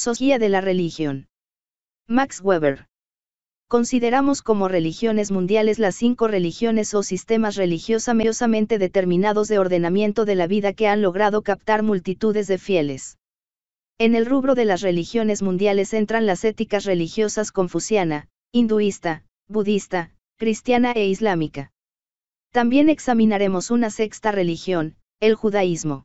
Sociología de la religión. Max Weber. Consideramos como religiones mundiales las cinco religiones o sistemas religiosamente determinados de ordenamiento de la vida que han logrado captar multitudes de fieles. En el rubro de las religiones mundiales entran las éticas religiosas confuciana, hinduista, budista, cristiana e islámica. También examinaremos una sexta religión, el judaísmo.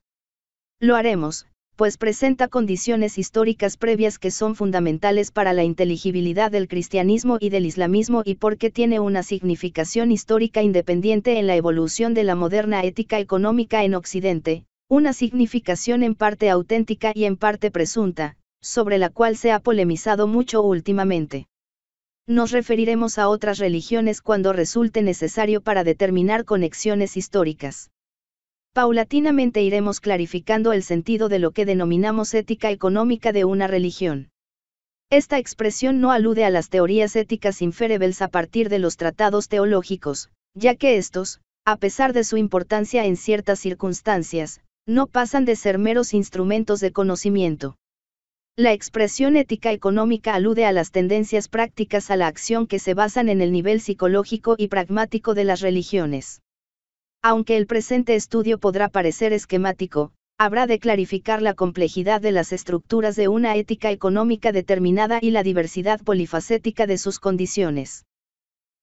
Lo haremos, pues presenta condiciones históricas previas que son fundamentales para la inteligibilidad del cristianismo y del islamismo y porque tiene una significación histórica independiente en la evolución de la moderna ética económica en Occidente, una significación en parte auténtica y en parte presunta, sobre la cual se ha polemizado mucho últimamente. Nos referiremos a otras religiones cuando resulte necesario para determinar conexiones históricas paulatinamente iremos clarificando el sentido de lo que denominamos ética económica de una religión. Esta expresión no alude a las teorías éticas inferibles a partir de los tratados teológicos, ya que estos, a pesar de su importancia en ciertas circunstancias, no pasan de ser meros instrumentos de conocimiento. La expresión ética económica alude a las tendencias prácticas a la acción que se basan en el nivel psicológico y pragmático de las religiones. Aunque el presente estudio podrá parecer esquemático, habrá de clarificar la complejidad de las estructuras de una ética económica determinada y la diversidad polifacética de sus condiciones.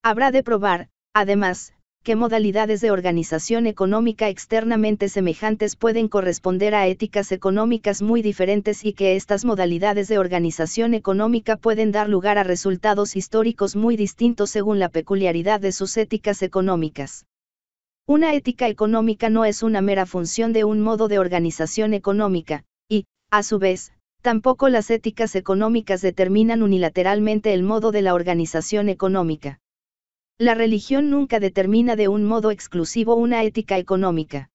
Habrá de probar, además, que modalidades de organización económica externamente semejantes pueden corresponder a éticas económicas muy diferentes y que estas modalidades de organización económica pueden dar lugar a resultados históricos muy distintos según la peculiaridad de sus éticas económicas. Una ética económica no es una mera función de un modo de organización económica, y, a su vez, tampoco las éticas económicas determinan unilateralmente el modo de la organización económica. La religión nunca determina de un modo exclusivo una ética económica.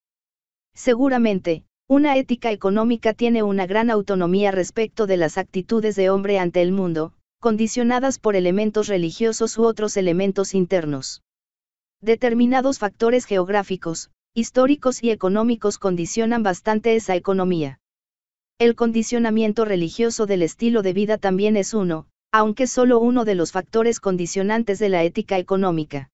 Seguramente, una ética económica tiene una gran autonomía respecto de las actitudes de hombre ante el mundo, condicionadas por elementos religiosos u otros elementos internos. Determinados factores geográficos, históricos y económicos condicionan bastante esa economía. El condicionamiento religioso del estilo de vida también es uno, aunque solo uno de los factores condicionantes de la ética económica.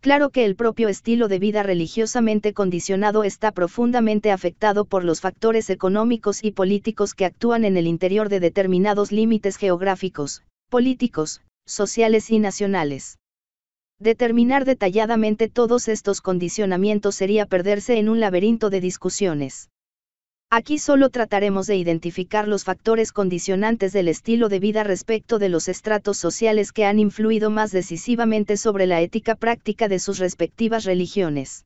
Claro que el propio estilo de vida religiosamente condicionado está profundamente afectado por los factores económicos y políticos que actúan en el interior de determinados límites geográficos, políticos, sociales y nacionales. Determinar detalladamente todos estos condicionamientos sería perderse en un laberinto de discusiones. Aquí solo trataremos de identificar los factores condicionantes del estilo de vida respecto de los estratos sociales que han influido más decisivamente sobre la ética práctica de sus respectivas religiones.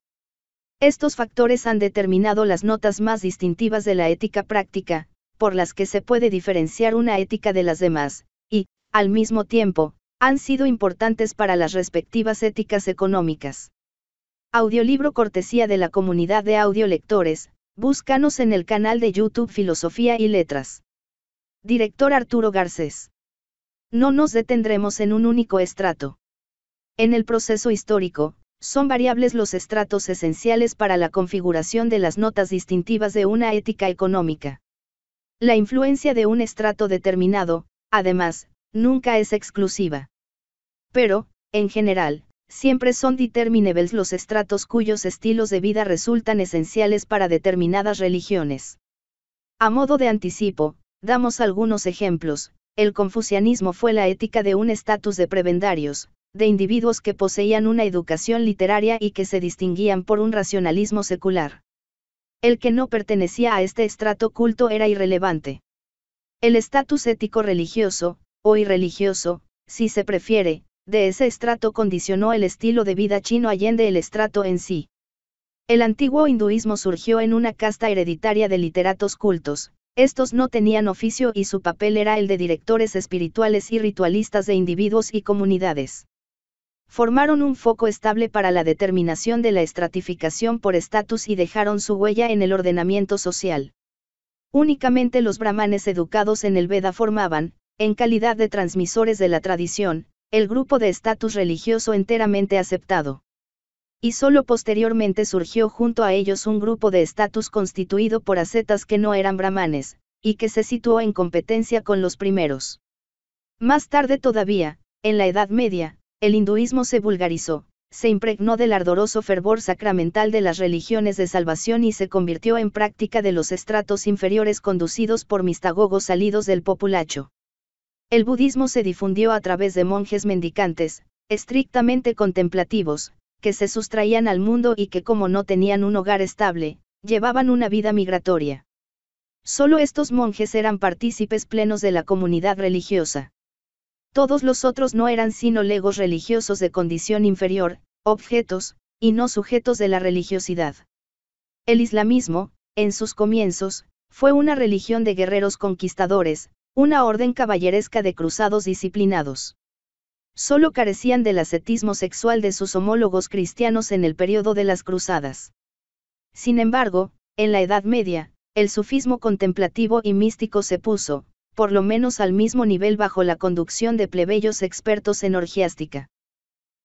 Estos factores han determinado las notas más distintivas de la ética práctica, por las que se puede diferenciar una ética de las demás, y, al mismo tiempo, han sido importantes para las respectivas éticas económicas. Audiolibro cortesía de la comunidad de audiolectores, búscanos en el canal de YouTube Filosofía y Letras. Director Arturo Garcés. No nos detendremos en un único estrato. En el proceso histórico, son variables los estratos esenciales para la configuración de las notas distintivas de una ética económica. La influencia de un estrato determinado, además, nunca es exclusiva. Pero, en general, siempre son determinables los estratos cuyos estilos de vida resultan esenciales para determinadas religiones. A modo de anticipo, damos algunos ejemplos, el confucianismo fue la ética de un estatus de prebendarios, de individuos que poseían una educación literaria y que se distinguían por un racionalismo secular. El que no pertenecía a este estrato culto era irrelevante. El estatus ético religioso, o irreligioso, si se prefiere, de ese estrato condicionó el estilo de vida chino allende el estrato en sí. El antiguo hinduismo surgió en una casta hereditaria de literatos cultos, estos no tenían oficio y su papel era el de directores espirituales y ritualistas de individuos y comunidades. Formaron un foco estable para la determinación de la estratificación por estatus y dejaron su huella en el ordenamiento social. Únicamente los brahmanes educados en el Veda formaban, en calidad de transmisores de la tradición, el grupo de estatus religioso enteramente aceptado. Y solo posteriormente surgió junto a ellos un grupo de estatus constituido por ascetas que no eran brahmanes, y que se situó en competencia con los primeros. Más tarde todavía, en la Edad Media, el hinduismo se vulgarizó, se impregnó del ardoroso fervor sacramental de las religiones de salvación y se convirtió en práctica de los estratos inferiores conducidos por mistagogos salidos del populacho. El budismo se difundió a través de monjes mendicantes, estrictamente contemplativos, que se sustraían al mundo y que como no tenían un hogar estable, llevaban una vida migratoria. Solo estos monjes eran partícipes plenos de la comunidad religiosa. Todos los otros no eran sino legos religiosos de condición inferior, objetos, y no sujetos de la religiosidad. El islamismo, en sus comienzos, fue una religión de guerreros conquistadores, una orden caballeresca de cruzados disciplinados. Solo carecían del ascetismo sexual de sus homólogos cristianos en el periodo de las cruzadas. Sin embargo, en la Edad Media, el sufismo contemplativo y místico se puso, por lo menos al mismo nivel bajo la conducción de plebeyos expertos en orgiástica.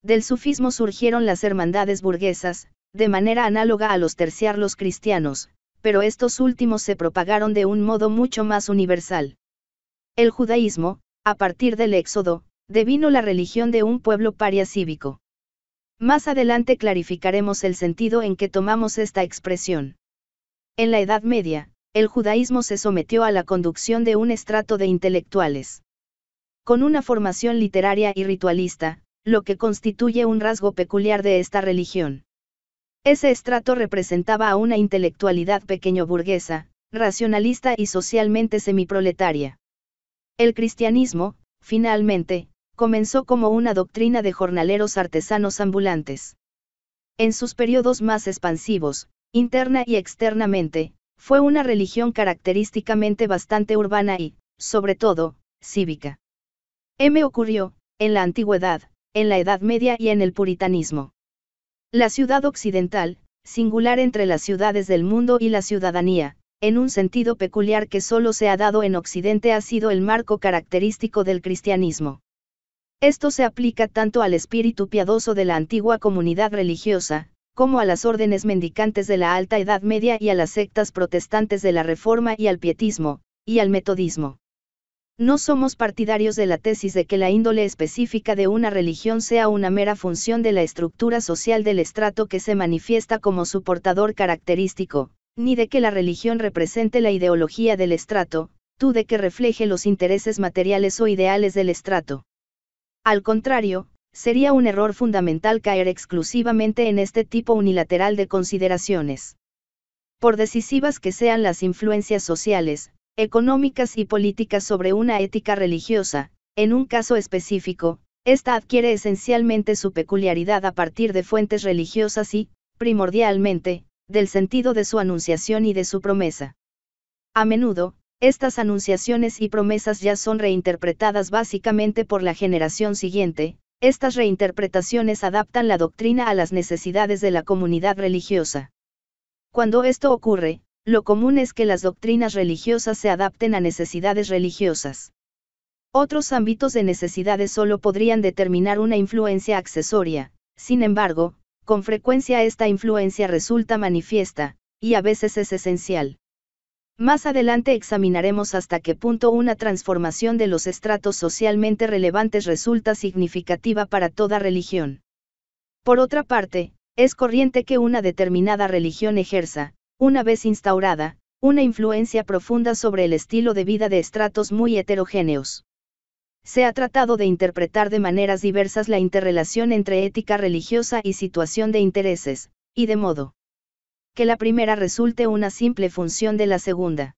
Del sufismo surgieron las hermandades burguesas, de manera análoga a los terciarlos cristianos, pero estos últimos se propagaron de un modo mucho más universal. El judaísmo, a partir del Éxodo, devino la religión de un pueblo paria cívico. Más adelante clarificaremos el sentido en que tomamos esta expresión. En la Edad Media, el judaísmo se sometió a la conducción de un estrato de intelectuales. Con una formación literaria y ritualista, lo que constituye un rasgo peculiar de esta religión. Ese estrato representaba a una intelectualidad pequeño burguesa, racionalista y socialmente semiproletaria. El cristianismo, finalmente, comenzó como una doctrina de jornaleros artesanos ambulantes. En sus periodos más expansivos, interna y externamente, fue una religión característicamente bastante urbana y, sobre todo, cívica. M ocurrió, en la antigüedad, en la Edad Media y en el puritanismo. La ciudad occidental, singular entre las ciudades del mundo y la ciudadanía, en un sentido peculiar que solo se ha dado en Occidente ha sido el marco característico del cristianismo. Esto se aplica tanto al espíritu piadoso de la antigua comunidad religiosa, como a las órdenes mendicantes de la Alta Edad Media y a las sectas protestantes de la Reforma y al pietismo, y al metodismo. No somos partidarios de la tesis de que la índole específica de una religión sea una mera función de la estructura social del estrato que se manifiesta como su portador característico, ni de que la religión represente la ideología del estrato, tú de que refleje los intereses materiales o ideales del estrato. Al contrario, sería un error fundamental caer exclusivamente en este tipo unilateral de consideraciones. Por decisivas que sean las influencias sociales, económicas y políticas sobre una ética religiosa, en un caso específico, ésta adquiere esencialmente su peculiaridad a partir de fuentes religiosas y, primordialmente, del sentido de su anunciación y de su promesa. A menudo, estas anunciaciones y promesas ya son reinterpretadas básicamente por la generación siguiente, estas reinterpretaciones adaptan la doctrina a las necesidades de la comunidad religiosa. Cuando esto ocurre, lo común es que las doctrinas religiosas se adapten a necesidades religiosas. Otros ámbitos de necesidades solo podrían determinar una influencia accesoria, sin embargo, con frecuencia esta influencia resulta manifiesta, y a veces es esencial. Más adelante examinaremos hasta qué punto una transformación de los estratos socialmente relevantes resulta significativa para toda religión. Por otra parte, es corriente que una determinada religión ejerza, una vez instaurada, una influencia profunda sobre el estilo de vida de estratos muy heterogéneos se ha tratado de interpretar de maneras diversas la interrelación entre ética religiosa y situación de intereses, y de modo que la primera resulte una simple función de la segunda.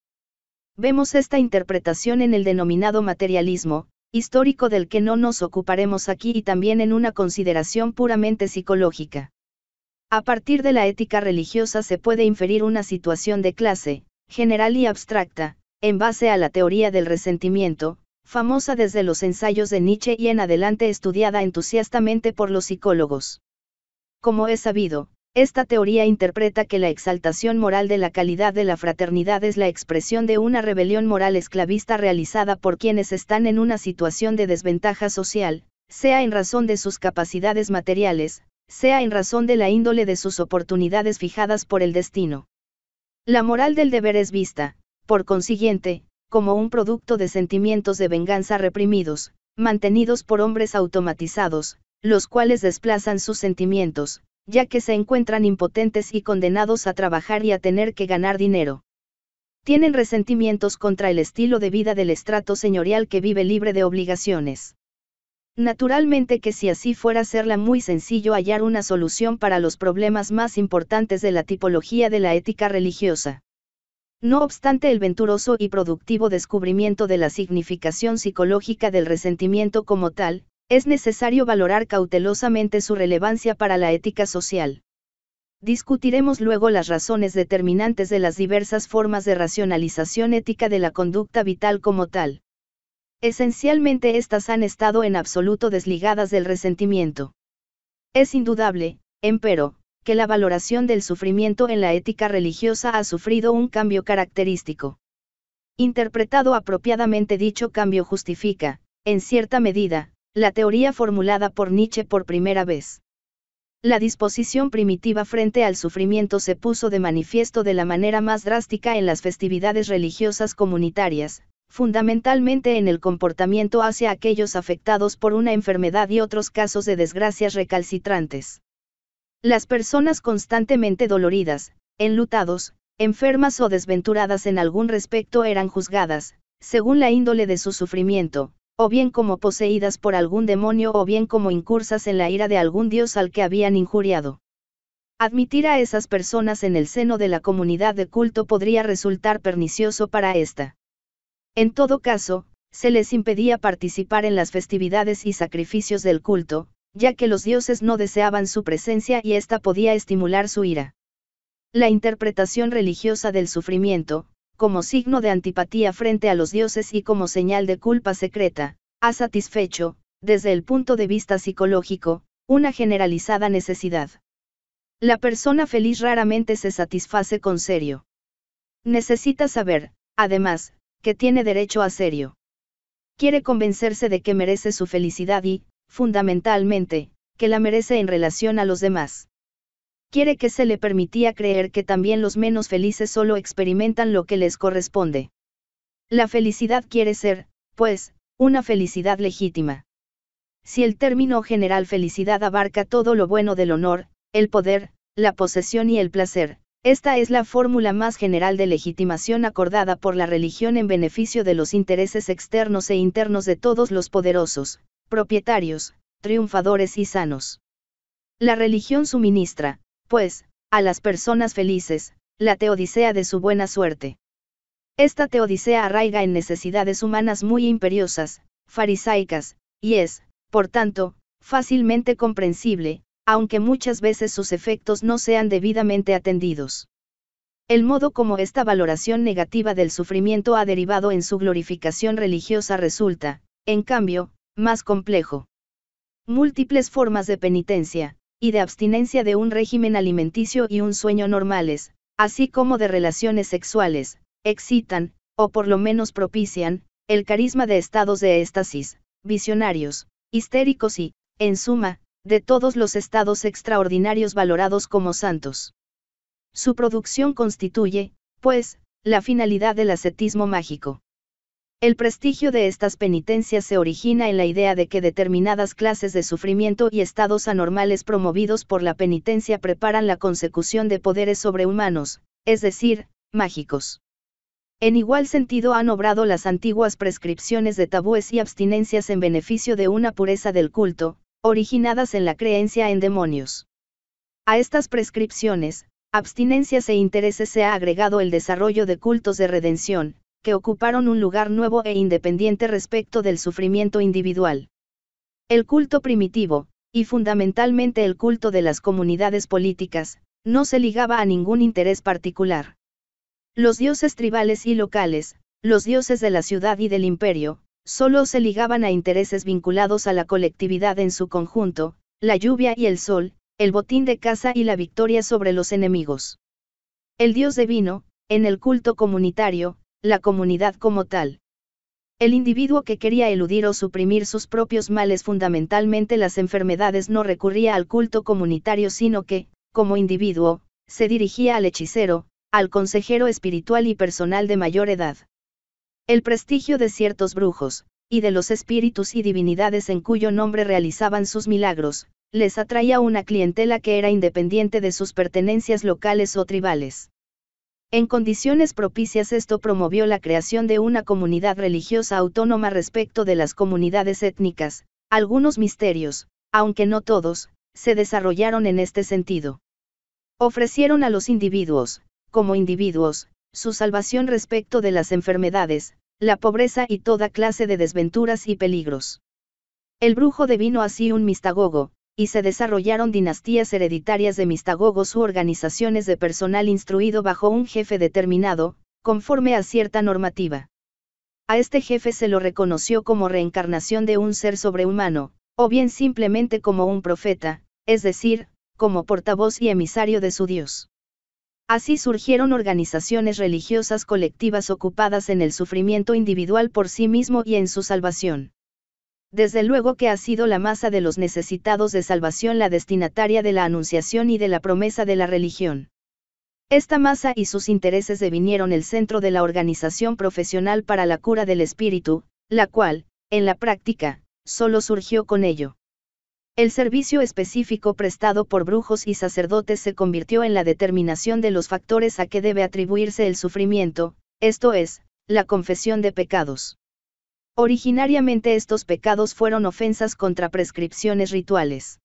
Vemos esta interpretación en el denominado materialismo, histórico del que no nos ocuparemos aquí y también en una consideración puramente psicológica. A partir de la ética religiosa se puede inferir una situación de clase, general y abstracta, en base a la teoría del resentimiento, famosa desde los ensayos de Nietzsche y en adelante estudiada entusiastamente por los psicólogos. Como es sabido, esta teoría interpreta que la exaltación moral de la calidad de la fraternidad es la expresión de una rebelión moral esclavista realizada por quienes están en una situación de desventaja social, sea en razón de sus capacidades materiales, sea en razón de la índole de sus oportunidades fijadas por el destino. La moral del deber es vista, por consiguiente, como un producto de sentimientos de venganza reprimidos, mantenidos por hombres automatizados, los cuales desplazan sus sentimientos, ya que se encuentran impotentes y condenados a trabajar y a tener que ganar dinero. Tienen resentimientos contra el estilo de vida del estrato señorial que vive libre de obligaciones. Naturalmente que si así fuera serla muy sencillo hallar una solución para los problemas más importantes de la tipología de la ética religiosa. No obstante el venturoso y productivo descubrimiento de la significación psicológica del resentimiento como tal, es necesario valorar cautelosamente su relevancia para la ética social. Discutiremos luego las razones determinantes de las diversas formas de racionalización ética de la conducta vital como tal. Esencialmente estas han estado en absoluto desligadas del resentimiento. Es indudable, empero, que la valoración del sufrimiento en la ética religiosa ha sufrido un cambio característico. Interpretado apropiadamente dicho cambio justifica, en cierta medida, la teoría formulada por Nietzsche por primera vez. La disposición primitiva frente al sufrimiento se puso de manifiesto de la manera más drástica en las festividades religiosas comunitarias, fundamentalmente en el comportamiento hacia aquellos afectados por una enfermedad y otros casos de desgracias recalcitrantes. Las personas constantemente doloridas, enlutados, enfermas o desventuradas en algún respecto eran juzgadas, según la índole de su sufrimiento, o bien como poseídas por algún demonio o bien como incursas en la ira de algún dios al que habían injuriado. Admitir a esas personas en el seno de la comunidad de culto podría resultar pernicioso para ésta. En todo caso, se les impedía participar en las festividades y sacrificios del culto, ya que los dioses no deseaban su presencia y ésta podía estimular su ira. La interpretación religiosa del sufrimiento, como signo de antipatía frente a los dioses y como señal de culpa secreta, ha satisfecho, desde el punto de vista psicológico, una generalizada necesidad. La persona feliz raramente se satisface con serio. Necesita saber, además, que tiene derecho a serio. Quiere convencerse de que merece su felicidad y, fundamentalmente, que la merece en relación a los demás. Quiere que se le permitía creer que también los menos felices solo experimentan lo que les corresponde. La felicidad quiere ser, pues, una felicidad legítima. Si el término general felicidad abarca todo lo bueno del honor, el poder, la posesión y el placer, esta es la fórmula más general de legitimación acordada por la religión en beneficio de los intereses externos e internos de todos los poderosos, propietarios, triunfadores y sanos. La religión suministra, pues, a las personas felices, la teodicea de su buena suerte. Esta teodicea arraiga en necesidades humanas muy imperiosas, farisaicas, y es, por tanto, fácilmente comprensible, aunque muchas veces sus efectos no sean debidamente atendidos. El modo como esta valoración negativa del sufrimiento ha derivado en su glorificación religiosa resulta, en cambio, más complejo. Múltiples formas de penitencia, y de abstinencia de un régimen alimenticio y un sueño normales, así como de relaciones sexuales, excitan, o por lo menos propician, el carisma de estados de éxtasis, visionarios, histéricos y, en suma, de todos los estados extraordinarios valorados como santos. Su producción constituye, pues, la finalidad del ascetismo mágico. El prestigio de estas penitencias se origina en la idea de que determinadas clases de sufrimiento y estados anormales promovidos por la penitencia preparan la consecución de poderes sobrehumanos, es decir, mágicos. En igual sentido han obrado las antiguas prescripciones de tabúes y abstinencias en beneficio de una pureza del culto, originadas en la creencia en demonios. A estas prescripciones, abstinencias e intereses se ha agregado el desarrollo de cultos de redención, que ocuparon un lugar nuevo e independiente respecto del sufrimiento individual. El culto primitivo, y fundamentalmente el culto de las comunidades políticas, no se ligaba a ningún interés particular. Los dioses tribales y locales, los dioses de la ciudad y del imperio, solo se ligaban a intereses vinculados a la colectividad en su conjunto, la lluvia y el sol, el botín de caza y la victoria sobre los enemigos. El dios divino, en el culto comunitario, la comunidad como tal. El individuo que quería eludir o suprimir sus propios males fundamentalmente las enfermedades no recurría al culto comunitario sino que, como individuo, se dirigía al hechicero, al consejero espiritual y personal de mayor edad. El prestigio de ciertos brujos, y de los espíritus y divinidades en cuyo nombre realizaban sus milagros, les atraía una clientela que era independiente de sus pertenencias locales o tribales. En condiciones propicias esto promovió la creación de una comunidad religiosa autónoma respecto de las comunidades étnicas, algunos misterios, aunque no todos, se desarrollaron en este sentido. Ofrecieron a los individuos, como individuos, su salvación respecto de las enfermedades, la pobreza y toda clase de desventuras y peligros. El brujo devino así un mistagogo, y se desarrollaron dinastías hereditarias de mistagogos u organizaciones de personal instruido bajo un jefe determinado, conforme a cierta normativa. A este jefe se lo reconoció como reencarnación de un ser sobrehumano, o bien simplemente como un profeta, es decir, como portavoz y emisario de su Dios. Así surgieron organizaciones religiosas colectivas ocupadas en el sufrimiento individual por sí mismo y en su salvación. Desde luego que ha sido la masa de los necesitados de salvación la destinataria de la anunciación y de la promesa de la religión. Esta masa y sus intereses devinieron el centro de la organización profesional para la cura del espíritu, la cual, en la práctica, solo surgió con ello. El servicio específico prestado por brujos y sacerdotes se convirtió en la determinación de los factores a que debe atribuirse el sufrimiento, esto es, la confesión de pecados. Originariamente estos pecados fueron ofensas contra prescripciones rituales.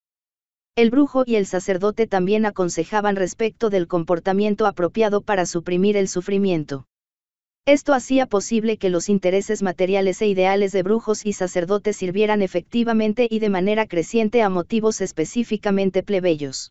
El brujo y el sacerdote también aconsejaban respecto del comportamiento apropiado para suprimir el sufrimiento. Esto hacía posible que los intereses materiales e ideales de brujos y sacerdotes sirvieran efectivamente y de manera creciente a motivos específicamente plebeyos.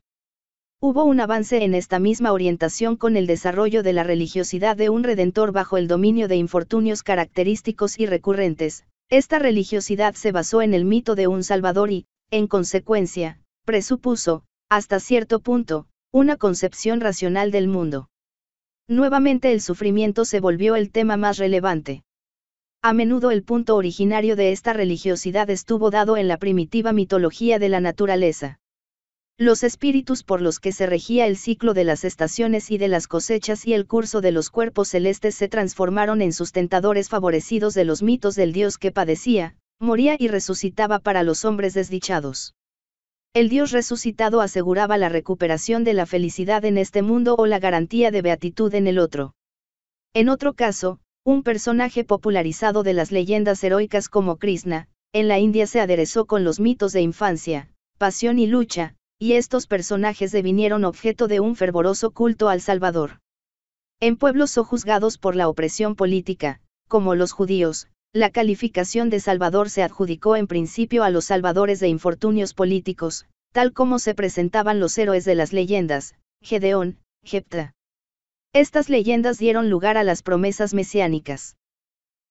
Hubo un avance en esta misma orientación con el desarrollo de la religiosidad de un redentor bajo el dominio de infortunios característicos y recurrentes. Esta religiosidad se basó en el mito de un Salvador y, en consecuencia, presupuso, hasta cierto punto, una concepción racional del mundo. Nuevamente el sufrimiento se volvió el tema más relevante. A menudo el punto originario de esta religiosidad estuvo dado en la primitiva mitología de la naturaleza los espíritus por los que se regía el ciclo de las estaciones y de las cosechas y el curso de los cuerpos celestes se transformaron en sustentadores favorecidos de los mitos del dios que padecía, moría y resucitaba para los hombres desdichados. El dios resucitado aseguraba la recuperación de la felicidad en este mundo o la garantía de beatitud en el otro. En otro caso, un personaje popularizado de las leyendas heroicas como Krishna, en la India se aderezó con los mitos de infancia, pasión y lucha, y estos personajes devinieron objeto de un fervoroso culto al Salvador. En pueblos sojuzgados por la opresión política, como los judíos, la calificación de Salvador se adjudicó en principio a los salvadores de infortunios políticos, tal como se presentaban los héroes de las leyendas, Gedeón, Jepta. Estas leyendas dieron lugar a las promesas mesiánicas.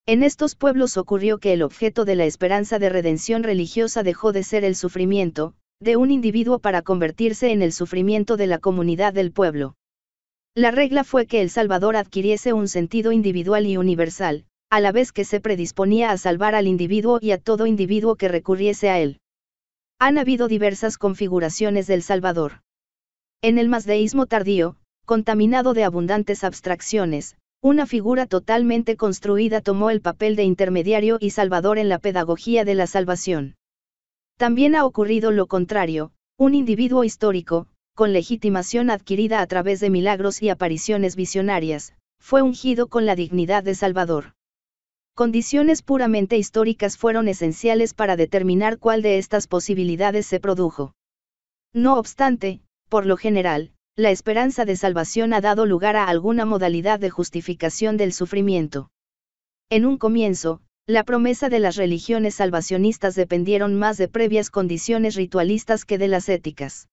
En estos pueblos ocurrió que el objeto de la esperanza de redención religiosa dejó de ser el sufrimiento, de un individuo para convertirse en el sufrimiento de la comunidad del pueblo. La regla fue que el Salvador adquiriese un sentido individual y universal, a la vez que se predisponía a salvar al individuo y a todo individuo que recurriese a él. Han habido diversas configuraciones del Salvador. En el masdeísmo tardío, contaminado de abundantes abstracciones, una figura totalmente construida tomó el papel de intermediario y salvador en la pedagogía de la salvación. También ha ocurrido lo contrario, un individuo histórico, con legitimación adquirida a través de milagros y apariciones visionarias, fue ungido con la dignidad de Salvador. Condiciones puramente históricas fueron esenciales para determinar cuál de estas posibilidades se produjo. No obstante, por lo general, la esperanza de salvación ha dado lugar a alguna modalidad de justificación del sufrimiento. En un comienzo, la promesa de las religiones salvacionistas dependieron más de previas condiciones ritualistas que de las éticas.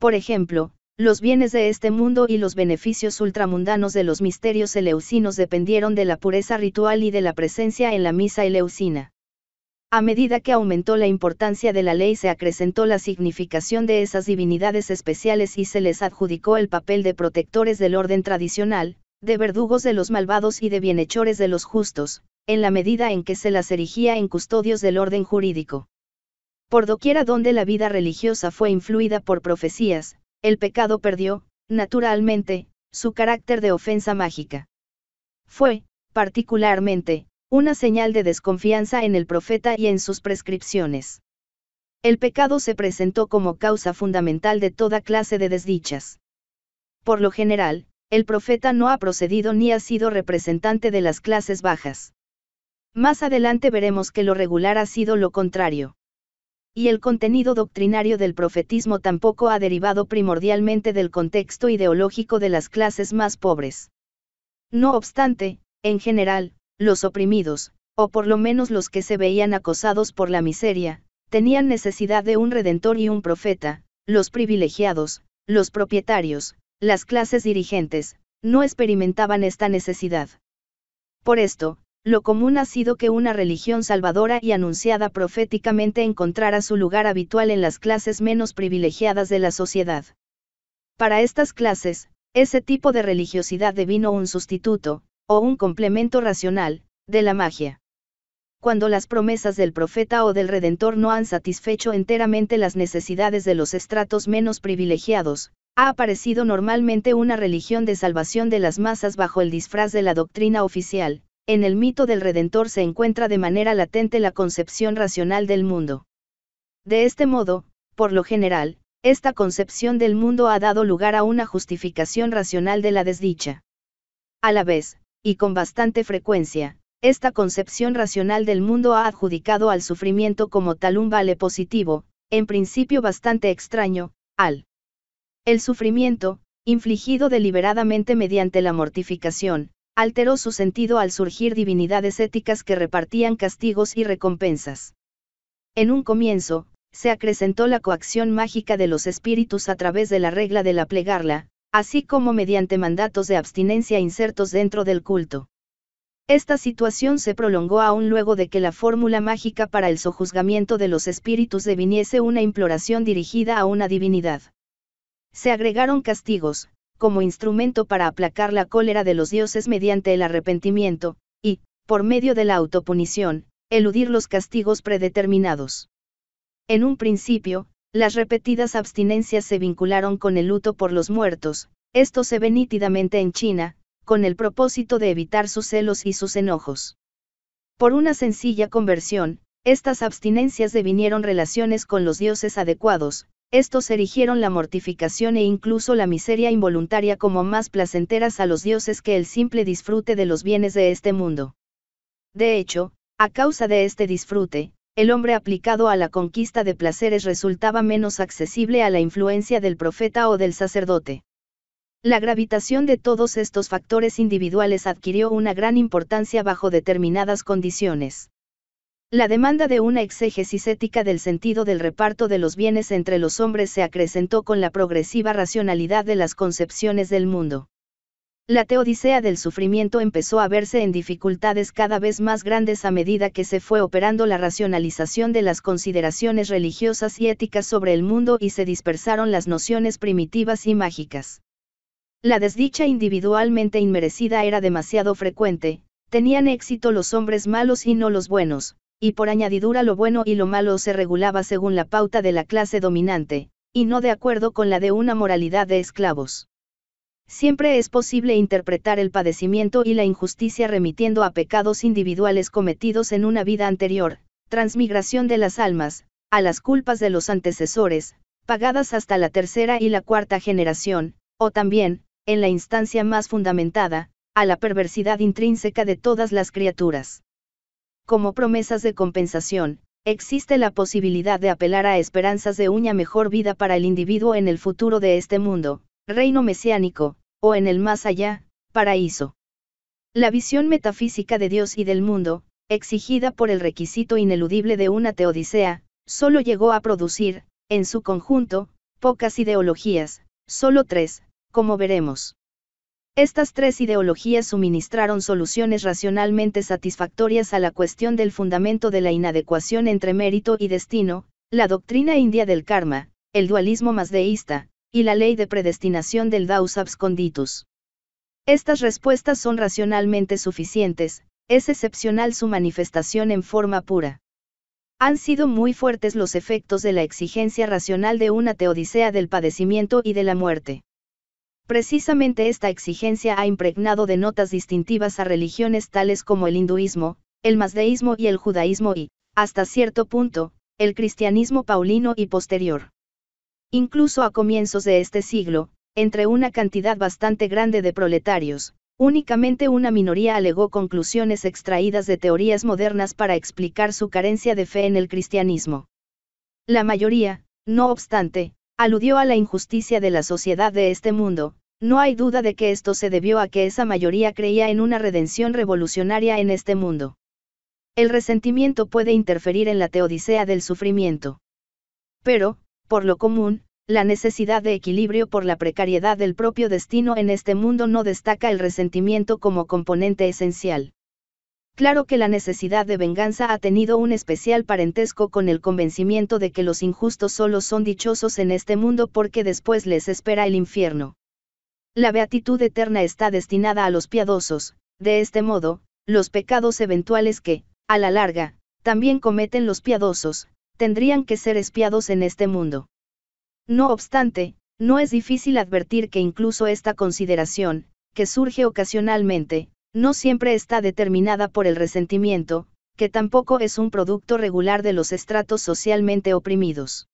Por ejemplo, los bienes de este mundo y los beneficios ultramundanos de los misterios eleusinos dependieron de la pureza ritual y de la presencia en la misa eleusina. A medida que aumentó la importancia de la ley se acrecentó la significación de esas divinidades especiales y se les adjudicó el papel de protectores del orden tradicional, de verdugos de los malvados y de bienhechores de los justos, en la medida en que se las erigía en custodios del orden jurídico. Por doquiera donde la vida religiosa fue influida por profecías, el pecado perdió, naturalmente, su carácter de ofensa mágica. Fue, particularmente, una señal de desconfianza en el profeta y en sus prescripciones. El pecado se presentó como causa fundamental de toda clase de desdichas. Por lo general, el profeta no ha procedido ni ha sido representante de las clases bajas. Más adelante veremos que lo regular ha sido lo contrario. Y el contenido doctrinario del profetismo tampoco ha derivado primordialmente del contexto ideológico de las clases más pobres. No obstante, en general, los oprimidos, o por lo menos los que se veían acosados por la miseria, tenían necesidad de un redentor y un profeta, los privilegiados, los propietarios, las clases dirigentes, no experimentaban esta necesidad. Por esto, lo común ha sido que una religión salvadora y anunciada proféticamente encontrara su lugar habitual en las clases menos privilegiadas de la sociedad. Para estas clases, ese tipo de religiosidad devino un sustituto, o un complemento racional, de la magia. Cuando las promesas del profeta o del redentor no han satisfecho enteramente las necesidades de los estratos menos privilegiados, ha aparecido normalmente una religión de salvación de las masas bajo el disfraz de la doctrina oficial, en el mito del Redentor se encuentra de manera latente la concepción racional del mundo. De este modo, por lo general, esta concepción del mundo ha dado lugar a una justificación racional de la desdicha. A la vez, y con bastante frecuencia, esta concepción racional del mundo ha adjudicado al sufrimiento como tal un vale positivo, en principio bastante extraño, al el sufrimiento, infligido deliberadamente mediante la mortificación, alteró su sentido al surgir divinidades éticas que repartían castigos y recompensas. En un comienzo, se acrecentó la coacción mágica de los espíritus a través de la regla de la plegarla, así como mediante mandatos de abstinencia insertos dentro del culto. Esta situación se prolongó aún luego de que la fórmula mágica para el sojuzgamiento de los espíritus deviniese una imploración dirigida a una divinidad. Se agregaron castigos, como instrumento para aplacar la cólera de los dioses mediante el arrepentimiento, y, por medio de la autopunición, eludir los castigos predeterminados. En un principio, las repetidas abstinencias se vincularon con el luto por los muertos, esto se ve nítidamente en China, con el propósito de evitar sus celos y sus enojos. Por una sencilla conversión, estas abstinencias devinieron relaciones con los dioses adecuados, estos erigieron la mortificación e incluso la miseria involuntaria como más placenteras a los dioses que el simple disfrute de los bienes de este mundo. De hecho, a causa de este disfrute, el hombre aplicado a la conquista de placeres resultaba menos accesible a la influencia del profeta o del sacerdote. La gravitación de todos estos factores individuales adquirió una gran importancia bajo determinadas condiciones. La demanda de una exégesis ética del sentido del reparto de los bienes entre los hombres se acrecentó con la progresiva racionalidad de las concepciones del mundo. La teodicea del sufrimiento empezó a verse en dificultades cada vez más grandes a medida que se fue operando la racionalización de las consideraciones religiosas y éticas sobre el mundo y se dispersaron las nociones primitivas y mágicas. La desdicha individualmente inmerecida era demasiado frecuente, tenían éxito los hombres malos y no los buenos, y por añadidura lo bueno y lo malo se regulaba según la pauta de la clase dominante, y no de acuerdo con la de una moralidad de esclavos. Siempre es posible interpretar el padecimiento y la injusticia remitiendo a pecados individuales cometidos en una vida anterior, transmigración de las almas, a las culpas de los antecesores, pagadas hasta la tercera y la cuarta generación, o también, en la instancia más fundamentada, a la perversidad intrínseca de todas las criaturas como promesas de compensación, existe la posibilidad de apelar a esperanzas de una mejor vida para el individuo en el futuro de este mundo, reino mesiánico, o en el más allá, paraíso. La visión metafísica de Dios y del mundo, exigida por el requisito ineludible de una teodicea, solo llegó a producir, en su conjunto, pocas ideologías, solo tres, como veremos. Estas tres ideologías suministraron soluciones racionalmente satisfactorias a la cuestión del fundamento de la inadecuación entre mérito y destino, la doctrina india del karma, el dualismo masdeísta, y la ley de predestinación del Daus absconditus. Estas respuestas son racionalmente suficientes, es excepcional su manifestación en forma pura. Han sido muy fuertes los efectos de la exigencia racional de una teodicea del padecimiento y de la muerte. Precisamente esta exigencia ha impregnado de notas distintivas a religiones tales como el hinduismo, el masdeísmo y el judaísmo y, hasta cierto punto, el cristianismo paulino y posterior. Incluso a comienzos de este siglo, entre una cantidad bastante grande de proletarios, únicamente una minoría alegó conclusiones extraídas de teorías modernas para explicar su carencia de fe en el cristianismo. La mayoría, no obstante, Aludió a la injusticia de la sociedad de este mundo, no hay duda de que esto se debió a que esa mayoría creía en una redención revolucionaria en este mundo. El resentimiento puede interferir en la teodicea del sufrimiento. Pero, por lo común, la necesidad de equilibrio por la precariedad del propio destino en este mundo no destaca el resentimiento como componente esencial. Claro que la necesidad de venganza ha tenido un especial parentesco con el convencimiento de que los injustos solo son dichosos en este mundo porque después les espera el infierno. La beatitud eterna está destinada a los piadosos, de este modo, los pecados eventuales que, a la larga, también cometen los piadosos, tendrían que ser espiados en este mundo. No obstante, no es difícil advertir que incluso esta consideración, que surge ocasionalmente, no siempre está determinada por el resentimiento, que tampoco es un producto regular de los estratos socialmente oprimidos.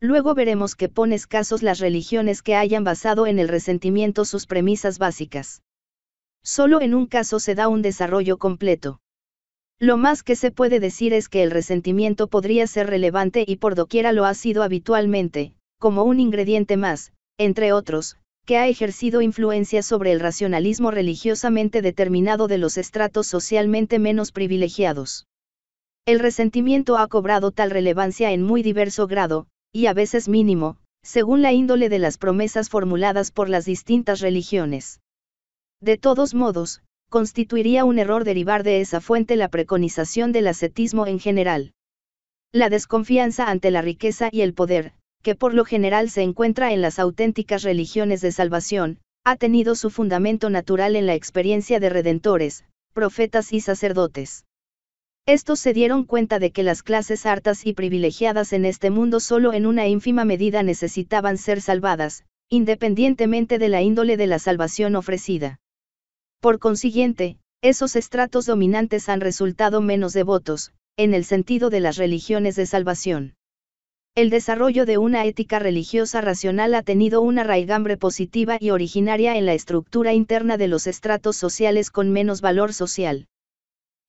Luego veremos que pone escasos las religiones que hayan basado en el resentimiento sus premisas básicas. Solo en un caso se da un desarrollo completo. Lo más que se puede decir es que el resentimiento podría ser relevante y por doquiera lo ha sido habitualmente, como un ingrediente más, entre otros, que ha ejercido influencia sobre el racionalismo religiosamente determinado de los estratos socialmente menos privilegiados. El resentimiento ha cobrado tal relevancia en muy diverso grado, y a veces mínimo, según la índole de las promesas formuladas por las distintas religiones. De todos modos, constituiría un error derivar de esa fuente la preconización del ascetismo en general. La desconfianza ante la riqueza y el poder, que por lo general se encuentra en las auténticas religiones de salvación, ha tenido su fundamento natural en la experiencia de redentores, profetas y sacerdotes. Estos se dieron cuenta de que las clases hartas y privilegiadas en este mundo solo en una ínfima medida necesitaban ser salvadas, independientemente de la índole de la salvación ofrecida. Por consiguiente, esos estratos dominantes han resultado menos devotos, en el sentido de las religiones de salvación. El desarrollo de una ética religiosa racional ha tenido una raigambre positiva y originaria en la estructura interna de los estratos sociales con menos valor social.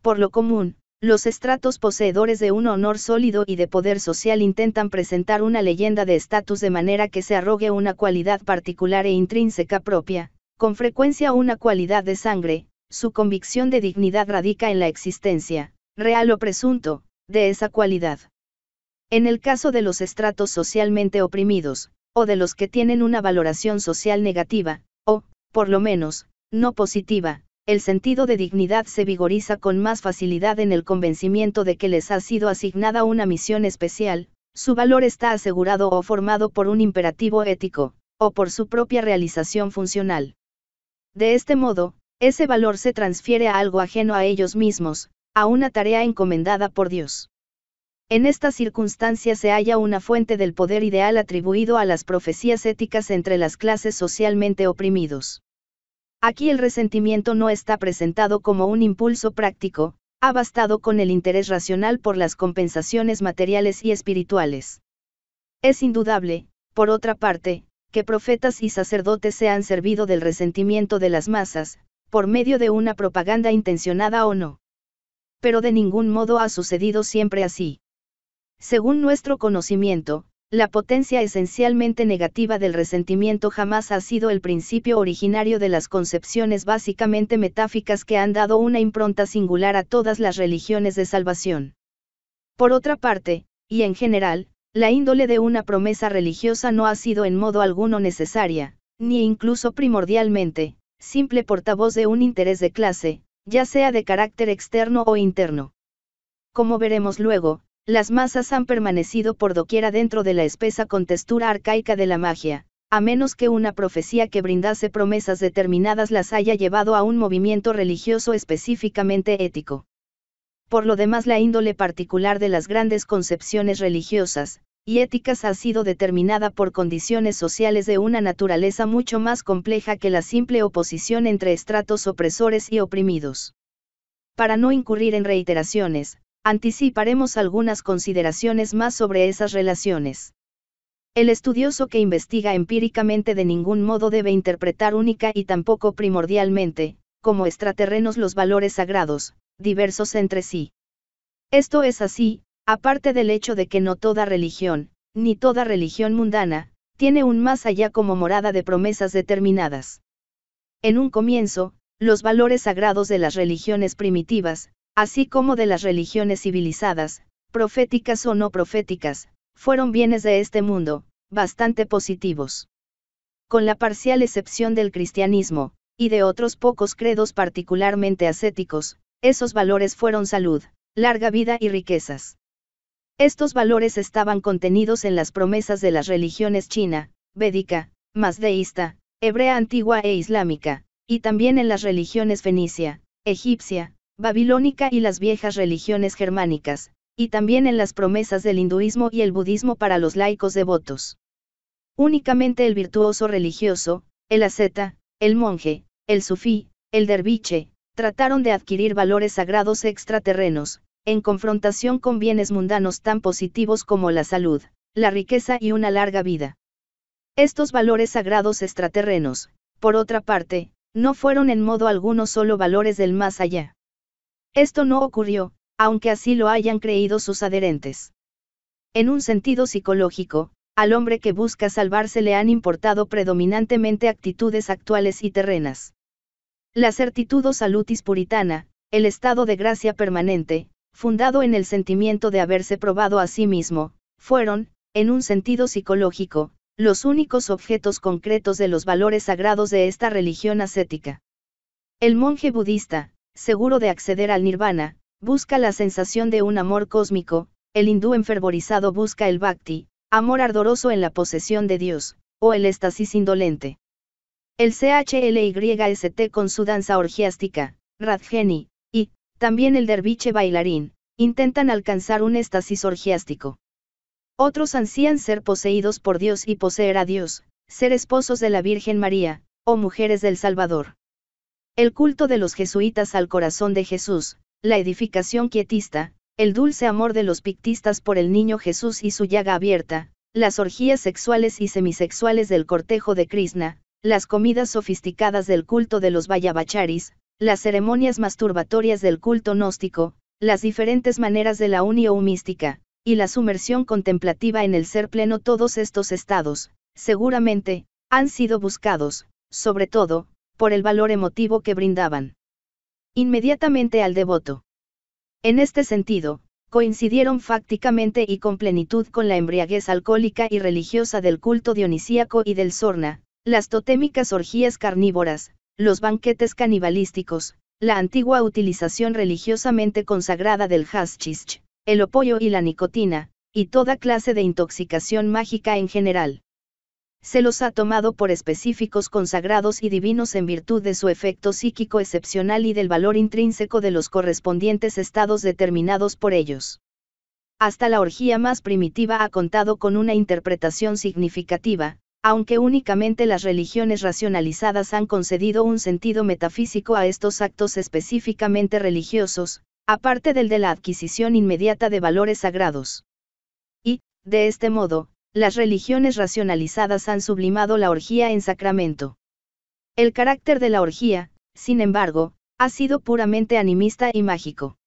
Por lo común, los estratos poseedores de un honor sólido y de poder social intentan presentar una leyenda de estatus de manera que se arrogue una cualidad particular e intrínseca propia, con frecuencia una cualidad de sangre, su convicción de dignidad radica en la existencia, real o presunto, de esa cualidad. En el caso de los estratos socialmente oprimidos, o de los que tienen una valoración social negativa, o, por lo menos, no positiva, el sentido de dignidad se vigoriza con más facilidad en el convencimiento de que les ha sido asignada una misión especial, su valor está asegurado o formado por un imperativo ético, o por su propia realización funcional. De este modo, ese valor se transfiere a algo ajeno a ellos mismos, a una tarea encomendada por Dios. En esta circunstancia se halla una fuente del poder ideal atribuido a las profecías éticas entre las clases socialmente oprimidos. Aquí el resentimiento no está presentado como un impulso práctico, ha bastado con el interés racional por las compensaciones materiales y espirituales. Es indudable, por otra parte, que profetas y sacerdotes se han servido del resentimiento de las masas, por medio de una propaganda intencionada o no. Pero de ningún modo ha sucedido siempre así. Según nuestro conocimiento, la potencia esencialmente negativa del resentimiento jamás ha sido el principio originario de las concepciones básicamente metáficas que han dado una impronta singular a todas las religiones de salvación. Por otra parte, y en general, la índole de una promesa religiosa no ha sido en modo alguno necesaria, ni incluso primordialmente, simple portavoz de un interés de clase, ya sea de carácter externo o interno. Como veremos luego, las masas han permanecido por doquiera dentro de la espesa contextura arcaica de la magia, a menos que una profecía que brindase promesas determinadas las haya llevado a un movimiento religioso específicamente ético. Por lo demás, la índole particular de las grandes concepciones religiosas y éticas ha sido determinada por condiciones sociales de una naturaleza mucho más compleja que la simple oposición entre estratos opresores y oprimidos. Para no incurrir en reiteraciones, anticiparemos algunas consideraciones más sobre esas relaciones. El estudioso que investiga empíricamente de ningún modo debe interpretar única y tampoco primordialmente, como extraterrenos los valores sagrados, diversos entre sí. Esto es así, aparte del hecho de que no toda religión, ni toda religión mundana, tiene un más allá como morada de promesas determinadas. En un comienzo, los valores sagrados de las religiones primitivas, así como de las religiones civilizadas, proféticas o no proféticas, fueron bienes de este mundo, bastante positivos. Con la parcial excepción del cristianismo, y de otros pocos credos particularmente ascéticos, esos valores fueron salud, larga vida y riquezas. Estos valores estaban contenidos en las promesas de las religiones china, védica, masdeísta, hebrea antigua e islámica, y también en las religiones fenicia, egipcia, babilónica y las viejas religiones germánicas, y también en las promesas del hinduismo y el budismo para los laicos devotos. Únicamente el virtuoso religioso, el asceta, el monje, el sufí, el derviche, trataron de adquirir valores sagrados extraterrenos, en confrontación con bienes mundanos tan positivos como la salud, la riqueza y una larga vida. Estos valores sagrados extraterrenos, por otra parte, no fueron en modo alguno solo valores del más allá. Esto no ocurrió, aunque así lo hayan creído sus adherentes. En un sentido psicológico, al hombre que busca salvarse le han importado predominantemente actitudes actuales y terrenas. La certitud o salutis puritana, el estado de gracia permanente, fundado en el sentimiento de haberse probado a sí mismo, fueron, en un sentido psicológico, los únicos objetos concretos de los valores sagrados de esta religión ascética. El monje budista, seguro de acceder al nirvana, busca la sensación de un amor cósmico, el hindú enfervorizado busca el bhakti, amor ardoroso en la posesión de Dios, o el éxtasis indolente. El CHLYST con su danza orgiástica, Radheni, y, también el derviche bailarín, intentan alcanzar un éxtasis orgiástico. Otros ansían ser poseídos por Dios y poseer a Dios, ser esposos de la Virgen María, o mujeres del Salvador. El culto de los jesuitas al corazón de Jesús, la edificación quietista, el dulce amor de los pictistas por el niño Jesús y su llaga abierta, las orgías sexuales y semisexuales del cortejo de Krishna, las comidas sofisticadas del culto de los Vayabacharis, las ceremonias masturbatorias del culto gnóstico, las diferentes maneras de la unión mística, y la sumersión contemplativa en el ser pleno todos estos estados, seguramente, han sido buscados, sobre todo, por el valor emotivo que brindaban. Inmediatamente al devoto. En este sentido, coincidieron fácticamente y con plenitud con la embriaguez alcohólica y religiosa del culto dionisíaco y del sorna, las totémicas orgías carnívoras, los banquetes canibalísticos, la antigua utilización religiosamente consagrada del hashish, el opollo y la nicotina, y toda clase de intoxicación mágica en general se los ha tomado por específicos consagrados y divinos en virtud de su efecto psíquico excepcional y del valor intrínseco de los correspondientes estados determinados por ellos. Hasta la orgía más primitiva ha contado con una interpretación significativa, aunque únicamente las religiones racionalizadas han concedido un sentido metafísico a estos actos específicamente religiosos, aparte del de la adquisición inmediata de valores sagrados. Y, de este modo, las religiones racionalizadas han sublimado la orgía en sacramento. El carácter de la orgía, sin embargo, ha sido puramente animista y mágico.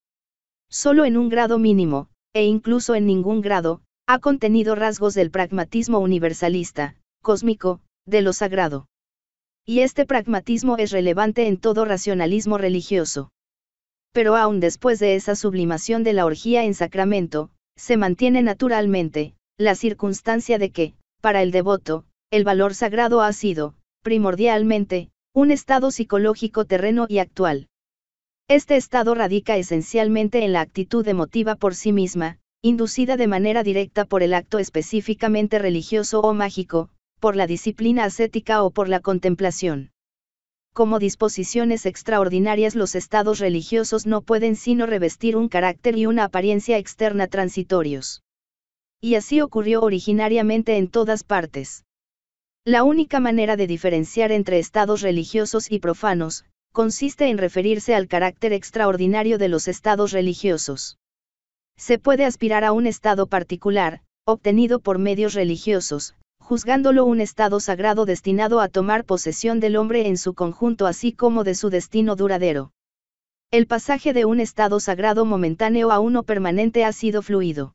Solo en un grado mínimo, e incluso en ningún grado, ha contenido rasgos del pragmatismo universalista, cósmico, de lo sagrado. Y este pragmatismo es relevante en todo racionalismo religioso. Pero aún después de esa sublimación de la orgía en sacramento, se mantiene naturalmente, la circunstancia de que, para el devoto, el valor sagrado ha sido, primordialmente, un estado psicológico terreno y actual. Este estado radica esencialmente en la actitud emotiva por sí misma, inducida de manera directa por el acto específicamente religioso o mágico, por la disciplina ascética o por la contemplación. Como disposiciones extraordinarias los estados religiosos no pueden sino revestir un carácter y una apariencia externa transitorios y así ocurrió originariamente en todas partes. La única manera de diferenciar entre estados religiosos y profanos, consiste en referirse al carácter extraordinario de los estados religiosos. Se puede aspirar a un estado particular, obtenido por medios religiosos, juzgándolo un estado sagrado destinado a tomar posesión del hombre en su conjunto así como de su destino duradero. El pasaje de un estado sagrado momentáneo a uno permanente ha sido fluido.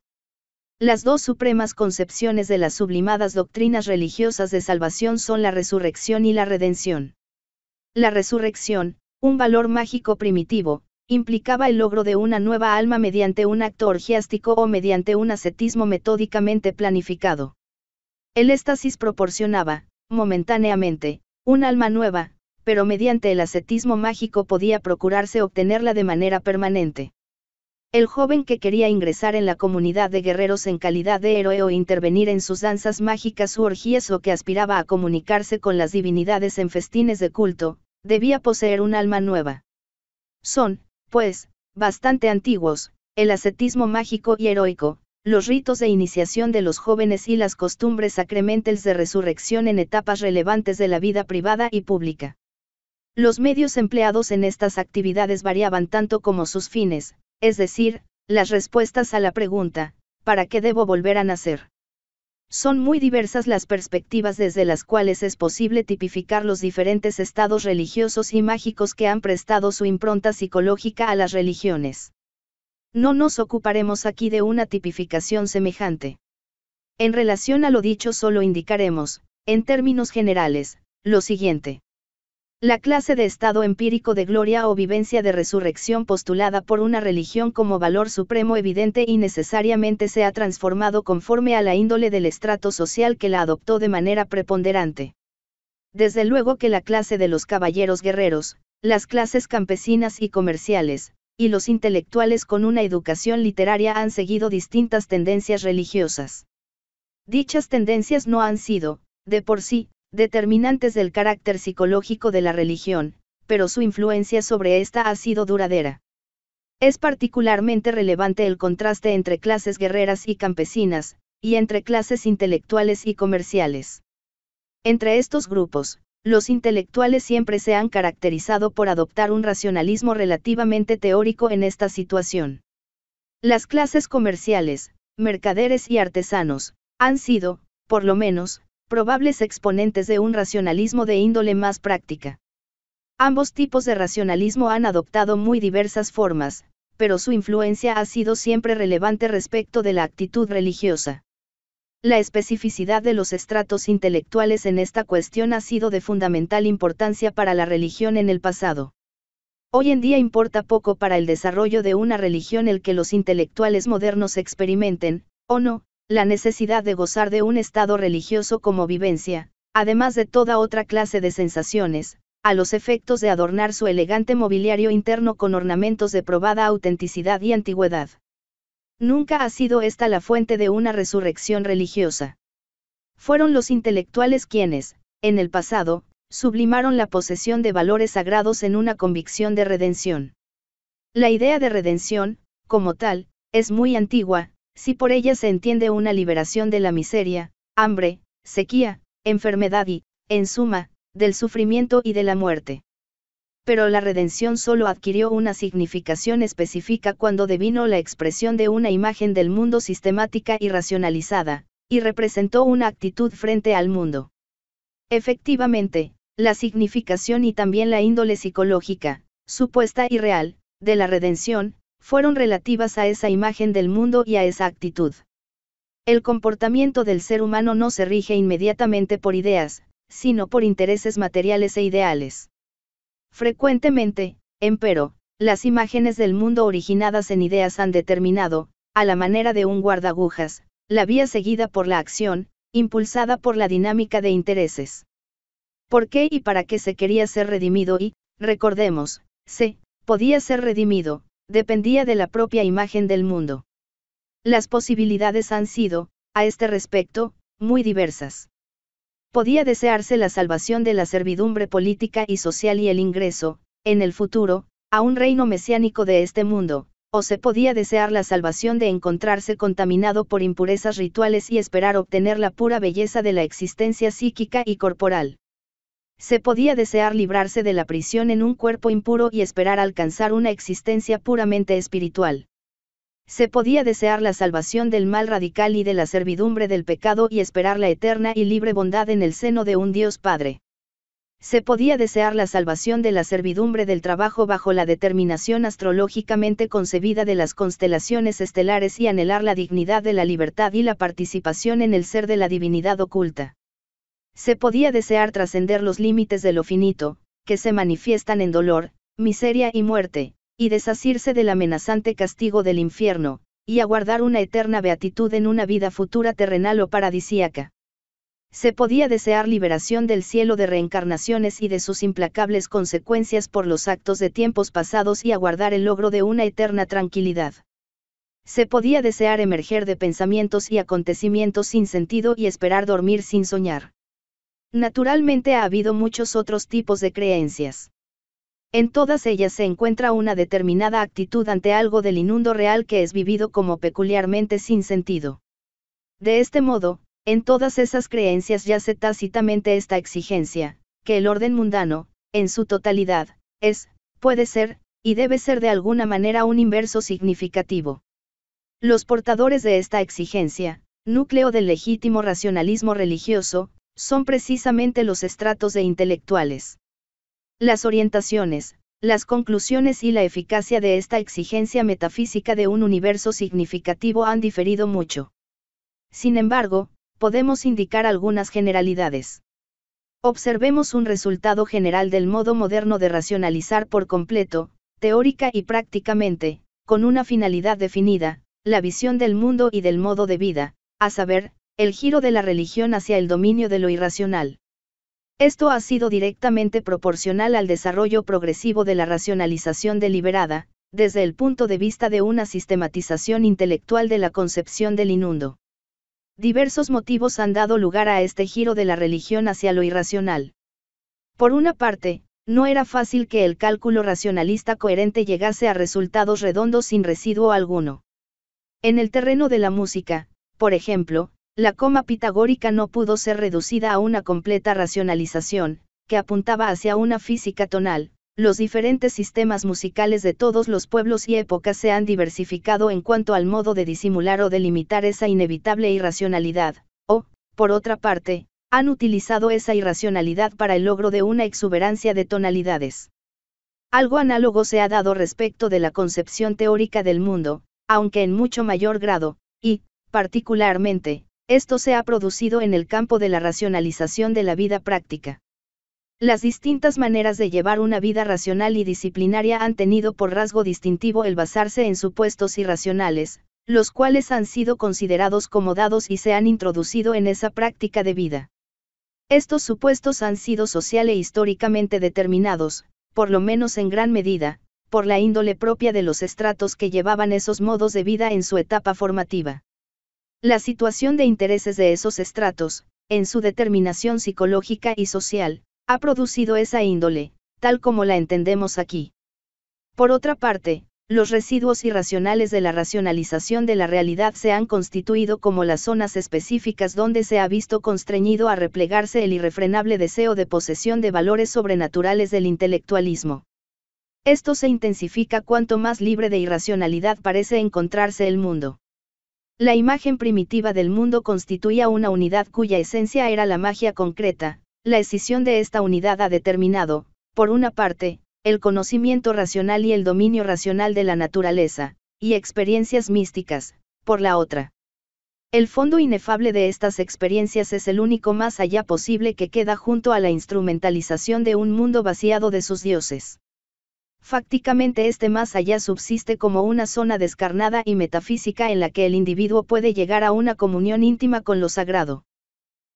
Las dos supremas concepciones de las sublimadas doctrinas religiosas de salvación son la resurrección y la redención. La resurrección, un valor mágico primitivo, implicaba el logro de una nueva alma mediante un acto orgiástico o mediante un ascetismo metódicamente planificado. El éxtasis proporcionaba, momentáneamente, un alma nueva, pero mediante el ascetismo mágico podía procurarse obtenerla de manera permanente. El joven que quería ingresar en la comunidad de guerreros en calidad de héroe o intervenir en sus danzas mágicas u orgías o que aspiraba a comunicarse con las divinidades en festines de culto, debía poseer un alma nueva. Son, pues, bastante antiguos, el ascetismo mágico y heroico, los ritos de iniciación de los jóvenes y las costumbres sacramentales de resurrección en etapas relevantes de la vida privada y pública. Los medios empleados en estas actividades variaban tanto como sus fines, es decir, las respuestas a la pregunta, ¿para qué debo volver a nacer? Son muy diversas las perspectivas desde las cuales es posible tipificar los diferentes estados religiosos y mágicos que han prestado su impronta psicológica a las religiones. No nos ocuparemos aquí de una tipificación semejante. En relación a lo dicho solo indicaremos, en términos generales, lo siguiente. La clase de estado empírico de gloria o vivencia de resurrección postulada por una religión como valor supremo evidente y necesariamente se ha transformado conforme a la índole del estrato social que la adoptó de manera preponderante. Desde luego que la clase de los caballeros guerreros, las clases campesinas y comerciales, y los intelectuales con una educación literaria han seguido distintas tendencias religiosas. Dichas tendencias no han sido, de por sí, determinantes del carácter psicológico de la religión, pero su influencia sobre esta ha sido duradera. Es particularmente relevante el contraste entre clases guerreras y campesinas, y entre clases intelectuales y comerciales. Entre estos grupos, los intelectuales siempre se han caracterizado por adoptar un racionalismo relativamente teórico en esta situación. Las clases comerciales, mercaderes y artesanos, han sido, por lo menos, probables exponentes de un racionalismo de índole más práctica. Ambos tipos de racionalismo han adoptado muy diversas formas, pero su influencia ha sido siempre relevante respecto de la actitud religiosa. La especificidad de los estratos intelectuales en esta cuestión ha sido de fundamental importancia para la religión en el pasado. Hoy en día importa poco para el desarrollo de una religión el que los intelectuales modernos experimenten, o no, la necesidad de gozar de un estado religioso como vivencia, además de toda otra clase de sensaciones, a los efectos de adornar su elegante mobiliario interno con ornamentos de probada autenticidad y antigüedad. Nunca ha sido esta la fuente de una resurrección religiosa. Fueron los intelectuales quienes, en el pasado, sublimaron la posesión de valores sagrados en una convicción de redención. La idea de redención, como tal, es muy antigua, si por ella se entiende una liberación de la miseria, hambre, sequía, enfermedad y, en suma, del sufrimiento y de la muerte. Pero la redención solo adquirió una significación específica cuando devino la expresión de una imagen del mundo sistemática y racionalizada, y representó una actitud frente al mundo. Efectivamente, la significación y también la índole psicológica, supuesta y real, de la redención, fueron relativas a esa imagen del mundo y a esa actitud. El comportamiento del ser humano no se rige inmediatamente por ideas, sino por intereses materiales e ideales. Frecuentemente, empero, las imágenes del mundo originadas en ideas han determinado, a la manera de un guardagujas, la vía seguida por la acción, impulsada por la dinámica de intereses. ¿Por qué y para qué se quería ser redimido y, recordemos, se, podía ser redimido, dependía de la propia imagen del mundo. Las posibilidades han sido, a este respecto, muy diversas. Podía desearse la salvación de la servidumbre política y social y el ingreso, en el futuro, a un reino mesiánico de este mundo, o se podía desear la salvación de encontrarse contaminado por impurezas rituales y esperar obtener la pura belleza de la existencia psíquica y corporal se podía desear librarse de la prisión en un cuerpo impuro y esperar alcanzar una existencia puramente espiritual. Se podía desear la salvación del mal radical y de la servidumbre del pecado y esperar la eterna y libre bondad en el seno de un Dios Padre. Se podía desear la salvación de la servidumbre del trabajo bajo la determinación astrológicamente concebida de las constelaciones estelares y anhelar la dignidad de la libertad y la participación en el ser de la divinidad oculta se podía desear trascender los límites de lo finito, que se manifiestan en dolor, miseria y muerte, y desasirse del amenazante castigo del infierno, y aguardar una eterna beatitud en una vida futura terrenal o paradisíaca. Se podía desear liberación del cielo de reencarnaciones y de sus implacables consecuencias por los actos de tiempos pasados y aguardar el logro de una eterna tranquilidad. Se podía desear emerger de pensamientos y acontecimientos sin sentido y esperar dormir sin soñar. Naturalmente ha habido muchos otros tipos de creencias. En todas ellas se encuentra una determinada actitud ante algo del inundo real que es vivido como peculiarmente sin sentido. De este modo, en todas esas creencias yace tácitamente esta exigencia, que el orden mundano, en su totalidad, es, puede ser, y debe ser de alguna manera un inverso significativo. Los portadores de esta exigencia, núcleo del legítimo racionalismo religioso, son precisamente los estratos de intelectuales. Las orientaciones, las conclusiones y la eficacia de esta exigencia metafísica de un universo significativo han diferido mucho. Sin embargo, podemos indicar algunas generalidades. Observemos un resultado general del modo moderno de racionalizar por completo, teórica y prácticamente, con una finalidad definida, la visión del mundo y del modo de vida, a saber, el giro de la religión hacia el dominio de lo irracional. Esto ha sido directamente proporcional al desarrollo progresivo de la racionalización deliberada, desde el punto de vista de una sistematización intelectual de la concepción del inundo. Diversos motivos han dado lugar a este giro de la religión hacia lo irracional. Por una parte, no era fácil que el cálculo racionalista coherente llegase a resultados redondos sin residuo alguno. En el terreno de la música, por ejemplo, la coma pitagórica no pudo ser reducida a una completa racionalización, que apuntaba hacia una física tonal. Los diferentes sistemas musicales de todos los pueblos y épocas se han diversificado en cuanto al modo de disimular o delimitar esa inevitable irracionalidad, o, por otra parte, han utilizado esa irracionalidad para el logro de una exuberancia de tonalidades. Algo análogo se ha dado respecto de la concepción teórica del mundo, aunque en mucho mayor grado, y, particularmente, esto se ha producido en el campo de la racionalización de la vida práctica. Las distintas maneras de llevar una vida racional y disciplinaria han tenido por rasgo distintivo el basarse en supuestos irracionales, los cuales han sido considerados como dados y se han introducido en esa práctica de vida. Estos supuestos han sido social e históricamente determinados, por lo menos en gran medida, por la índole propia de los estratos que llevaban esos modos de vida en su etapa formativa. La situación de intereses de esos estratos, en su determinación psicológica y social, ha producido esa índole, tal como la entendemos aquí. Por otra parte, los residuos irracionales de la racionalización de la realidad se han constituido como las zonas específicas donde se ha visto constreñido a replegarse el irrefrenable deseo de posesión de valores sobrenaturales del intelectualismo. Esto se intensifica cuanto más libre de irracionalidad parece encontrarse el mundo. La imagen primitiva del mundo constituía una unidad cuya esencia era la magia concreta, la escisión de esta unidad ha determinado, por una parte, el conocimiento racional y el dominio racional de la naturaleza, y experiencias místicas, por la otra. El fondo inefable de estas experiencias es el único más allá posible que queda junto a la instrumentalización de un mundo vaciado de sus dioses. Fácticamente este más allá subsiste como una zona descarnada y metafísica en la que el individuo puede llegar a una comunión íntima con lo sagrado.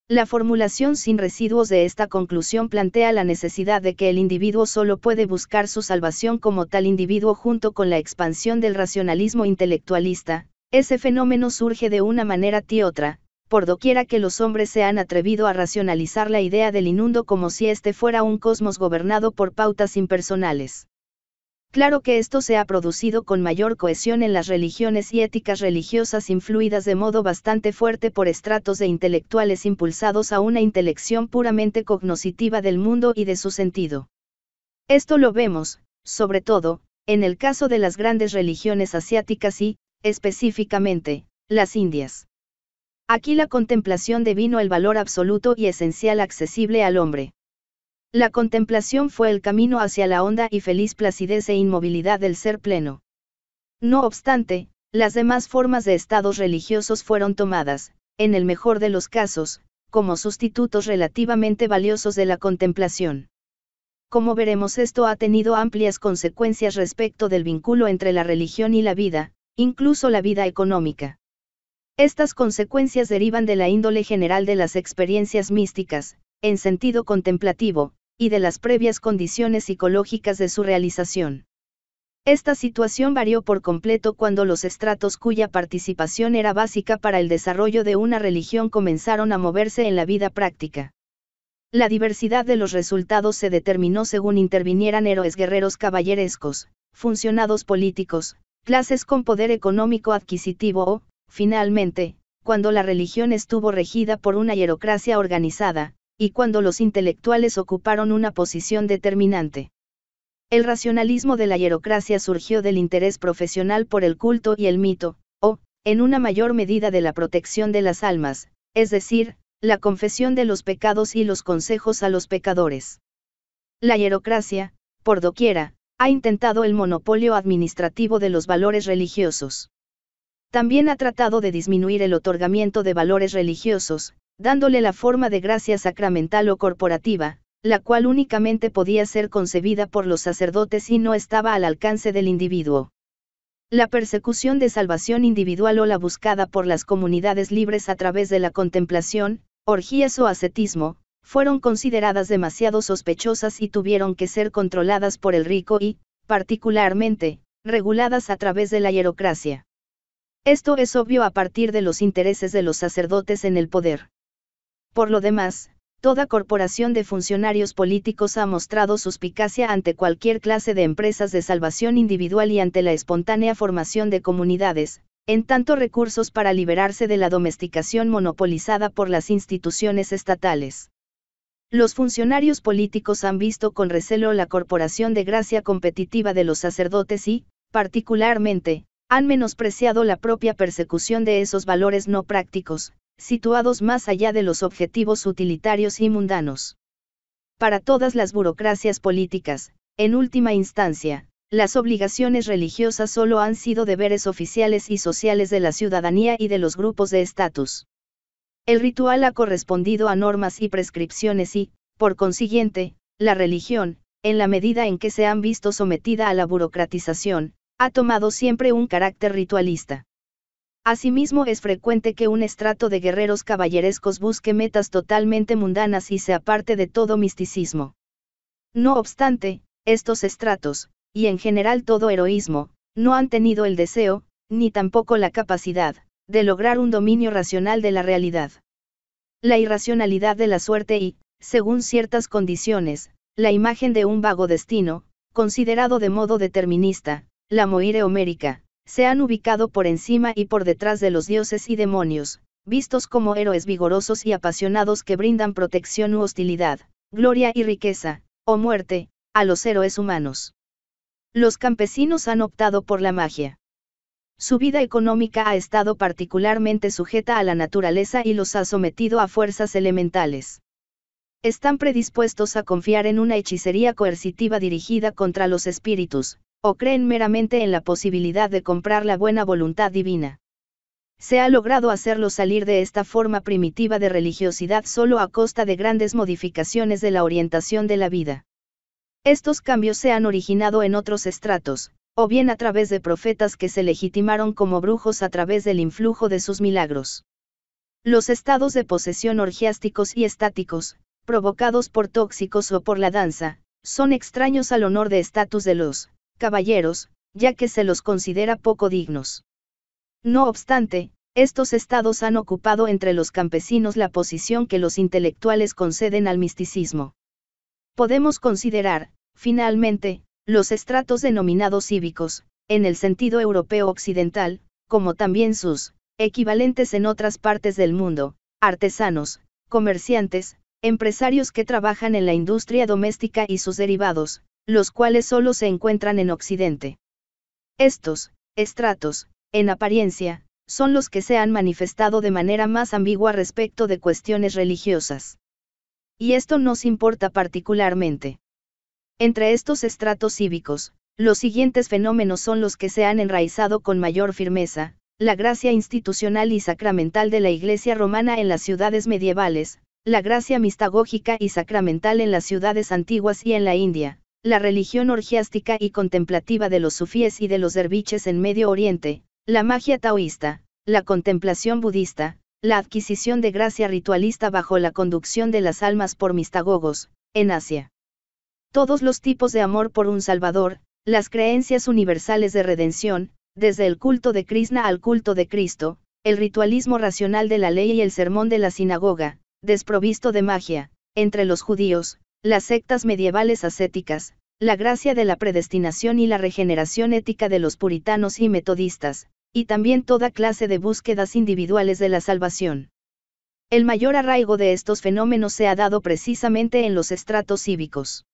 La formulación sin residuos de esta conclusión plantea la necesidad de que el individuo solo puede buscar su salvación como tal individuo junto con la expansión del racionalismo intelectualista, ese fenómeno surge de una manera otra, por doquiera que los hombres se han atrevido a racionalizar la idea del inundo como si éste fuera un cosmos gobernado por pautas impersonales. Claro que esto se ha producido con mayor cohesión en las religiones y éticas religiosas influidas de modo bastante fuerte por estratos de intelectuales impulsados a una intelección puramente cognoscitiva del mundo y de su sentido. Esto lo vemos, sobre todo, en el caso de las grandes religiones asiáticas y, específicamente, las indias. Aquí la contemplación devino el valor absoluto y esencial accesible al hombre. La contemplación fue el camino hacia la honda y feliz placidez e inmovilidad del ser pleno. No obstante, las demás formas de estados religiosos fueron tomadas, en el mejor de los casos, como sustitutos relativamente valiosos de la contemplación. Como veremos esto ha tenido amplias consecuencias respecto del vínculo entre la religión y la vida, incluso la vida económica. Estas consecuencias derivan de la índole general de las experiencias místicas, en sentido contemplativo, y de las previas condiciones psicológicas de su realización. Esta situación varió por completo cuando los estratos cuya participación era básica para el desarrollo de una religión comenzaron a moverse en la vida práctica. La diversidad de los resultados se determinó según intervinieran héroes guerreros caballerescos, funcionados políticos, clases con poder económico adquisitivo o, finalmente, cuando la religión estuvo regida por una hierocracia organizada, y cuando los intelectuales ocuparon una posición determinante. El racionalismo de la hierocracia surgió del interés profesional por el culto y el mito, o, en una mayor medida de la protección de las almas, es decir, la confesión de los pecados y los consejos a los pecadores. La hierocracia, por doquiera, ha intentado el monopolio administrativo de los valores religiosos. También ha tratado de disminuir el otorgamiento de valores religiosos, dándole la forma de gracia sacramental o corporativa, la cual únicamente podía ser concebida por los sacerdotes y no estaba al alcance del individuo. La persecución de salvación individual o la buscada por las comunidades libres a través de la contemplación, orgías o ascetismo, fueron consideradas demasiado sospechosas y tuvieron que ser controladas por el rico y, particularmente, reguladas a través de la hierocracia. Esto es obvio a partir de los intereses de los sacerdotes en el poder. Por lo demás, toda corporación de funcionarios políticos ha mostrado suspicacia ante cualquier clase de empresas de salvación individual y ante la espontánea formación de comunidades, en tanto recursos para liberarse de la domesticación monopolizada por las instituciones estatales. Los funcionarios políticos han visto con recelo la corporación de gracia competitiva de los sacerdotes y, particularmente, han menospreciado la propia persecución de esos valores no prácticos, situados más allá de los objetivos utilitarios y mundanos. Para todas las burocracias políticas, en última instancia, las obligaciones religiosas solo han sido deberes oficiales y sociales de la ciudadanía y de los grupos de estatus. El ritual ha correspondido a normas y prescripciones y, por consiguiente, la religión, en la medida en que se han visto sometida a la burocratización, ha tomado siempre un carácter ritualista. Asimismo es frecuente que un estrato de guerreros caballerescos busque metas totalmente mundanas y se aparte de todo misticismo. No obstante, estos estratos, y en general todo heroísmo, no han tenido el deseo, ni tampoco la capacidad, de lograr un dominio racional de la realidad. La irracionalidad de la suerte y, según ciertas condiciones, la imagen de un vago destino, considerado de modo determinista, la moire homérica, se han ubicado por encima y por detrás de los dioses y demonios, vistos como héroes vigorosos y apasionados que brindan protección u hostilidad, gloria y riqueza, o muerte, a los héroes humanos. Los campesinos han optado por la magia. Su vida económica ha estado particularmente sujeta a la naturaleza y los ha sometido a fuerzas elementales. Están predispuestos a confiar en una hechicería coercitiva dirigida contra los espíritus, o creen meramente en la posibilidad de comprar la buena voluntad divina. Se ha logrado hacerlo salir de esta forma primitiva de religiosidad solo a costa de grandes modificaciones de la orientación de la vida. Estos cambios se han originado en otros estratos, o bien a través de profetas que se legitimaron como brujos a través del influjo de sus milagros. Los estados de posesión orgiásticos y estáticos, provocados por tóxicos o por la danza, son extraños al honor de estatus de los caballeros, ya que se los considera poco dignos. No obstante, estos estados han ocupado entre los campesinos la posición que los intelectuales conceden al misticismo. Podemos considerar, finalmente, los estratos denominados cívicos, en el sentido europeo occidental, como también sus equivalentes en otras partes del mundo, artesanos, comerciantes, empresarios que trabajan en la industria doméstica y sus derivados, los cuales solo se encuentran en Occidente. Estos, estratos, en apariencia, son los que se han manifestado de manera más ambigua respecto de cuestiones religiosas. Y esto nos importa particularmente. Entre estos estratos cívicos, los siguientes fenómenos son los que se han enraizado con mayor firmeza, la gracia institucional y sacramental de la Iglesia romana en las ciudades medievales, la gracia mistagógica y sacramental en las ciudades antiguas y en la India, la religión orgiástica y contemplativa de los sufíes y de los derviches en Medio Oriente, la magia taoísta, la contemplación budista, la adquisición de gracia ritualista bajo la conducción de las almas por mistagogos, en Asia. Todos los tipos de amor por un Salvador, las creencias universales de redención, desde el culto de Krishna al culto de Cristo, el ritualismo racional de la ley y el sermón de la sinagoga, desprovisto de magia, entre los judíos, las sectas medievales ascéticas, la gracia de la predestinación y la regeneración ética de los puritanos y metodistas, y también toda clase de búsquedas individuales de la salvación. El mayor arraigo de estos fenómenos se ha dado precisamente en los estratos cívicos.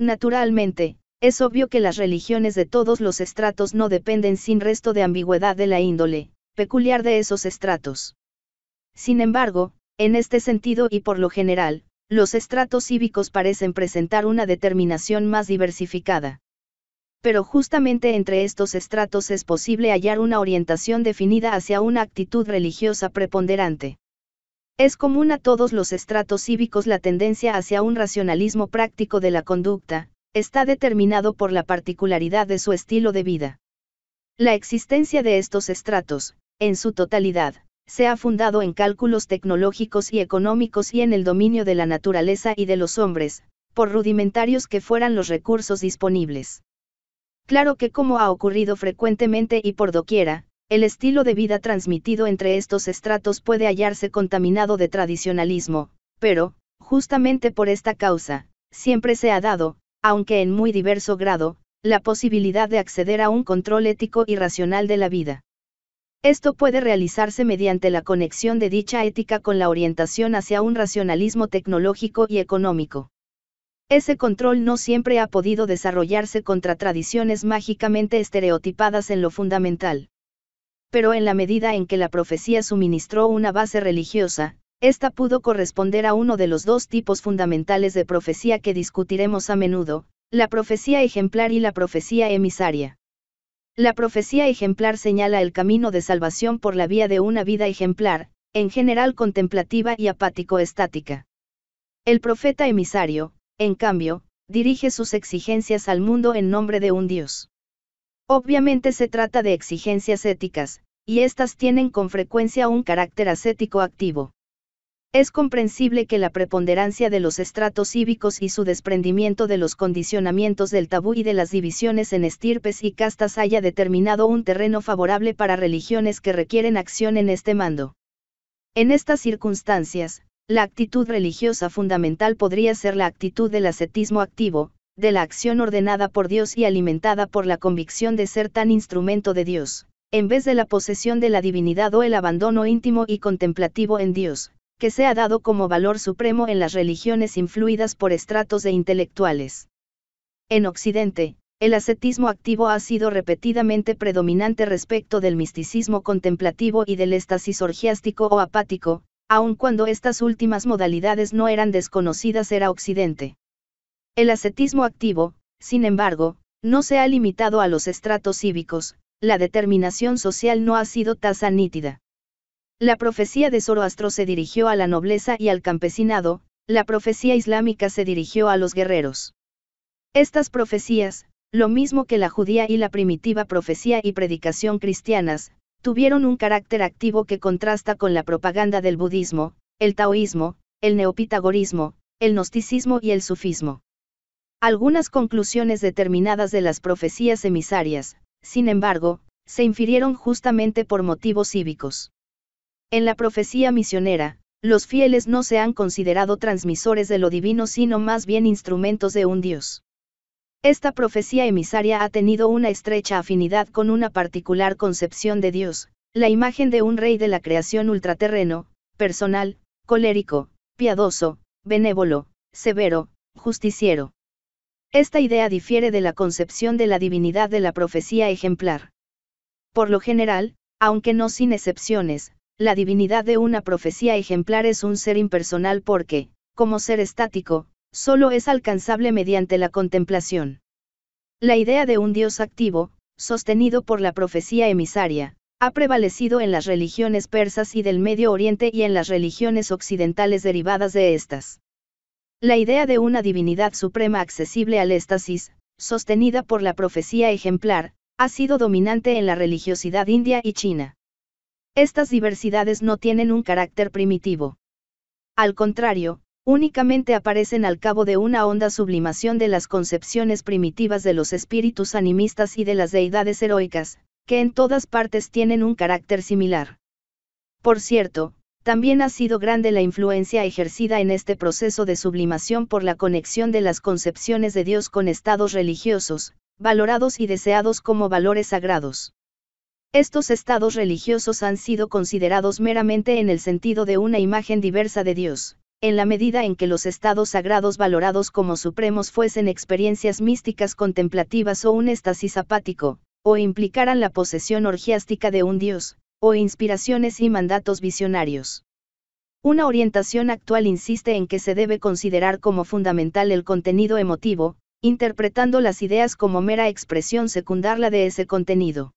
Naturalmente, es obvio que las religiones de todos los estratos no dependen sin resto de ambigüedad de la índole, peculiar de esos estratos. Sin embargo, en este sentido y por lo general, los estratos cívicos parecen presentar una determinación más diversificada. Pero justamente entre estos estratos es posible hallar una orientación definida hacia una actitud religiosa preponderante. Es común a todos los estratos cívicos la tendencia hacia un racionalismo práctico de la conducta, está determinado por la particularidad de su estilo de vida. La existencia de estos estratos, en su totalidad, se ha fundado en cálculos tecnológicos y económicos y en el dominio de la naturaleza y de los hombres, por rudimentarios que fueran los recursos disponibles. Claro que como ha ocurrido frecuentemente y por doquiera, el estilo de vida transmitido entre estos estratos puede hallarse contaminado de tradicionalismo, pero, justamente por esta causa, siempre se ha dado, aunque en muy diverso grado, la posibilidad de acceder a un control ético y racional de la vida. Esto puede realizarse mediante la conexión de dicha ética con la orientación hacia un racionalismo tecnológico y económico. Ese control no siempre ha podido desarrollarse contra tradiciones mágicamente estereotipadas en lo fundamental. Pero en la medida en que la profecía suministró una base religiosa, esta pudo corresponder a uno de los dos tipos fundamentales de profecía que discutiremos a menudo, la profecía ejemplar y la profecía emisaria. La profecía ejemplar señala el camino de salvación por la vía de una vida ejemplar, en general contemplativa y apático-estática. El profeta emisario, en cambio, dirige sus exigencias al mundo en nombre de un Dios. Obviamente se trata de exigencias éticas, y éstas tienen con frecuencia un carácter ascético activo. Es comprensible que la preponderancia de los estratos cívicos y su desprendimiento de los condicionamientos del tabú y de las divisiones en estirpes y castas haya determinado un terreno favorable para religiones que requieren acción en este mando. En estas circunstancias, la actitud religiosa fundamental podría ser la actitud del ascetismo activo, de la acción ordenada por Dios y alimentada por la convicción de ser tan instrumento de Dios, en vez de la posesión de la divinidad o el abandono íntimo y contemplativo en Dios que se ha dado como valor supremo en las religiones influidas por estratos de intelectuales. En Occidente, el ascetismo activo ha sido repetidamente predominante respecto del misticismo contemplativo y del éstasis orgiástico o apático, aun cuando estas últimas modalidades no eran desconocidas era Occidente. El ascetismo activo, sin embargo, no se ha limitado a los estratos cívicos, la determinación social no ha sido tasa nítida. La profecía de Zoroastro se dirigió a la nobleza y al campesinado, la profecía islámica se dirigió a los guerreros. Estas profecías, lo mismo que la judía y la primitiva profecía y predicación cristianas, tuvieron un carácter activo que contrasta con la propaganda del budismo, el taoísmo, el neopitagorismo, el gnosticismo y el sufismo. Algunas conclusiones determinadas de las profecías emisarias, sin embargo, se infirieron justamente por motivos cívicos. En la profecía misionera, los fieles no se han considerado transmisores de lo divino sino más bien instrumentos de un Dios. Esta profecía emisaria ha tenido una estrecha afinidad con una particular concepción de Dios, la imagen de un rey de la creación ultraterreno, personal, colérico, piadoso, benévolo, severo, justiciero. Esta idea difiere de la concepción de la divinidad de la profecía ejemplar. Por lo general, aunque no sin excepciones, la divinidad de una profecía ejemplar es un ser impersonal porque, como ser estático, solo es alcanzable mediante la contemplación. La idea de un Dios activo, sostenido por la profecía emisaria, ha prevalecido en las religiones persas y del Medio Oriente y en las religiones occidentales derivadas de estas. La idea de una divinidad suprema accesible al éxtasis, sostenida por la profecía ejemplar, ha sido dominante en la religiosidad india y china. Estas diversidades no tienen un carácter primitivo. Al contrario, únicamente aparecen al cabo de una honda sublimación de las concepciones primitivas de los espíritus animistas y de las deidades heroicas, que en todas partes tienen un carácter similar. Por cierto, también ha sido grande la influencia ejercida en este proceso de sublimación por la conexión de las concepciones de Dios con estados religiosos, valorados y deseados como valores sagrados. Estos estados religiosos han sido considerados meramente en el sentido de una imagen diversa de Dios, en la medida en que los estados sagrados valorados como supremos fuesen experiencias místicas contemplativas o un éstasis apático, o implicaran la posesión orgiástica de un Dios, o inspiraciones y mandatos visionarios. Una orientación actual insiste en que se debe considerar como fundamental el contenido emotivo, interpretando las ideas como mera expresión secundaria de ese contenido.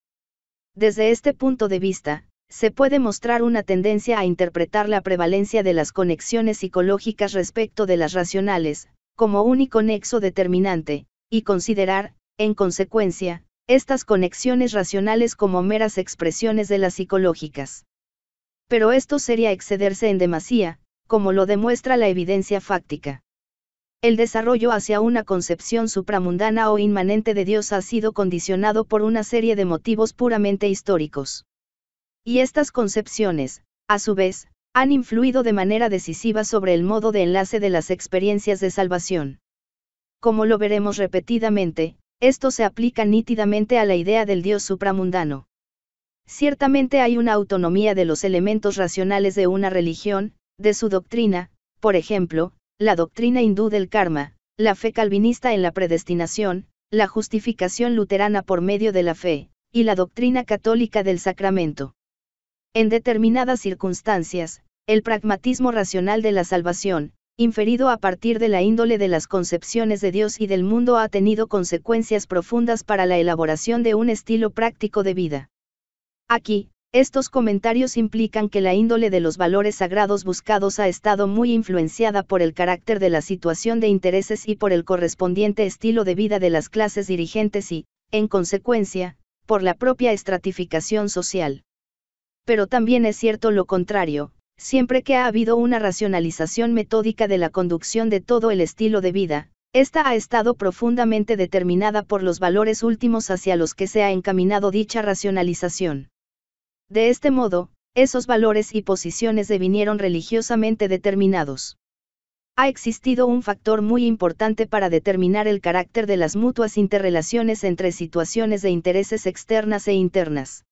Desde este punto de vista, se puede mostrar una tendencia a interpretar la prevalencia de las conexiones psicológicas respecto de las racionales, como único nexo determinante, y considerar, en consecuencia, estas conexiones racionales como meras expresiones de las psicológicas. Pero esto sería excederse en demasía, como lo demuestra la evidencia fáctica. El desarrollo hacia una concepción supramundana o inmanente de Dios ha sido condicionado por una serie de motivos puramente históricos. Y estas concepciones, a su vez, han influido de manera decisiva sobre el modo de enlace de las experiencias de salvación. Como lo veremos repetidamente, esto se aplica nítidamente a la idea del Dios supramundano. Ciertamente hay una autonomía de los elementos racionales de una religión, de su doctrina, por ejemplo, la doctrina hindú del karma, la fe calvinista en la predestinación, la justificación luterana por medio de la fe, y la doctrina católica del sacramento. En determinadas circunstancias, el pragmatismo racional de la salvación, inferido a partir de la índole de las concepciones de Dios y del mundo, ha tenido consecuencias profundas para la elaboración de un estilo práctico de vida. Aquí, estos comentarios implican que la índole de los valores sagrados buscados ha estado muy influenciada por el carácter de la situación de intereses y por el correspondiente estilo de vida de las clases dirigentes y, en consecuencia, por la propia estratificación social. Pero también es cierto lo contrario, siempre que ha habido una racionalización metódica de la conducción de todo el estilo de vida, esta ha estado profundamente determinada por los valores últimos hacia los que se ha encaminado dicha racionalización. De este modo, esos valores y posiciones devinieron religiosamente determinados. Ha existido un factor muy importante para determinar el carácter de las mutuas interrelaciones entre situaciones de intereses externas e internas.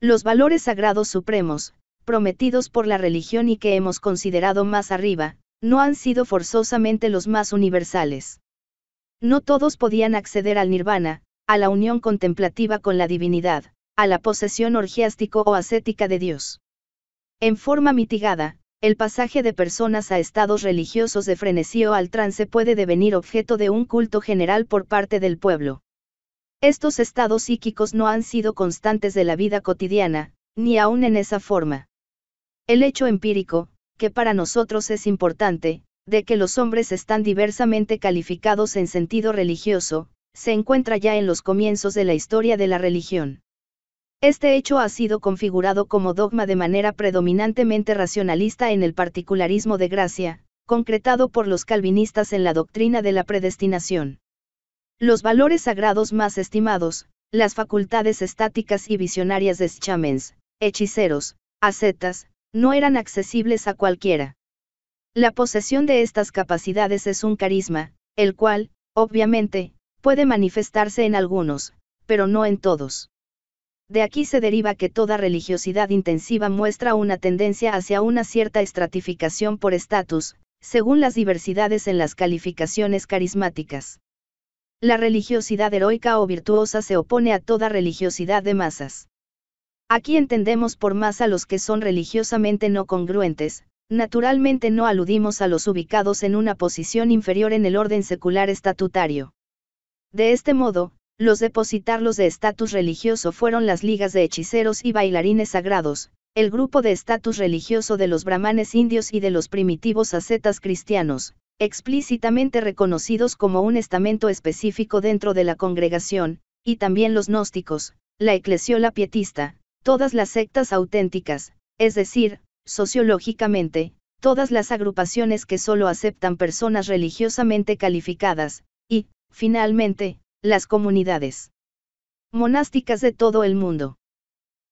Los valores sagrados supremos, prometidos por la religión y que hemos considerado más arriba, no han sido forzosamente los más universales. No todos podían acceder al nirvana, a la unión contemplativa con la divinidad, a la posesión orgiástico o ascética de Dios. En forma mitigada, el pasaje de personas a estados religiosos de frenesí o al trance puede devenir objeto de un culto general por parte del pueblo. Estos estados psíquicos no han sido constantes de la vida cotidiana, ni aún en esa forma. El hecho empírico, que para nosotros es importante, de que los hombres están diversamente calificados en sentido religioso, se encuentra ya en los comienzos de la historia de la religión. Este hecho ha sido configurado como dogma de manera predominantemente racionalista en el particularismo de gracia, concretado por los calvinistas en la doctrina de la predestinación. Los valores sagrados más estimados, las facultades estáticas y visionarias de schamens, hechiceros, acetas, no eran accesibles a cualquiera. La posesión de estas capacidades es un carisma, el cual, obviamente, puede manifestarse en algunos, pero no en todos. De aquí se deriva que toda religiosidad intensiva muestra una tendencia hacia una cierta estratificación por estatus, según las diversidades en las calificaciones carismáticas. La religiosidad heroica o virtuosa se opone a toda religiosidad de masas. Aquí entendemos por masa los que son religiosamente no congruentes, naturalmente no aludimos a los ubicados en una posición inferior en el orden secular estatutario. De este modo, los depositarlos de estatus religioso fueron las ligas de hechiceros y bailarines sagrados, el grupo de estatus religioso de los brahmanes indios y de los primitivos ascetas cristianos, explícitamente reconocidos como un estamento específico dentro de la congregación, y también los gnósticos, la eclesiola pietista, todas las sectas auténticas, es decir, sociológicamente, todas las agrupaciones que solo aceptan personas religiosamente calificadas, y, finalmente, las comunidades monásticas de todo el mundo.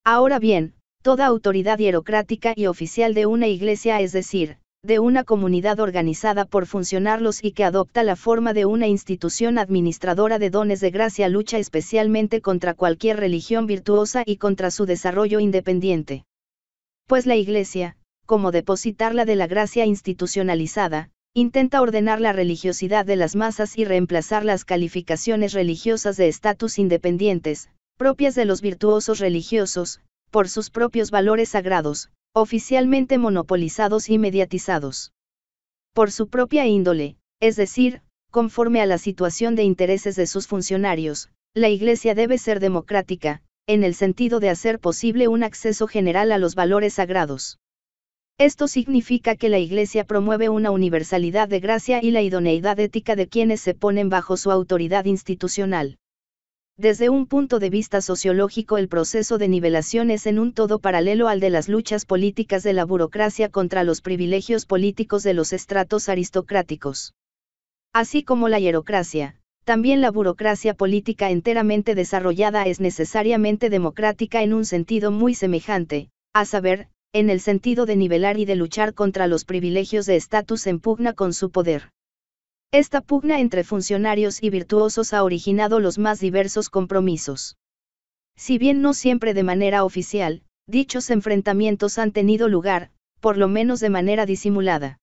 Ahora bien, toda autoridad hierocrática y oficial de una iglesia, es decir, de una comunidad organizada por funcionarlos y que adopta la forma de una institución administradora de dones de gracia, lucha especialmente contra cualquier religión virtuosa y contra su desarrollo independiente. Pues la iglesia, como depositarla de la gracia institucionalizada, Intenta ordenar la religiosidad de las masas y reemplazar las calificaciones religiosas de estatus independientes, propias de los virtuosos religiosos, por sus propios valores sagrados, oficialmente monopolizados y mediatizados. Por su propia índole, es decir, conforme a la situación de intereses de sus funcionarios, la Iglesia debe ser democrática, en el sentido de hacer posible un acceso general a los valores sagrados. Esto significa que la Iglesia promueve una universalidad de gracia y la idoneidad ética de quienes se ponen bajo su autoridad institucional. Desde un punto de vista sociológico el proceso de nivelación es en un todo paralelo al de las luchas políticas de la burocracia contra los privilegios políticos de los estratos aristocráticos. Así como la hierocracia, también la burocracia política enteramente desarrollada es necesariamente democrática en un sentido muy semejante, a saber, en el sentido de nivelar y de luchar contra los privilegios de estatus en pugna con su poder. Esta pugna entre funcionarios y virtuosos ha originado los más diversos compromisos. Si bien no siempre de manera oficial, dichos enfrentamientos han tenido lugar, por lo menos de manera disimulada.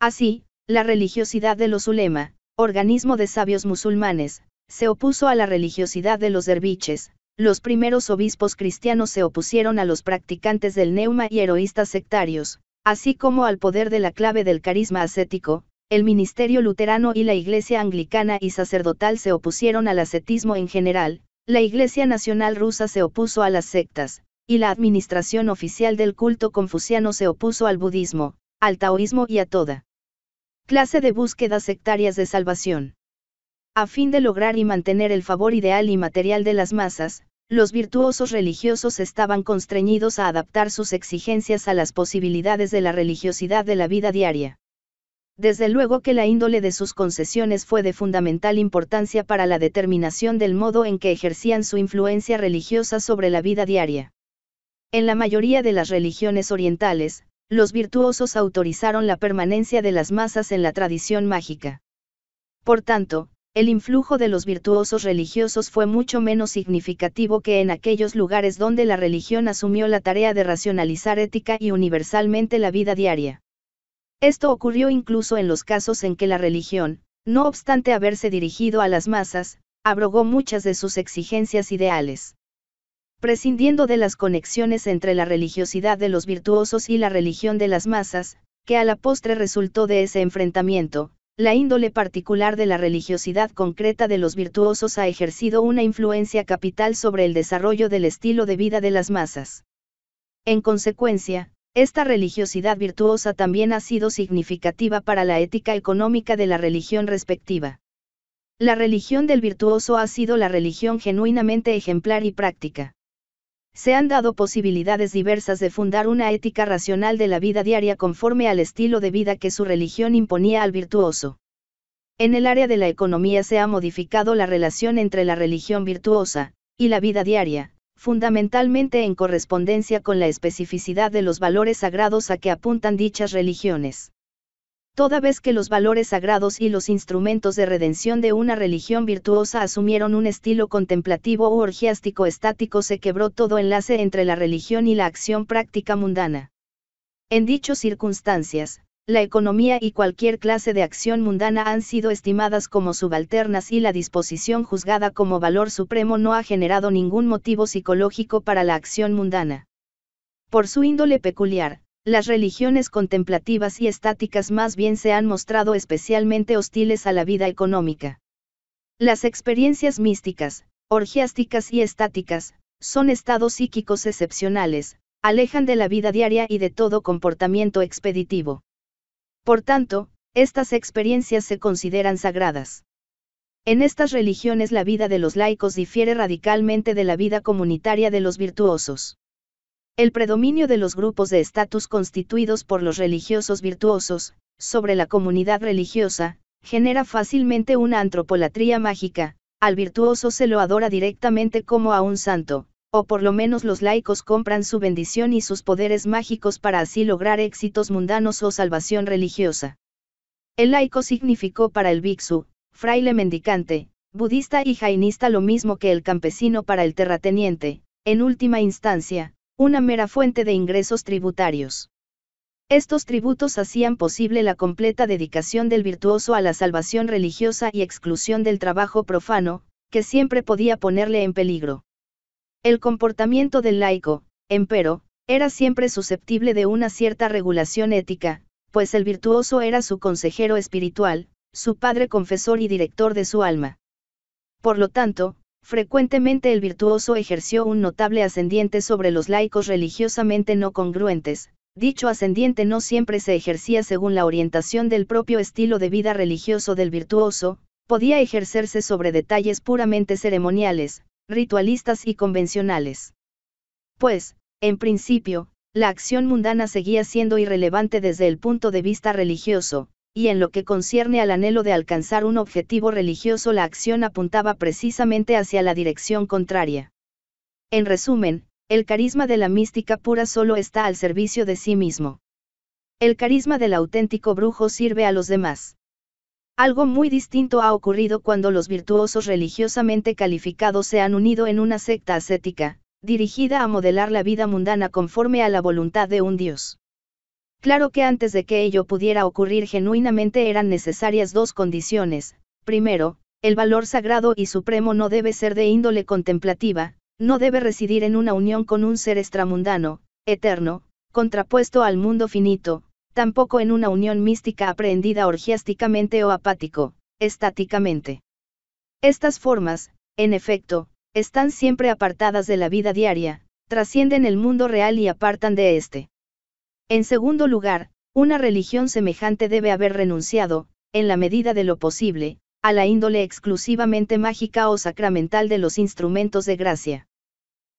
Así, la religiosidad de los ulema, organismo de sabios musulmanes, se opuso a la religiosidad de los derviches, los primeros obispos cristianos se opusieron a los practicantes del neuma y heroístas sectarios, así como al poder de la clave del carisma ascético, el ministerio luterano y la iglesia anglicana y sacerdotal se opusieron al ascetismo en general, la iglesia nacional rusa se opuso a las sectas, y la administración oficial del culto confuciano se opuso al budismo, al taoísmo y a toda clase de búsquedas sectarias de salvación. A fin de lograr y mantener el favor ideal y material de las masas, los virtuosos religiosos estaban constreñidos a adaptar sus exigencias a las posibilidades de la religiosidad de la vida diaria. Desde luego que la índole de sus concesiones fue de fundamental importancia para la determinación del modo en que ejercían su influencia religiosa sobre la vida diaria. En la mayoría de las religiones orientales, los virtuosos autorizaron la permanencia de las masas en la tradición mágica. Por tanto, el influjo de los virtuosos religiosos fue mucho menos significativo que en aquellos lugares donde la religión asumió la tarea de racionalizar ética y universalmente la vida diaria. Esto ocurrió incluso en los casos en que la religión, no obstante haberse dirigido a las masas, abrogó muchas de sus exigencias ideales. Prescindiendo de las conexiones entre la religiosidad de los virtuosos y la religión de las masas, que a la postre resultó de ese enfrentamiento, la índole particular de la religiosidad concreta de los virtuosos ha ejercido una influencia capital sobre el desarrollo del estilo de vida de las masas. En consecuencia, esta religiosidad virtuosa también ha sido significativa para la ética económica de la religión respectiva. La religión del virtuoso ha sido la religión genuinamente ejemplar y práctica se han dado posibilidades diversas de fundar una ética racional de la vida diaria conforme al estilo de vida que su religión imponía al virtuoso. En el área de la economía se ha modificado la relación entre la religión virtuosa, y la vida diaria, fundamentalmente en correspondencia con la especificidad de los valores sagrados a que apuntan dichas religiones toda vez que los valores sagrados y los instrumentos de redención de una religión virtuosa asumieron un estilo contemplativo o orgiástico estático se quebró todo enlace entre la religión y la acción práctica mundana. En dichas circunstancias, la economía y cualquier clase de acción mundana han sido estimadas como subalternas y la disposición juzgada como valor supremo no ha generado ningún motivo psicológico para la acción mundana. Por su índole peculiar, las religiones contemplativas y estáticas más bien se han mostrado especialmente hostiles a la vida económica. Las experiencias místicas, orgiásticas y estáticas, son estados psíquicos excepcionales, alejan de la vida diaria y de todo comportamiento expeditivo. Por tanto, estas experiencias se consideran sagradas. En estas religiones la vida de los laicos difiere radicalmente de la vida comunitaria de los virtuosos. El predominio de los grupos de estatus constituidos por los religiosos virtuosos, sobre la comunidad religiosa, genera fácilmente una antropolatría mágica, al virtuoso se lo adora directamente como a un santo, o por lo menos los laicos compran su bendición y sus poderes mágicos para así lograr éxitos mundanos o salvación religiosa. El laico significó para el bhiksu, fraile mendicante, budista y jainista lo mismo que el campesino para el terrateniente, en última instancia, una mera fuente de ingresos tributarios. Estos tributos hacían posible la completa dedicación del virtuoso a la salvación religiosa y exclusión del trabajo profano, que siempre podía ponerle en peligro. El comportamiento del laico, empero, era siempre susceptible de una cierta regulación ética, pues el virtuoso era su consejero espiritual, su padre confesor y director de su alma. Por lo tanto, Frecuentemente el virtuoso ejerció un notable ascendiente sobre los laicos religiosamente no congruentes, dicho ascendiente no siempre se ejercía según la orientación del propio estilo de vida religioso del virtuoso, podía ejercerse sobre detalles puramente ceremoniales, ritualistas y convencionales. Pues, en principio, la acción mundana seguía siendo irrelevante desde el punto de vista religioso, y en lo que concierne al anhelo de alcanzar un objetivo religioso la acción apuntaba precisamente hacia la dirección contraria. En resumen, el carisma de la mística pura solo está al servicio de sí mismo. El carisma del auténtico brujo sirve a los demás. Algo muy distinto ha ocurrido cuando los virtuosos religiosamente calificados se han unido en una secta ascética, dirigida a modelar la vida mundana conforme a la voluntad de un dios. Claro que antes de que ello pudiera ocurrir genuinamente eran necesarias dos condiciones. Primero, el valor sagrado y supremo no debe ser de índole contemplativa, no debe residir en una unión con un ser extramundano, eterno, contrapuesto al mundo finito, tampoco en una unión mística aprehendida orgiásticamente o apático, estáticamente. Estas formas, en efecto, están siempre apartadas de la vida diaria, trascienden el mundo real y apartan de éste. En segundo lugar, una religión semejante debe haber renunciado, en la medida de lo posible, a la índole exclusivamente mágica o sacramental de los instrumentos de gracia.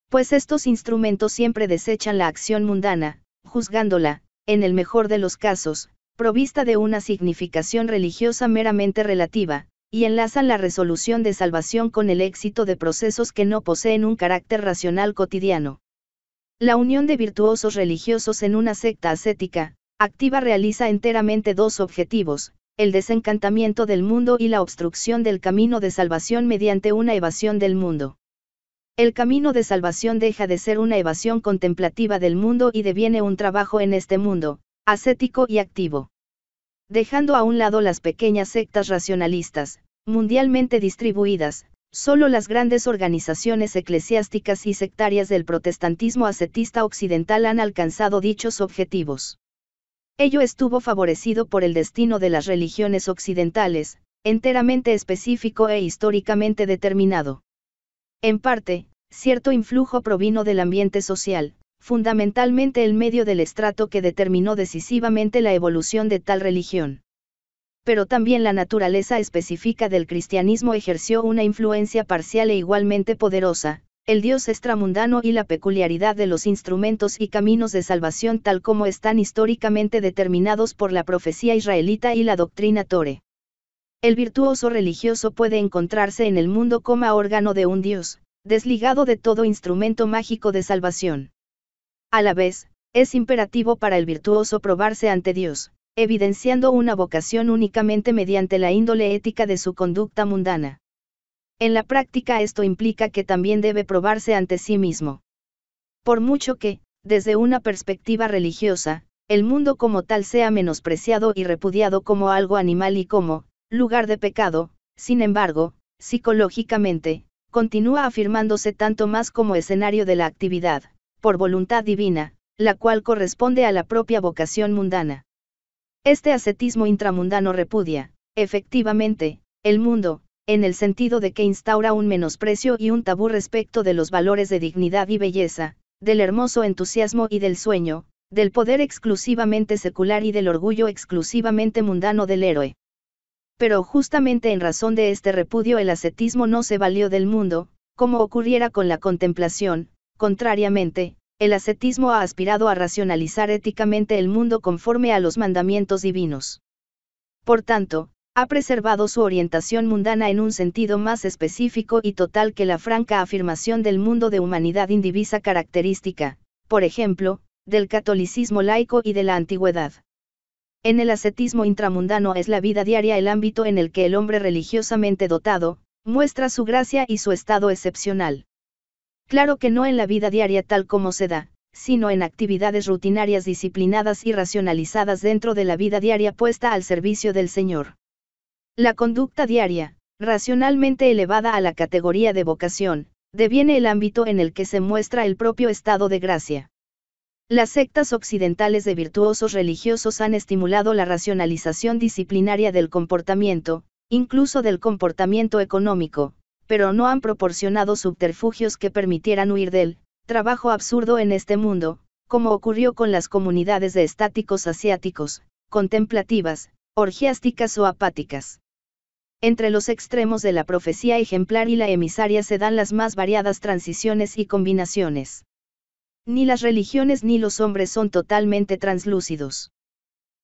Pues estos instrumentos siempre desechan la acción mundana, juzgándola, en el mejor de los casos, provista de una significación religiosa meramente relativa, y enlazan la resolución de salvación con el éxito de procesos que no poseen un carácter racional cotidiano. La unión de virtuosos religiosos en una secta ascética, activa realiza enteramente dos objetivos, el desencantamiento del mundo y la obstrucción del camino de salvación mediante una evasión del mundo. El camino de salvación deja de ser una evasión contemplativa del mundo y deviene un trabajo en este mundo, ascético y activo. Dejando a un lado las pequeñas sectas racionalistas, mundialmente distribuidas, solo las grandes organizaciones eclesiásticas y sectarias del protestantismo ascetista occidental han alcanzado dichos objetivos. Ello estuvo favorecido por el destino de las religiones occidentales, enteramente específico e históricamente determinado. En parte, cierto influjo provino del ambiente social, fundamentalmente el medio del estrato que determinó decisivamente la evolución de tal religión pero también la naturaleza específica del cristianismo ejerció una influencia parcial e igualmente poderosa, el Dios extramundano y la peculiaridad de los instrumentos y caminos de salvación tal como están históricamente determinados por la profecía israelita y la doctrina Tore. El virtuoso religioso puede encontrarse en el mundo como órgano de un Dios, desligado de todo instrumento mágico de salvación. A la vez, es imperativo para el virtuoso probarse ante Dios, evidenciando una vocación únicamente mediante la índole ética de su conducta mundana. En la práctica esto implica que también debe probarse ante sí mismo. Por mucho que, desde una perspectiva religiosa, el mundo como tal sea menospreciado y repudiado como algo animal y como, lugar de pecado, sin embargo, psicológicamente, continúa afirmándose tanto más como escenario de la actividad, por voluntad divina, la cual corresponde a la propia vocación mundana. Este ascetismo intramundano repudia, efectivamente, el mundo, en el sentido de que instaura un menosprecio y un tabú respecto de los valores de dignidad y belleza, del hermoso entusiasmo y del sueño, del poder exclusivamente secular y del orgullo exclusivamente mundano del héroe. Pero justamente en razón de este repudio el ascetismo no se valió del mundo, como ocurriera con la contemplación, contrariamente, el ascetismo ha aspirado a racionalizar éticamente el mundo conforme a los mandamientos divinos. Por tanto, ha preservado su orientación mundana en un sentido más específico y total que la franca afirmación del mundo de humanidad indivisa característica, por ejemplo, del catolicismo laico y de la antigüedad. En el ascetismo intramundano es la vida diaria el ámbito en el que el hombre religiosamente dotado, muestra su gracia y su estado excepcional. Claro que no en la vida diaria tal como se da, sino en actividades rutinarias disciplinadas y racionalizadas dentro de la vida diaria puesta al servicio del Señor. La conducta diaria, racionalmente elevada a la categoría de vocación, deviene el ámbito en el que se muestra el propio estado de gracia. Las sectas occidentales de virtuosos religiosos han estimulado la racionalización disciplinaria del comportamiento, incluso del comportamiento económico, pero no han proporcionado subterfugios que permitieran huir del trabajo absurdo en este mundo, como ocurrió con las comunidades de estáticos asiáticos, contemplativas, orgiásticas o apáticas. Entre los extremos de la profecía ejemplar y la emisaria se dan las más variadas transiciones y combinaciones. Ni las religiones ni los hombres son totalmente translúcidos.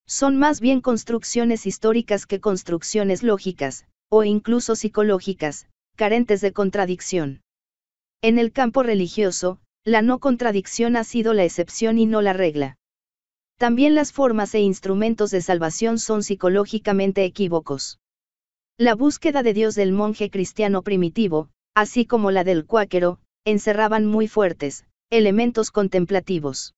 Son más bien construcciones históricas que construcciones lógicas, o incluso psicológicas, carentes de contradicción. En el campo religioso, la no contradicción ha sido la excepción y no la regla. También las formas e instrumentos de salvación son psicológicamente equívocos. La búsqueda de Dios del monje cristiano primitivo, así como la del cuáquero, encerraban muy fuertes, elementos contemplativos.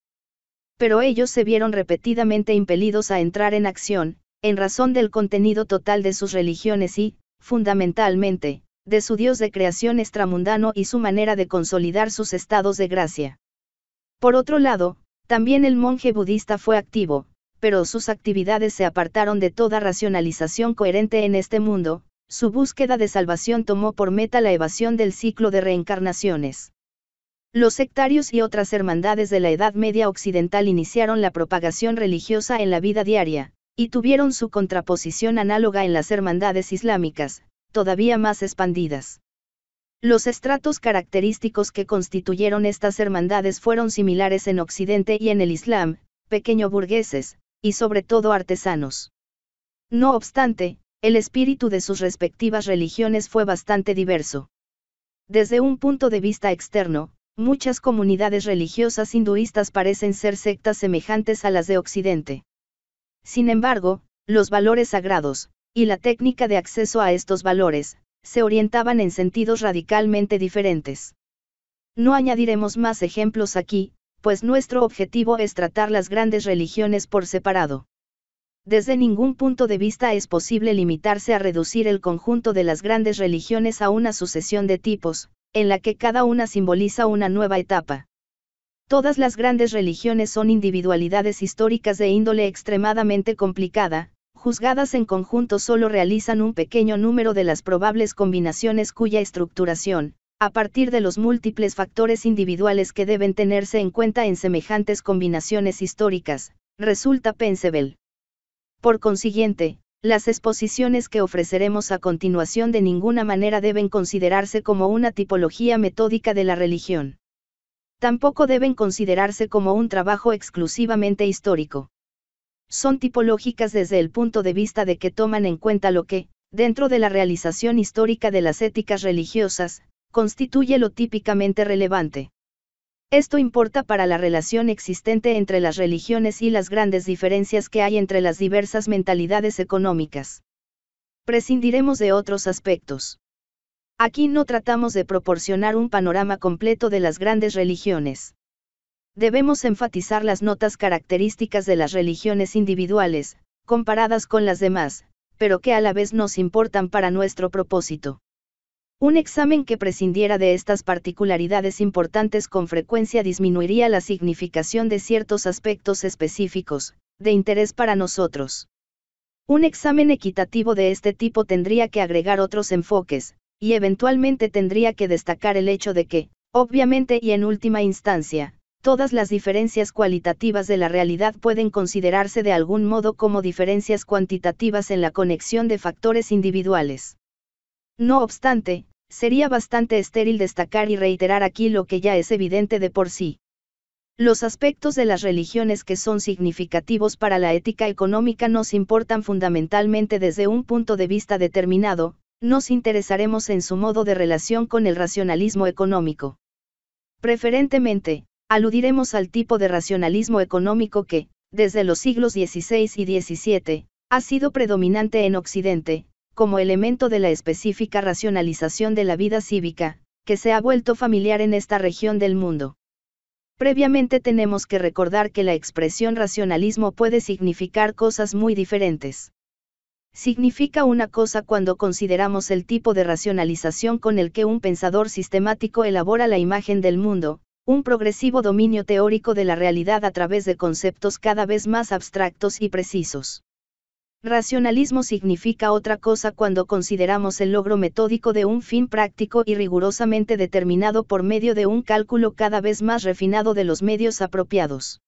Pero ellos se vieron repetidamente impelidos a entrar en acción, en razón del contenido total de sus religiones y, fundamentalmente, de su Dios de creación extramundano y su manera de consolidar sus estados de gracia. Por otro lado, también el monje budista fue activo, pero sus actividades se apartaron de toda racionalización coherente en este mundo, su búsqueda de salvación tomó por meta la evasión del ciclo de reencarnaciones. Los sectarios y otras hermandades de la Edad Media Occidental iniciaron la propagación religiosa en la vida diaria, y tuvieron su contraposición análoga en las hermandades islámicas, todavía más expandidas. Los estratos característicos que constituyeron estas hermandades fueron similares en Occidente y en el Islam, pequeño burgueses, y sobre todo artesanos. No obstante, el espíritu de sus respectivas religiones fue bastante diverso. Desde un punto de vista externo, muchas comunidades religiosas hinduistas parecen ser sectas semejantes a las de Occidente. Sin embargo, los valores sagrados, y la técnica de acceso a estos valores, se orientaban en sentidos radicalmente diferentes. No añadiremos más ejemplos aquí, pues nuestro objetivo es tratar las grandes religiones por separado. Desde ningún punto de vista es posible limitarse a reducir el conjunto de las grandes religiones a una sucesión de tipos, en la que cada una simboliza una nueva etapa. Todas las grandes religiones son individualidades históricas de índole extremadamente complicada, juzgadas en conjunto solo realizan un pequeño número de las probables combinaciones cuya estructuración, a partir de los múltiples factores individuales que deben tenerse en cuenta en semejantes combinaciones históricas, resulta pensable. Por consiguiente, las exposiciones que ofreceremos a continuación de ninguna manera deben considerarse como una tipología metódica de la religión. Tampoco deben considerarse como un trabajo exclusivamente histórico son tipológicas desde el punto de vista de que toman en cuenta lo que, dentro de la realización histórica de las éticas religiosas, constituye lo típicamente relevante. Esto importa para la relación existente entre las religiones y las grandes diferencias que hay entre las diversas mentalidades económicas. Prescindiremos de otros aspectos. Aquí no tratamos de proporcionar un panorama completo de las grandes religiones debemos enfatizar las notas características de las religiones individuales, comparadas con las demás, pero que a la vez nos importan para nuestro propósito. Un examen que prescindiera de estas particularidades importantes con frecuencia disminuiría la significación de ciertos aspectos específicos, de interés para nosotros. Un examen equitativo de este tipo tendría que agregar otros enfoques, y eventualmente tendría que destacar el hecho de que, obviamente y en última instancia, todas las diferencias cualitativas de la realidad pueden considerarse de algún modo como diferencias cuantitativas en la conexión de factores individuales. No obstante, sería bastante estéril destacar y reiterar aquí lo que ya es evidente de por sí. Los aspectos de las religiones que son significativos para la ética económica nos importan fundamentalmente desde un punto de vista determinado, nos interesaremos en su modo de relación con el racionalismo económico. Preferentemente, aludiremos al tipo de racionalismo económico que, desde los siglos XVI y XVII, ha sido predominante en Occidente, como elemento de la específica racionalización de la vida cívica, que se ha vuelto familiar en esta región del mundo. Previamente tenemos que recordar que la expresión racionalismo puede significar cosas muy diferentes. Significa una cosa cuando consideramos el tipo de racionalización con el que un pensador sistemático elabora la imagen del mundo, un progresivo dominio teórico de la realidad a través de conceptos cada vez más abstractos y precisos. Racionalismo significa otra cosa cuando consideramos el logro metódico de un fin práctico y rigurosamente determinado por medio de un cálculo cada vez más refinado de los medios apropiados.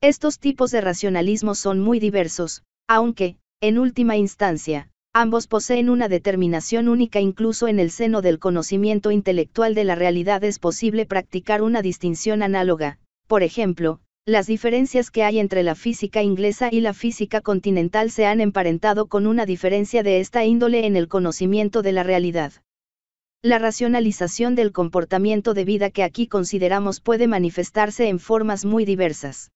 Estos tipos de racionalismo son muy diversos, aunque, en última instancia, Ambos poseen una determinación única incluso en el seno del conocimiento intelectual de la realidad es posible practicar una distinción análoga, por ejemplo, las diferencias que hay entre la física inglesa y la física continental se han emparentado con una diferencia de esta índole en el conocimiento de la realidad. La racionalización del comportamiento de vida que aquí consideramos puede manifestarse en formas muy diversas.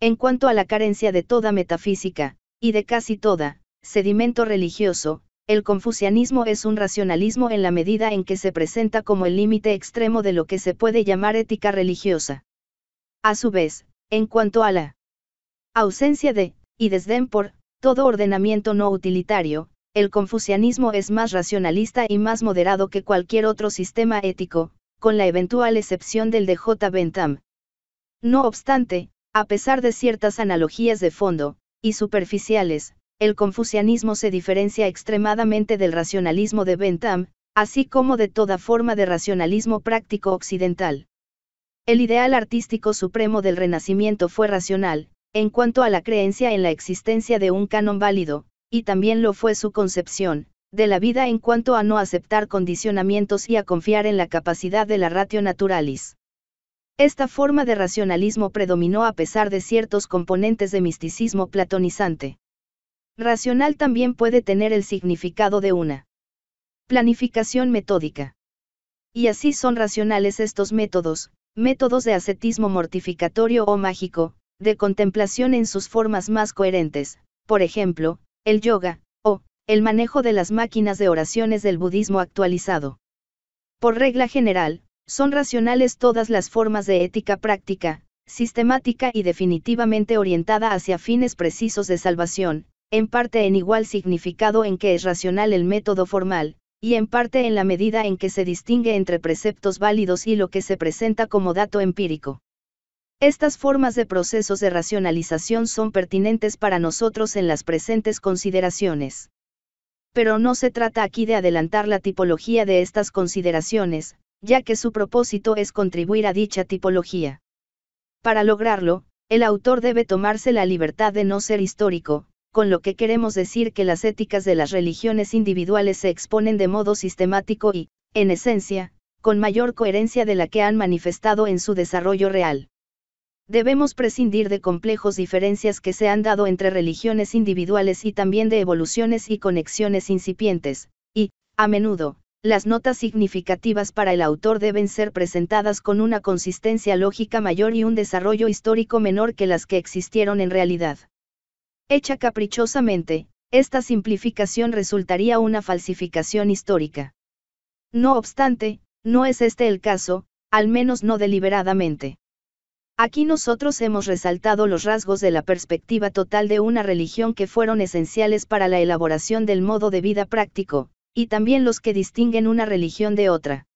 En cuanto a la carencia de toda metafísica, y de casi toda, sedimento religioso, el confucianismo es un racionalismo en la medida en que se presenta como el límite extremo de lo que se puede llamar ética religiosa. A su vez, en cuanto a la ausencia de, y desdén por, todo ordenamiento no utilitario, el confucianismo es más racionalista y más moderado que cualquier otro sistema ético, con la eventual excepción del de J. Bentham. No obstante, a pesar de ciertas analogías de fondo, y superficiales, el confucianismo se diferencia extremadamente del racionalismo de Bentham, así como de toda forma de racionalismo práctico occidental. El ideal artístico supremo del Renacimiento fue racional, en cuanto a la creencia en la existencia de un canon válido, y también lo fue su concepción, de la vida en cuanto a no aceptar condicionamientos y a confiar en la capacidad de la ratio naturalis. Esta forma de racionalismo predominó a pesar de ciertos componentes de misticismo platonizante. Racional también puede tener el significado de una planificación metódica. Y así son racionales estos métodos, métodos de ascetismo mortificatorio o mágico, de contemplación en sus formas más coherentes, por ejemplo, el yoga, o, el manejo de las máquinas de oraciones del budismo actualizado. Por regla general, son racionales todas las formas de ética práctica, sistemática y definitivamente orientada hacia fines precisos de salvación, en parte en igual significado en que es racional el método formal, y en parte en la medida en que se distingue entre preceptos válidos y lo que se presenta como dato empírico. Estas formas de procesos de racionalización son pertinentes para nosotros en las presentes consideraciones. Pero no se trata aquí de adelantar la tipología de estas consideraciones, ya que su propósito es contribuir a dicha tipología. Para lograrlo, el autor debe tomarse la libertad de no ser histórico, con lo que queremos decir que las éticas de las religiones individuales se exponen de modo sistemático y, en esencia, con mayor coherencia de la que han manifestado en su desarrollo real. Debemos prescindir de complejos diferencias que se han dado entre religiones individuales y también de evoluciones y conexiones incipientes, y, a menudo, las notas significativas para el autor deben ser presentadas con una consistencia lógica mayor y un desarrollo histórico menor que las que existieron en realidad. Hecha caprichosamente, esta simplificación resultaría una falsificación histórica. No obstante, no es este el caso, al menos no deliberadamente. Aquí nosotros hemos resaltado los rasgos de la perspectiva total de una religión que fueron esenciales para la elaboración del modo de vida práctico, y también los que distinguen una religión de otra.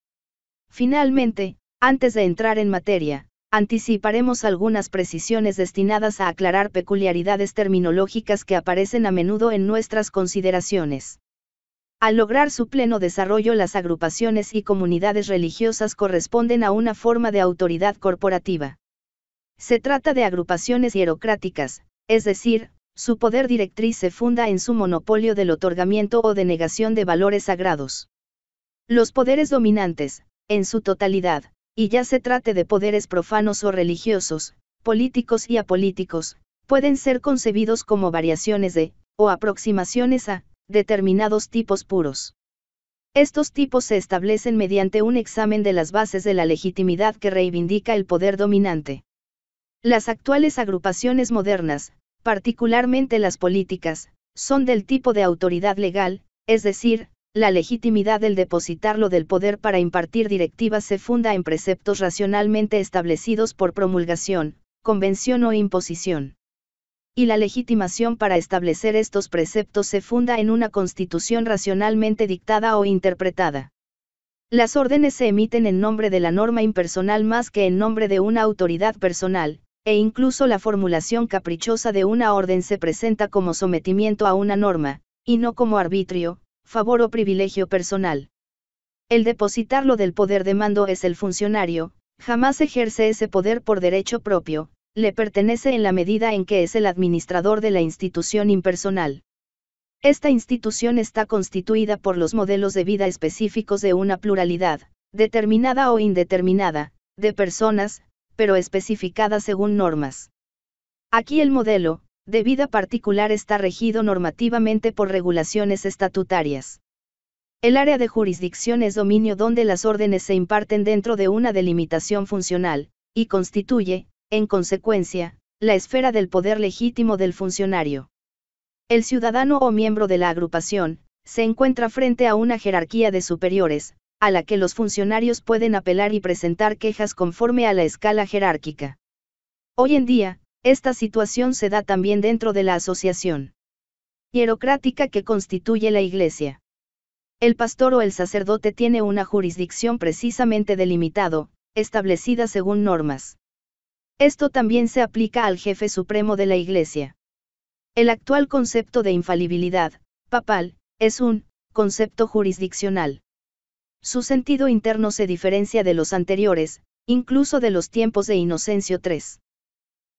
Finalmente, antes de entrar en materia, anticiparemos algunas precisiones destinadas a aclarar peculiaridades terminológicas que aparecen a menudo en nuestras consideraciones. Al lograr su pleno desarrollo las agrupaciones y comunidades religiosas corresponden a una forma de autoridad corporativa. Se trata de agrupaciones hierocráticas, es decir, su poder directriz se funda en su monopolio del otorgamiento o denegación de valores sagrados. Los poderes dominantes, en su totalidad, y ya se trate de poderes profanos o religiosos, políticos y apolíticos, pueden ser concebidos como variaciones de, o aproximaciones a, determinados tipos puros. Estos tipos se establecen mediante un examen de las bases de la legitimidad que reivindica el poder dominante. Las actuales agrupaciones modernas, particularmente las políticas, son del tipo de autoridad legal, es decir, la legitimidad del depositarlo del poder para impartir directivas se funda en preceptos racionalmente establecidos por promulgación, convención o imposición. Y la legitimación para establecer estos preceptos se funda en una constitución racionalmente dictada o interpretada. Las órdenes se emiten en nombre de la norma impersonal más que en nombre de una autoridad personal, e incluso la formulación caprichosa de una orden se presenta como sometimiento a una norma, y no como arbitrio, favor o privilegio personal. El depositarlo del poder de mando es el funcionario, jamás ejerce ese poder por derecho propio, le pertenece en la medida en que es el administrador de la institución impersonal. Esta institución está constituida por los modelos de vida específicos de una pluralidad, determinada o indeterminada, de personas, pero especificada según normas. Aquí el modelo, de vida particular está regido normativamente por regulaciones estatutarias. El área de jurisdicción es dominio donde las órdenes se imparten dentro de una delimitación funcional, y constituye, en consecuencia, la esfera del poder legítimo del funcionario. El ciudadano o miembro de la agrupación, se encuentra frente a una jerarquía de superiores, a la que los funcionarios pueden apelar y presentar quejas conforme a la escala jerárquica. Hoy en día, esta situación se da también dentro de la asociación hierocrática que constituye la Iglesia. El pastor o el sacerdote tiene una jurisdicción precisamente delimitado, establecida según normas. Esto también se aplica al jefe supremo de la Iglesia. El actual concepto de infalibilidad, papal, es un concepto jurisdiccional. Su sentido interno se diferencia de los anteriores, incluso de los tiempos de Inocencio III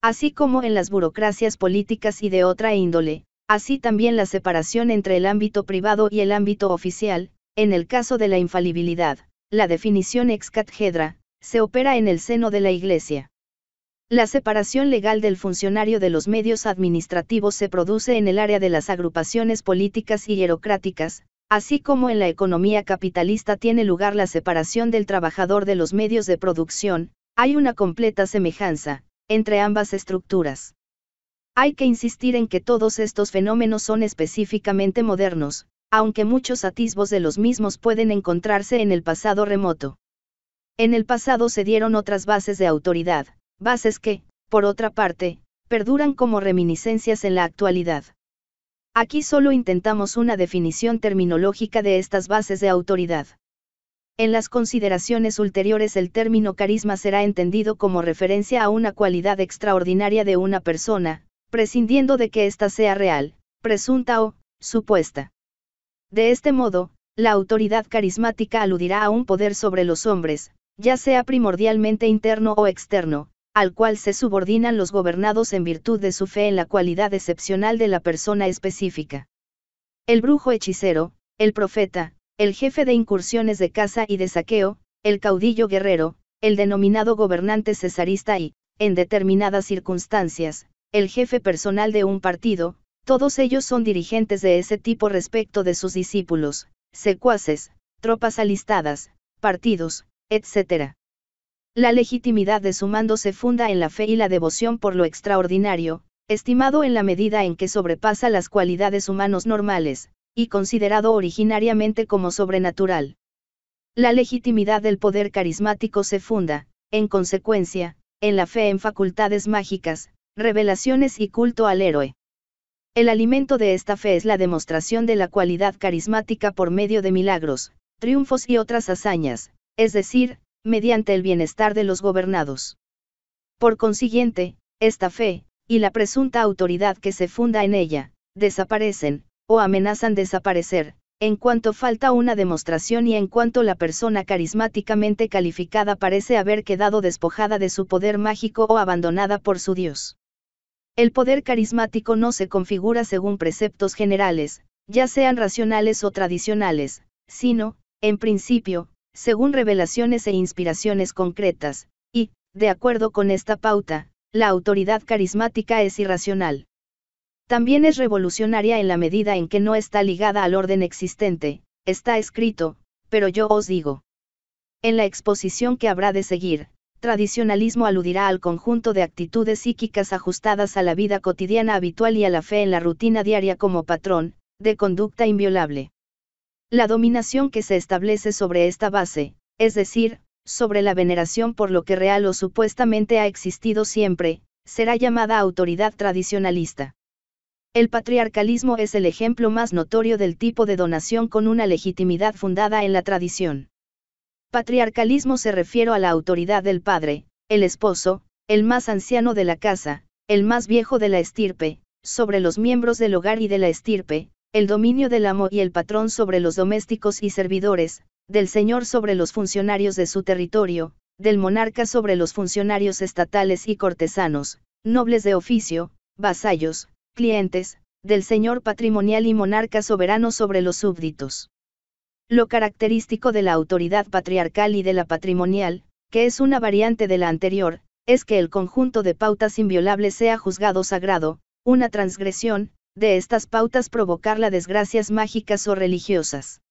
así como en las burocracias políticas y de otra índole, así también la separación entre el ámbito privado y el ámbito oficial, en el caso de la infalibilidad, la definición ex cathedra, se opera en el seno de la Iglesia. La separación legal del funcionario de los medios administrativos se produce en el área de las agrupaciones políticas y hierocráticas, así como en la economía capitalista tiene lugar la separación del trabajador de los medios de producción, hay una completa semejanza, entre ambas estructuras. Hay que insistir en que todos estos fenómenos son específicamente modernos, aunque muchos atisbos de los mismos pueden encontrarse en el pasado remoto. En el pasado se dieron otras bases de autoridad, bases que, por otra parte, perduran como reminiscencias en la actualidad. Aquí solo intentamos una definición terminológica de estas bases de autoridad. En las consideraciones ulteriores el término carisma será entendido como referencia a una cualidad extraordinaria de una persona, prescindiendo de que ésta sea real, presunta o supuesta. De este modo, la autoridad carismática aludirá a un poder sobre los hombres, ya sea primordialmente interno o externo, al cual se subordinan los gobernados en virtud de su fe en la cualidad excepcional de la persona específica. El brujo hechicero, el profeta, el jefe de incursiones de caza y de saqueo, el caudillo guerrero, el denominado gobernante cesarista y, en determinadas circunstancias, el jefe personal de un partido, todos ellos son dirigentes de ese tipo respecto de sus discípulos, secuaces, tropas alistadas, partidos, etc. La legitimidad de su mando se funda en la fe y la devoción por lo extraordinario, estimado en la medida en que sobrepasa las cualidades humanos normales, y considerado originariamente como sobrenatural. La legitimidad del poder carismático se funda, en consecuencia, en la fe en facultades mágicas, revelaciones y culto al héroe. El alimento de esta fe es la demostración de la cualidad carismática por medio de milagros, triunfos y otras hazañas, es decir, mediante el bienestar de los gobernados. Por consiguiente, esta fe, y la presunta autoridad que se funda en ella, desaparecen, o amenazan desaparecer, en cuanto falta una demostración y en cuanto la persona carismáticamente calificada parece haber quedado despojada de su poder mágico o abandonada por su Dios. El poder carismático no se configura según preceptos generales, ya sean racionales o tradicionales, sino, en principio, según revelaciones e inspiraciones concretas, y, de acuerdo con esta pauta, la autoridad carismática es irracional. También es revolucionaria en la medida en que no está ligada al orden existente, está escrito, pero yo os digo. En la exposición que habrá de seguir, tradicionalismo aludirá al conjunto de actitudes psíquicas ajustadas a la vida cotidiana habitual y a la fe en la rutina diaria como patrón, de conducta inviolable. La dominación que se establece sobre esta base, es decir, sobre la veneración por lo que real o supuestamente ha existido siempre, será llamada autoridad tradicionalista. El patriarcalismo es el ejemplo más notorio del tipo de donación con una legitimidad fundada en la tradición. Patriarcalismo se refiere a la autoridad del padre, el esposo, el más anciano de la casa, el más viejo de la estirpe, sobre los miembros del hogar y de la estirpe, el dominio del amo y el patrón sobre los domésticos y servidores, del señor sobre los funcionarios de su territorio, del monarca sobre los funcionarios estatales y cortesanos, nobles de oficio, vasallos, clientes, del señor patrimonial y monarca soberano sobre los súbditos. Lo característico de la autoridad patriarcal y de la patrimonial, que es una variante de la anterior, es que el conjunto de pautas inviolables sea juzgado sagrado, una transgresión, de estas pautas provocar la desgracias mágicas o religiosas.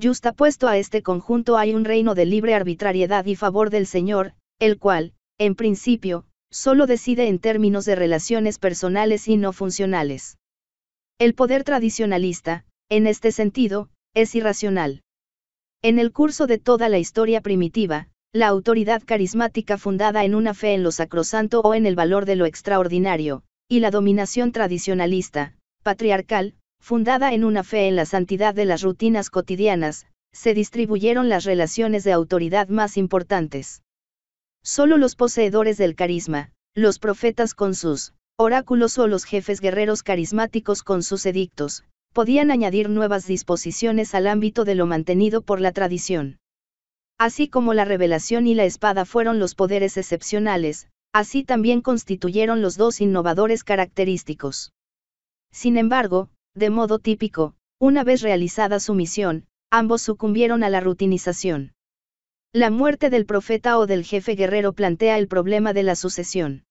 Justapuesto a este conjunto hay un reino de libre arbitrariedad y favor del Señor, el cual, en principio, solo decide en términos de relaciones personales y no funcionales. El poder tradicionalista, en este sentido, es irracional. En el curso de toda la historia primitiva, la autoridad carismática fundada en una fe en lo sacrosanto o en el valor de lo extraordinario, y la dominación tradicionalista, patriarcal, fundada en una fe en la santidad de las rutinas cotidianas, se distribuyeron las relaciones de autoridad más importantes. Solo los poseedores del carisma, los profetas con sus oráculos o los jefes guerreros carismáticos con sus edictos, podían añadir nuevas disposiciones al ámbito de lo mantenido por la tradición. Así como la revelación y la espada fueron los poderes excepcionales, así también constituyeron los dos innovadores característicos. Sin embargo, de modo típico, una vez realizada su misión, ambos sucumbieron a la rutinización. La muerte del profeta o del jefe guerrero plantea el problema de la sucesión.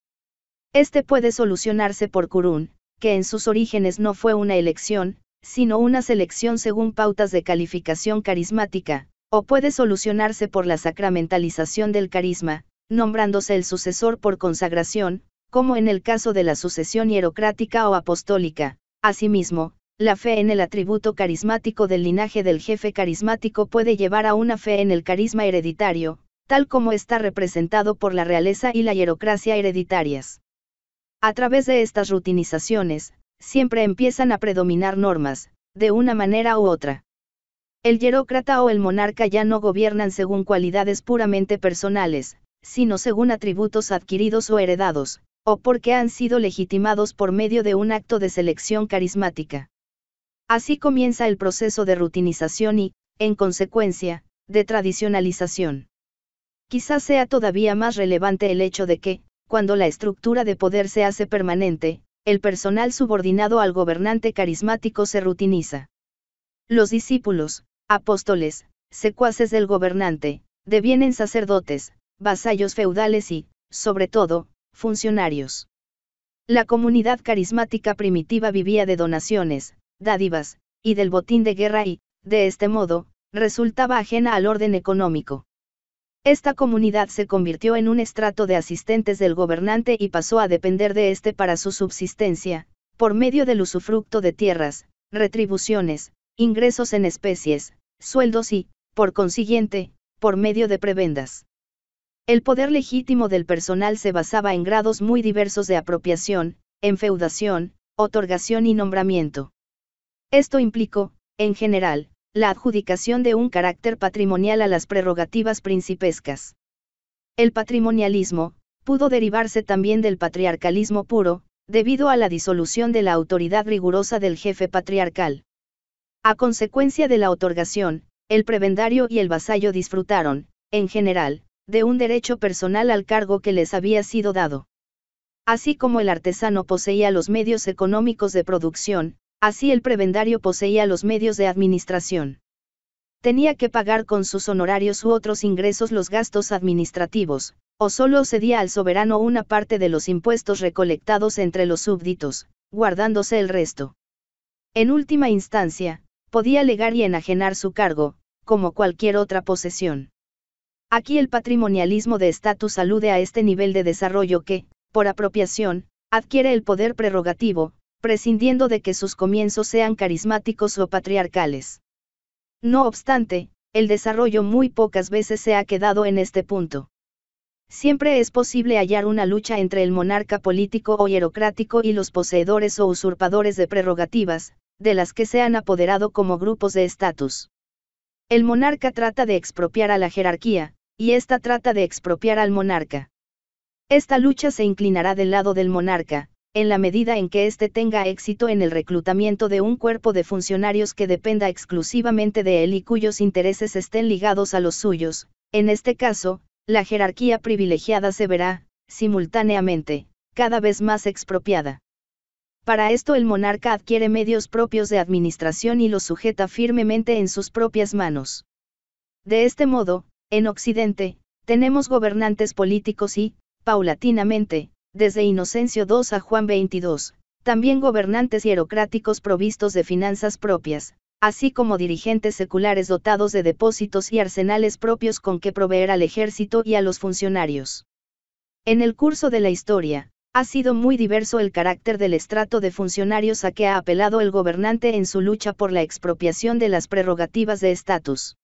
Este puede solucionarse por Kurun, que en sus orígenes no fue una elección, sino una selección según pautas de calificación carismática, o puede solucionarse por la sacramentalización del carisma, nombrándose el sucesor por consagración, como en el caso de la sucesión hierocrática o apostólica. Asimismo, la fe en el atributo carismático del linaje del jefe carismático puede llevar a una fe en el carisma hereditario, tal como está representado por la realeza y la hierocracia hereditarias. A través de estas rutinizaciones, siempre empiezan a predominar normas, de una manera u otra. El hierócrata o el monarca ya no gobiernan según cualidades puramente personales, sino según atributos adquiridos o heredados, o porque han sido legitimados por medio de un acto de selección carismática. Así comienza el proceso de rutinización y, en consecuencia, de tradicionalización. Quizás sea todavía más relevante el hecho de que, cuando la estructura de poder se hace permanente, el personal subordinado al gobernante carismático se rutiniza. Los discípulos, apóstoles, secuaces del gobernante, devienen sacerdotes, vasallos feudales y, sobre todo, funcionarios. La comunidad carismática primitiva vivía de donaciones, dádivas, y del botín de guerra y, de este modo, resultaba ajena al orden económico. Esta comunidad se convirtió en un estrato de asistentes del gobernante y pasó a depender de éste para su subsistencia, por medio del usufructo de tierras, retribuciones, ingresos en especies, sueldos y, por consiguiente, por medio de prebendas. El poder legítimo del personal se basaba en grados muy diversos de apropiación, enfeudación, otorgación y nombramiento. Esto implicó, en general, la adjudicación de un carácter patrimonial a las prerrogativas principescas. El patrimonialismo, pudo derivarse también del patriarcalismo puro, debido a la disolución de la autoridad rigurosa del jefe patriarcal. A consecuencia de la otorgación, el prebendario y el vasallo disfrutaron, en general, de un derecho personal al cargo que les había sido dado. Así como el artesano poseía los medios económicos de producción, Así el prebendario poseía los medios de administración. Tenía que pagar con sus honorarios u otros ingresos los gastos administrativos, o solo cedía al soberano una parte de los impuestos recolectados entre los súbditos, guardándose el resto. En última instancia, podía legar y enajenar su cargo, como cualquier otra posesión. Aquí el patrimonialismo de estatus alude a este nivel de desarrollo que, por apropiación, adquiere el poder prerrogativo, prescindiendo de que sus comienzos sean carismáticos o patriarcales. No obstante, el desarrollo muy pocas veces se ha quedado en este punto. Siempre es posible hallar una lucha entre el monarca político o hierocrático y los poseedores o usurpadores de prerrogativas, de las que se han apoderado como grupos de estatus. El monarca trata de expropiar a la jerarquía, y ésta trata de expropiar al monarca. Esta lucha se inclinará del lado del monarca, en la medida en que éste tenga éxito en el reclutamiento de un cuerpo de funcionarios que dependa exclusivamente de él y cuyos intereses estén ligados a los suyos, en este caso, la jerarquía privilegiada se verá, simultáneamente, cada vez más expropiada. Para esto el monarca adquiere medios propios de administración y los sujeta firmemente en sus propias manos. De este modo, en Occidente, tenemos gobernantes políticos y, paulatinamente, desde Inocencio II a Juan XXII, también gobernantes hierocráticos provistos de finanzas propias, así como dirigentes seculares dotados de depósitos y arsenales propios con que proveer al ejército y a los funcionarios. En el curso de la historia, ha sido muy diverso el carácter del estrato de funcionarios a que ha apelado el gobernante en su lucha por la expropiación de las prerrogativas de estatus.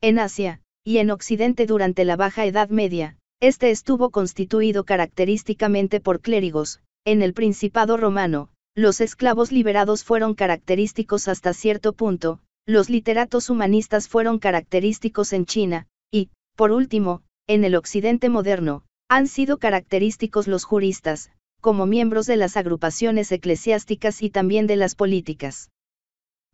En Asia, y en Occidente durante la Baja Edad Media, este estuvo constituido característicamente por clérigos, en el Principado romano, los esclavos liberados fueron característicos hasta cierto punto, los literatos humanistas fueron característicos en China, y, por último, en el Occidente moderno, han sido característicos los juristas, como miembros de las agrupaciones eclesiásticas y también de las políticas.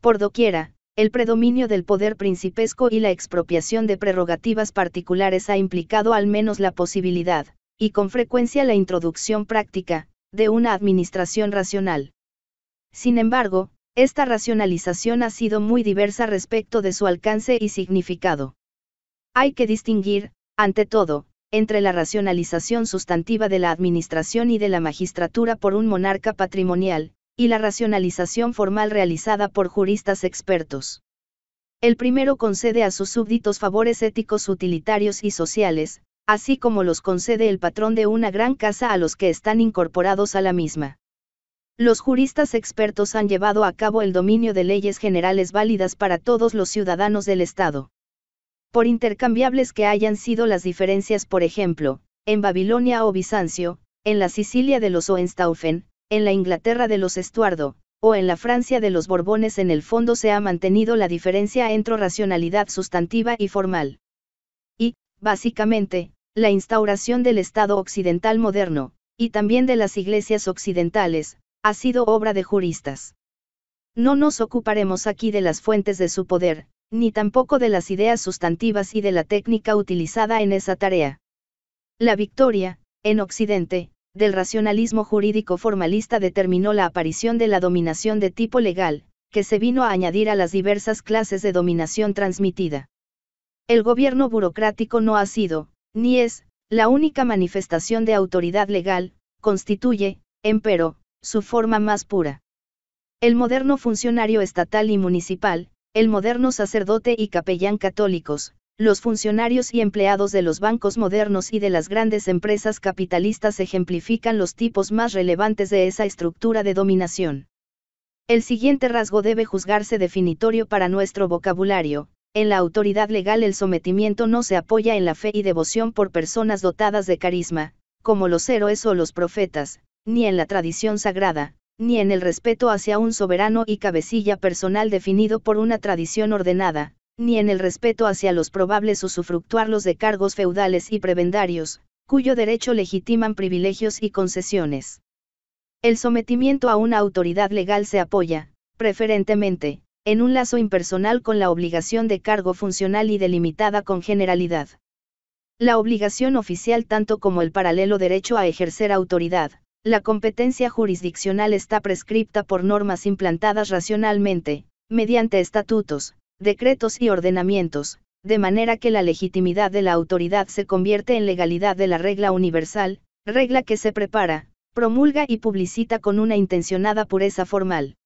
Por doquiera, el predominio del poder principesco y la expropiación de prerrogativas particulares ha implicado al menos la posibilidad, y con frecuencia la introducción práctica, de una administración racional. Sin embargo, esta racionalización ha sido muy diversa respecto de su alcance y significado. Hay que distinguir, ante todo, entre la racionalización sustantiva de la administración y de la magistratura por un monarca patrimonial, y la racionalización formal realizada por juristas expertos. El primero concede a sus súbditos favores éticos utilitarios y sociales, así como los concede el patrón de una gran casa a los que están incorporados a la misma. Los juristas expertos han llevado a cabo el dominio de leyes generales válidas para todos los ciudadanos del Estado. Por intercambiables que hayan sido las diferencias, por ejemplo, en Babilonia o Bizancio, en la Sicilia de los Oenstaufen, en la Inglaterra de los Estuardo, o en la Francia de los Borbones en el fondo se ha mantenido la diferencia entre racionalidad sustantiva y formal. Y, básicamente, la instauración del Estado occidental moderno, y también de las iglesias occidentales, ha sido obra de juristas. No nos ocuparemos aquí de las fuentes de su poder, ni tampoco de las ideas sustantivas y de la técnica utilizada en esa tarea. La victoria, en Occidente, del racionalismo jurídico formalista determinó la aparición de la dominación de tipo legal, que se vino a añadir a las diversas clases de dominación transmitida. El gobierno burocrático no ha sido, ni es, la única manifestación de autoridad legal, constituye, empero, su forma más pura. El moderno funcionario estatal y municipal, el moderno sacerdote y capellán católicos, los funcionarios y empleados de los bancos modernos y de las grandes empresas capitalistas ejemplifican los tipos más relevantes de esa estructura de dominación. El siguiente rasgo debe juzgarse definitorio para nuestro vocabulario. En la autoridad legal el sometimiento no se apoya en la fe y devoción por personas dotadas de carisma, como los héroes o los profetas, ni en la tradición sagrada, ni en el respeto hacia un soberano y cabecilla personal definido por una tradición ordenada, ni en el respeto hacia los probables usufructuarlos de cargos feudales y prebendarios, cuyo derecho legitiman privilegios y concesiones. El sometimiento a una autoridad legal se apoya, preferentemente, en un lazo impersonal con la obligación de cargo funcional y delimitada con generalidad. La obligación oficial tanto como el paralelo derecho a ejercer autoridad, la competencia jurisdiccional está prescripta por normas implantadas racionalmente, mediante estatutos, decretos y ordenamientos, de manera que la legitimidad de la autoridad se convierte en legalidad de la regla universal, regla que se prepara, promulga y publicita con una intencionada pureza formal.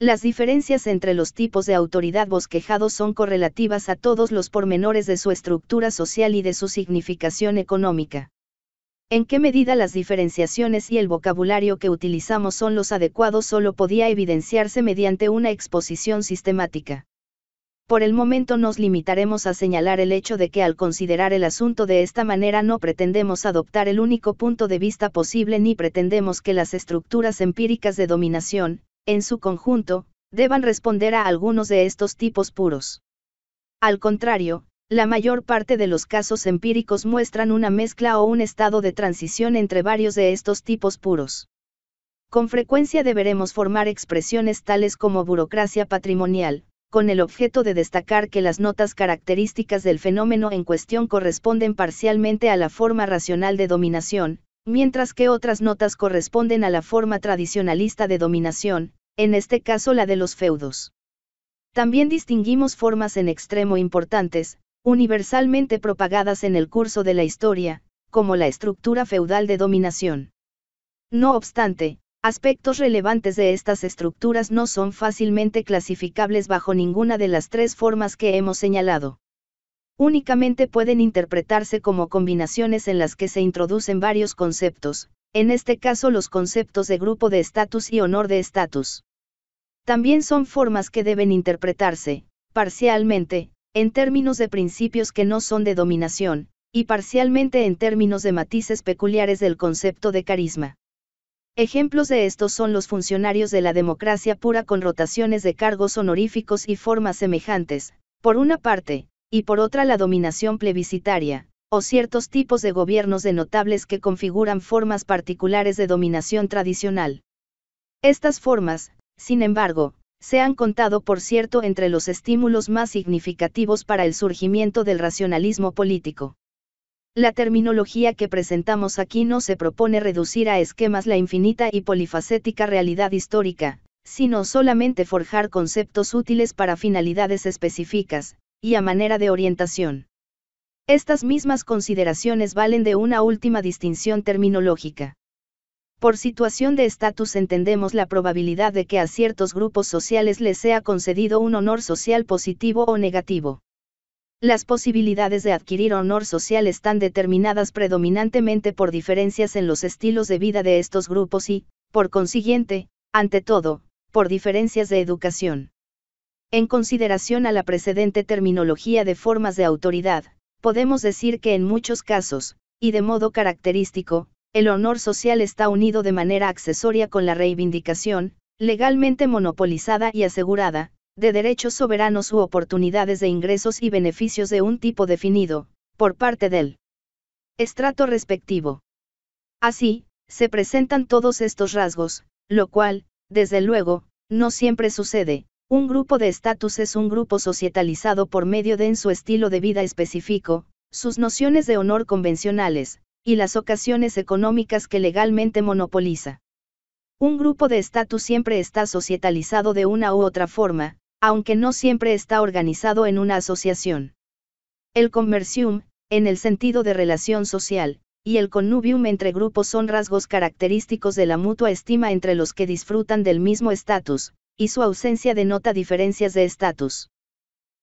Las diferencias entre los tipos de autoridad bosquejados son correlativas a todos los pormenores de su estructura social y de su significación económica. En qué medida las diferenciaciones y el vocabulario que utilizamos son los adecuados solo podía evidenciarse mediante una exposición sistemática por el momento nos limitaremos a señalar el hecho de que al considerar el asunto de esta manera no pretendemos adoptar el único punto de vista posible ni pretendemos que las estructuras empíricas de dominación, en su conjunto, deban responder a algunos de estos tipos puros. Al contrario, la mayor parte de los casos empíricos muestran una mezcla o un estado de transición entre varios de estos tipos puros. Con frecuencia deberemos formar expresiones tales como burocracia patrimonial, con el objeto de destacar que las notas características del fenómeno en cuestión corresponden parcialmente a la forma racional de dominación, mientras que otras notas corresponden a la forma tradicionalista de dominación, en este caso la de los feudos. También distinguimos formas en extremo importantes, universalmente propagadas en el curso de la historia, como la estructura feudal de dominación. No obstante, Aspectos relevantes de estas estructuras no son fácilmente clasificables bajo ninguna de las tres formas que hemos señalado. Únicamente pueden interpretarse como combinaciones en las que se introducen varios conceptos, en este caso los conceptos de grupo de estatus y honor de estatus. También son formas que deben interpretarse, parcialmente, en términos de principios que no son de dominación, y parcialmente en términos de matices peculiares del concepto de carisma. Ejemplos de estos son los funcionarios de la democracia pura con rotaciones de cargos honoríficos y formas semejantes, por una parte, y por otra la dominación plebiscitaria, o ciertos tipos de gobiernos de notables que configuran formas particulares de dominación tradicional. Estas formas, sin embargo, se han contado por cierto entre los estímulos más significativos para el surgimiento del racionalismo político. La terminología que presentamos aquí no se propone reducir a esquemas la infinita y polifacética realidad histórica, sino solamente forjar conceptos útiles para finalidades específicas, y a manera de orientación. Estas mismas consideraciones valen de una última distinción terminológica. Por situación de estatus entendemos la probabilidad de que a ciertos grupos sociales les sea concedido un honor social positivo o negativo. Las posibilidades de adquirir honor social están determinadas predominantemente por diferencias en los estilos de vida de estos grupos y, por consiguiente, ante todo, por diferencias de educación. En consideración a la precedente terminología de formas de autoridad, podemos decir que en muchos casos, y de modo característico, el honor social está unido de manera accesoria con la reivindicación, legalmente monopolizada y asegurada, de derechos soberanos u oportunidades de ingresos y beneficios de un tipo definido, por parte del estrato respectivo. Así, se presentan todos estos rasgos, lo cual, desde luego, no siempre sucede. Un grupo de estatus es un grupo societalizado por medio de en su estilo de vida específico, sus nociones de honor convencionales, y las ocasiones económicas que legalmente monopoliza. Un grupo de estatus siempre está societalizado de una u otra forma, aunque no siempre está organizado en una asociación. El commercium, en el sentido de relación social, y el connubium entre grupos son rasgos característicos de la mutua estima entre los que disfrutan del mismo estatus, y su ausencia denota diferencias de estatus.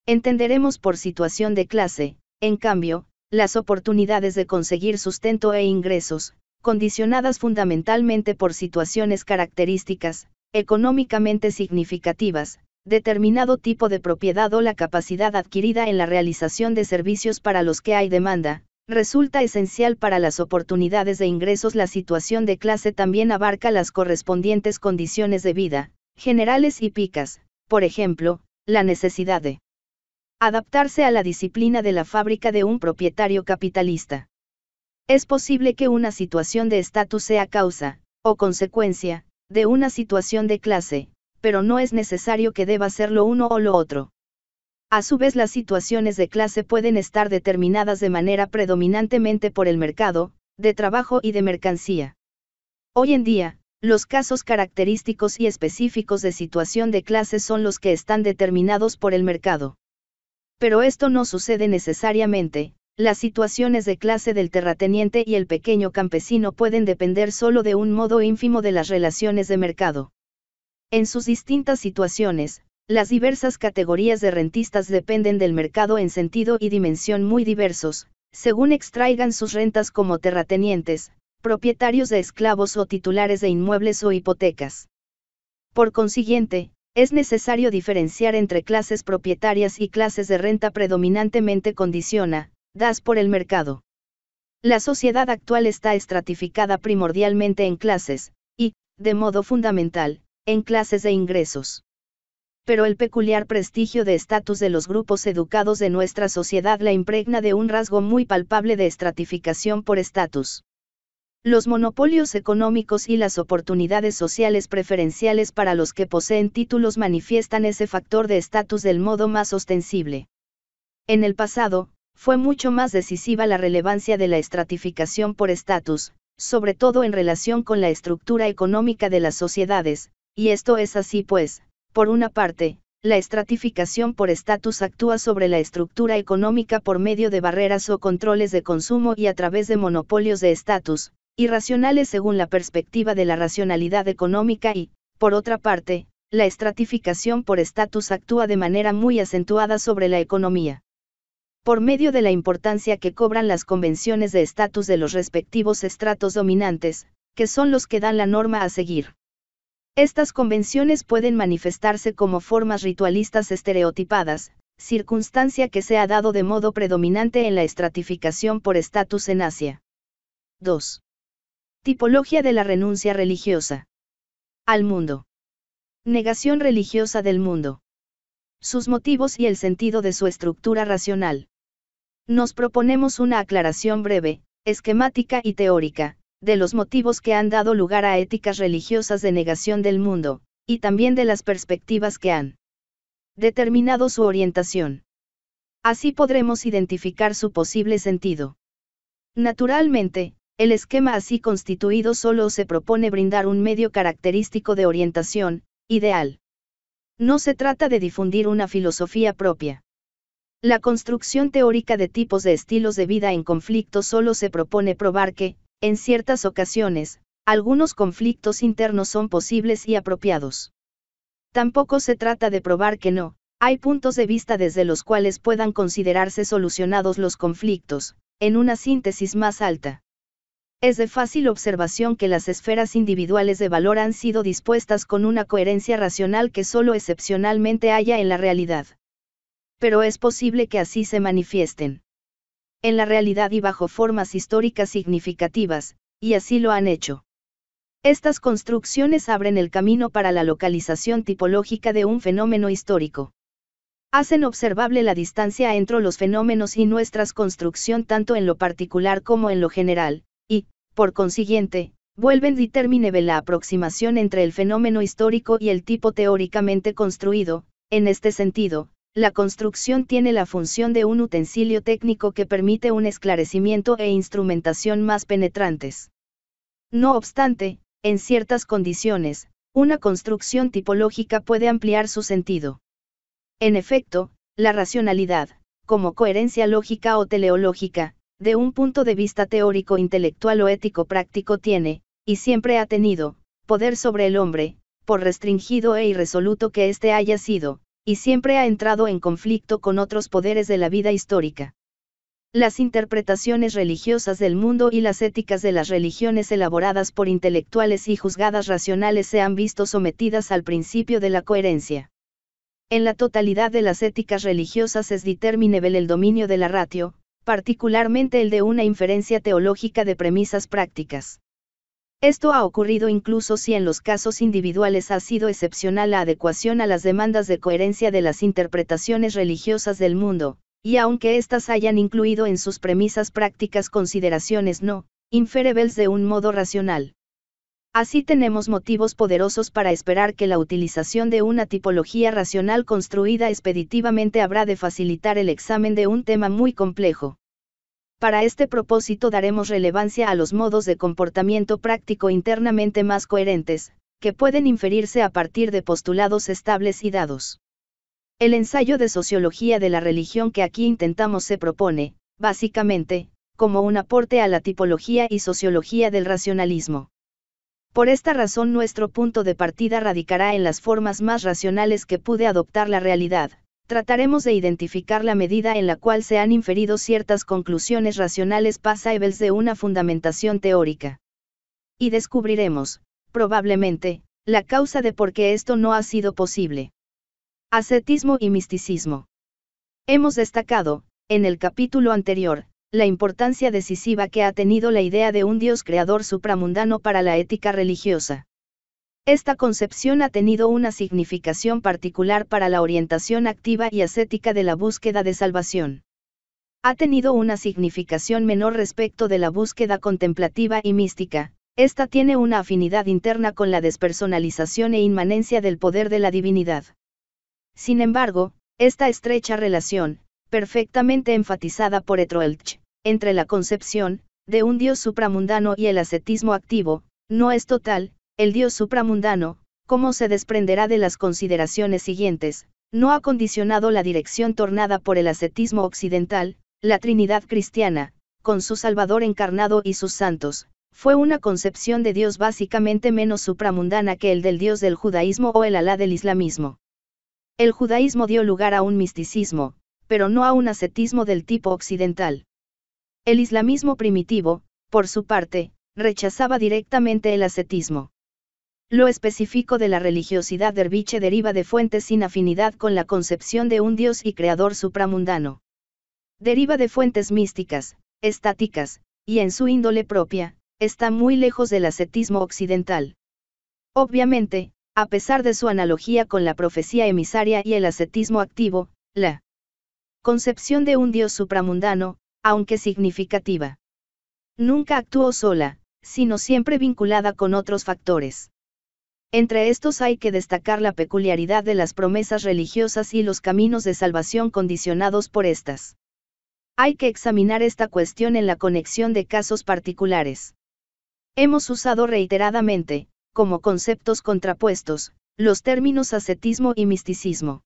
Entenderemos por situación de clase, en cambio, las oportunidades de conseguir sustento e ingresos, condicionadas fundamentalmente por situaciones características, económicamente significativas, determinado tipo de propiedad o la capacidad adquirida en la realización de servicios para los que hay demanda, resulta esencial para las oportunidades de ingresos. La situación de clase también abarca las correspondientes condiciones de vida, generales y picas, por ejemplo, la necesidad de adaptarse a la disciplina de la fábrica de un propietario capitalista. Es posible que una situación de estatus sea causa, o consecuencia, de una situación de clase, pero no es necesario que deba ser lo uno o lo otro. A su vez las situaciones de clase pueden estar determinadas de manera predominantemente por el mercado, de trabajo y de mercancía. Hoy en día, los casos característicos y específicos de situación de clase son los que están determinados por el mercado. Pero esto no sucede necesariamente, las situaciones de clase del terrateniente y el pequeño campesino pueden depender solo de un modo ínfimo de las relaciones de mercado. En sus distintas situaciones, las diversas categorías de rentistas dependen del mercado en sentido y dimensión muy diversos, según extraigan sus rentas como terratenientes, propietarios de esclavos o titulares de inmuebles o hipotecas. Por consiguiente, es necesario diferenciar entre clases propietarias y clases de renta predominantemente condiciona, das por el mercado. La sociedad actual está estratificada primordialmente en clases, y, de modo fundamental, en clases de ingresos. Pero el peculiar prestigio de estatus de los grupos educados de nuestra sociedad la impregna de un rasgo muy palpable de estratificación por estatus. Los monopolios económicos y las oportunidades sociales preferenciales para los que poseen títulos manifiestan ese factor de estatus del modo más ostensible. En el pasado, fue mucho más decisiva la relevancia de la estratificación por estatus, sobre todo en relación con la estructura económica de las sociedades, y esto es así pues, por una parte, la estratificación por estatus actúa sobre la estructura económica por medio de barreras o controles de consumo y a través de monopolios de estatus, irracionales según la perspectiva de la racionalidad económica y, por otra parte, la estratificación por estatus actúa de manera muy acentuada sobre la economía. Por medio de la importancia que cobran las convenciones de estatus de los respectivos estratos dominantes, que son los que dan la norma a seguir. Estas convenciones pueden manifestarse como formas ritualistas estereotipadas, circunstancia que se ha dado de modo predominante en la estratificación por estatus en Asia. 2. Tipología de la renuncia religiosa. Al mundo. Negación religiosa del mundo. Sus motivos y el sentido de su estructura racional. Nos proponemos una aclaración breve, esquemática y teórica, de los motivos que han dado lugar a éticas religiosas de negación del mundo, y también de las perspectivas que han determinado su orientación. Así podremos identificar su posible sentido. Naturalmente, el esquema así constituido solo se propone brindar un medio característico de orientación, ideal. No se trata de difundir una filosofía propia. La construcción teórica de tipos de estilos de vida en conflicto solo se propone probar que, en ciertas ocasiones, algunos conflictos internos son posibles y apropiados. Tampoco se trata de probar que no, hay puntos de vista desde los cuales puedan considerarse solucionados los conflictos, en una síntesis más alta. Es de fácil observación que las esferas individuales de valor han sido dispuestas con una coherencia racional que solo excepcionalmente haya en la realidad. Pero es posible que así se manifiesten en la realidad y bajo formas históricas significativas, y así lo han hecho. Estas construcciones abren el camino para la localización tipológica de un fenómeno histórico. Hacen observable la distancia entre los fenómenos y nuestras construcción tanto en lo particular como en lo general, y, por consiguiente, vuelven determinable la aproximación entre el fenómeno histórico y el tipo teóricamente construido, en este sentido, la construcción tiene la función de un utensilio técnico que permite un esclarecimiento e instrumentación más penetrantes. No obstante, en ciertas condiciones, una construcción tipológica puede ampliar su sentido. En efecto, la racionalidad, como coherencia lógica o teleológica, de un punto de vista teórico intelectual o ético práctico tiene, y siempre ha tenido, poder sobre el hombre, por restringido e irresoluto que éste haya sido, y siempre ha entrado en conflicto con otros poderes de la vida histórica. Las interpretaciones religiosas del mundo y las éticas de las religiones elaboradas por intelectuales y juzgadas racionales se han visto sometidas al principio de la coherencia. En la totalidad de las éticas religiosas es determinable el dominio de la ratio, particularmente el de una inferencia teológica de premisas prácticas. Esto ha ocurrido incluso si en los casos individuales ha sido excepcional la adecuación a las demandas de coherencia de las interpretaciones religiosas del mundo, y aunque éstas hayan incluido en sus premisas prácticas consideraciones no inferibles de un modo racional. Así tenemos motivos poderosos para esperar que la utilización de una tipología racional construida expeditivamente habrá de facilitar el examen de un tema muy complejo. Para este propósito daremos relevancia a los modos de comportamiento práctico internamente más coherentes, que pueden inferirse a partir de postulados estables y dados. El ensayo de sociología de la religión que aquí intentamos se propone, básicamente, como un aporte a la tipología y sociología del racionalismo. Por esta razón nuestro punto de partida radicará en las formas más racionales que pude adoptar la realidad, trataremos de identificar la medida en la cual se han inferido ciertas conclusiones racionales pasables de una fundamentación teórica. Y descubriremos, probablemente, la causa de por qué esto no ha sido posible. Ascetismo y misticismo. Hemos destacado, en el capítulo anterior, la importancia decisiva que ha tenido la idea de un Dios creador supramundano para la ética religiosa. Esta concepción ha tenido una significación particular para la orientación activa y ascética de la búsqueda de salvación. Ha tenido una significación menor respecto de la búsqueda contemplativa y mística, esta tiene una afinidad interna con la despersonalización e inmanencia del poder de la divinidad. Sin embargo, esta estrecha relación, perfectamente enfatizada por Etroelch, entre la concepción, de un dios supramundano y el ascetismo activo, no es total, el Dios supramundano, como se desprenderá de las consideraciones siguientes, no ha condicionado la dirección tornada por el ascetismo occidental, la Trinidad cristiana, con su Salvador encarnado y sus santos, fue una concepción de Dios básicamente menos supramundana que el del Dios del judaísmo o el Alá del islamismo. El judaísmo dio lugar a un misticismo, pero no a un ascetismo del tipo occidental. El islamismo primitivo, por su parte, rechazaba directamente el ascetismo. Lo específico de la religiosidad derviche deriva de fuentes sin afinidad con la concepción de un dios y creador supramundano. Deriva de fuentes místicas, estáticas, y en su índole propia, está muy lejos del ascetismo occidental. Obviamente, a pesar de su analogía con la profecía emisaria y el ascetismo activo, la concepción de un dios supramundano, aunque significativa, nunca actuó sola, sino siempre vinculada con otros factores. Entre estos hay que destacar la peculiaridad de las promesas religiosas y los caminos de salvación condicionados por estas. Hay que examinar esta cuestión en la conexión de casos particulares. Hemos usado reiteradamente, como conceptos contrapuestos, los términos ascetismo y misticismo.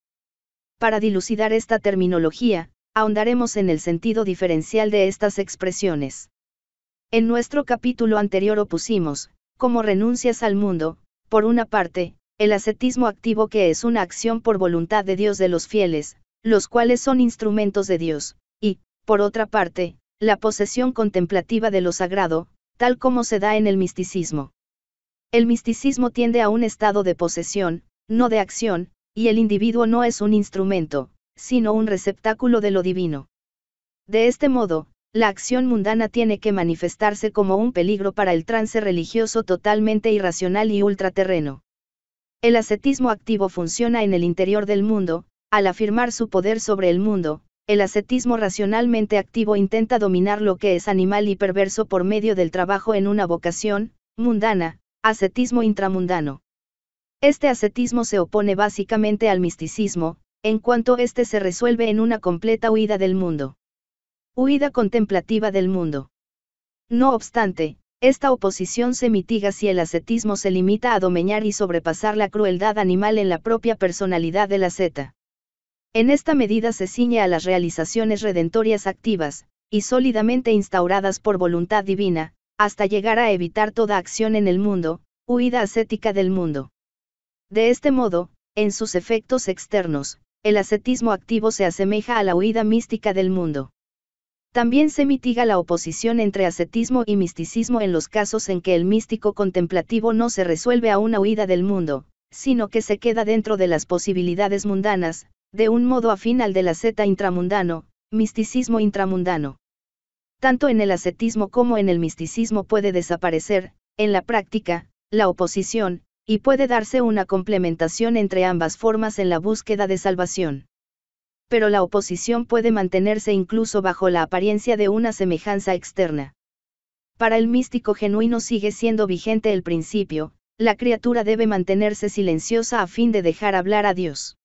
Para dilucidar esta terminología, ahondaremos en el sentido diferencial de estas expresiones. En nuestro capítulo anterior opusimos, como renuncias al mundo, por una parte, el ascetismo activo que es una acción por voluntad de Dios de los fieles, los cuales son instrumentos de Dios, y, por otra parte, la posesión contemplativa de lo sagrado, tal como se da en el misticismo. El misticismo tiende a un estado de posesión, no de acción, y el individuo no es un instrumento, sino un receptáculo de lo divino. De este modo, la acción mundana tiene que manifestarse como un peligro para el trance religioso totalmente irracional y ultraterreno. El ascetismo activo funciona en el interior del mundo, al afirmar su poder sobre el mundo, el ascetismo racionalmente activo intenta dominar lo que es animal y perverso por medio del trabajo en una vocación, mundana, ascetismo intramundano. Este ascetismo se opone básicamente al misticismo, en cuanto éste se resuelve en una completa huida del mundo huida contemplativa del mundo. No obstante, esta oposición se mitiga si el ascetismo se limita a domeñar y sobrepasar la crueldad animal en la propia personalidad del asceta. En esta medida se ciñe a las realizaciones redentorias activas, y sólidamente instauradas por voluntad divina, hasta llegar a evitar toda acción en el mundo, huida ascética del mundo. De este modo, en sus efectos externos, el ascetismo activo se asemeja a la huida mística del mundo. También se mitiga la oposición entre ascetismo y misticismo en los casos en que el místico contemplativo no se resuelve a una huida del mundo, sino que se queda dentro de las posibilidades mundanas, de un modo afín al la zeta intramundano, misticismo intramundano. Tanto en el ascetismo como en el misticismo puede desaparecer, en la práctica, la oposición, y puede darse una complementación entre ambas formas en la búsqueda de salvación pero la oposición puede mantenerse incluso bajo la apariencia de una semejanza externa. Para el místico genuino sigue siendo vigente el principio, la criatura debe mantenerse silenciosa a fin de dejar hablar a Dios.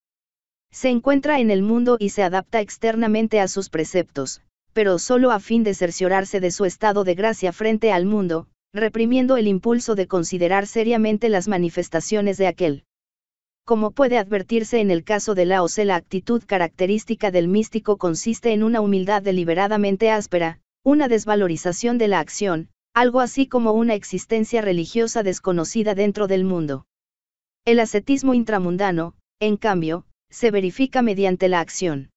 Se encuentra en el mundo y se adapta externamente a sus preceptos, pero solo a fin de cerciorarse de su estado de gracia frente al mundo, reprimiendo el impulso de considerar seriamente las manifestaciones de aquel. Como puede advertirse en el caso de Laos, la actitud característica del místico consiste en una humildad deliberadamente áspera, una desvalorización de la acción, algo así como una existencia religiosa desconocida dentro del mundo. El ascetismo intramundano, en cambio, se verifica mediante la acción.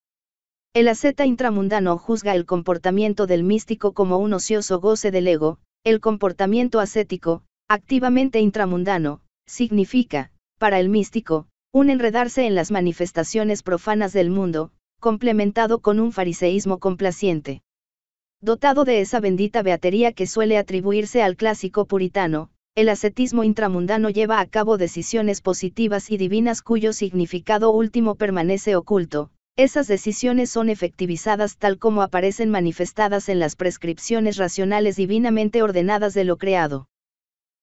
El asceta intramundano juzga el comportamiento del místico como un ocioso goce del ego, el comportamiento ascético, activamente intramundano, significa, para el místico, un enredarse en las manifestaciones profanas del mundo, complementado con un fariseísmo complaciente. Dotado de esa bendita beatería que suele atribuirse al clásico puritano, el ascetismo intramundano lleva a cabo decisiones positivas y divinas cuyo significado último permanece oculto, esas decisiones son efectivizadas tal como aparecen manifestadas en las prescripciones racionales divinamente ordenadas de lo creado.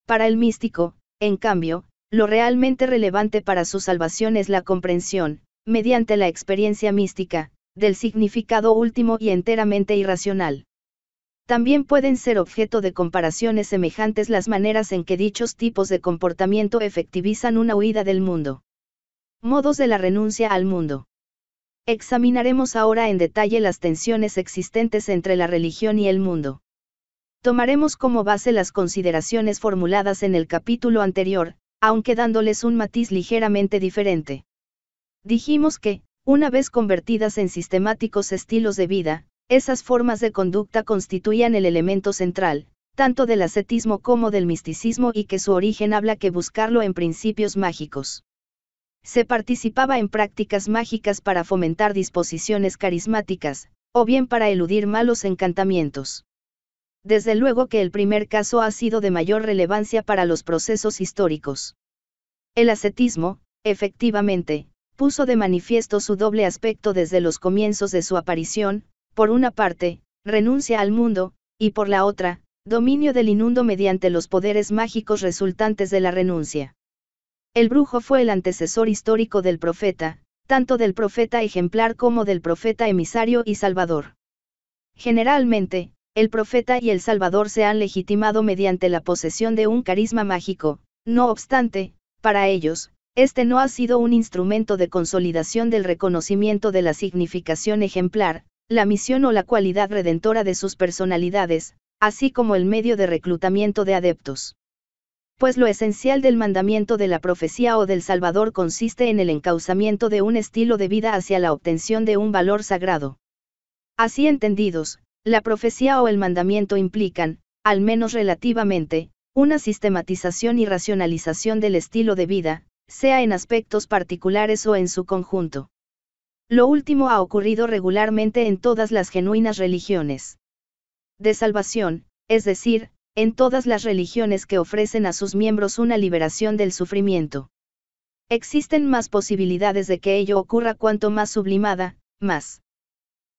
Para el místico, en cambio, lo realmente relevante para su salvación es la comprensión, mediante la experiencia mística, del significado último y enteramente irracional. También pueden ser objeto de comparaciones semejantes las maneras en que dichos tipos de comportamiento efectivizan una huida del mundo. Modos de la renuncia al mundo. Examinaremos ahora en detalle las tensiones existentes entre la religión y el mundo. Tomaremos como base las consideraciones formuladas en el capítulo anterior, aunque dándoles un matiz ligeramente diferente. Dijimos que, una vez convertidas en sistemáticos estilos de vida, esas formas de conducta constituían el elemento central, tanto del ascetismo como del misticismo y que su origen habla que buscarlo en principios mágicos. Se participaba en prácticas mágicas para fomentar disposiciones carismáticas, o bien para eludir malos encantamientos. Desde luego que el primer caso ha sido de mayor relevancia para los procesos históricos. El ascetismo, efectivamente, puso de manifiesto su doble aspecto desde los comienzos de su aparición, por una parte, renuncia al mundo, y por la otra, dominio del inundo mediante los poderes mágicos resultantes de la renuncia. El brujo fue el antecesor histórico del profeta, tanto del profeta ejemplar como del profeta emisario y salvador. Generalmente, el profeta y el Salvador se han legitimado mediante la posesión de un carisma mágico, no obstante, para ellos, este no ha sido un instrumento de consolidación del reconocimiento de la significación ejemplar, la misión o la cualidad redentora de sus personalidades, así como el medio de reclutamiento de adeptos. Pues lo esencial del mandamiento de la profecía o del Salvador consiste en el encauzamiento de un estilo de vida hacia la obtención de un valor sagrado. Así entendidos, la profecía o el mandamiento implican, al menos relativamente, una sistematización y racionalización del estilo de vida, sea en aspectos particulares o en su conjunto. Lo último ha ocurrido regularmente en todas las genuinas religiones. De salvación, es decir, en todas las religiones que ofrecen a sus miembros una liberación del sufrimiento. Existen más posibilidades de que ello ocurra cuanto más sublimada, más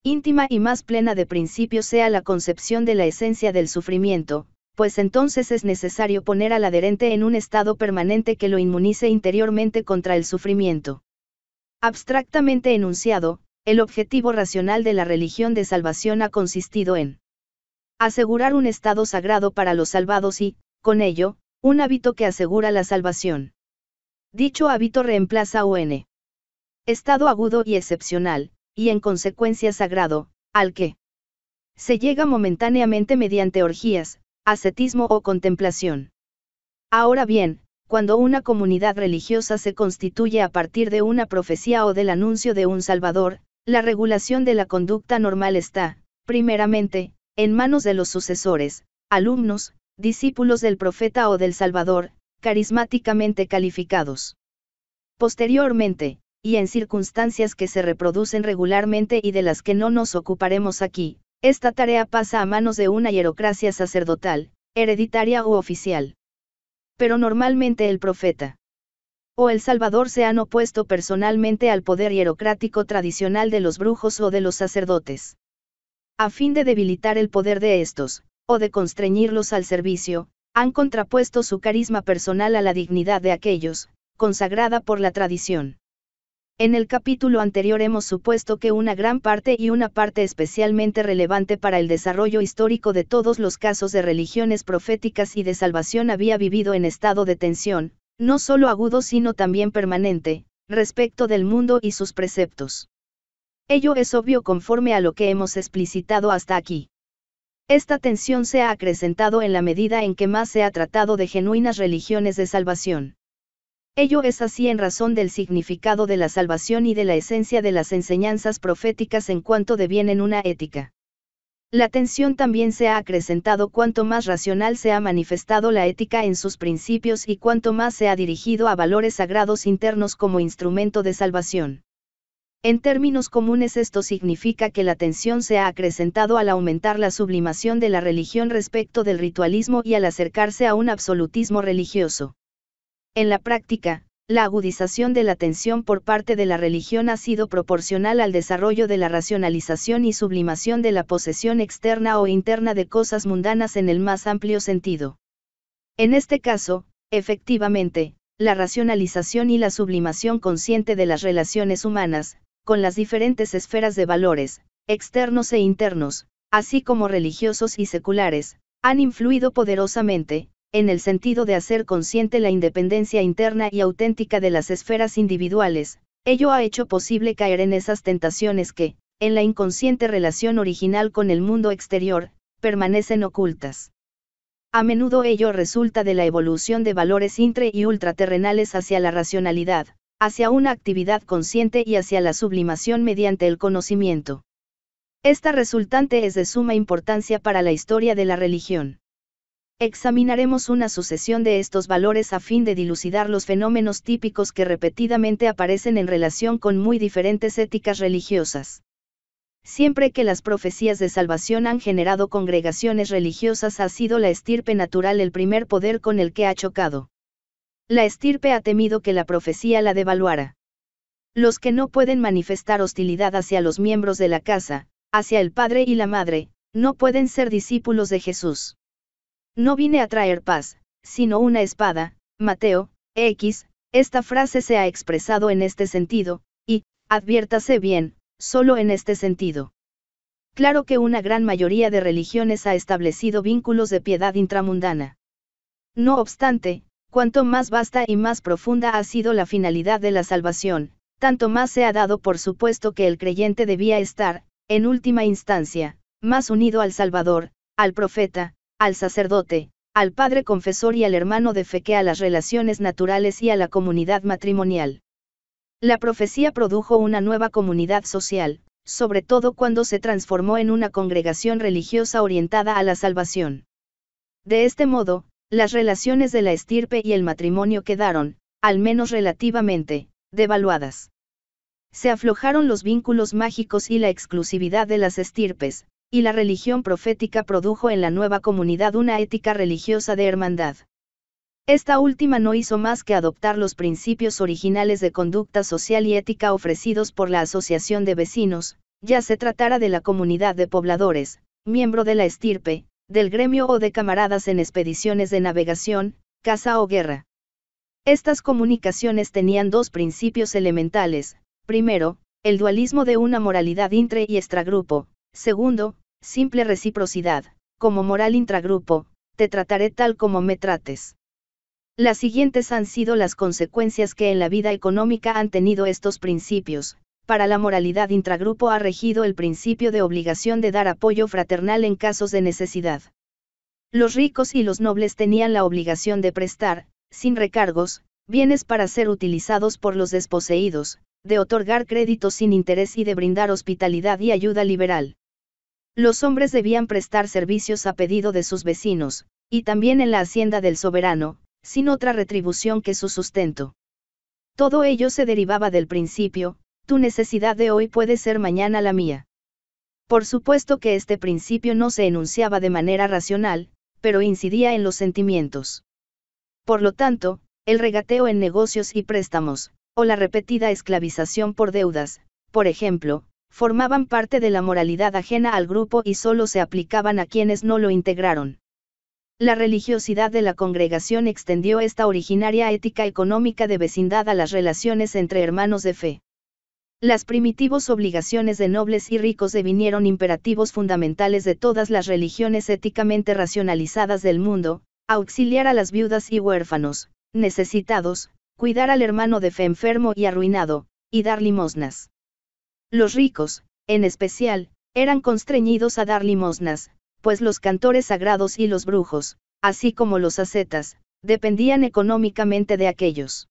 íntima y más plena de principio sea la concepción de la esencia del sufrimiento, pues entonces es necesario poner al adherente en un estado permanente que lo inmunice interiormente contra el sufrimiento. Abstractamente enunciado, el objetivo racional de la religión de salvación ha consistido en asegurar un estado sagrado para los salvados y, con ello, un hábito que asegura la salvación. Dicho hábito reemplaza un estado agudo y excepcional, y en consecuencia sagrado, al que se llega momentáneamente mediante orgías, ascetismo o contemplación. Ahora bien, cuando una comunidad religiosa se constituye a partir de una profecía o del anuncio de un Salvador, la regulación de la conducta normal está, primeramente, en manos de los sucesores, alumnos, discípulos del profeta o del Salvador, carismáticamente calificados. Posteriormente, y en circunstancias que se reproducen regularmente y de las que no nos ocuparemos aquí, esta tarea pasa a manos de una hierocracia sacerdotal, hereditaria u oficial. Pero normalmente el profeta o el Salvador se han opuesto personalmente al poder hierocrático tradicional de los brujos o de los sacerdotes. A fin de debilitar el poder de estos, o de constreñirlos al servicio, han contrapuesto su carisma personal a la dignidad de aquellos, consagrada por la tradición. En el capítulo anterior hemos supuesto que una gran parte y una parte especialmente relevante para el desarrollo histórico de todos los casos de religiones proféticas y de salvación había vivido en estado de tensión, no solo agudo sino también permanente, respecto del mundo y sus preceptos. Ello es obvio conforme a lo que hemos explicitado hasta aquí. Esta tensión se ha acrecentado en la medida en que más se ha tratado de genuinas religiones de salvación. Ello es así en razón del significado de la salvación y de la esencia de las enseñanzas proféticas en cuanto devienen una ética. La tensión también se ha acrecentado cuanto más racional se ha manifestado la ética en sus principios y cuanto más se ha dirigido a valores sagrados internos como instrumento de salvación. En términos comunes esto significa que la tensión se ha acrecentado al aumentar la sublimación de la religión respecto del ritualismo y al acercarse a un absolutismo religioso. En la práctica, la agudización de la tensión por parte de la religión ha sido proporcional al desarrollo de la racionalización y sublimación de la posesión externa o interna de cosas mundanas en el más amplio sentido. En este caso, efectivamente, la racionalización y la sublimación consciente de las relaciones humanas, con las diferentes esferas de valores, externos e internos, así como religiosos y seculares, han influido poderosamente, en el sentido de hacer consciente la independencia interna y auténtica de las esferas individuales, ello ha hecho posible caer en esas tentaciones que, en la inconsciente relación original con el mundo exterior, permanecen ocultas. A menudo ello resulta de la evolución de valores intra- y ultraterrenales hacia la racionalidad, hacia una actividad consciente y hacia la sublimación mediante el conocimiento. Esta resultante es de suma importancia para la historia de la religión. Examinaremos una sucesión de estos valores a fin de dilucidar los fenómenos típicos que repetidamente aparecen en relación con muy diferentes éticas religiosas. Siempre que las profecías de salvación han generado congregaciones religiosas ha sido la estirpe natural el primer poder con el que ha chocado. La estirpe ha temido que la profecía la devaluara. Los que no pueden manifestar hostilidad hacia los miembros de la casa, hacia el padre y la madre, no pueden ser discípulos de Jesús. No vine a traer paz, sino una espada, Mateo, X, esta frase se ha expresado en este sentido, y, adviértase bien, solo en este sentido. Claro que una gran mayoría de religiones ha establecido vínculos de piedad intramundana. No obstante, cuanto más vasta y más profunda ha sido la finalidad de la salvación, tanto más se ha dado por supuesto que el creyente debía estar, en última instancia, más unido al Salvador, al profeta, al sacerdote, al padre confesor y al hermano de fe que a las relaciones naturales y a la comunidad matrimonial. La profecía produjo una nueva comunidad social, sobre todo cuando se transformó en una congregación religiosa orientada a la salvación. De este modo, las relaciones de la estirpe y el matrimonio quedaron, al menos relativamente, devaluadas. Se aflojaron los vínculos mágicos y la exclusividad de las estirpes, y la religión profética produjo en la nueva comunidad una ética religiosa de hermandad. Esta última no hizo más que adoptar los principios originales de conducta social y ética ofrecidos por la Asociación de Vecinos, ya se tratara de la comunidad de pobladores, miembro de la estirpe, del gremio o de camaradas en expediciones de navegación, caza o guerra. Estas comunicaciones tenían dos principios elementales, primero, el dualismo de una moralidad intra y extragrupo, Segundo, simple reciprocidad, como moral intragrupo, te trataré tal como me trates. Las siguientes han sido las consecuencias que en la vida económica han tenido estos principios. Para la moralidad intragrupo ha regido el principio de obligación de dar apoyo fraternal en casos de necesidad. Los ricos y los nobles tenían la obligación de prestar, sin recargos, bienes para ser utilizados por los desposeídos, de otorgar créditos sin interés y de brindar hospitalidad y ayuda liberal. Los hombres debían prestar servicios a pedido de sus vecinos, y también en la hacienda del soberano, sin otra retribución que su sustento. Todo ello se derivaba del principio, tu necesidad de hoy puede ser mañana la mía. Por supuesto que este principio no se enunciaba de manera racional, pero incidía en los sentimientos. Por lo tanto, el regateo en negocios y préstamos, o la repetida esclavización por deudas, por ejemplo, formaban parte de la moralidad ajena al grupo y solo se aplicaban a quienes no lo integraron. La religiosidad de la congregación extendió esta originaria ética económica de vecindad a las relaciones entre hermanos de fe. Las primitivos obligaciones de nobles y ricos devinieron imperativos fundamentales de todas las religiones éticamente racionalizadas del mundo, auxiliar a las viudas y huérfanos, necesitados, cuidar al hermano de fe enfermo y arruinado, y dar limosnas. Los ricos, en especial, eran constreñidos a dar limosnas, pues los cantores sagrados y los brujos, así como los ascetas, dependían económicamente de aquellos.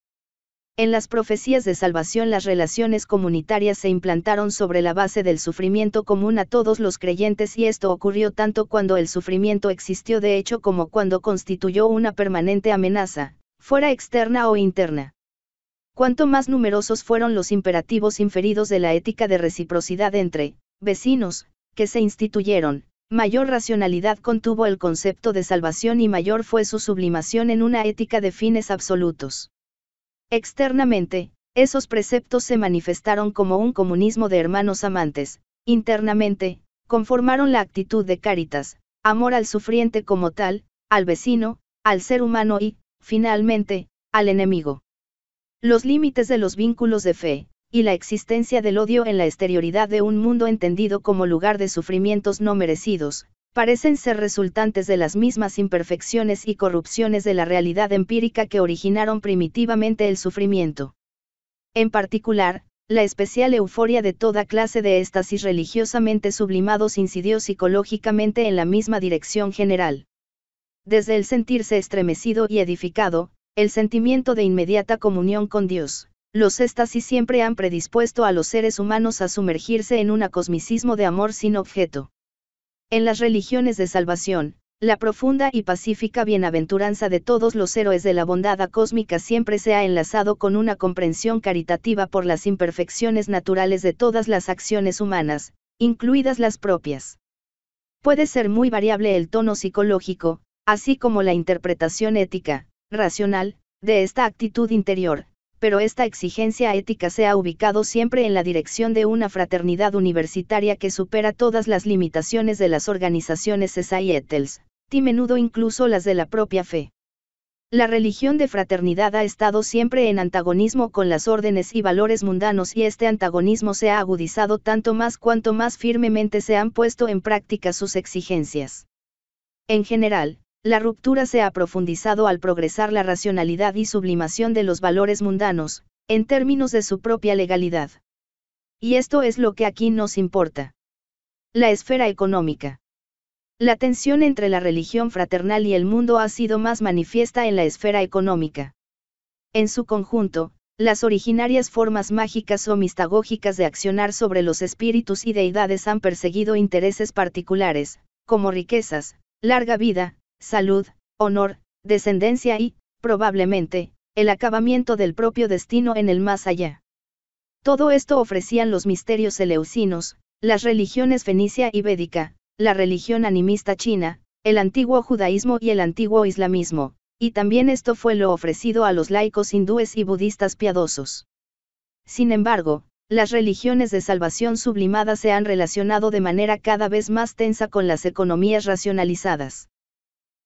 En las profecías de salvación las relaciones comunitarias se implantaron sobre la base del sufrimiento común a todos los creyentes y esto ocurrió tanto cuando el sufrimiento existió de hecho como cuando constituyó una permanente amenaza, fuera externa o interna cuanto más numerosos fueron los imperativos inferidos de la ética de reciprocidad entre vecinos, que se instituyeron, mayor racionalidad contuvo el concepto de salvación y mayor fue su sublimación en una ética de fines absolutos. Externamente, esos preceptos se manifestaron como un comunismo de hermanos amantes, internamente, conformaron la actitud de Cáritas, amor al sufriente como tal, al vecino, al ser humano y, finalmente, al enemigo los límites de los vínculos de fe, y la existencia del odio en la exterioridad de un mundo entendido como lugar de sufrimientos no merecidos, parecen ser resultantes de las mismas imperfecciones y corrupciones de la realidad empírica que originaron primitivamente el sufrimiento. En particular, la especial euforia de toda clase de éxtasis religiosamente sublimados incidió psicológicamente en la misma dirección general. Desde el sentirse estremecido y edificado, el sentimiento de inmediata comunión con Dios. Los éxtasis siempre han predispuesto a los seres humanos a sumergirse en un acosmicismo de amor sin objeto. En las religiones de salvación, la profunda y pacífica bienaventuranza de todos los héroes de la bondad cósmica siempre se ha enlazado con una comprensión caritativa por las imperfecciones naturales de todas las acciones humanas, incluidas las propias. Puede ser muy variable el tono psicológico, así como la interpretación ética, racional, de esta actitud interior, pero esta exigencia ética se ha ubicado siempre en la dirección de una fraternidad universitaria que supera todas las limitaciones de las organizaciones societals, y menudo incluso las de la propia fe. La religión de fraternidad ha estado siempre en antagonismo con las órdenes y valores mundanos y este antagonismo se ha agudizado tanto más cuanto más firmemente se han puesto en práctica sus exigencias. En general, la ruptura se ha profundizado al progresar la racionalidad y sublimación de los valores mundanos, en términos de su propia legalidad. Y esto es lo que aquí nos importa. La esfera económica. La tensión entre la religión fraternal y el mundo ha sido más manifiesta en la esfera económica. En su conjunto, las originarias formas mágicas o mistagógicas de accionar sobre los espíritus y deidades han perseguido intereses particulares, como riquezas, larga vida, salud, honor, descendencia y, probablemente, el acabamiento del propio destino en el más allá. Todo esto ofrecían los misterios eleusinos, las religiones fenicia y védica, la religión animista china, el antiguo judaísmo y el antiguo islamismo, y también esto fue lo ofrecido a los laicos hindúes y budistas piadosos. Sin embargo, las religiones de salvación sublimada se han relacionado de manera cada vez más tensa con las economías racionalizadas.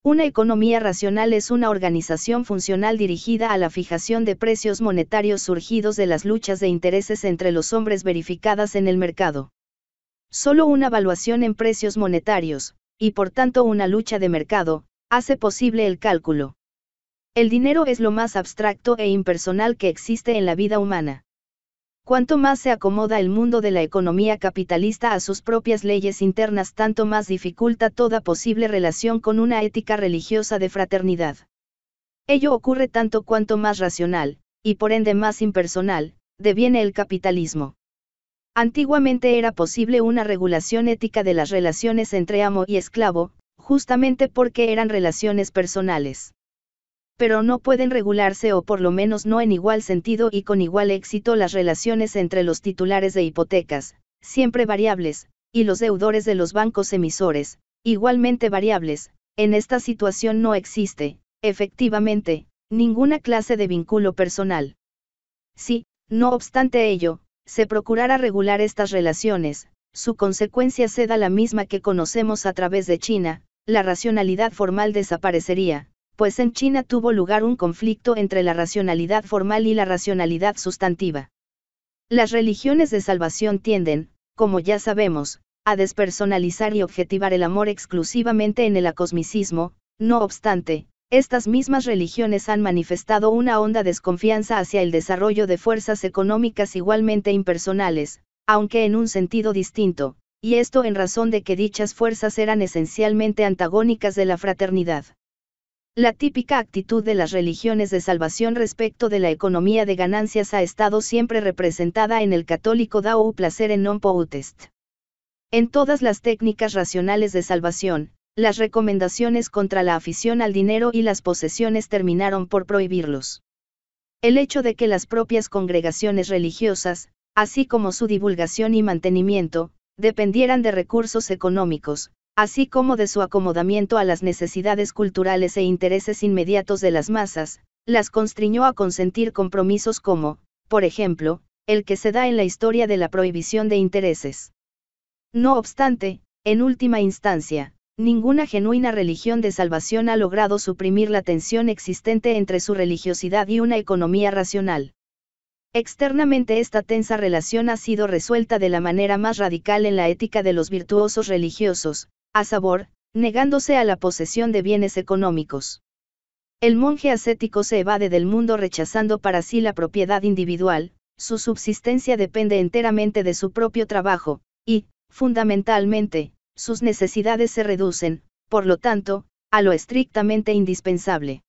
Una economía racional es una organización funcional dirigida a la fijación de precios monetarios surgidos de las luchas de intereses entre los hombres verificadas en el mercado. Solo una evaluación en precios monetarios, y por tanto una lucha de mercado, hace posible el cálculo. El dinero es lo más abstracto e impersonal que existe en la vida humana. Cuanto más se acomoda el mundo de la economía capitalista a sus propias leyes internas, tanto más dificulta toda posible relación con una ética religiosa de fraternidad. Ello ocurre tanto cuanto más racional, y por ende más impersonal, deviene el capitalismo. Antiguamente era posible una regulación ética de las relaciones entre amo y esclavo, justamente porque eran relaciones personales pero no pueden regularse o por lo menos no en igual sentido y con igual éxito las relaciones entre los titulares de hipotecas, siempre variables, y los deudores de los bancos emisores, igualmente variables, en esta situación no existe, efectivamente, ninguna clase de vínculo personal. Si, no obstante ello, se procurara regular estas relaciones, su consecuencia sea la misma que conocemos a través de China, la racionalidad formal desaparecería, pues en China tuvo lugar un conflicto entre la racionalidad formal y la racionalidad sustantiva. Las religiones de salvación tienden, como ya sabemos, a despersonalizar y objetivar el amor exclusivamente en el acosmicismo, no obstante, estas mismas religiones han manifestado una honda desconfianza hacia el desarrollo de fuerzas económicas igualmente impersonales, aunque en un sentido distinto, y esto en razón de que dichas fuerzas eran esencialmente antagónicas de la fraternidad. La típica actitud de las religiones de salvación respecto de la economía de ganancias ha estado siempre representada en el católico Dao placer en non poutest. En todas las técnicas racionales de salvación, las recomendaciones contra la afición al dinero y las posesiones terminaron por prohibirlos. El hecho de que las propias congregaciones religiosas, así como su divulgación y mantenimiento, dependieran de recursos económicos, así como de su acomodamiento a las necesidades culturales e intereses inmediatos de las masas, las constriñó a consentir compromisos como, por ejemplo, el que se da en la historia de la prohibición de intereses. No obstante, en última instancia, ninguna genuina religión de salvación ha logrado suprimir la tensión existente entre su religiosidad y una economía racional. Externamente esta tensa relación ha sido resuelta de la manera más radical en la ética de los virtuosos religiosos, a sabor, negándose a la posesión de bienes económicos. El monje ascético se evade del mundo rechazando para sí la propiedad individual, su subsistencia depende enteramente de su propio trabajo, y, fundamentalmente, sus necesidades se reducen, por lo tanto, a lo estrictamente indispensable.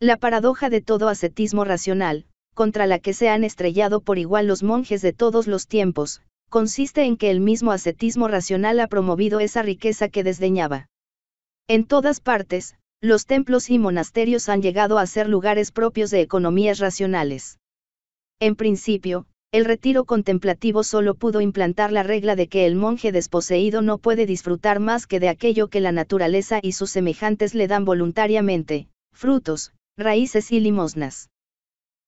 La paradoja de todo ascetismo racional, contra la que se han estrellado por igual los monjes de todos los tiempos, consiste en que el mismo ascetismo racional ha promovido esa riqueza que desdeñaba. En todas partes, los templos y monasterios han llegado a ser lugares propios de economías racionales. En principio, el retiro contemplativo solo pudo implantar la regla de que el monje desposeído no puede disfrutar más que de aquello que la naturaleza y sus semejantes le dan voluntariamente, frutos, raíces y limosnas.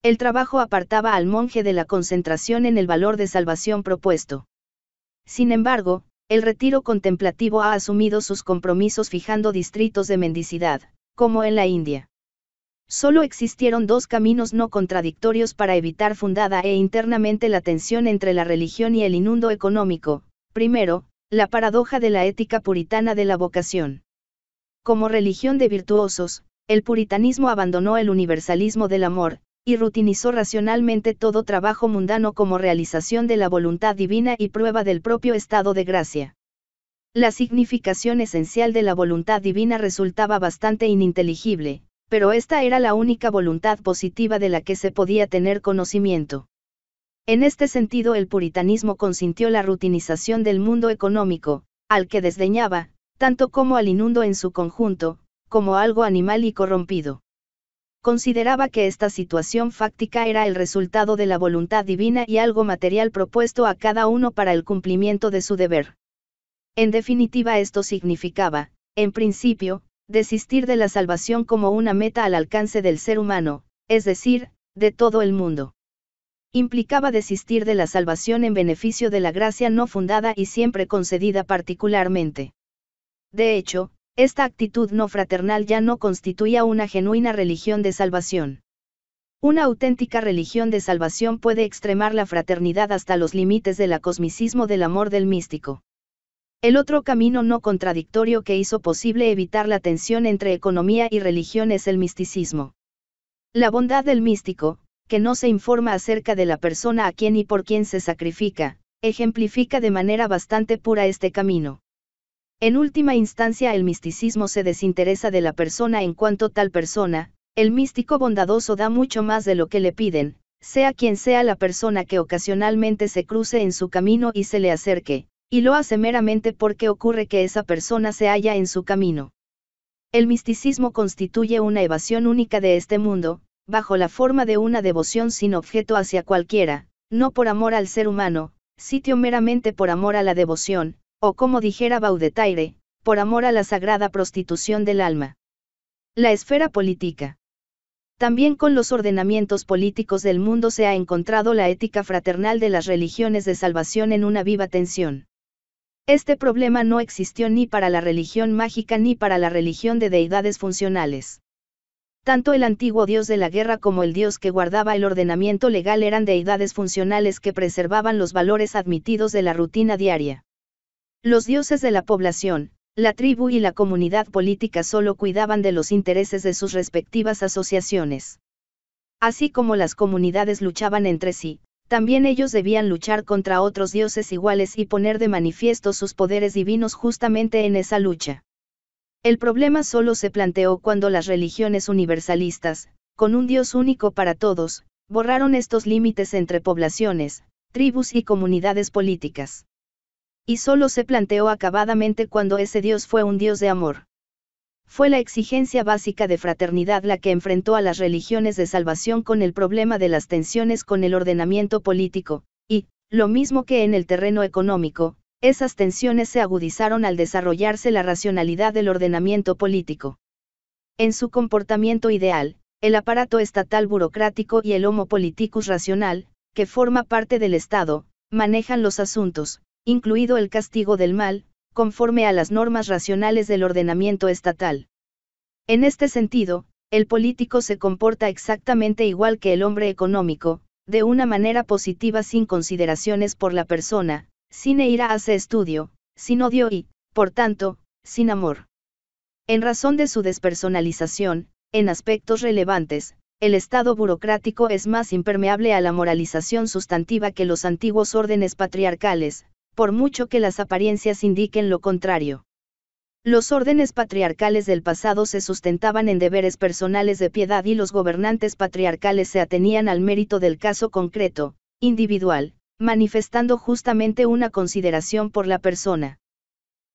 El trabajo apartaba al monje de la concentración en el valor de salvación propuesto. Sin embargo, el retiro contemplativo ha asumido sus compromisos fijando distritos de mendicidad, como en la India. Solo existieron dos caminos no contradictorios para evitar fundada e internamente la tensión entre la religión y el inundo económico. Primero, la paradoja de la ética puritana de la vocación. Como religión de virtuosos, el puritanismo abandonó el universalismo del amor, y rutinizó racionalmente todo trabajo mundano como realización de la voluntad divina y prueba del propio estado de gracia. La significación esencial de la voluntad divina resultaba bastante ininteligible, pero esta era la única voluntad positiva de la que se podía tener conocimiento. En este sentido el puritanismo consintió la rutinización del mundo económico, al que desdeñaba, tanto como al inundo en su conjunto, como algo animal y corrompido consideraba que esta situación fáctica era el resultado de la voluntad divina y algo material propuesto a cada uno para el cumplimiento de su deber. En definitiva esto significaba, en principio, desistir de la salvación como una meta al alcance del ser humano, es decir, de todo el mundo. Implicaba desistir de la salvación en beneficio de la gracia no fundada y siempre concedida particularmente. De hecho, esta actitud no fraternal ya no constituía una genuina religión de salvación. Una auténtica religión de salvación puede extremar la fraternidad hasta los límites del acosmicismo del amor del místico. El otro camino no contradictorio que hizo posible evitar la tensión entre economía y religión es el misticismo. La bondad del místico, que no se informa acerca de la persona a quien y por quien se sacrifica, ejemplifica de manera bastante pura este camino. En última instancia el misticismo se desinteresa de la persona en cuanto tal persona, el místico bondadoso da mucho más de lo que le piden, sea quien sea la persona que ocasionalmente se cruce en su camino y se le acerque, y lo hace meramente porque ocurre que esa persona se halla en su camino. El misticismo constituye una evasión única de este mundo, bajo la forma de una devoción sin objeto hacia cualquiera, no por amor al ser humano, sitio meramente por amor a la devoción, o como dijera Baudetaire, por amor a la sagrada prostitución del alma. La esfera política. También con los ordenamientos políticos del mundo se ha encontrado la ética fraternal de las religiones de salvación en una viva tensión. Este problema no existió ni para la religión mágica ni para la religión de deidades funcionales. Tanto el antiguo dios de la guerra como el dios que guardaba el ordenamiento legal eran deidades funcionales que preservaban los valores admitidos de la rutina diaria. Los dioses de la población, la tribu y la comunidad política solo cuidaban de los intereses de sus respectivas asociaciones. Así como las comunidades luchaban entre sí, también ellos debían luchar contra otros dioses iguales y poner de manifiesto sus poderes divinos justamente en esa lucha. El problema solo se planteó cuando las religiones universalistas, con un dios único para todos, borraron estos límites entre poblaciones, tribus y comunidades políticas y solo se planteó acabadamente cuando ese Dios fue un Dios de amor. Fue la exigencia básica de fraternidad la que enfrentó a las religiones de salvación con el problema de las tensiones con el ordenamiento político, y, lo mismo que en el terreno económico, esas tensiones se agudizaron al desarrollarse la racionalidad del ordenamiento político. En su comportamiento ideal, el aparato estatal burocrático y el homo politicus racional, que forma parte del Estado, manejan los asuntos, incluido el castigo del mal, conforme a las normas racionales del ordenamiento estatal. En este sentido, el político se comporta exactamente igual que el hombre económico, de una manera positiva sin consideraciones por la persona, sin ira hace estudio, sin odio y, por tanto, sin amor. En razón de su despersonalización, en aspectos relevantes, el Estado burocrático es más impermeable a la moralización sustantiva que los antiguos órdenes patriarcales, por mucho que las apariencias indiquen lo contrario. Los órdenes patriarcales del pasado se sustentaban en deberes personales de piedad y los gobernantes patriarcales se atenían al mérito del caso concreto, individual, manifestando justamente una consideración por la persona.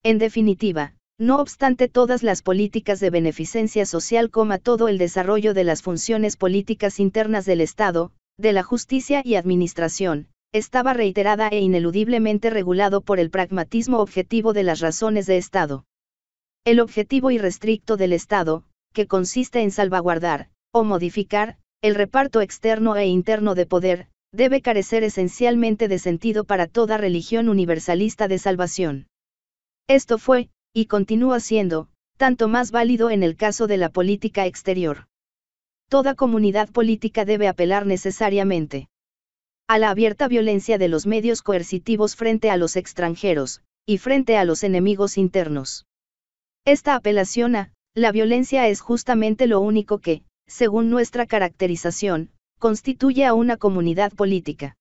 En definitiva, no obstante todas las políticas de beneficencia social, coma todo el desarrollo de las funciones políticas internas del Estado, de la justicia y administración, estaba reiterada e ineludiblemente regulado por el pragmatismo objetivo de las razones de Estado. El objetivo irrestricto del Estado, que consiste en salvaguardar, o modificar, el reparto externo e interno de poder, debe carecer esencialmente de sentido para toda religión universalista de salvación. Esto fue, y continúa siendo, tanto más válido en el caso de la política exterior. Toda comunidad política debe apelar necesariamente a la abierta violencia de los medios coercitivos frente a los extranjeros, y frente a los enemigos internos. Esta apelación a la violencia es justamente lo único que, según nuestra caracterización, constituye a una comunidad política.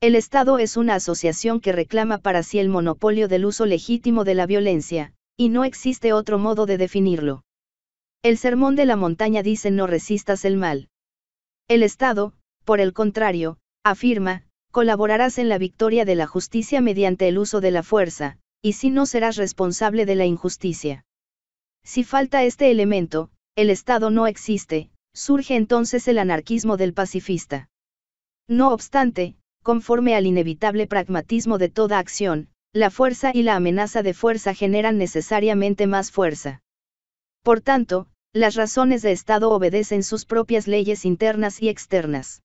El Estado es una asociación que reclama para sí el monopolio del uso legítimo de la violencia, y no existe otro modo de definirlo. El Sermón de la Montaña dice no resistas el mal. El Estado, por el contrario, afirma, colaborarás en la victoria de la justicia mediante el uso de la fuerza, y si no serás responsable de la injusticia. Si falta este elemento, el Estado no existe, surge entonces el anarquismo del pacifista. No obstante, conforme al inevitable pragmatismo de toda acción, la fuerza y la amenaza de fuerza generan necesariamente más fuerza. Por tanto, las razones de Estado obedecen sus propias leyes internas y externas.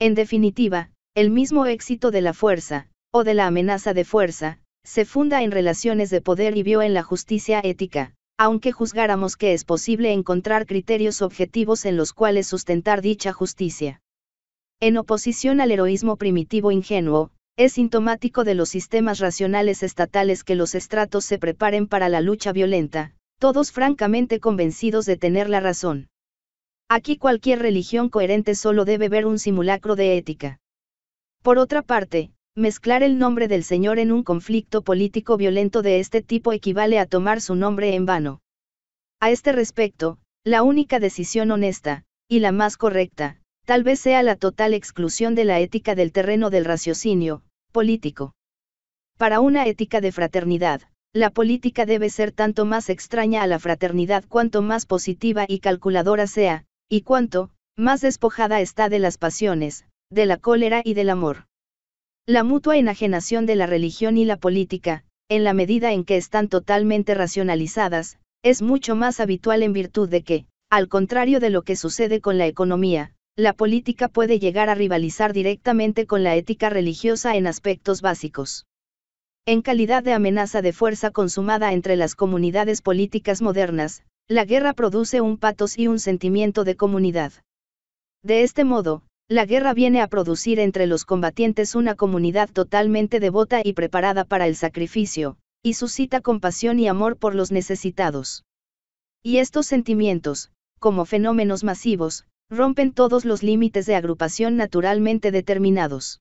En definitiva, el mismo éxito de la fuerza, o de la amenaza de fuerza, se funda en relaciones de poder y vio en la justicia ética, aunque juzgáramos que es posible encontrar criterios objetivos en los cuales sustentar dicha justicia. En oposición al heroísmo primitivo ingenuo, es sintomático de los sistemas racionales estatales que los estratos se preparen para la lucha violenta, todos francamente convencidos de tener la razón. Aquí cualquier religión coherente solo debe ver un simulacro de ética. Por otra parte, mezclar el nombre del Señor en un conflicto político violento de este tipo equivale a tomar su nombre en vano. A este respecto, la única decisión honesta, y la más correcta, tal vez sea la total exclusión de la ética del terreno del raciocinio, político. Para una ética de fraternidad, la política debe ser tanto más extraña a la fraternidad cuanto más positiva y calculadora sea, y cuanto, más despojada está de las pasiones, de la cólera y del amor. La mutua enajenación de la religión y la política, en la medida en que están totalmente racionalizadas, es mucho más habitual en virtud de que, al contrario de lo que sucede con la economía, la política puede llegar a rivalizar directamente con la ética religiosa en aspectos básicos. En calidad de amenaza de fuerza consumada entre las comunidades políticas modernas, la guerra produce un patos y un sentimiento de comunidad. De este modo, la guerra viene a producir entre los combatientes una comunidad totalmente devota y preparada para el sacrificio, y suscita compasión y amor por los necesitados. Y estos sentimientos, como fenómenos masivos, rompen todos los límites de agrupación naturalmente determinados.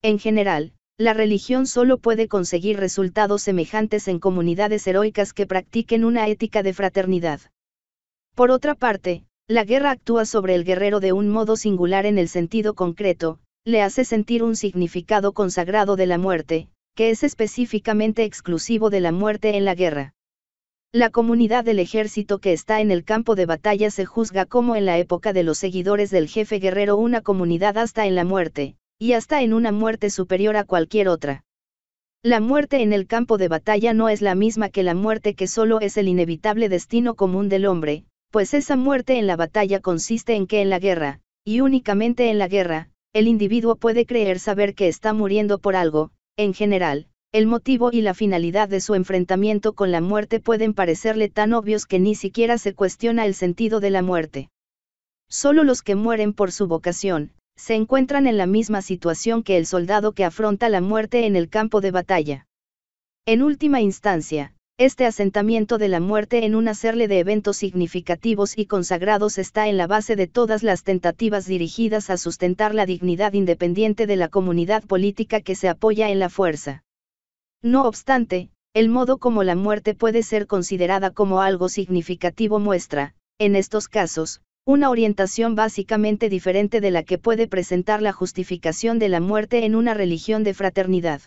En general, la religión solo puede conseguir resultados semejantes en comunidades heroicas que practiquen una ética de fraternidad. Por otra parte, la guerra actúa sobre el guerrero de un modo singular en el sentido concreto, le hace sentir un significado consagrado de la muerte, que es específicamente exclusivo de la muerte en la guerra. La comunidad del ejército que está en el campo de batalla se juzga como en la época de los seguidores del jefe guerrero una comunidad hasta en la muerte, y hasta en una muerte superior a cualquier otra. La muerte en el campo de batalla no es la misma que la muerte que solo es el inevitable destino común del hombre, pues esa muerte en la batalla consiste en que en la guerra, y únicamente en la guerra, el individuo puede creer saber que está muriendo por algo, en general, el motivo y la finalidad de su enfrentamiento con la muerte pueden parecerle tan obvios que ni siquiera se cuestiona el sentido de la muerte. Solo los que mueren por su vocación, se encuentran en la misma situación que el soldado que afronta la muerte en el campo de batalla. En última instancia, este asentamiento de la muerte en un hacerle de eventos significativos y consagrados está en la base de todas las tentativas dirigidas a sustentar la dignidad independiente de la comunidad política que se apoya en la fuerza. No obstante, el modo como la muerte puede ser considerada como algo significativo muestra, en estos casos, una orientación básicamente diferente de la que puede presentar la justificación de la muerte en una religión de fraternidad.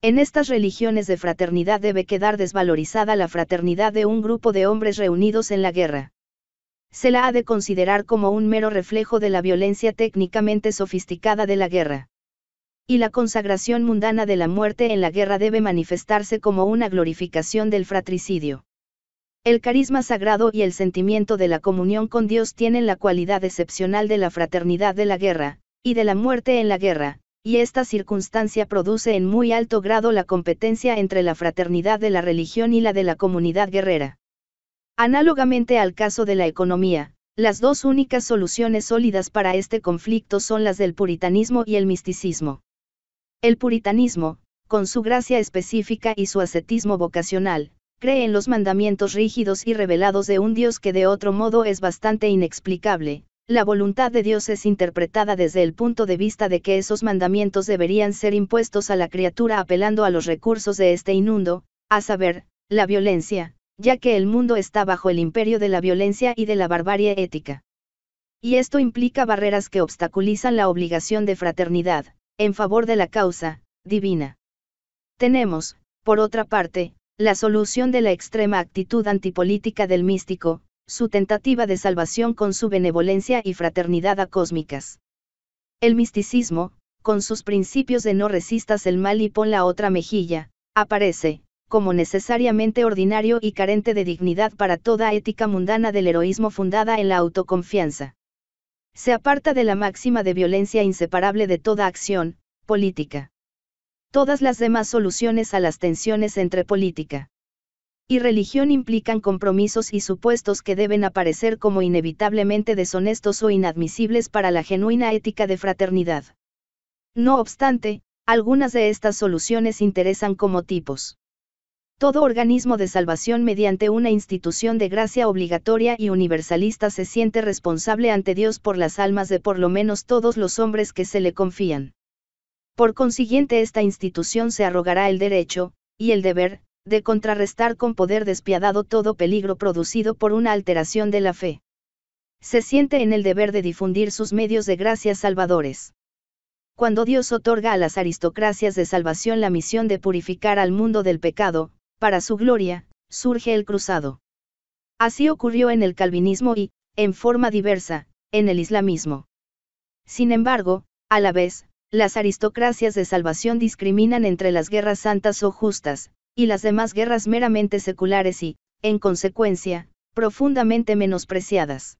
En estas religiones de fraternidad debe quedar desvalorizada la fraternidad de un grupo de hombres reunidos en la guerra. Se la ha de considerar como un mero reflejo de la violencia técnicamente sofisticada de la guerra. Y la consagración mundana de la muerte en la guerra debe manifestarse como una glorificación del fratricidio. El carisma sagrado y el sentimiento de la comunión con Dios tienen la cualidad excepcional de la fraternidad de la guerra, y de la muerte en la guerra, y esta circunstancia produce en muy alto grado la competencia entre la fraternidad de la religión y la de la comunidad guerrera. Análogamente al caso de la economía, las dos únicas soluciones sólidas para este conflicto son las del puritanismo y el misticismo. El puritanismo, con su gracia específica y su ascetismo vocacional, cree en los mandamientos rígidos y revelados de un Dios que de otro modo es bastante inexplicable, la voluntad de Dios es interpretada desde el punto de vista de que esos mandamientos deberían ser impuestos a la criatura apelando a los recursos de este inundo, a saber, la violencia, ya que el mundo está bajo el imperio de la violencia y de la barbarie ética. Y esto implica barreras que obstaculizan la obligación de fraternidad, en favor de la causa, divina. Tenemos, por otra parte, la solución de la extrema actitud antipolítica del místico, su tentativa de salvación con su benevolencia y fraternidad a cósmicas. El misticismo, con sus principios de no resistas el mal y pon la otra mejilla, aparece, como necesariamente ordinario y carente de dignidad para toda ética mundana del heroísmo fundada en la autoconfianza. Se aparta de la máxima de violencia inseparable de toda acción, política. Todas las demás soluciones a las tensiones entre política y religión implican compromisos y supuestos que deben aparecer como inevitablemente deshonestos o inadmisibles para la genuina ética de fraternidad. No obstante, algunas de estas soluciones interesan como tipos. Todo organismo de salvación mediante una institución de gracia obligatoria y universalista se siente responsable ante Dios por las almas de por lo menos todos los hombres que se le confían. Por consiguiente esta institución se arrogará el derecho, y el deber, de contrarrestar con poder despiadado todo peligro producido por una alteración de la fe. Se siente en el deber de difundir sus medios de gracias salvadores. Cuando Dios otorga a las aristocracias de salvación la misión de purificar al mundo del pecado, para su gloria, surge el cruzado. Así ocurrió en el calvinismo y, en forma diversa, en el islamismo. Sin embargo, a la vez, las aristocracias de salvación discriminan entre las guerras santas o justas, y las demás guerras meramente seculares y, en consecuencia, profundamente menospreciadas.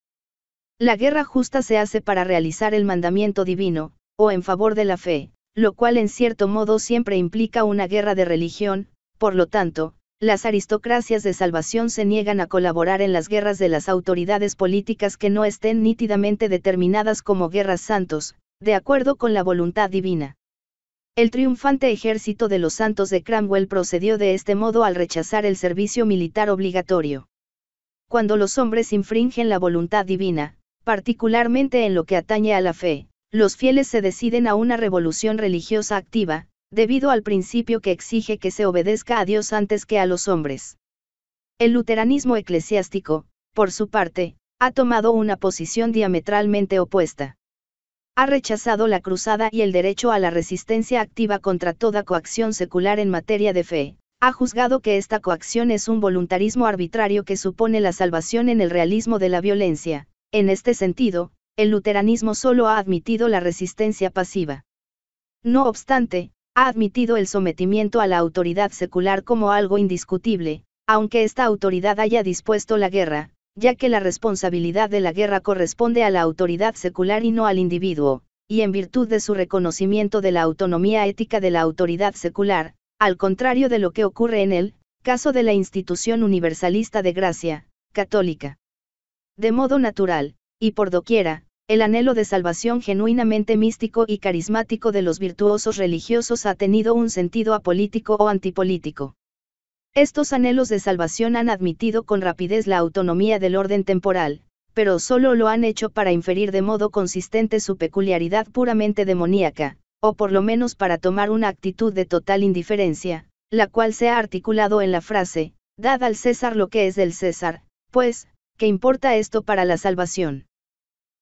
La guerra justa se hace para realizar el mandamiento divino, o en favor de la fe, lo cual en cierto modo siempre implica una guerra de religión, por lo tanto, las aristocracias de salvación se niegan a colaborar en las guerras de las autoridades políticas que no estén nítidamente determinadas como guerras santos, de acuerdo con la voluntad divina. El triunfante ejército de los santos de Cromwell procedió de este modo al rechazar el servicio militar obligatorio. Cuando los hombres infringen la voluntad divina, particularmente en lo que atañe a la fe, los fieles se deciden a una revolución religiosa activa, debido al principio que exige que se obedezca a Dios antes que a los hombres. El luteranismo eclesiástico, por su parte, ha tomado una posición diametralmente opuesta ha rechazado la cruzada y el derecho a la resistencia activa contra toda coacción secular en materia de fe, ha juzgado que esta coacción es un voluntarismo arbitrario que supone la salvación en el realismo de la violencia. En este sentido, el luteranismo solo ha admitido la resistencia pasiva. No obstante, ha admitido el sometimiento a la autoridad secular como algo indiscutible, aunque esta autoridad haya dispuesto la guerra, ya que la responsabilidad de la guerra corresponde a la autoridad secular y no al individuo, y en virtud de su reconocimiento de la autonomía ética de la autoridad secular, al contrario de lo que ocurre en el caso de la institución universalista de gracia, católica. De modo natural, y por doquiera, el anhelo de salvación genuinamente místico y carismático de los virtuosos religiosos ha tenido un sentido apolítico o antipolítico. Estos anhelos de salvación han admitido con rapidez la autonomía del orden temporal, pero solo lo han hecho para inferir de modo consistente su peculiaridad puramente demoníaca, o por lo menos para tomar una actitud de total indiferencia, la cual se ha articulado en la frase, dad al César lo que es del César, pues, ¿qué importa esto para la salvación?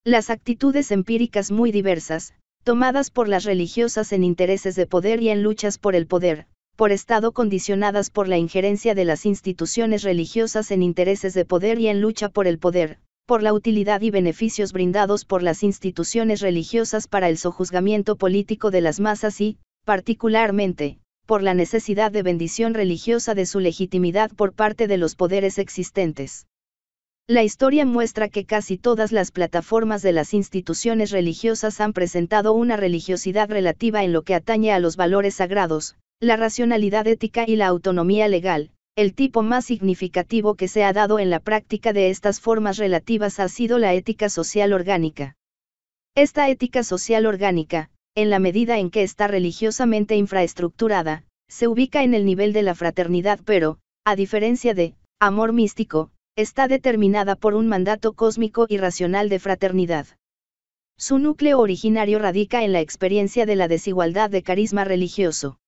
Las actitudes empíricas muy diversas, tomadas por las religiosas en intereses de poder y en luchas por el poder, por Estado condicionadas por la injerencia de las instituciones religiosas en intereses de poder y en lucha por el poder, por la utilidad y beneficios brindados por las instituciones religiosas para el sojuzgamiento político de las masas y, particularmente, por la necesidad de bendición religiosa de su legitimidad por parte de los poderes existentes. La historia muestra que casi todas las plataformas de las instituciones religiosas han presentado una religiosidad relativa en lo que atañe a los valores sagrados, la racionalidad ética y la autonomía legal. El tipo más significativo que se ha dado en la práctica de estas formas relativas ha sido la ética social orgánica. Esta ética social orgánica, en la medida en que está religiosamente infraestructurada, se ubica en el nivel de la fraternidad pero, a diferencia de, amor místico, está determinada por un mandato cósmico y racional de fraternidad. Su núcleo originario radica en la experiencia de la desigualdad de carisma religioso.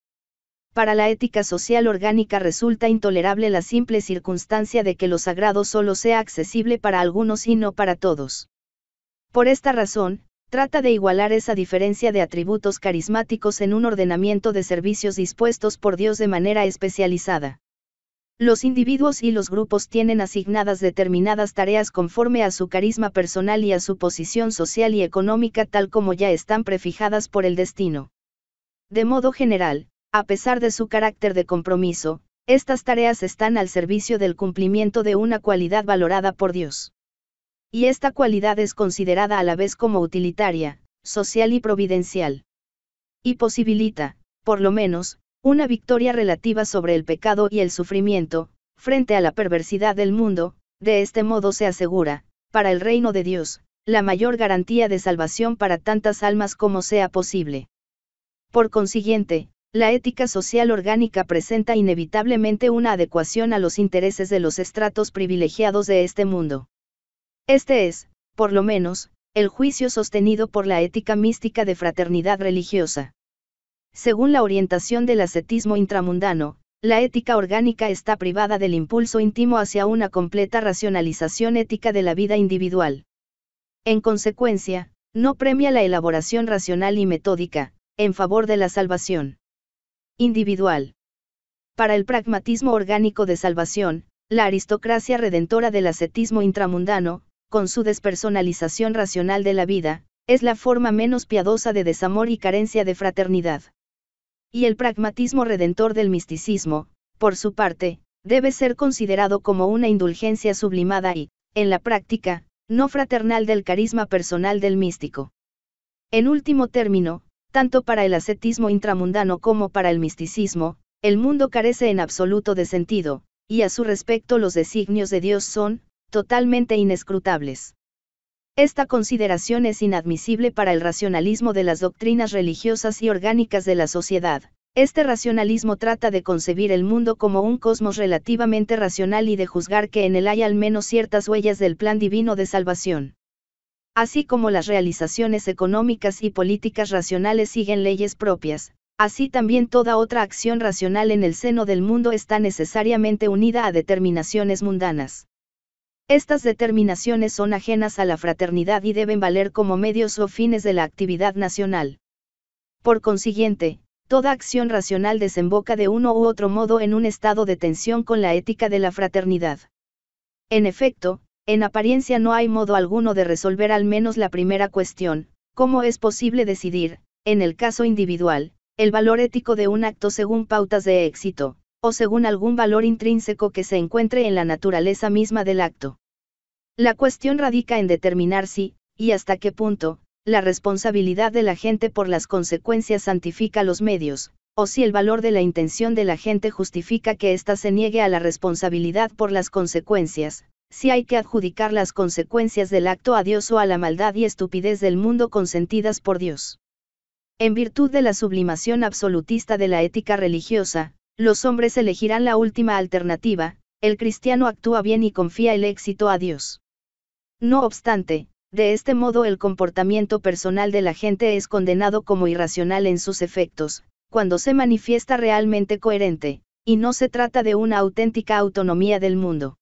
Para la ética social orgánica resulta intolerable la simple circunstancia de que lo sagrado solo sea accesible para algunos y no para todos. Por esta razón, trata de igualar esa diferencia de atributos carismáticos en un ordenamiento de servicios dispuestos por Dios de manera especializada. Los individuos y los grupos tienen asignadas determinadas tareas conforme a su carisma personal y a su posición social y económica tal como ya están prefijadas por el destino. De modo general, a pesar de su carácter de compromiso, estas tareas están al servicio del cumplimiento de una cualidad valorada por Dios. Y esta cualidad es considerada a la vez como utilitaria, social y providencial. Y posibilita, por lo menos, una victoria relativa sobre el pecado y el sufrimiento, frente a la perversidad del mundo, de este modo se asegura, para el reino de Dios, la mayor garantía de salvación para tantas almas como sea posible. Por consiguiente, la ética social orgánica presenta inevitablemente una adecuación a los intereses de los estratos privilegiados de este mundo. Este es, por lo menos, el juicio sostenido por la ética mística de fraternidad religiosa. Según la orientación del ascetismo intramundano, la ética orgánica está privada del impulso íntimo hacia una completa racionalización ética de la vida individual. En consecuencia, no premia la elaboración racional y metódica, en favor de la salvación individual. Para el pragmatismo orgánico de salvación, la aristocracia redentora del ascetismo intramundano, con su despersonalización racional de la vida, es la forma menos piadosa de desamor y carencia de fraternidad. Y el pragmatismo redentor del misticismo, por su parte, debe ser considerado como una indulgencia sublimada y, en la práctica, no fraternal del carisma personal del místico. En último término, tanto para el ascetismo intramundano como para el misticismo, el mundo carece en absoluto de sentido, y a su respecto los designios de Dios son, totalmente inescrutables. Esta consideración es inadmisible para el racionalismo de las doctrinas religiosas y orgánicas de la sociedad. Este racionalismo trata de concebir el mundo como un cosmos relativamente racional y de juzgar que en él hay al menos ciertas huellas del plan divino de salvación. Así como las realizaciones económicas y políticas racionales siguen leyes propias, así también toda otra acción racional en el seno del mundo está necesariamente unida a determinaciones mundanas. Estas determinaciones son ajenas a la fraternidad y deben valer como medios o fines de la actividad nacional. Por consiguiente, toda acción racional desemboca de uno u otro modo en un estado de tensión con la ética de la fraternidad. En efecto, en apariencia no hay modo alguno de resolver al menos la primera cuestión, ¿cómo es posible decidir, en el caso individual, el valor ético de un acto según pautas de éxito, o según algún valor intrínseco que se encuentre en la naturaleza misma del acto? La cuestión radica en determinar si, y hasta qué punto, la responsabilidad de la gente por las consecuencias santifica los medios, o si el valor de la intención de la gente justifica que ésta se niegue a la responsabilidad por las consecuencias, si hay que adjudicar las consecuencias del acto a Dios o a la maldad y estupidez del mundo consentidas por Dios. En virtud de la sublimación absolutista de la ética religiosa, los hombres elegirán la última alternativa, el cristiano actúa bien y confía el éxito a Dios. No obstante, de este modo el comportamiento personal de la gente es condenado como irracional en sus efectos, cuando se manifiesta realmente coherente, y no se trata de una auténtica autonomía del mundo.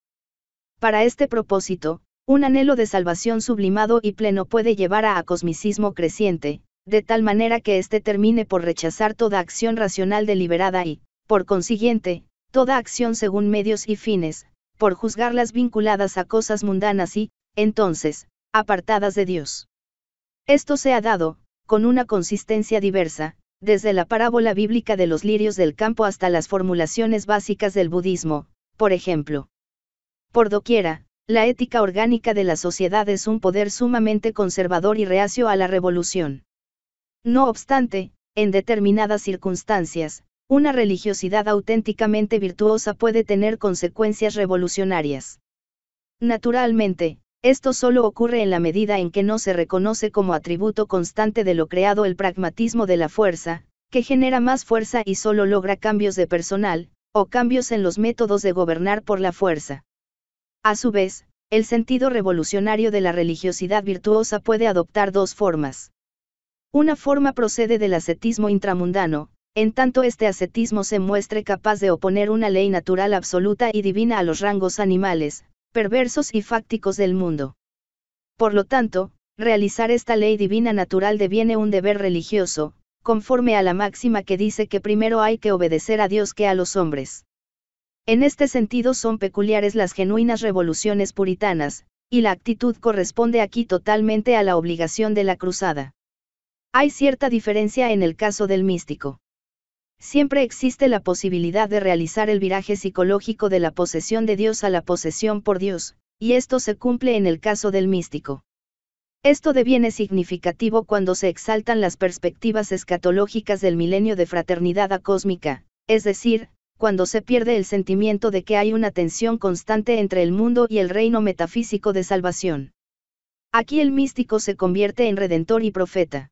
Para este propósito, un anhelo de salvación sublimado y pleno puede llevar a cosmicismo creciente, de tal manera que éste termine por rechazar toda acción racional deliberada y, por consiguiente, toda acción según medios y fines, por juzgarlas vinculadas a cosas mundanas y, entonces, apartadas de Dios. Esto se ha dado, con una consistencia diversa, desde la parábola bíblica de los lirios del campo hasta las formulaciones básicas del budismo, por ejemplo. Por doquiera, la ética orgánica de la sociedad es un poder sumamente conservador y reacio a la revolución. No obstante, en determinadas circunstancias, una religiosidad auténticamente virtuosa puede tener consecuencias revolucionarias. Naturalmente, esto solo ocurre en la medida en que no se reconoce como atributo constante de lo creado el pragmatismo de la fuerza, que genera más fuerza y solo logra cambios de personal, o cambios en los métodos de gobernar por la fuerza. A su vez, el sentido revolucionario de la religiosidad virtuosa puede adoptar dos formas. Una forma procede del ascetismo intramundano, en tanto este ascetismo se muestre capaz de oponer una ley natural absoluta y divina a los rangos animales, perversos y fácticos del mundo. Por lo tanto, realizar esta ley divina natural deviene un deber religioso, conforme a la máxima que dice que primero hay que obedecer a Dios que a los hombres. En este sentido son peculiares las genuinas revoluciones puritanas, y la actitud corresponde aquí totalmente a la obligación de la cruzada. Hay cierta diferencia en el caso del místico. Siempre existe la posibilidad de realizar el viraje psicológico de la posesión de Dios a la posesión por Dios, y esto se cumple en el caso del místico. Esto deviene significativo cuando se exaltan las perspectivas escatológicas del milenio de fraternidad acósmica, es decir, cuando se pierde el sentimiento de que hay una tensión constante entre el mundo y el reino metafísico de salvación. Aquí el místico se convierte en redentor y profeta.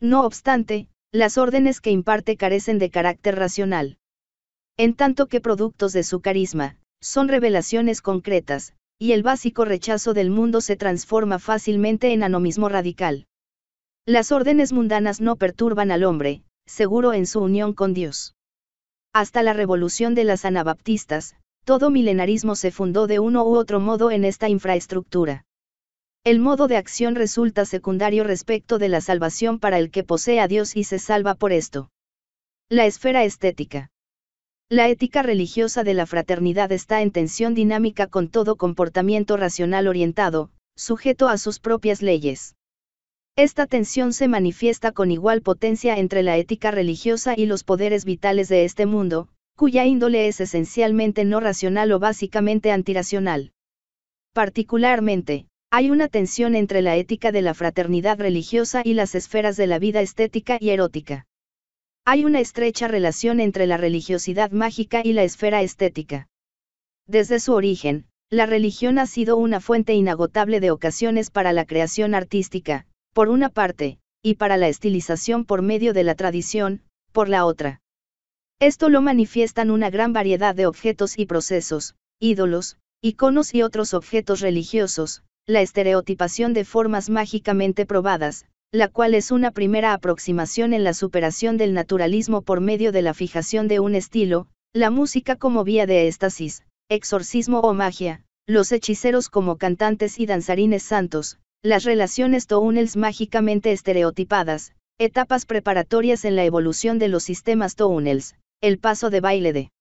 No obstante, las órdenes que imparte carecen de carácter racional. En tanto que productos de su carisma, son revelaciones concretas, y el básico rechazo del mundo se transforma fácilmente en anomismo radical. Las órdenes mundanas no perturban al hombre, seguro en su unión con Dios. Hasta la revolución de las anabaptistas, todo milenarismo se fundó de uno u otro modo en esta infraestructura. El modo de acción resulta secundario respecto de la salvación para el que posee a Dios y se salva por esto. La esfera estética. La ética religiosa de la fraternidad está en tensión dinámica con todo comportamiento racional orientado, sujeto a sus propias leyes. Esta tensión se manifiesta con igual potencia entre la ética religiosa y los poderes vitales de este mundo, cuya índole es esencialmente no racional o básicamente antiracional. Particularmente, hay una tensión entre la ética de la fraternidad religiosa y las esferas de la vida estética y erótica. Hay una estrecha relación entre la religiosidad mágica y la esfera estética. Desde su origen, la religión ha sido una fuente inagotable de ocasiones para la creación artística, por una parte, y para la estilización por medio de la tradición, por la otra. Esto lo manifiestan una gran variedad de objetos y procesos, ídolos, iconos y otros objetos religiosos, la estereotipación de formas mágicamente probadas, la cual es una primera aproximación en la superación del naturalismo por medio de la fijación de un estilo, la música como vía de éxtasis, exorcismo o magia, los hechiceros como cantantes y danzarines santos, las relaciones Tounels mágicamente estereotipadas, etapas preparatorias en la evolución de los sistemas Tounels, el paso de baile de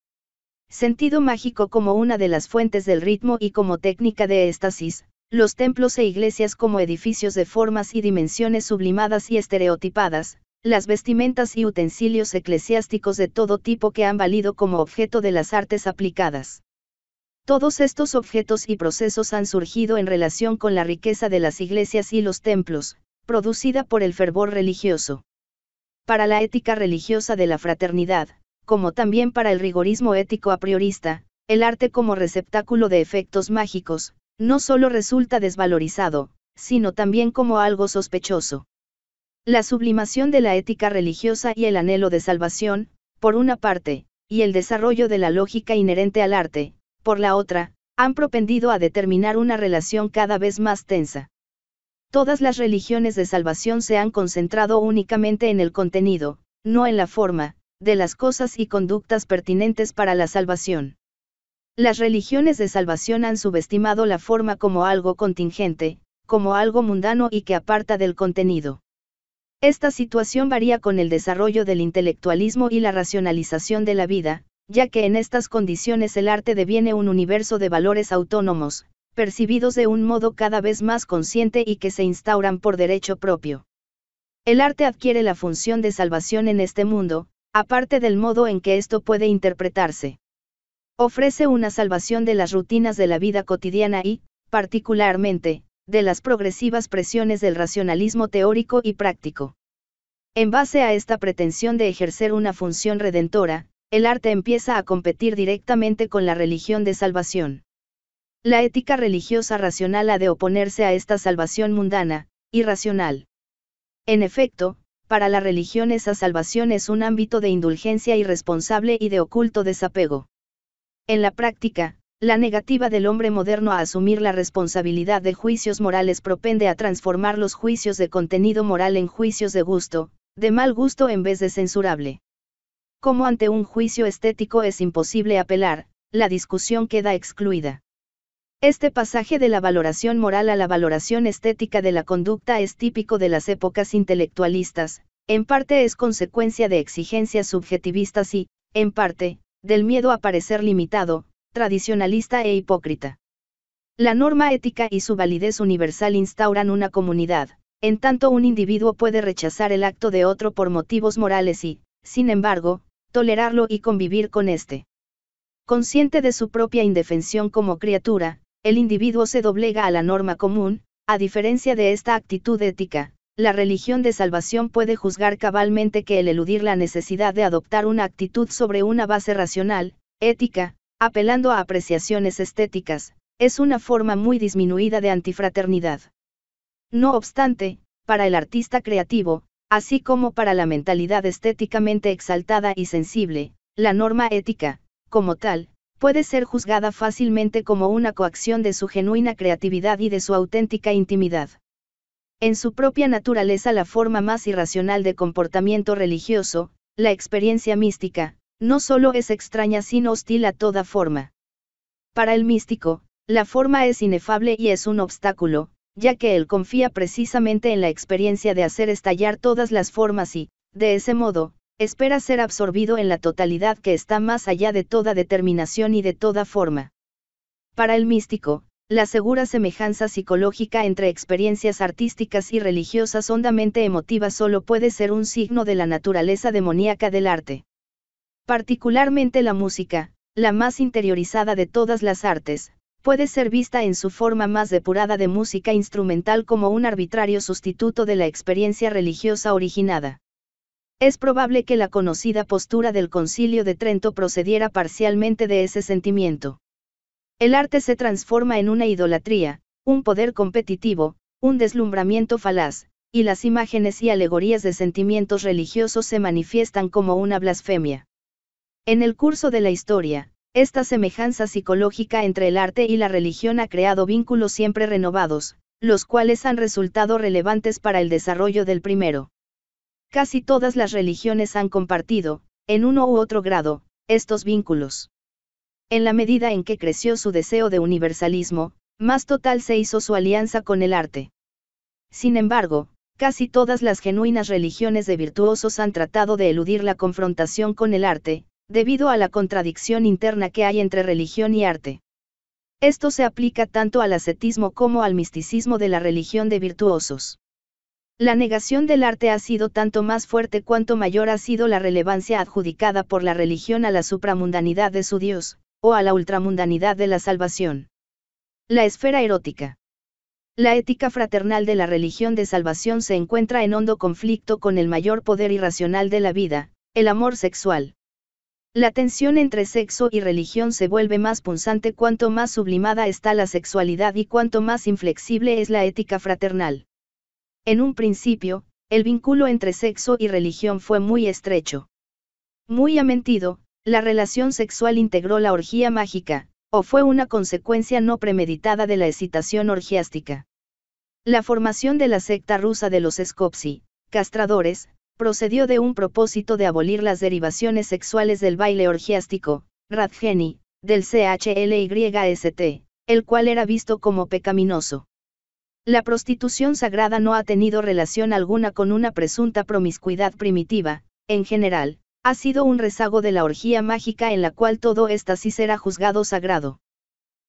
sentido mágico como una de las fuentes del ritmo y como técnica de éxtasis, los templos e iglesias como edificios de formas y dimensiones sublimadas y estereotipadas, las vestimentas y utensilios eclesiásticos de todo tipo que han valido como objeto de las artes aplicadas. Todos estos objetos y procesos han surgido en relación con la riqueza de las iglesias y los templos, producida por el fervor religioso. Para la ética religiosa de la fraternidad, como también para el rigorismo ético a priorista, el arte como receptáculo de efectos mágicos, no solo resulta desvalorizado, sino también como algo sospechoso. La sublimación de la ética religiosa y el anhelo de salvación, por una parte, y el desarrollo de la lógica inherente al arte, por la otra, han propendido a determinar una relación cada vez más tensa. Todas las religiones de salvación se han concentrado únicamente en el contenido, no en la forma, de las cosas y conductas pertinentes para la salvación. Las religiones de salvación han subestimado la forma como algo contingente, como algo mundano y que aparta del contenido. Esta situación varía con el desarrollo del intelectualismo y la racionalización de la vida, ya que en estas condiciones el arte deviene un universo de valores autónomos, percibidos de un modo cada vez más consciente y que se instauran por derecho propio. El arte adquiere la función de salvación en este mundo, aparte del modo en que esto puede interpretarse. Ofrece una salvación de las rutinas de la vida cotidiana y, particularmente, de las progresivas presiones del racionalismo teórico y práctico. En base a esta pretensión de ejercer una función redentora, el arte empieza a competir directamente con la religión de salvación. La ética religiosa racional ha de oponerse a esta salvación mundana, irracional. En efecto, para la religión esa salvación es un ámbito de indulgencia irresponsable y de oculto desapego. En la práctica, la negativa del hombre moderno a asumir la responsabilidad de juicios morales propende a transformar los juicios de contenido moral en juicios de gusto, de mal gusto en vez de censurable. Como ante un juicio estético es imposible apelar, la discusión queda excluida. Este pasaje de la valoración moral a la valoración estética de la conducta es típico de las épocas intelectualistas, en parte es consecuencia de exigencias subjetivistas y, en parte, del miedo a parecer limitado, tradicionalista e hipócrita. La norma ética y su validez universal instauran una comunidad, en tanto un individuo puede rechazar el acto de otro por motivos morales y, sin embargo, tolerarlo y convivir con éste. Consciente de su propia indefensión como criatura, el individuo se doblega a la norma común, a diferencia de esta actitud ética, la religión de salvación puede juzgar cabalmente que el eludir la necesidad de adoptar una actitud sobre una base racional, ética, apelando a apreciaciones estéticas, es una forma muy disminuida de antifraternidad. No obstante, para el artista creativo, así como para la mentalidad estéticamente exaltada y sensible, la norma ética, como tal, puede ser juzgada fácilmente como una coacción de su genuina creatividad y de su auténtica intimidad. En su propia naturaleza la forma más irracional de comportamiento religioso, la experiencia mística, no solo es extraña sino hostil a toda forma. Para el místico, la forma es inefable y es un obstáculo, ya que él confía precisamente en la experiencia de hacer estallar todas las formas y, de ese modo, espera ser absorbido en la totalidad que está más allá de toda determinación y de toda forma. Para el místico, la segura semejanza psicológica entre experiencias artísticas y religiosas hondamente emotivas solo puede ser un signo de la naturaleza demoníaca del arte. Particularmente la música, la más interiorizada de todas las artes, puede ser vista en su forma más depurada de música instrumental como un arbitrario sustituto de la experiencia religiosa originada. Es probable que la conocida postura del concilio de Trento procediera parcialmente de ese sentimiento. El arte se transforma en una idolatría, un poder competitivo, un deslumbramiento falaz, y las imágenes y alegorías de sentimientos religiosos se manifiestan como una blasfemia. En el curso de la historia, esta semejanza psicológica entre el arte y la religión ha creado vínculos siempre renovados, los cuales han resultado relevantes para el desarrollo del primero. Casi todas las religiones han compartido, en uno u otro grado, estos vínculos. En la medida en que creció su deseo de universalismo, más total se hizo su alianza con el arte. Sin embargo, casi todas las genuinas religiones de virtuosos han tratado de eludir la confrontación con el arte, debido a la contradicción interna que hay entre religión y arte. Esto se aplica tanto al ascetismo como al misticismo de la religión de virtuosos. La negación del arte ha sido tanto más fuerte cuanto mayor ha sido la relevancia adjudicada por la religión a la supramundanidad de su Dios, o a la ultramundanidad de la salvación. La esfera erótica. La ética fraternal de la religión de salvación se encuentra en hondo conflicto con el mayor poder irracional de la vida, el amor sexual. La tensión entre sexo y religión se vuelve más punzante cuanto más sublimada está la sexualidad y cuanto más inflexible es la ética fraternal. En un principio, el vínculo entre sexo y religión fue muy estrecho. Muy a mentido, la relación sexual integró la orgía mágica, o fue una consecuencia no premeditada de la excitación orgiástica. La formación de la secta rusa de los Skopsi, castradores, procedió de un propósito de abolir las derivaciones sexuales del baile orgiástico, Radgeni, del CHLYST, el cual era visto como pecaminoso. La prostitución sagrada no ha tenido relación alguna con una presunta promiscuidad primitiva, en general, ha sido un rezago de la orgía mágica en la cual todo sí será juzgado sagrado.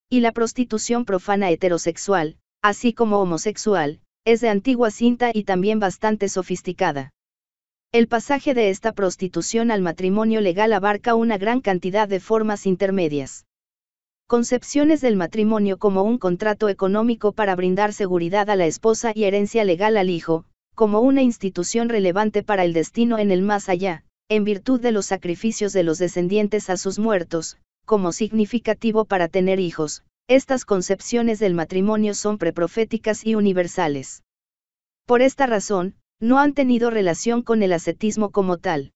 Y la prostitución profana heterosexual, así como homosexual, es de antigua cinta y también bastante sofisticada. El pasaje de esta prostitución al matrimonio legal abarca una gran cantidad de formas intermedias. Concepciones del matrimonio como un contrato económico para brindar seguridad a la esposa y herencia legal al hijo, como una institución relevante para el destino en el más allá, en virtud de los sacrificios de los descendientes a sus muertos, como significativo para tener hijos, estas concepciones del matrimonio son preproféticas y universales. Por esta razón, no han tenido relación con el ascetismo como tal.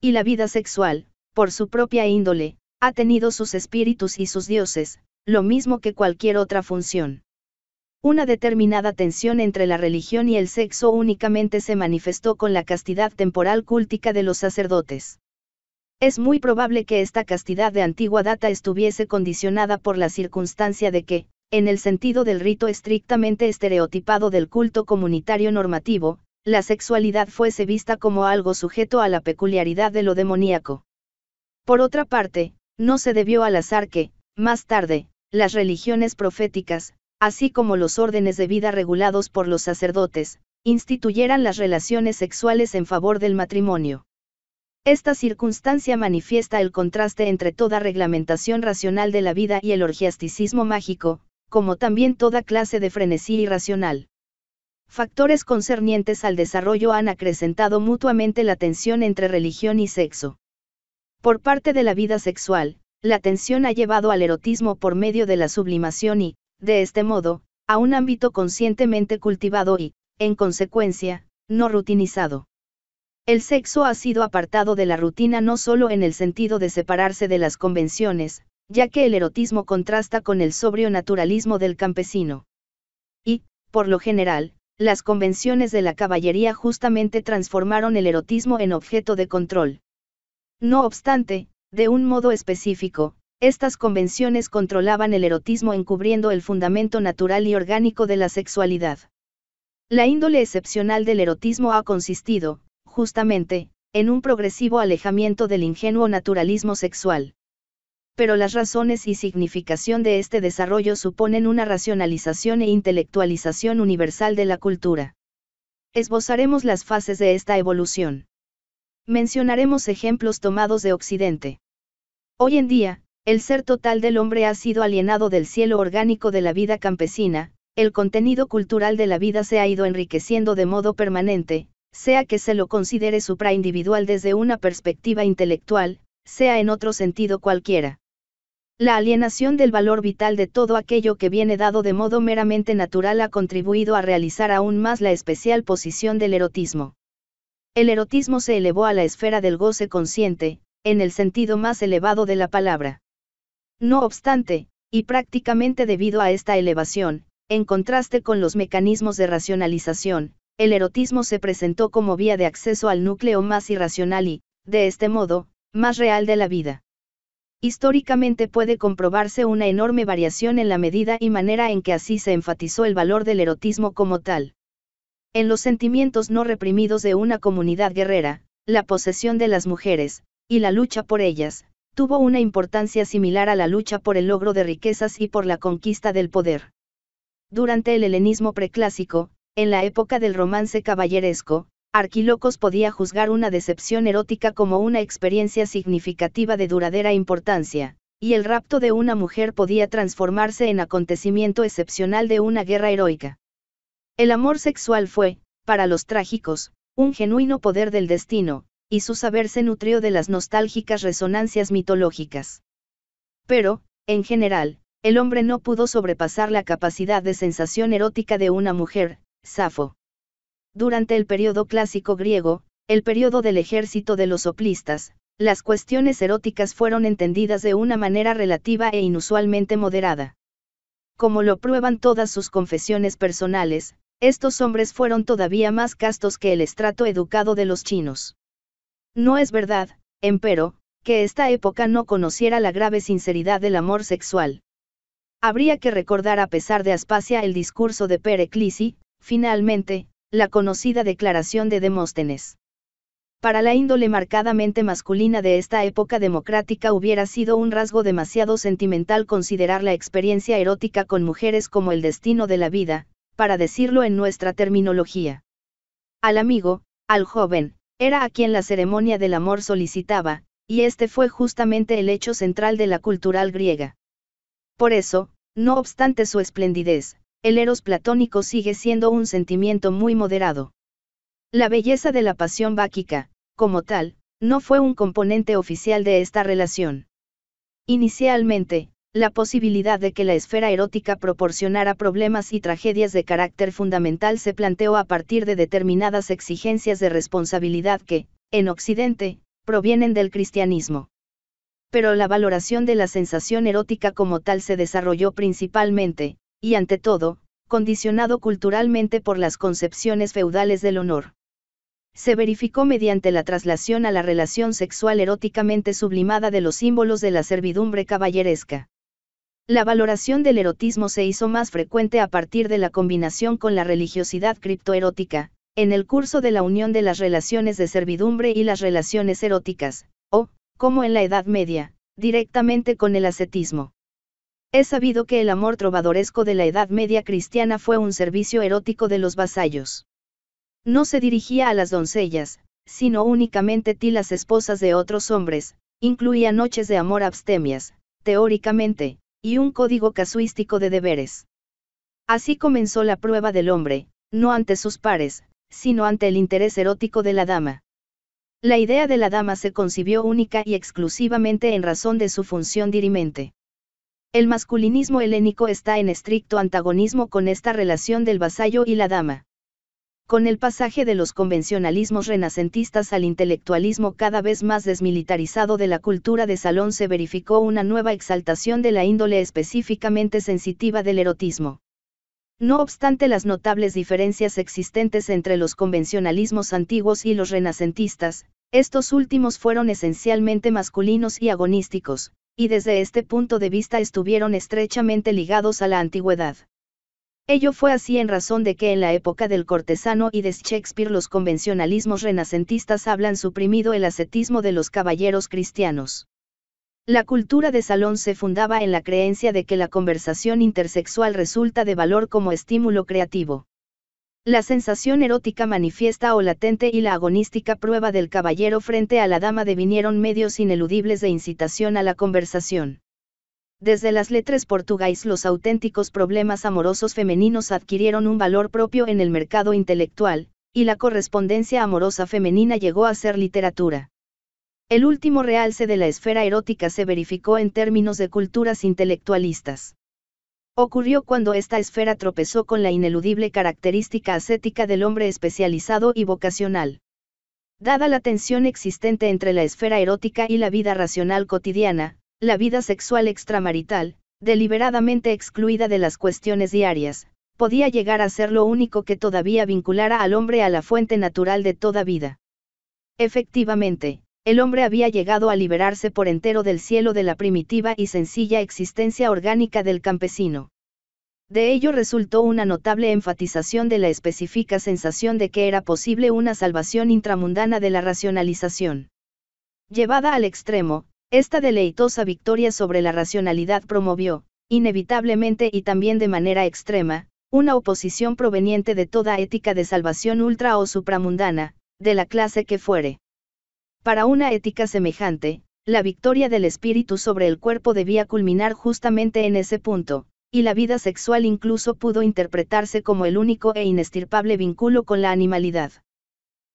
Y la vida sexual, por su propia índole, ha tenido sus espíritus y sus dioses, lo mismo que cualquier otra función. Una determinada tensión entre la religión y el sexo únicamente se manifestó con la castidad temporal cúltica de los sacerdotes. Es muy probable que esta castidad de antigua data estuviese condicionada por la circunstancia de que, en el sentido del rito estrictamente estereotipado del culto comunitario normativo, la sexualidad fuese vista como algo sujeto a la peculiaridad de lo demoníaco. Por otra parte, no se debió al azar que, más tarde, las religiones proféticas, así como los órdenes de vida regulados por los sacerdotes, instituyeran las relaciones sexuales en favor del matrimonio. Esta circunstancia manifiesta el contraste entre toda reglamentación racional de la vida y el orgiasticismo mágico, como también toda clase de frenesí irracional factores concernientes al desarrollo han acrecentado mutuamente la tensión entre religión y sexo. Por parte de la vida sexual, la tensión ha llevado al erotismo por medio de la sublimación y, de este modo, a un ámbito conscientemente cultivado y, en consecuencia, no rutinizado. El sexo ha sido apartado de la rutina no solo en el sentido de separarse de las convenciones, ya que el erotismo contrasta con el sobrio naturalismo del campesino. Y, por lo general, las convenciones de la caballería justamente transformaron el erotismo en objeto de control. No obstante, de un modo específico, estas convenciones controlaban el erotismo encubriendo el fundamento natural y orgánico de la sexualidad. La índole excepcional del erotismo ha consistido, justamente, en un progresivo alejamiento del ingenuo naturalismo sexual pero las razones y significación de este desarrollo suponen una racionalización e intelectualización universal de la cultura. Esbozaremos las fases de esta evolución. Mencionaremos ejemplos tomados de Occidente. Hoy en día, el ser total del hombre ha sido alienado del cielo orgánico de la vida campesina, el contenido cultural de la vida se ha ido enriqueciendo de modo permanente, sea que se lo considere supraindividual desde una perspectiva intelectual, sea en otro sentido cualquiera. La alienación del valor vital de todo aquello que viene dado de modo meramente natural ha contribuido a realizar aún más la especial posición del erotismo. El erotismo se elevó a la esfera del goce consciente, en el sentido más elevado de la palabra. No obstante, y prácticamente debido a esta elevación, en contraste con los mecanismos de racionalización, el erotismo se presentó como vía de acceso al núcleo más irracional y, de este modo, más real de la vida. Históricamente puede comprobarse una enorme variación en la medida y manera en que así se enfatizó el valor del erotismo como tal. En los sentimientos no reprimidos de una comunidad guerrera, la posesión de las mujeres, y la lucha por ellas, tuvo una importancia similar a la lucha por el logro de riquezas y por la conquista del poder. Durante el helenismo preclásico, en la época del romance caballeresco, Arquilocos podía juzgar una decepción erótica como una experiencia significativa de duradera importancia, y el rapto de una mujer podía transformarse en acontecimiento excepcional de una guerra heroica. El amor sexual fue, para los trágicos, un genuino poder del destino, y su saber se nutrió de las nostálgicas resonancias mitológicas. Pero, en general, el hombre no pudo sobrepasar la capacidad de sensación erótica de una mujer, Safo. Durante el periodo clásico griego, el periodo del ejército de los soplistas, las cuestiones eróticas fueron entendidas de una manera relativa e inusualmente moderada. Como lo prueban todas sus confesiones personales, estos hombres fueron todavía más castos que el estrato educado de los chinos. No es verdad, empero, que esta época no conociera la grave sinceridad del amor sexual. Habría que recordar a pesar de Aspasia el discurso de Pereclisi, finalmente, la conocida declaración de Demóstenes. Para la índole marcadamente masculina de esta época democrática hubiera sido un rasgo demasiado sentimental considerar la experiencia erótica con mujeres como el destino de la vida, para decirlo en nuestra terminología. Al amigo, al joven, era a quien la ceremonia del amor solicitaba, y este fue justamente el hecho central de la cultural griega. Por eso, no obstante su esplendidez, el eros platónico sigue siendo un sentimiento muy moderado. La belleza de la pasión báquica, como tal, no fue un componente oficial de esta relación. Inicialmente, la posibilidad de que la esfera erótica proporcionara problemas y tragedias de carácter fundamental se planteó a partir de determinadas exigencias de responsabilidad que, en Occidente, provienen del cristianismo. Pero la valoración de la sensación erótica como tal se desarrolló principalmente, y ante todo, condicionado culturalmente por las concepciones feudales del honor. Se verificó mediante la traslación a la relación sexual eróticamente sublimada de los símbolos de la servidumbre caballeresca. La valoración del erotismo se hizo más frecuente a partir de la combinación con la religiosidad criptoerótica, en el curso de la unión de las relaciones de servidumbre y las relaciones eróticas, o, como en la Edad Media, directamente con el ascetismo. Es sabido que el amor trovadoresco de la Edad Media cristiana fue un servicio erótico de los vasallos. No se dirigía a las doncellas, sino únicamente ti las esposas de otros hombres, incluía noches de amor abstemias, teóricamente, y un código casuístico de deberes. Así comenzó la prueba del hombre, no ante sus pares, sino ante el interés erótico de la dama. La idea de la dama se concibió única y exclusivamente en razón de su función dirimente. El masculinismo helénico está en estricto antagonismo con esta relación del vasallo y la dama. Con el pasaje de los convencionalismos renacentistas al intelectualismo cada vez más desmilitarizado de la cultura de salón se verificó una nueva exaltación de la índole específicamente sensitiva del erotismo. No obstante las notables diferencias existentes entre los convencionalismos antiguos y los renacentistas, estos últimos fueron esencialmente masculinos y agonísticos, y desde este punto de vista estuvieron estrechamente ligados a la antigüedad. Ello fue así en razón de que en la época del cortesano y de Shakespeare los convencionalismos renacentistas hablan suprimido el ascetismo de los caballeros cristianos. La cultura de salón se fundaba en la creencia de que la conversación intersexual resulta de valor como estímulo creativo. La sensación erótica manifiesta o latente y la agonística prueba del caballero frente a la dama devinieron medios ineludibles de incitación a la conversación. Desde las letras portugués los auténticos problemas amorosos femeninos adquirieron un valor propio en el mercado intelectual, y la correspondencia amorosa femenina llegó a ser literatura. El último realce de la esfera erótica se verificó en términos de culturas intelectualistas. Ocurrió cuando esta esfera tropezó con la ineludible característica ascética del hombre especializado y vocacional. Dada la tensión existente entre la esfera erótica y la vida racional cotidiana, la vida sexual extramarital, deliberadamente excluida de las cuestiones diarias, podía llegar a ser lo único que todavía vinculara al hombre a la fuente natural de toda vida. Efectivamente, el hombre había llegado a liberarse por entero del cielo de la primitiva y sencilla existencia orgánica del campesino. De ello resultó una notable enfatización de la específica sensación de que era posible una salvación intramundana de la racionalización. Llevada al extremo, esta deleitosa victoria sobre la racionalidad promovió, inevitablemente y también de manera extrema, una oposición proveniente de toda ética de salvación ultra o supramundana, de la clase que fuere. Para una ética semejante, la victoria del espíritu sobre el cuerpo debía culminar justamente en ese punto, y la vida sexual incluso pudo interpretarse como el único e inestirpable vínculo con la animalidad.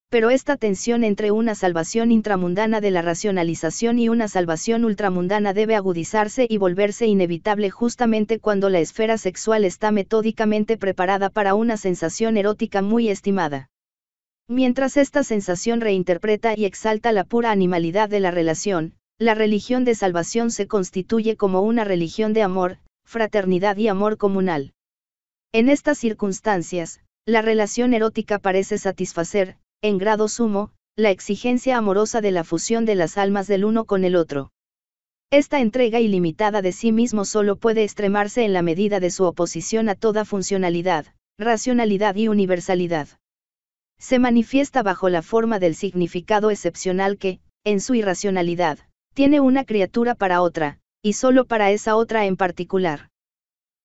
Pero esta tensión entre una salvación intramundana de la racionalización y una salvación ultramundana debe agudizarse y volverse inevitable justamente cuando la esfera sexual está metódicamente preparada para una sensación erótica muy estimada. Mientras esta sensación reinterpreta y exalta la pura animalidad de la relación, la religión de salvación se constituye como una religión de amor, fraternidad y amor comunal. En estas circunstancias, la relación erótica parece satisfacer, en grado sumo, la exigencia amorosa de la fusión de las almas del uno con el otro. Esta entrega ilimitada de sí mismo solo puede extremarse en la medida de su oposición a toda funcionalidad, racionalidad y universalidad se manifiesta bajo la forma del significado excepcional que, en su irracionalidad, tiene una criatura para otra, y solo para esa otra en particular.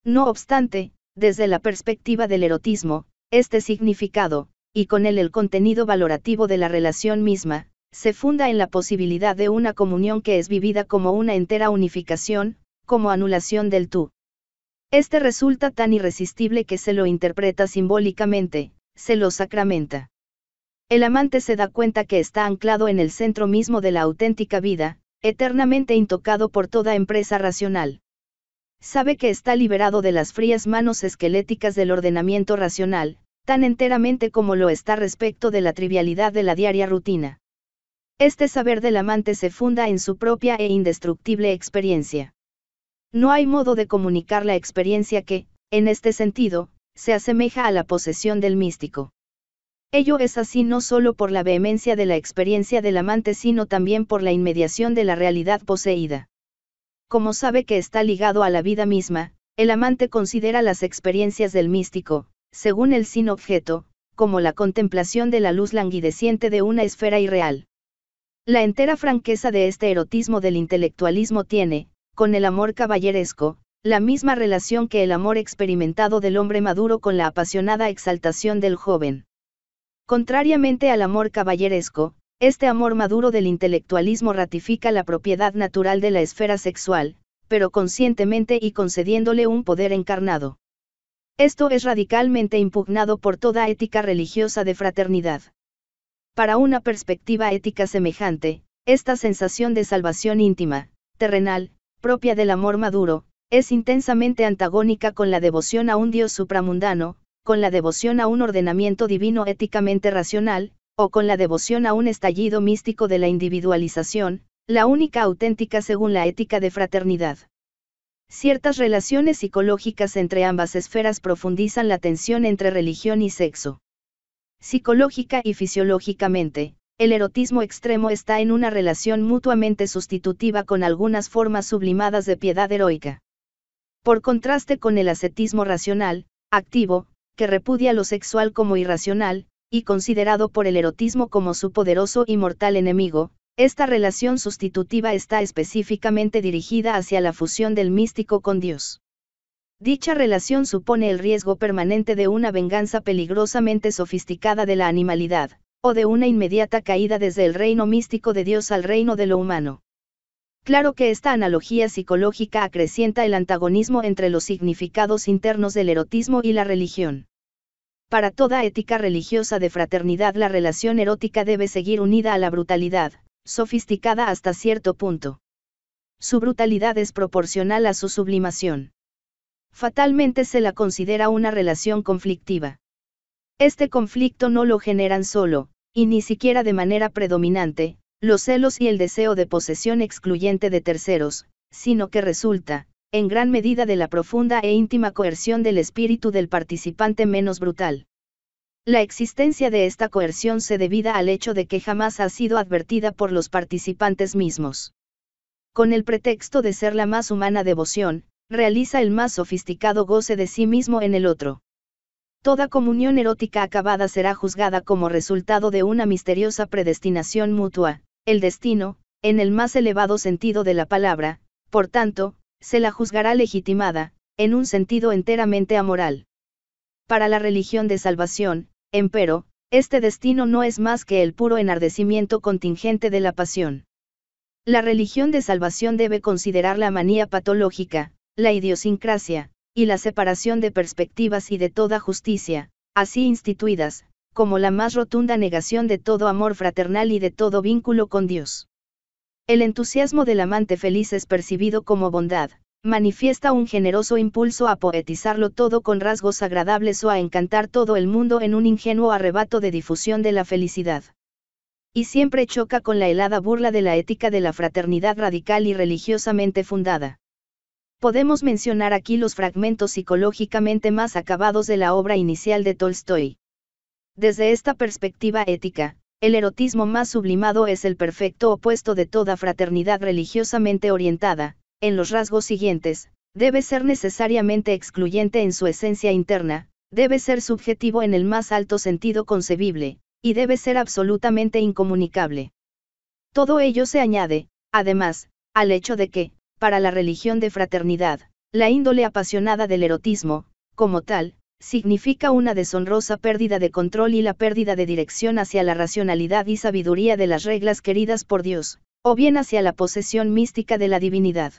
No obstante, desde la perspectiva del erotismo, este significado, y con él el contenido valorativo de la relación misma, se funda en la posibilidad de una comunión que es vivida como una entera unificación, como anulación del tú. Este resulta tan irresistible que se lo interpreta simbólicamente, se lo sacramenta. El amante se da cuenta que está anclado en el centro mismo de la auténtica vida, eternamente intocado por toda empresa racional. Sabe que está liberado de las frías manos esqueléticas del ordenamiento racional, tan enteramente como lo está respecto de la trivialidad de la diaria rutina. Este saber del amante se funda en su propia e indestructible experiencia. No hay modo de comunicar la experiencia que, en este sentido, se asemeja a la posesión del místico. Ello es así no solo por la vehemencia de la experiencia del amante, sino también por la inmediación de la realidad poseída. Como sabe que está ligado a la vida misma, el amante considera las experiencias del místico, según el sin objeto, como la contemplación de la luz languideciente de una esfera irreal. La entera franqueza de este erotismo del intelectualismo tiene, con el amor caballeresco, la misma relación que el amor experimentado del hombre maduro con la apasionada exaltación del joven. Contrariamente al amor caballeresco, este amor maduro del intelectualismo ratifica la propiedad natural de la esfera sexual, pero conscientemente y concediéndole un poder encarnado. Esto es radicalmente impugnado por toda ética religiosa de fraternidad. Para una perspectiva ética semejante, esta sensación de salvación íntima, terrenal, propia del amor maduro, es intensamente antagónica con la devoción a un Dios supramundano, con la devoción a un ordenamiento divino éticamente racional, o con la devoción a un estallido místico de la individualización, la única auténtica según la ética de fraternidad. Ciertas relaciones psicológicas entre ambas esferas profundizan la tensión entre religión y sexo. Psicológica y fisiológicamente, el erotismo extremo está en una relación mutuamente sustitutiva con algunas formas sublimadas de piedad heroica por contraste con el ascetismo racional, activo, que repudia lo sexual como irracional, y considerado por el erotismo como su poderoso y mortal enemigo, esta relación sustitutiva está específicamente dirigida hacia la fusión del místico con Dios. Dicha relación supone el riesgo permanente de una venganza peligrosamente sofisticada de la animalidad, o de una inmediata caída desde el reino místico de Dios al reino de lo humano. Claro que esta analogía psicológica acrecienta el antagonismo entre los significados internos del erotismo y la religión. Para toda ética religiosa de fraternidad la relación erótica debe seguir unida a la brutalidad, sofisticada hasta cierto punto. Su brutalidad es proporcional a su sublimación. Fatalmente se la considera una relación conflictiva. Este conflicto no lo generan solo, y ni siquiera de manera predominante, los celos y el deseo de posesión excluyente de terceros, sino que resulta, en gran medida de la profunda e íntima coerción del espíritu del participante menos brutal. La existencia de esta coerción se debida al hecho de que jamás ha sido advertida por los participantes mismos. Con el pretexto de ser la más humana devoción, realiza el más sofisticado goce de sí mismo en el otro. Toda comunión erótica acabada será juzgada como resultado de una misteriosa predestinación mutua, el destino, en el más elevado sentido de la palabra, por tanto, se la juzgará legitimada, en un sentido enteramente amoral. Para la religión de salvación, empero, este destino no es más que el puro enardecimiento contingente de la pasión. La religión de salvación debe considerar la manía patológica, la idiosincrasia, y la separación de perspectivas y de toda justicia, así instituidas, como la más rotunda negación de todo amor fraternal y de todo vínculo con Dios. El entusiasmo del amante feliz es percibido como bondad, manifiesta un generoso impulso a poetizarlo todo con rasgos agradables o a encantar todo el mundo en un ingenuo arrebato de difusión de la felicidad. Y siempre choca con la helada burla de la ética de la fraternidad radical y religiosamente fundada. Podemos mencionar aquí los fragmentos psicológicamente más acabados de la obra inicial de Tolstoy. Desde esta perspectiva ética, el erotismo más sublimado es el perfecto opuesto de toda fraternidad religiosamente orientada, en los rasgos siguientes, debe ser necesariamente excluyente en su esencia interna, debe ser subjetivo en el más alto sentido concebible, y debe ser absolutamente incomunicable. Todo ello se añade, además, al hecho de que, para la religión de fraternidad, la índole apasionada del erotismo, como tal, significa una deshonrosa pérdida de control y la pérdida de dirección hacia la racionalidad y sabiduría de las reglas queridas por Dios, o bien hacia la posesión mística de la divinidad.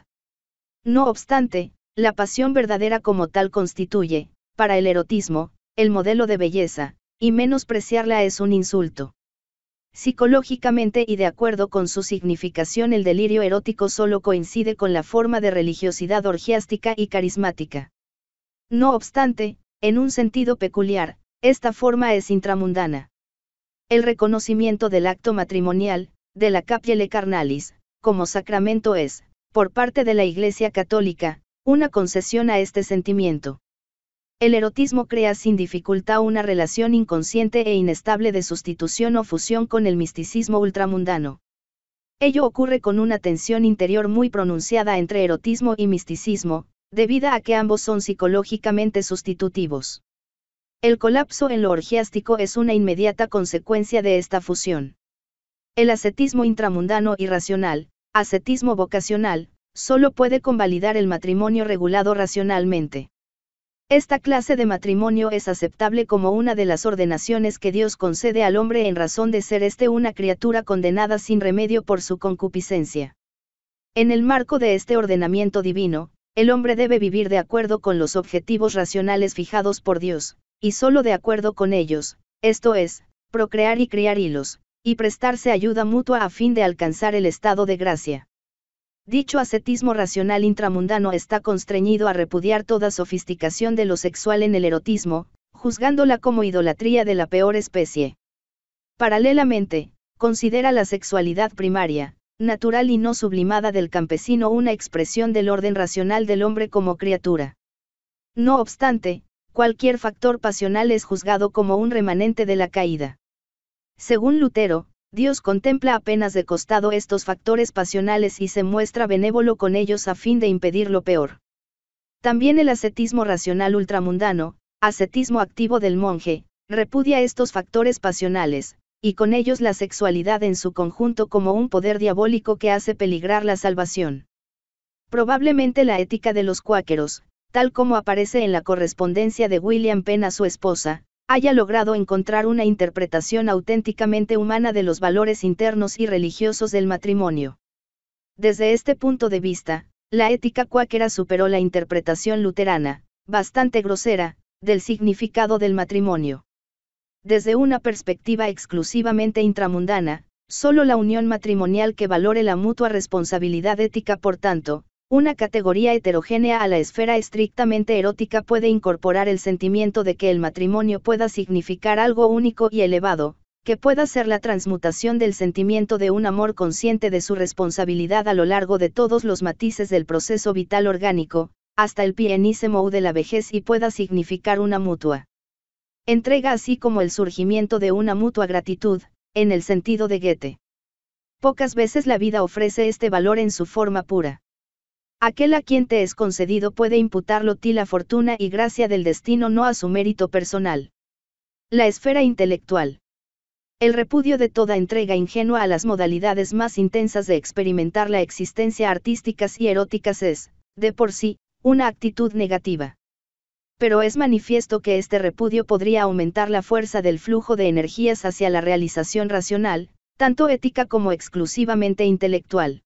No obstante, la pasión verdadera como tal constituye, para el erotismo, el modelo de belleza, y menospreciarla es un insulto. Psicológicamente y de acuerdo con su significación el delirio erótico solo coincide con la forma de religiosidad orgiástica y carismática. No obstante, en un sentido peculiar, esta forma es intramundana. El reconocimiento del acto matrimonial, de la Capiele carnalis, como sacramento es, por parte de la Iglesia Católica, una concesión a este sentimiento. El erotismo crea sin dificultad una relación inconsciente e inestable de sustitución o fusión con el misticismo ultramundano. Ello ocurre con una tensión interior muy pronunciada entre erotismo y misticismo, debido a que ambos son psicológicamente sustitutivos. El colapso en lo orgiástico es una inmediata consecuencia de esta fusión. El ascetismo intramundano y racional, ascetismo vocacional, solo puede convalidar el matrimonio regulado racionalmente. Esta clase de matrimonio es aceptable como una de las ordenaciones que Dios concede al hombre en razón de ser éste una criatura condenada sin remedio por su concupiscencia. En el marco de este ordenamiento divino, el hombre debe vivir de acuerdo con los objetivos racionales fijados por Dios, y solo de acuerdo con ellos, esto es, procrear y criar hilos, y prestarse ayuda mutua a fin de alcanzar el estado de gracia. Dicho ascetismo racional intramundano está constreñido a repudiar toda sofisticación de lo sexual en el erotismo, juzgándola como idolatría de la peor especie. Paralelamente, considera la sexualidad primaria, natural y no sublimada del campesino una expresión del orden racional del hombre como criatura. No obstante, cualquier factor pasional es juzgado como un remanente de la caída. Según Lutero, Dios contempla apenas de costado estos factores pasionales y se muestra benévolo con ellos a fin de impedir lo peor. También el ascetismo racional ultramundano, ascetismo activo del monje, repudia estos factores pasionales, y con ellos la sexualidad en su conjunto como un poder diabólico que hace peligrar la salvación. Probablemente la ética de los cuáqueros, tal como aparece en la correspondencia de William Penn a su esposa, haya logrado encontrar una interpretación auténticamente humana de los valores internos y religiosos del matrimonio. Desde este punto de vista, la ética cuáquera superó la interpretación luterana, bastante grosera, del significado del matrimonio. Desde una perspectiva exclusivamente intramundana, solo la unión matrimonial que valore la mutua responsabilidad ética, por tanto, una categoría heterogénea a la esfera estrictamente erótica puede incorporar el sentimiento de que el matrimonio pueda significar algo único y elevado, que pueda ser la transmutación del sentimiento de un amor consciente de su responsabilidad a lo largo de todos los matices del proceso vital orgánico, hasta el pienísimo de la vejez y pueda significar una mutua entrega así como el surgimiento de una mutua gratitud, en el sentido de Goethe. Pocas veces la vida ofrece este valor en su forma pura. Aquel a quien te es concedido puede imputarlo ti la fortuna y gracia del destino no a su mérito personal. La esfera intelectual. El repudio de toda entrega ingenua a las modalidades más intensas de experimentar la existencia artísticas y eróticas es, de por sí, una actitud negativa. Pero es manifiesto que este repudio podría aumentar la fuerza del flujo de energías hacia la realización racional, tanto ética como exclusivamente intelectual.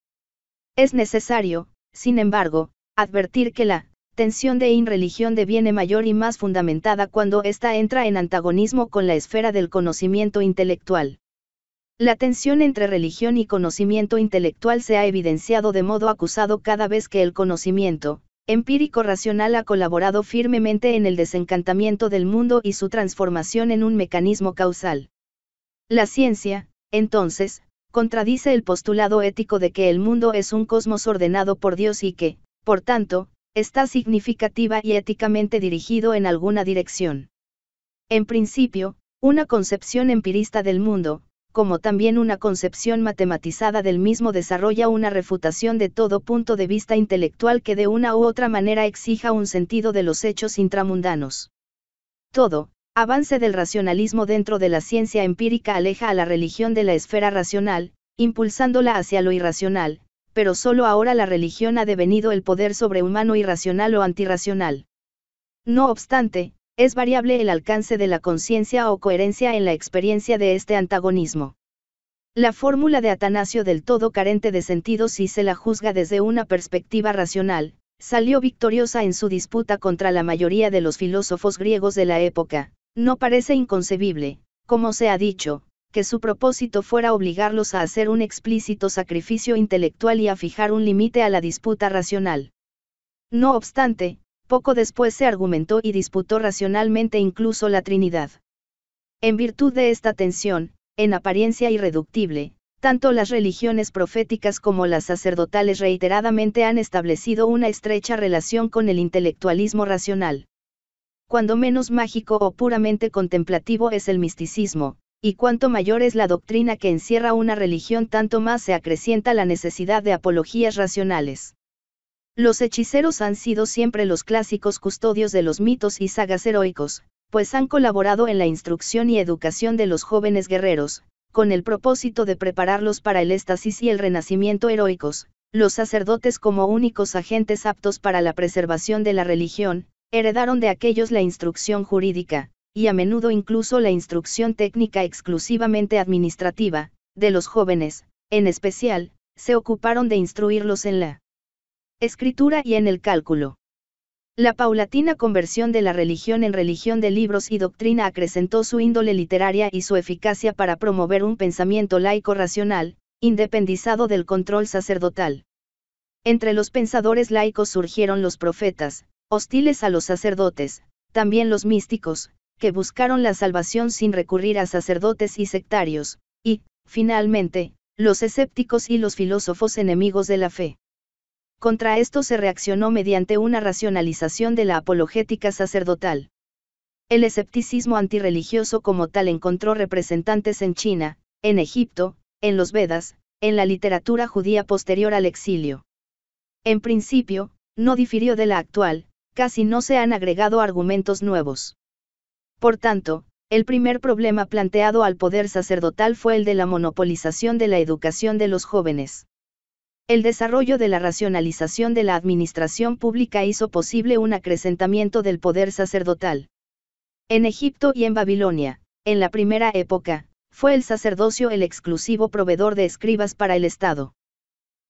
Es necesario, sin embargo, advertir que la tensión de inreligión deviene mayor y más fundamentada cuando ésta entra en antagonismo con la esfera del conocimiento intelectual. La tensión entre religión y conocimiento intelectual se ha evidenciado de modo acusado cada vez que el conocimiento, empírico racional ha colaborado firmemente en el desencantamiento del mundo y su transformación en un mecanismo causal. La ciencia, entonces, contradice el postulado ético de que el mundo es un cosmos ordenado por Dios y que, por tanto, está significativa y éticamente dirigido en alguna dirección. En principio, una concepción empirista del mundo, como también una concepción matematizada del mismo desarrolla una refutación de todo punto de vista intelectual que de una u otra manera exija un sentido de los hechos intramundanos. Todo, Avance del racionalismo dentro de la ciencia empírica aleja a la religión de la esfera racional, impulsándola hacia lo irracional, pero solo ahora la religión ha devenido el poder sobrehumano irracional o antirracional. No obstante, es variable el alcance de la conciencia o coherencia en la experiencia de este antagonismo. La fórmula de Atanasio del todo carente de sentido si se la juzga desde una perspectiva racional, salió victoriosa en su disputa contra la mayoría de los filósofos griegos de la época, no parece inconcebible, como se ha dicho, que su propósito fuera obligarlos a hacer un explícito sacrificio intelectual y a fijar un límite a la disputa racional. No obstante, poco después se argumentó y disputó racionalmente incluso la Trinidad. En virtud de esta tensión, en apariencia irreductible, tanto las religiones proféticas como las sacerdotales reiteradamente han establecido una estrecha relación con el intelectualismo racional cuando menos mágico o puramente contemplativo es el misticismo, y cuanto mayor es la doctrina que encierra una religión, tanto más se acrecienta la necesidad de apologías racionales. Los hechiceros han sido siempre los clásicos custodios de los mitos y sagas heroicos, pues han colaborado en la instrucción y educación de los jóvenes guerreros, con el propósito de prepararlos para el éxtasis y el renacimiento heroicos, los sacerdotes como únicos agentes aptos para la preservación de la religión, heredaron de aquellos la instrucción jurídica, y a menudo incluso la instrucción técnica exclusivamente administrativa, de los jóvenes, en especial, se ocuparon de instruirlos en la escritura y en el cálculo. La paulatina conversión de la religión en religión de libros y doctrina acrecentó su índole literaria y su eficacia para promover un pensamiento laico racional, independizado del control sacerdotal. Entre los pensadores laicos surgieron los profetas, hostiles a los sacerdotes, también los místicos, que buscaron la salvación sin recurrir a sacerdotes y sectarios, y, finalmente, los escépticos y los filósofos enemigos de la fe. Contra esto se reaccionó mediante una racionalización de la apologética sacerdotal. El escepticismo antirreligioso como tal encontró representantes en China, en Egipto, en los Vedas, en la literatura judía posterior al exilio. En principio, no difirió de la actual, casi no se han agregado argumentos nuevos. Por tanto, el primer problema planteado al poder sacerdotal fue el de la monopolización de la educación de los jóvenes. El desarrollo de la racionalización de la administración pública hizo posible un acrecentamiento del poder sacerdotal. En Egipto y en Babilonia, en la primera época, fue el sacerdocio el exclusivo proveedor de escribas para el Estado.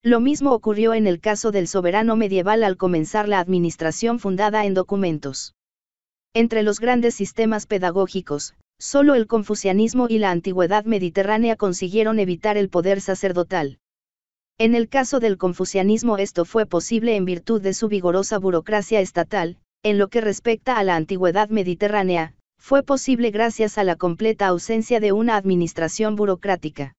Lo mismo ocurrió en el caso del soberano medieval al comenzar la administración fundada en documentos. Entre los grandes sistemas pedagógicos, solo el confucianismo y la antigüedad mediterránea consiguieron evitar el poder sacerdotal. En el caso del confucianismo esto fue posible en virtud de su vigorosa burocracia estatal, en lo que respecta a la antigüedad mediterránea, fue posible gracias a la completa ausencia de una administración burocrática.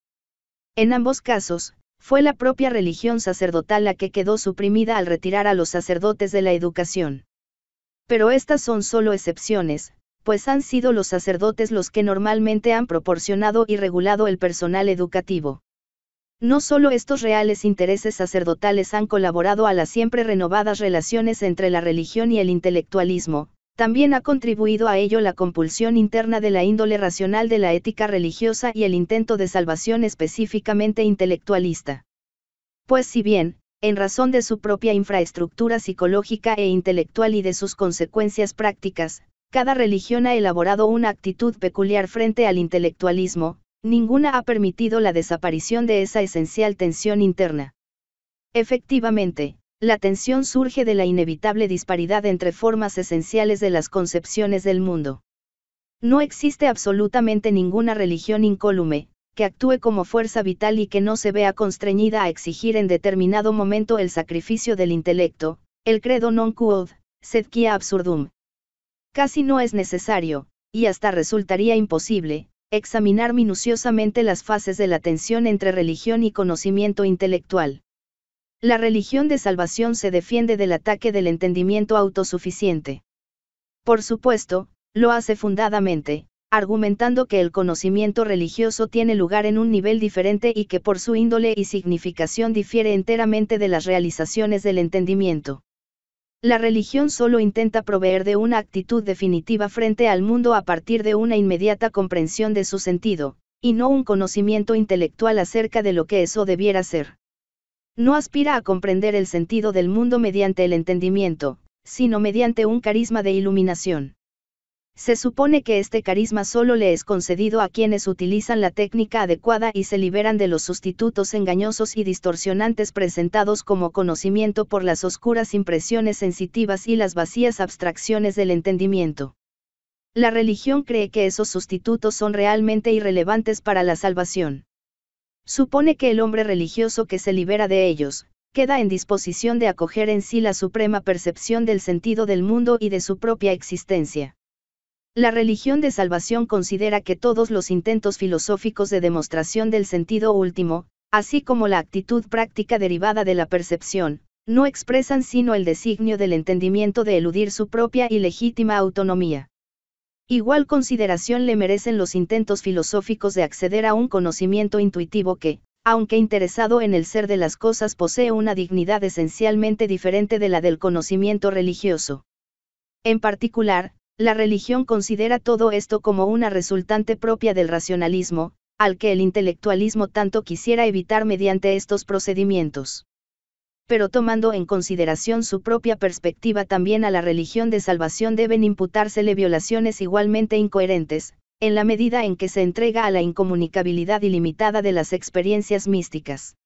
En ambos casos, fue la propia religión sacerdotal la que quedó suprimida al retirar a los sacerdotes de la educación. Pero estas son solo excepciones, pues han sido los sacerdotes los que normalmente han proporcionado y regulado el personal educativo. No solo estos reales intereses sacerdotales han colaborado a las siempre renovadas relaciones entre la religión y el intelectualismo, también ha contribuido a ello la compulsión interna de la índole racional de la ética religiosa y el intento de salvación específicamente intelectualista. Pues si bien, en razón de su propia infraestructura psicológica e intelectual y de sus consecuencias prácticas, cada religión ha elaborado una actitud peculiar frente al intelectualismo, ninguna ha permitido la desaparición de esa esencial tensión interna. Efectivamente, la tensión surge de la inevitable disparidad entre formas esenciales de las concepciones del mundo. No existe absolutamente ninguna religión incólume, que actúe como fuerza vital y que no se vea constreñida a exigir en determinado momento el sacrificio del intelecto, el credo non quod, sed quia absurdum. Casi no es necesario, y hasta resultaría imposible, examinar minuciosamente las fases de la tensión entre religión y conocimiento intelectual. La religión de salvación se defiende del ataque del entendimiento autosuficiente. Por supuesto, lo hace fundadamente, argumentando que el conocimiento religioso tiene lugar en un nivel diferente y que por su índole y significación difiere enteramente de las realizaciones del entendimiento. La religión solo intenta proveer de una actitud definitiva frente al mundo a partir de una inmediata comprensión de su sentido, y no un conocimiento intelectual acerca de lo que eso debiera ser. No aspira a comprender el sentido del mundo mediante el entendimiento, sino mediante un carisma de iluminación. Se supone que este carisma solo le es concedido a quienes utilizan la técnica adecuada y se liberan de los sustitutos engañosos y distorsionantes presentados como conocimiento por las oscuras impresiones sensitivas y las vacías abstracciones del entendimiento. La religión cree que esos sustitutos son realmente irrelevantes para la salvación supone que el hombre religioso que se libera de ellos, queda en disposición de acoger en sí la suprema percepción del sentido del mundo y de su propia existencia. La religión de salvación considera que todos los intentos filosóficos de demostración del sentido último, así como la actitud práctica derivada de la percepción, no expresan sino el designio del entendimiento de eludir su propia y legítima autonomía. Igual consideración le merecen los intentos filosóficos de acceder a un conocimiento intuitivo que, aunque interesado en el ser de las cosas, posee una dignidad esencialmente diferente de la del conocimiento religioso. En particular, la religión considera todo esto como una resultante propia del racionalismo, al que el intelectualismo tanto quisiera evitar mediante estos procedimientos pero tomando en consideración su propia perspectiva también a la religión de salvación deben imputársele violaciones igualmente incoherentes, en la medida en que se entrega a la incomunicabilidad ilimitada de las experiencias místicas.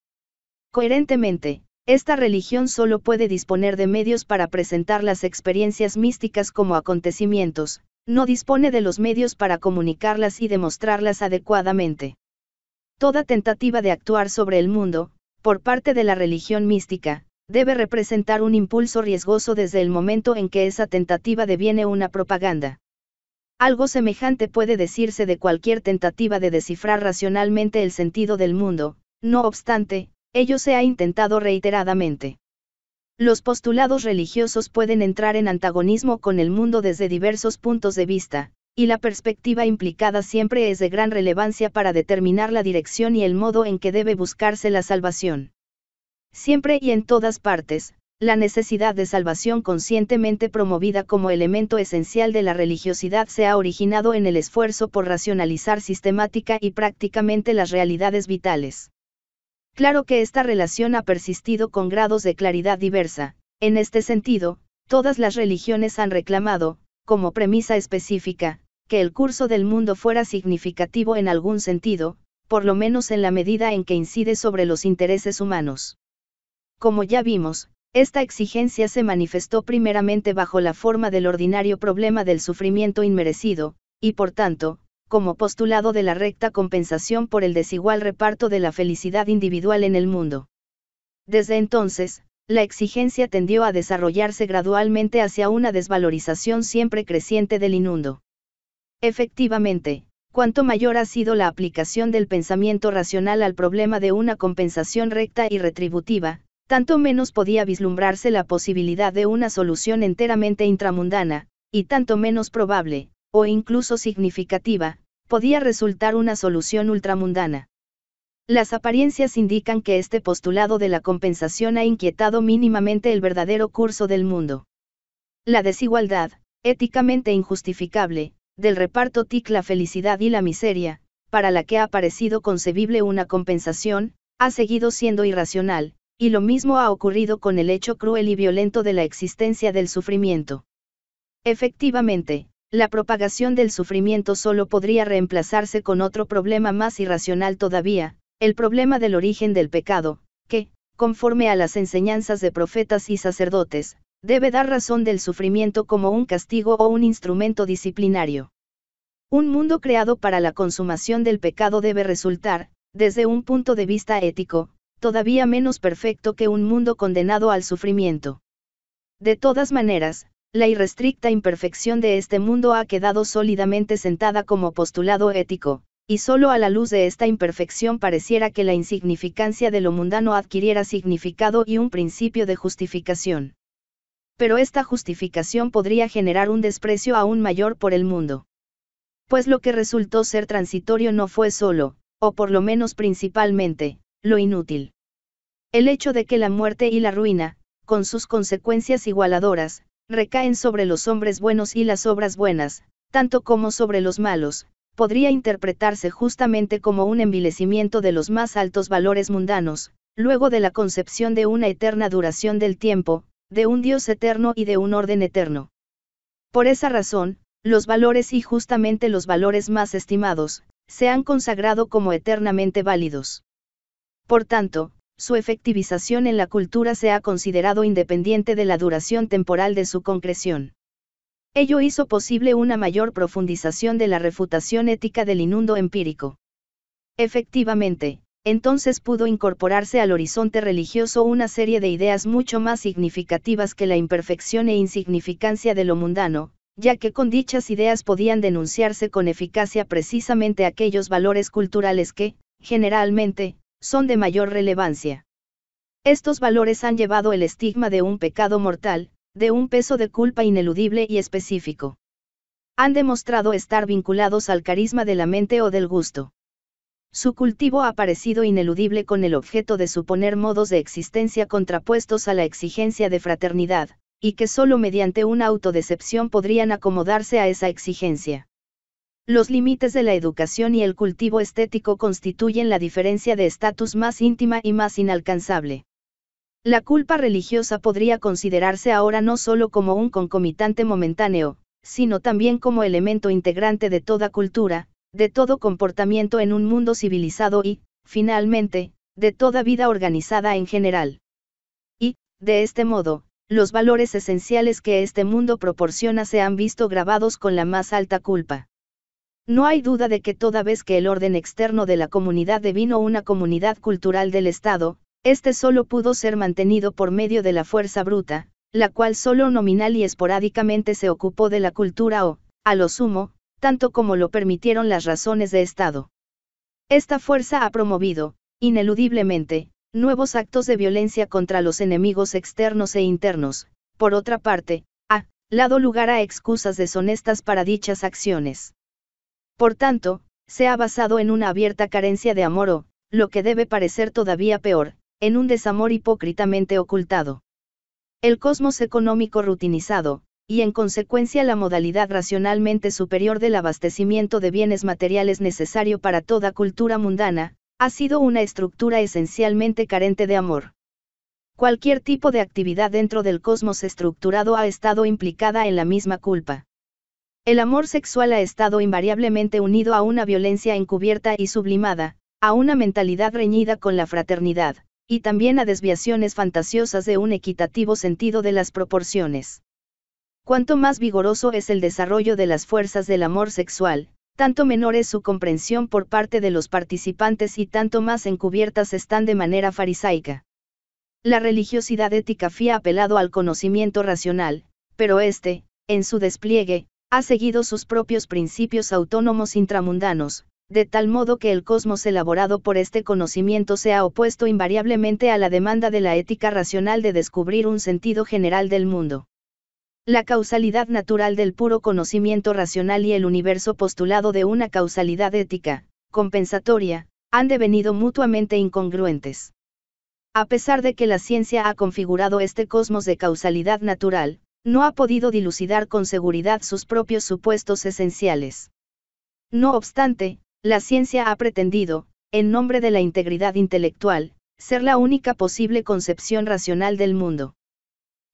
Coherentemente, esta religión solo puede disponer de medios para presentar las experiencias místicas como acontecimientos, no dispone de los medios para comunicarlas y demostrarlas adecuadamente. Toda tentativa de actuar sobre el mundo, por parte de la religión mística, debe representar un impulso riesgoso desde el momento en que esa tentativa deviene una propaganda. Algo semejante puede decirse de cualquier tentativa de descifrar racionalmente el sentido del mundo, no obstante, ello se ha intentado reiteradamente. Los postulados religiosos pueden entrar en antagonismo con el mundo desde diversos puntos de vista, y la perspectiva implicada siempre es de gran relevancia para determinar la dirección y el modo en que debe buscarse la salvación. Siempre y en todas partes, la necesidad de salvación conscientemente promovida como elemento esencial de la religiosidad se ha originado en el esfuerzo por racionalizar sistemática y prácticamente las realidades vitales. Claro que esta relación ha persistido con grados de claridad diversa, en este sentido, todas las religiones han reclamado, como premisa específica, que el curso del mundo fuera significativo en algún sentido, por lo menos en la medida en que incide sobre los intereses humanos. Como ya vimos, esta exigencia se manifestó primeramente bajo la forma del ordinario problema del sufrimiento inmerecido, y por tanto, como postulado de la recta compensación por el desigual reparto de la felicidad individual en el mundo. Desde entonces, la exigencia tendió a desarrollarse gradualmente hacia una desvalorización siempre creciente del inundo. Efectivamente, cuanto mayor ha sido la aplicación del pensamiento racional al problema de una compensación recta y retributiva, tanto menos podía vislumbrarse la posibilidad de una solución enteramente intramundana, y tanto menos probable, o incluso significativa, podía resultar una solución ultramundana. Las apariencias indican que este postulado de la compensación ha inquietado mínimamente el verdadero curso del mundo. La desigualdad, éticamente injustificable, del reparto TIC la felicidad y la miseria, para la que ha parecido concebible una compensación, ha seguido siendo irracional, y lo mismo ha ocurrido con el hecho cruel y violento de la existencia del sufrimiento. Efectivamente, la propagación del sufrimiento solo podría reemplazarse con otro problema más irracional todavía, el problema del origen del pecado, que, conforme a las enseñanzas de profetas y sacerdotes, debe dar razón del sufrimiento como un castigo o un instrumento disciplinario. Un mundo creado para la consumación del pecado debe resultar, desde un punto de vista ético, todavía menos perfecto que un mundo condenado al sufrimiento. De todas maneras, la irrestricta imperfección de este mundo ha quedado sólidamente sentada como postulado ético, y solo a la luz de esta imperfección pareciera que la insignificancia de lo mundano adquiriera significado y un principio de justificación pero esta justificación podría generar un desprecio aún mayor por el mundo. Pues lo que resultó ser transitorio no fue solo, o por lo menos principalmente, lo inútil. El hecho de que la muerte y la ruina, con sus consecuencias igualadoras, recaen sobre los hombres buenos y las obras buenas, tanto como sobre los malos, podría interpretarse justamente como un envilecimiento de los más altos valores mundanos, luego de la concepción de una eterna duración del tiempo, de un Dios eterno y de un orden eterno. Por esa razón, los valores y justamente los valores más estimados, se han consagrado como eternamente válidos. Por tanto, su efectivización en la cultura se ha considerado independiente de la duración temporal de su concreción. Ello hizo posible una mayor profundización de la refutación ética del inundo empírico. Efectivamente, entonces pudo incorporarse al horizonte religioso una serie de ideas mucho más significativas que la imperfección e insignificancia de lo mundano, ya que con dichas ideas podían denunciarse con eficacia precisamente aquellos valores culturales que, generalmente, son de mayor relevancia. Estos valores han llevado el estigma de un pecado mortal, de un peso de culpa ineludible y específico. Han demostrado estar vinculados al carisma de la mente o del gusto. Su cultivo ha parecido ineludible con el objeto de suponer modos de existencia contrapuestos a la exigencia de fraternidad, y que sólo mediante una autodecepción podrían acomodarse a esa exigencia. Los límites de la educación y el cultivo estético constituyen la diferencia de estatus más íntima y más inalcanzable. La culpa religiosa podría considerarse ahora no sólo como un concomitante momentáneo, sino también como elemento integrante de toda cultura, de todo comportamiento en un mundo civilizado y, finalmente, de toda vida organizada en general. Y, de este modo, los valores esenciales que este mundo proporciona se han visto grabados con la más alta culpa. No hay duda de que toda vez que el orden externo de la comunidad devino una comunidad cultural del Estado, este solo pudo ser mantenido por medio de la fuerza bruta, la cual solo nominal y esporádicamente se ocupó de la cultura o, a lo sumo, tanto como lo permitieron las razones de Estado. Esta fuerza ha promovido, ineludiblemente, nuevos actos de violencia contra los enemigos externos e internos, por otra parte, ha dado lugar a excusas deshonestas para dichas acciones. Por tanto, se ha basado en una abierta carencia de amor o, lo que debe parecer todavía peor, en un desamor hipócritamente ocultado. El cosmos económico rutinizado, y en consecuencia la modalidad racionalmente superior del abastecimiento de bienes materiales necesario para toda cultura mundana, ha sido una estructura esencialmente carente de amor. Cualquier tipo de actividad dentro del cosmos estructurado ha estado implicada en la misma culpa. El amor sexual ha estado invariablemente unido a una violencia encubierta y sublimada, a una mentalidad reñida con la fraternidad, y también a desviaciones fantasiosas de un equitativo sentido de las proporciones. Cuanto más vigoroso es el desarrollo de las fuerzas del amor sexual, tanto menor es su comprensión por parte de los participantes y tanto más encubiertas están de manera farisaica. La religiosidad ética fía apelado al conocimiento racional, pero éste, en su despliegue, ha seguido sus propios principios autónomos intramundanos, de tal modo que el cosmos elaborado por este conocimiento se ha opuesto invariablemente a la demanda de la ética racional de descubrir un sentido general del mundo. La causalidad natural del puro conocimiento racional y el universo postulado de una causalidad ética, compensatoria, han devenido mutuamente incongruentes. A pesar de que la ciencia ha configurado este cosmos de causalidad natural, no ha podido dilucidar con seguridad sus propios supuestos esenciales. No obstante, la ciencia ha pretendido, en nombre de la integridad intelectual, ser la única posible concepción racional del mundo.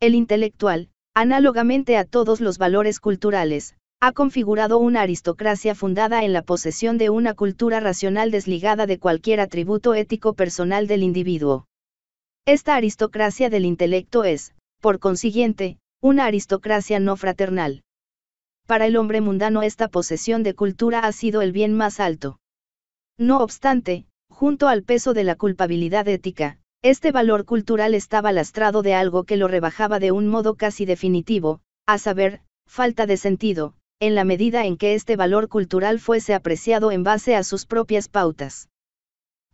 El intelectual, Análogamente a todos los valores culturales, ha configurado una aristocracia fundada en la posesión de una cultura racional desligada de cualquier atributo ético personal del individuo. Esta aristocracia del intelecto es, por consiguiente, una aristocracia no fraternal. Para el hombre mundano esta posesión de cultura ha sido el bien más alto. No obstante, junto al peso de la culpabilidad ética, este valor cultural estaba lastrado de algo que lo rebajaba de un modo casi definitivo, a saber, falta de sentido, en la medida en que este valor cultural fuese apreciado en base a sus propias pautas.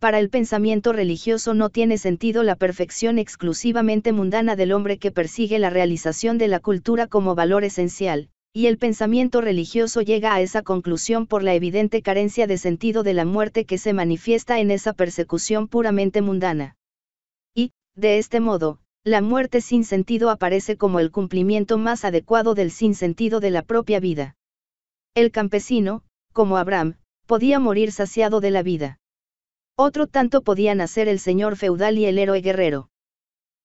Para el pensamiento religioso no tiene sentido la perfección exclusivamente mundana del hombre que persigue la realización de la cultura como valor esencial, y el pensamiento religioso llega a esa conclusión por la evidente carencia de sentido de la muerte que se manifiesta en esa persecución puramente mundana. De este modo, la muerte sin sentido aparece como el cumplimiento más adecuado del sinsentido de la propia vida. El campesino, como Abraham, podía morir saciado de la vida. Otro tanto podían hacer el señor feudal y el héroe guerrero.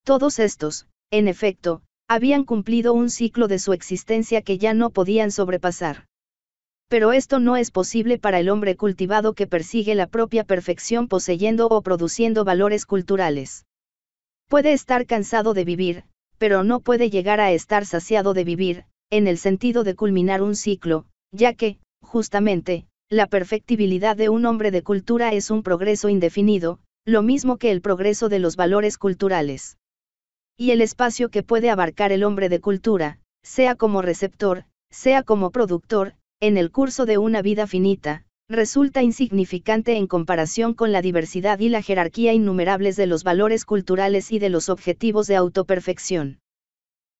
Todos estos, en efecto, habían cumplido un ciclo de su existencia que ya no podían sobrepasar. Pero esto no es posible para el hombre cultivado que persigue la propia perfección poseyendo o produciendo valores culturales. Puede estar cansado de vivir, pero no puede llegar a estar saciado de vivir, en el sentido de culminar un ciclo, ya que, justamente, la perfectibilidad de un hombre de cultura es un progreso indefinido, lo mismo que el progreso de los valores culturales. Y el espacio que puede abarcar el hombre de cultura, sea como receptor, sea como productor, en el curso de una vida finita, resulta insignificante en comparación con la diversidad y la jerarquía innumerables de los valores culturales y de los objetivos de autoperfección.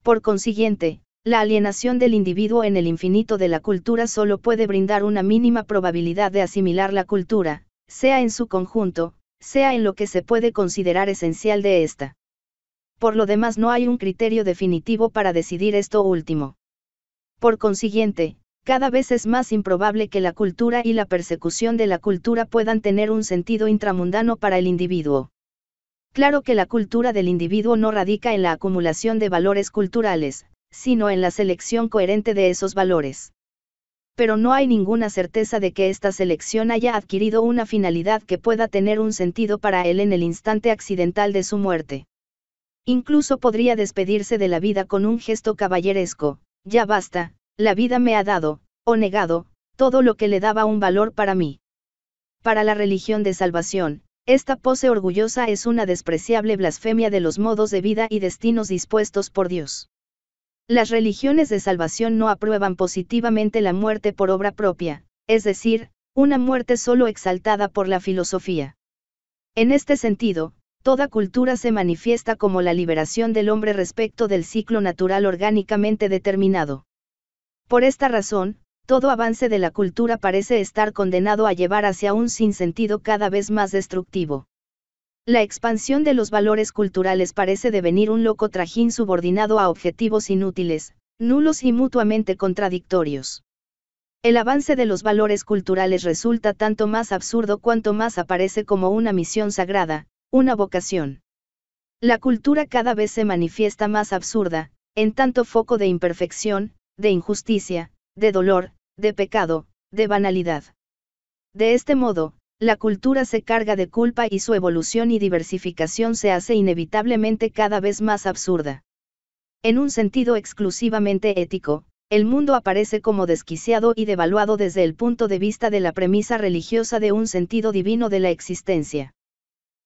Por consiguiente, la alienación del individuo en el infinito de la cultura solo puede brindar una mínima probabilidad de asimilar la cultura, sea en su conjunto, sea en lo que se puede considerar esencial de ésta. Por lo demás no hay un criterio definitivo para decidir esto último. Por consiguiente, cada vez es más improbable que la cultura y la persecución de la cultura puedan tener un sentido intramundano para el individuo. Claro que la cultura del individuo no radica en la acumulación de valores culturales, sino en la selección coherente de esos valores. Pero no hay ninguna certeza de que esta selección haya adquirido una finalidad que pueda tener un sentido para él en el instante accidental de su muerte. Incluso podría despedirse de la vida con un gesto caballeresco, ya basta, la vida me ha dado, o negado, todo lo que le daba un valor para mí. Para la religión de salvación, esta pose orgullosa es una despreciable blasfemia de los modos de vida y destinos dispuestos por Dios. Las religiones de salvación no aprueban positivamente la muerte por obra propia, es decir, una muerte solo exaltada por la filosofía. En este sentido, toda cultura se manifiesta como la liberación del hombre respecto del ciclo natural orgánicamente determinado. Por esta razón, todo avance de la cultura parece estar condenado a llevar hacia un sinsentido cada vez más destructivo. La expansión de los valores culturales parece devenir un loco trajín subordinado a objetivos inútiles, nulos y mutuamente contradictorios. El avance de los valores culturales resulta tanto más absurdo cuanto más aparece como una misión sagrada, una vocación. La cultura cada vez se manifiesta más absurda, en tanto foco de imperfección, de injusticia, de dolor, de pecado, de banalidad. De este modo, la cultura se carga de culpa y su evolución y diversificación se hace inevitablemente cada vez más absurda. En un sentido exclusivamente ético, el mundo aparece como desquiciado y devaluado desde el punto de vista de la premisa religiosa de un sentido divino de la existencia.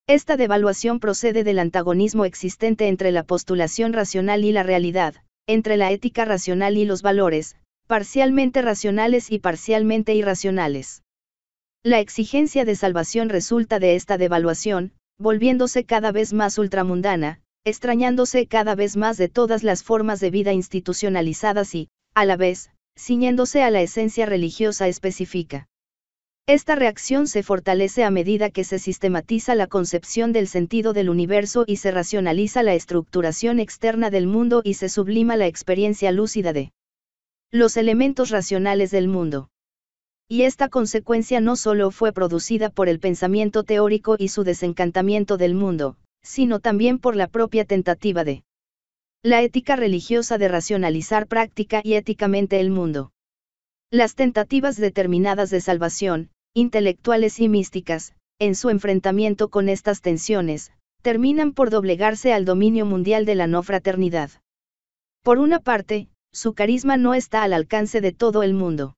Esta devaluación procede del antagonismo existente entre la postulación racional y la realidad, entre la ética racional y los valores, parcialmente racionales y parcialmente irracionales. La exigencia de salvación resulta de esta devaluación, volviéndose cada vez más ultramundana, extrañándose cada vez más de todas las formas de vida institucionalizadas y, a la vez, ciñéndose a la esencia religiosa específica. Esta reacción se fortalece a medida que se sistematiza la concepción del sentido del universo y se racionaliza la estructuración externa del mundo y se sublima la experiencia lúcida de los elementos racionales del mundo. Y esta consecuencia no solo fue producida por el pensamiento teórico y su desencantamiento del mundo, sino también por la propia tentativa de la ética religiosa de racionalizar práctica y éticamente el mundo. Las tentativas determinadas de salvación, intelectuales y místicas, en su enfrentamiento con estas tensiones, terminan por doblegarse al dominio mundial de la no fraternidad. Por una parte, su carisma no está al alcance de todo el mundo.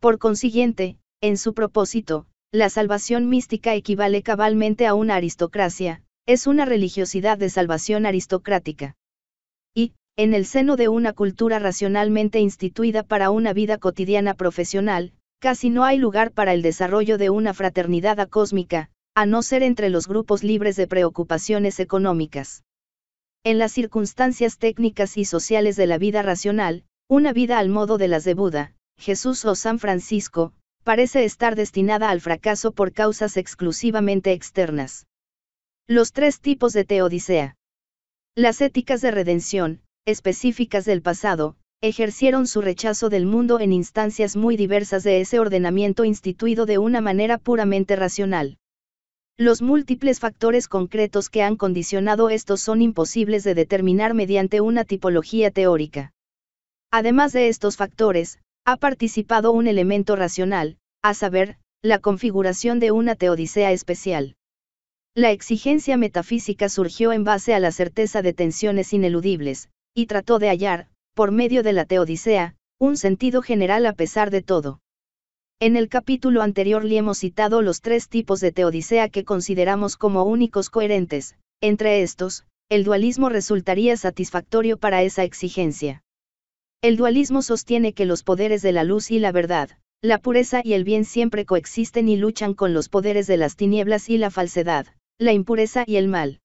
Por consiguiente, en su propósito, la salvación mística equivale cabalmente a una aristocracia, es una religiosidad de salvación aristocrática. Y, en el seno de una cultura racionalmente instituida para una vida cotidiana profesional, Casi no hay lugar para el desarrollo de una fraternidad acósmica, a no ser entre los grupos libres de preocupaciones económicas. En las circunstancias técnicas y sociales de la vida racional, una vida al modo de las de Buda, Jesús o San Francisco, parece estar destinada al fracaso por causas exclusivamente externas. Los tres tipos de teodicea. Las éticas de redención, específicas del pasado, ejercieron su rechazo del mundo en instancias muy diversas de ese ordenamiento instituido de una manera puramente racional. Los múltiples factores concretos que han condicionado estos son imposibles de determinar mediante una tipología teórica. Además de estos factores, ha participado un elemento racional, a saber, la configuración de una teodicea especial. La exigencia metafísica surgió en base a la certeza de tensiones ineludibles, y trató de hallar, por medio de la Teodicea, un sentido general a pesar de todo. En el capítulo anterior le hemos citado los tres tipos de Teodicea que consideramos como únicos coherentes, entre estos, el dualismo resultaría satisfactorio para esa exigencia. El dualismo sostiene que los poderes de la luz y la verdad, la pureza y el bien siempre coexisten y luchan con los poderes de las tinieblas y la falsedad, la impureza y el mal.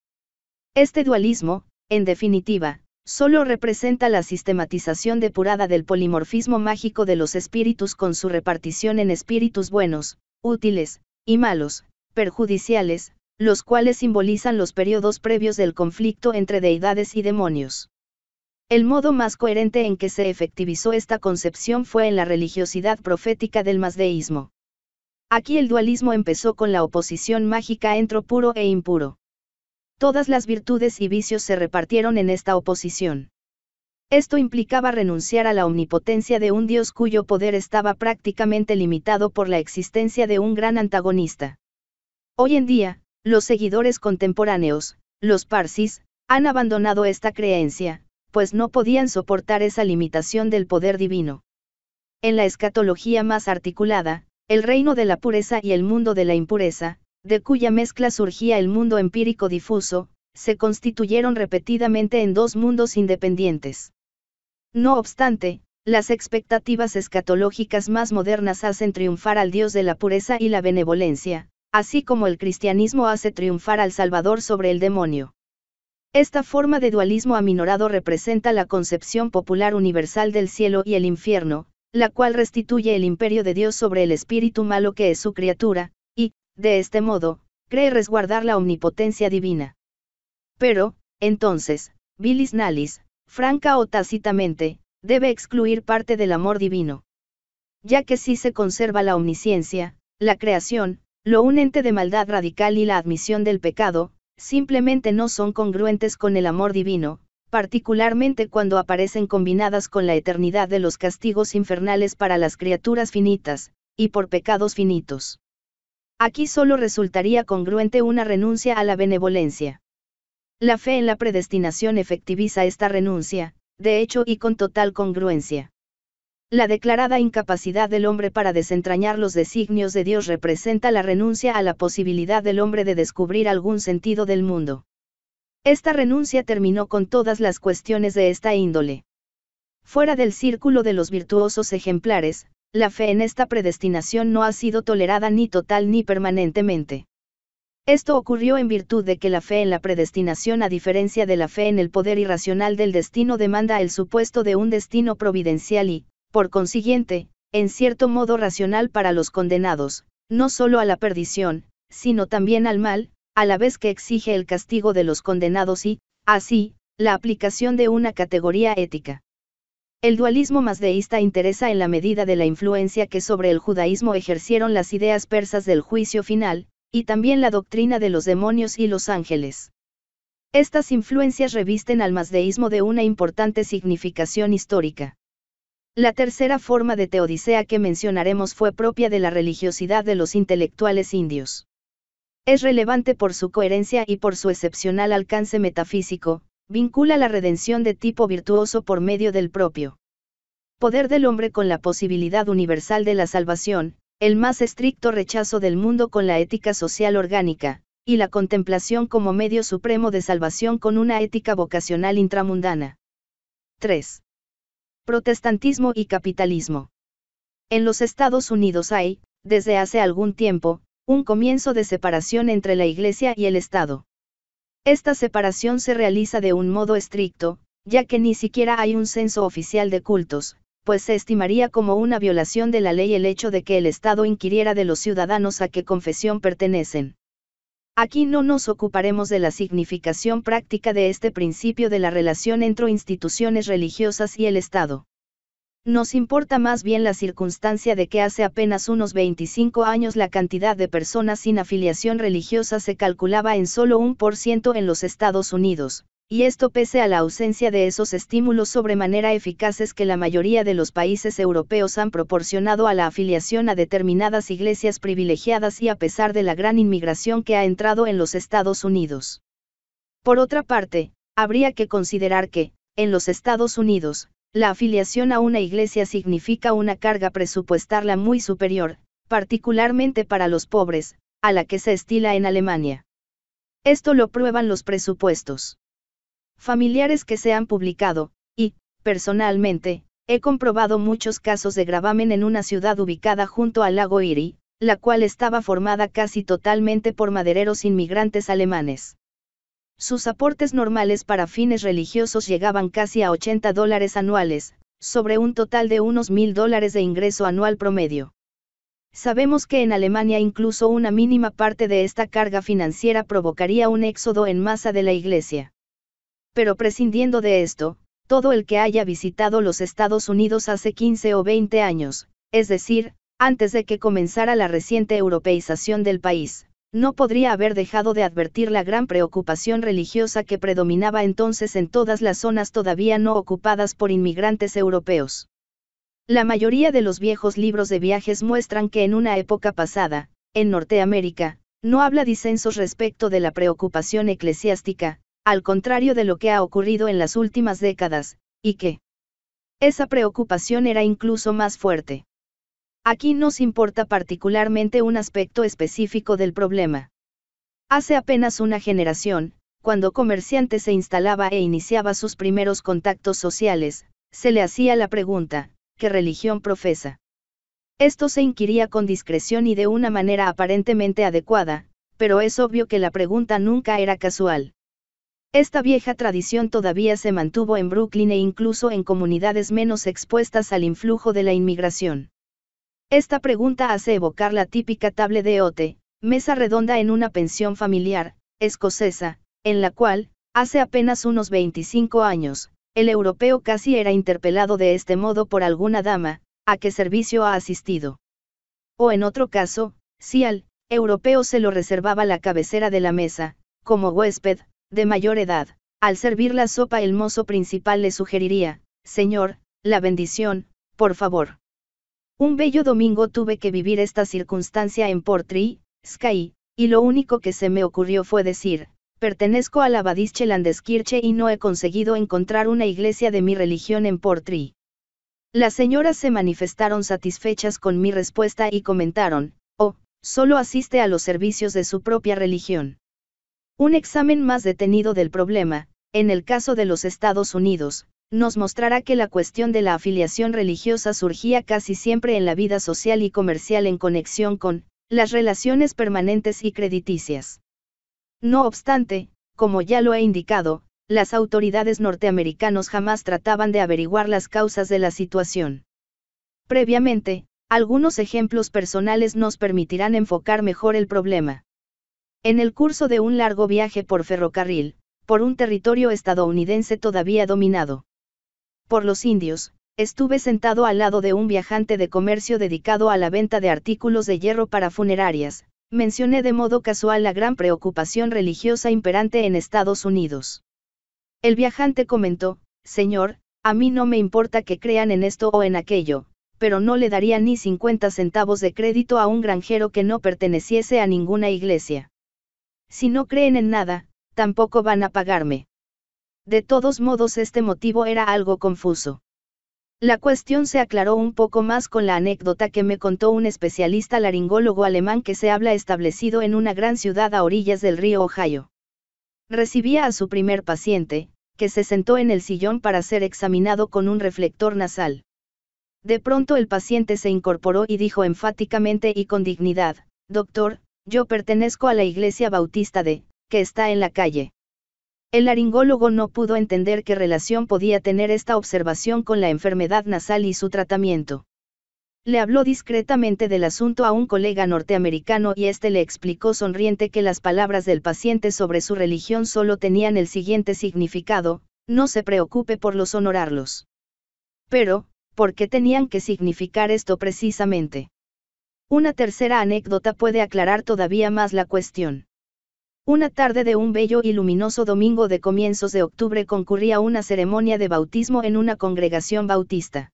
Este dualismo, en definitiva, solo representa la sistematización depurada del polimorfismo mágico de los espíritus con su repartición en espíritus buenos, útiles, y malos, perjudiciales, los cuales simbolizan los periodos previos del conflicto entre deidades y demonios. El modo más coherente en que se efectivizó esta concepción fue en la religiosidad profética del masdeísmo. Aquí el dualismo empezó con la oposición mágica entre puro e impuro todas las virtudes y vicios se repartieron en esta oposición. Esto implicaba renunciar a la omnipotencia de un dios cuyo poder estaba prácticamente limitado por la existencia de un gran antagonista. Hoy en día, los seguidores contemporáneos, los parsis, han abandonado esta creencia, pues no podían soportar esa limitación del poder divino. En la escatología más articulada, el reino de la pureza y el mundo de la impureza, de cuya mezcla surgía el mundo empírico difuso, se constituyeron repetidamente en dos mundos independientes. No obstante, las expectativas escatológicas más modernas hacen triunfar al Dios de la pureza y la benevolencia, así como el cristianismo hace triunfar al Salvador sobre el demonio. Esta forma de dualismo aminorado representa la concepción popular universal del cielo y el infierno, la cual restituye el imperio de Dios sobre el espíritu malo que es su criatura, de este modo, cree resguardar la omnipotencia divina. Pero, entonces, bilis nalis, franca o tácitamente, debe excluir parte del amor divino. Ya que si se conserva la omnisciencia, la creación, lo unente de maldad radical y la admisión del pecado, simplemente no son congruentes con el amor divino, particularmente cuando aparecen combinadas con la eternidad de los castigos infernales para las criaturas finitas, y por pecados finitos. Aquí solo resultaría congruente una renuncia a la benevolencia. La fe en la predestinación efectiviza esta renuncia, de hecho y con total congruencia. La declarada incapacidad del hombre para desentrañar los designios de Dios representa la renuncia a la posibilidad del hombre de descubrir algún sentido del mundo. Esta renuncia terminó con todas las cuestiones de esta índole. Fuera del círculo de los virtuosos ejemplares, la fe en esta predestinación no ha sido tolerada ni total ni permanentemente. Esto ocurrió en virtud de que la fe en la predestinación a diferencia de la fe en el poder irracional del destino demanda el supuesto de un destino providencial y, por consiguiente, en cierto modo racional para los condenados, no solo a la perdición, sino también al mal, a la vez que exige el castigo de los condenados y, así, la aplicación de una categoría ética. El dualismo masdeísta interesa en la medida de la influencia que sobre el judaísmo ejercieron las ideas persas del juicio final, y también la doctrina de los demonios y los ángeles. Estas influencias revisten al masdeísmo de una importante significación histórica. La tercera forma de teodicea que mencionaremos fue propia de la religiosidad de los intelectuales indios. Es relevante por su coherencia y por su excepcional alcance metafísico, Vincula la redención de tipo virtuoso por medio del propio poder del hombre con la posibilidad universal de la salvación, el más estricto rechazo del mundo con la ética social orgánica, y la contemplación como medio supremo de salvación con una ética vocacional intramundana. 3. Protestantismo y capitalismo. En los Estados Unidos hay, desde hace algún tiempo, un comienzo de separación entre la Iglesia y el Estado. Esta separación se realiza de un modo estricto, ya que ni siquiera hay un censo oficial de cultos, pues se estimaría como una violación de la ley el hecho de que el Estado inquiriera de los ciudadanos a qué confesión pertenecen. Aquí no nos ocuparemos de la significación práctica de este principio de la relación entre instituciones religiosas y el Estado. Nos importa más bien la circunstancia de que hace apenas unos 25 años la cantidad de personas sin afiliación religiosa se calculaba en solo un por ciento en los Estados Unidos, y esto pese a la ausencia de esos estímulos sobremanera eficaces que la mayoría de los países europeos han proporcionado a la afiliación a determinadas iglesias privilegiadas y a pesar de la gran inmigración que ha entrado en los Estados Unidos. Por otra parte, habría que considerar que, en los Estados Unidos, la afiliación a una iglesia significa una carga presupuestarla muy superior, particularmente para los pobres, a la que se estila en Alemania. Esto lo prueban los presupuestos. Familiares que se han publicado, y, personalmente, he comprobado muchos casos de gravamen en una ciudad ubicada junto al lago Iri, la cual estaba formada casi totalmente por madereros inmigrantes alemanes. Sus aportes normales para fines religiosos llegaban casi a 80 dólares anuales, sobre un total de unos mil dólares de ingreso anual promedio. Sabemos que en Alemania incluso una mínima parte de esta carga financiera provocaría un éxodo en masa de la Iglesia. Pero prescindiendo de esto, todo el que haya visitado los Estados Unidos hace 15 o 20 años, es decir, antes de que comenzara la reciente europeización del país, no podría haber dejado de advertir la gran preocupación religiosa que predominaba entonces en todas las zonas todavía no ocupadas por inmigrantes europeos. La mayoría de los viejos libros de viajes muestran que en una época pasada, en Norteamérica, no habla disensos respecto de la preocupación eclesiástica, al contrario de lo que ha ocurrido en las últimas décadas, y que esa preocupación era incluso más fuerte. Aquí nos importa particularmente un aspecto específico del problema. Hace apenas una generación, cuando comerciante se instalaba e iniciaba sus primeros contactos sociales, se le hacía la pregunta, ¿qué religión profesa? Esto se inquiría con discreción y de una manera aparentemente adecuada, pero es obvio que la pregunta nunca era casual. Esta vieja tradición todavía se mantuvo en Brooklyn e incluso en comunidades menos expuestas al influjo de la inmigración. Esta pregunta hace evocar la típica table de ote, mesa redonda en una pensión familiar, escocesa, en la cual, hace apenas unos 25 años, el europeo casi era interpelado de este modo por alguna dama, a qué servicio ha asistido. O en otro caso, si al europeo se lo reservaba la cabecera de la mesa, como huésped, de mayor edad, al servir la sopa el mozo principal le sugeriría, Señor, la bendición, por favor. Un bello domingo tuve que vivir esta circunstancia en Portree, Sky, y lo único que se me ocurrió fue decir, pertenezco al la Landeskirche y no he conseguido encontrar una iglesia de mi religión en Portree. Las señoras se manifestaron satisfechas con mi respuesta y comentaron, oh, solo asiste a los servicios de su propia religión. Un examen más detenido del problema, en el caso de los Estados Unidos, nos mostrará que la cuestión de la afiliación religiosa surgía casi siempre en la vida social y comercial en conexión con las relaciones permanentes y crediticias. No obstante, como ya lo he indicado, las autoridades norteamericanas jamás trataban de averiguar las causas de la situación. Previamente, algunos ejemplos personales nos permitirán enfocar mejor el problema. En el curso de un largo viaje por ferrocarril, por un territorio estadounidense todavía dominado por los indios, estuve sentado al lado de un viajante de comercio dedicado a la venta de artículos de hierro para funerarias, mencioné de modo casual la gran preocupación religiosa imperante en Estados Unidos. El viajante comentó, Señor, a mí no me importa que crean en esto o en aquello, pero no le daría ni 50 centavos de crédito a un granjero que no perteneciese a ninguna iglesia. Si no creen en nada, tampoco van a pagarme. De todos modos este motivo era algo confuso. La cuestión se aclaró un poco más con la anécdota que me contó un especialista laringólogo alemán que se habla establecido en una gran ciudad a orillas del río Ohio. Recibía a su primer paciente, que se sentó en el sillón para ser examinado con un reflector nasal. De pronto el paciente se incorporó y dijo enfáticamente y con dignidad, Doctor, yo pertenezco a la Iglesia Bautista de, que está en la calle. El laringólogo no pudo entender qué relación podía tener esta observación con la enfermedad nasal y su tratamiento. Le habló discretamente del asunto a un colega norteamericano y este le explicó sonriente que las palabras del paciente sobre su religión solo tenían el siguiente significado, no se preocupe por los honorarlos. Pero, ¿por qué tenían que significar esto precisamente? Una tercera anécdota puede aclarar todavía más la cuestión. Una tarde de un bello y luminoso domingo de comienzos de octubre concurría una ceremonia de bautismo en una congregación bautista.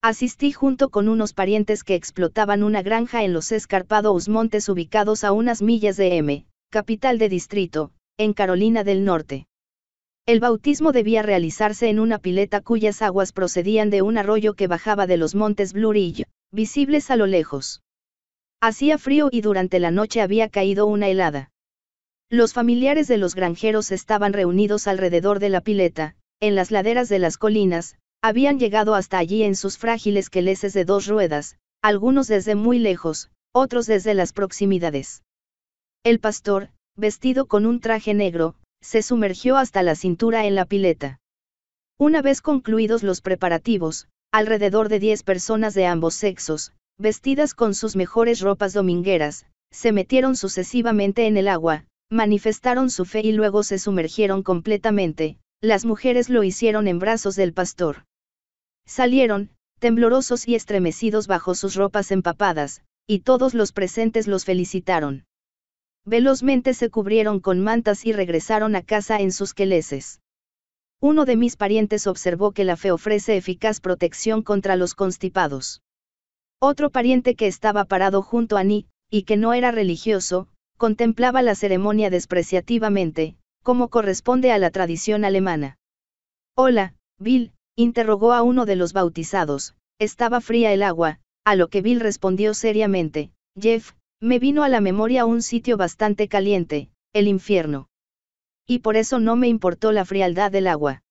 Asistí junto con unos parientes que explotaban una granja en los escarpados montes ubicados a unas millas de M, capital de distrito, en Carolina del Norte. El bautismo debía realizarse en una pileta cuyas aguas procedían de un arroyo que bajaba de los montes Ridge, visibles a lo lejos. Hacía frío y durante la noche había caído una helada. Los familiares de los granjeros estaban reunidos alrededor de la pileta, en las laderas de las colinas, habían llegado hasta allí en sus frágiles queleses de dos ruedas, algunos desde muy lejos, otros desde las proximidades. El pastor, vestido con un traje negro, se sumergió hasta la cintura en la pileta. Una vez concluidos los preparativos, alrededor de diez personas de ambos sexos, vestidas con sus mejores ropas domingueras, se metieron sucesivamente en el agua, manifestaron su fe y luego se sumergieron completamente, las mujeres lo hicieron en brazos del pastor. Salieron, temblorosos y estremecidos bajo sus ropas empapadas, y todos los presentes los felicitaron. Velozmente se cubrieron con mantas y regresaron a casa en sus queleses. Uno de mis parientes observó que la fe ofrece eficaz protección contra los constipados. Otro pariente que estaba parado junto a mí, y que no era religioso, contemplaba la ceremonia despreciativamente, como corresponde a la tradición alemana. Hola, Bill, interrogó a uno de los bautizados, estaba fría el agua, a lo que Bill respondió seriamente, Jeff, me vino a la memoria un sitio bastante caliente, el infierno. Y por eso no me importó la frialdad del agua.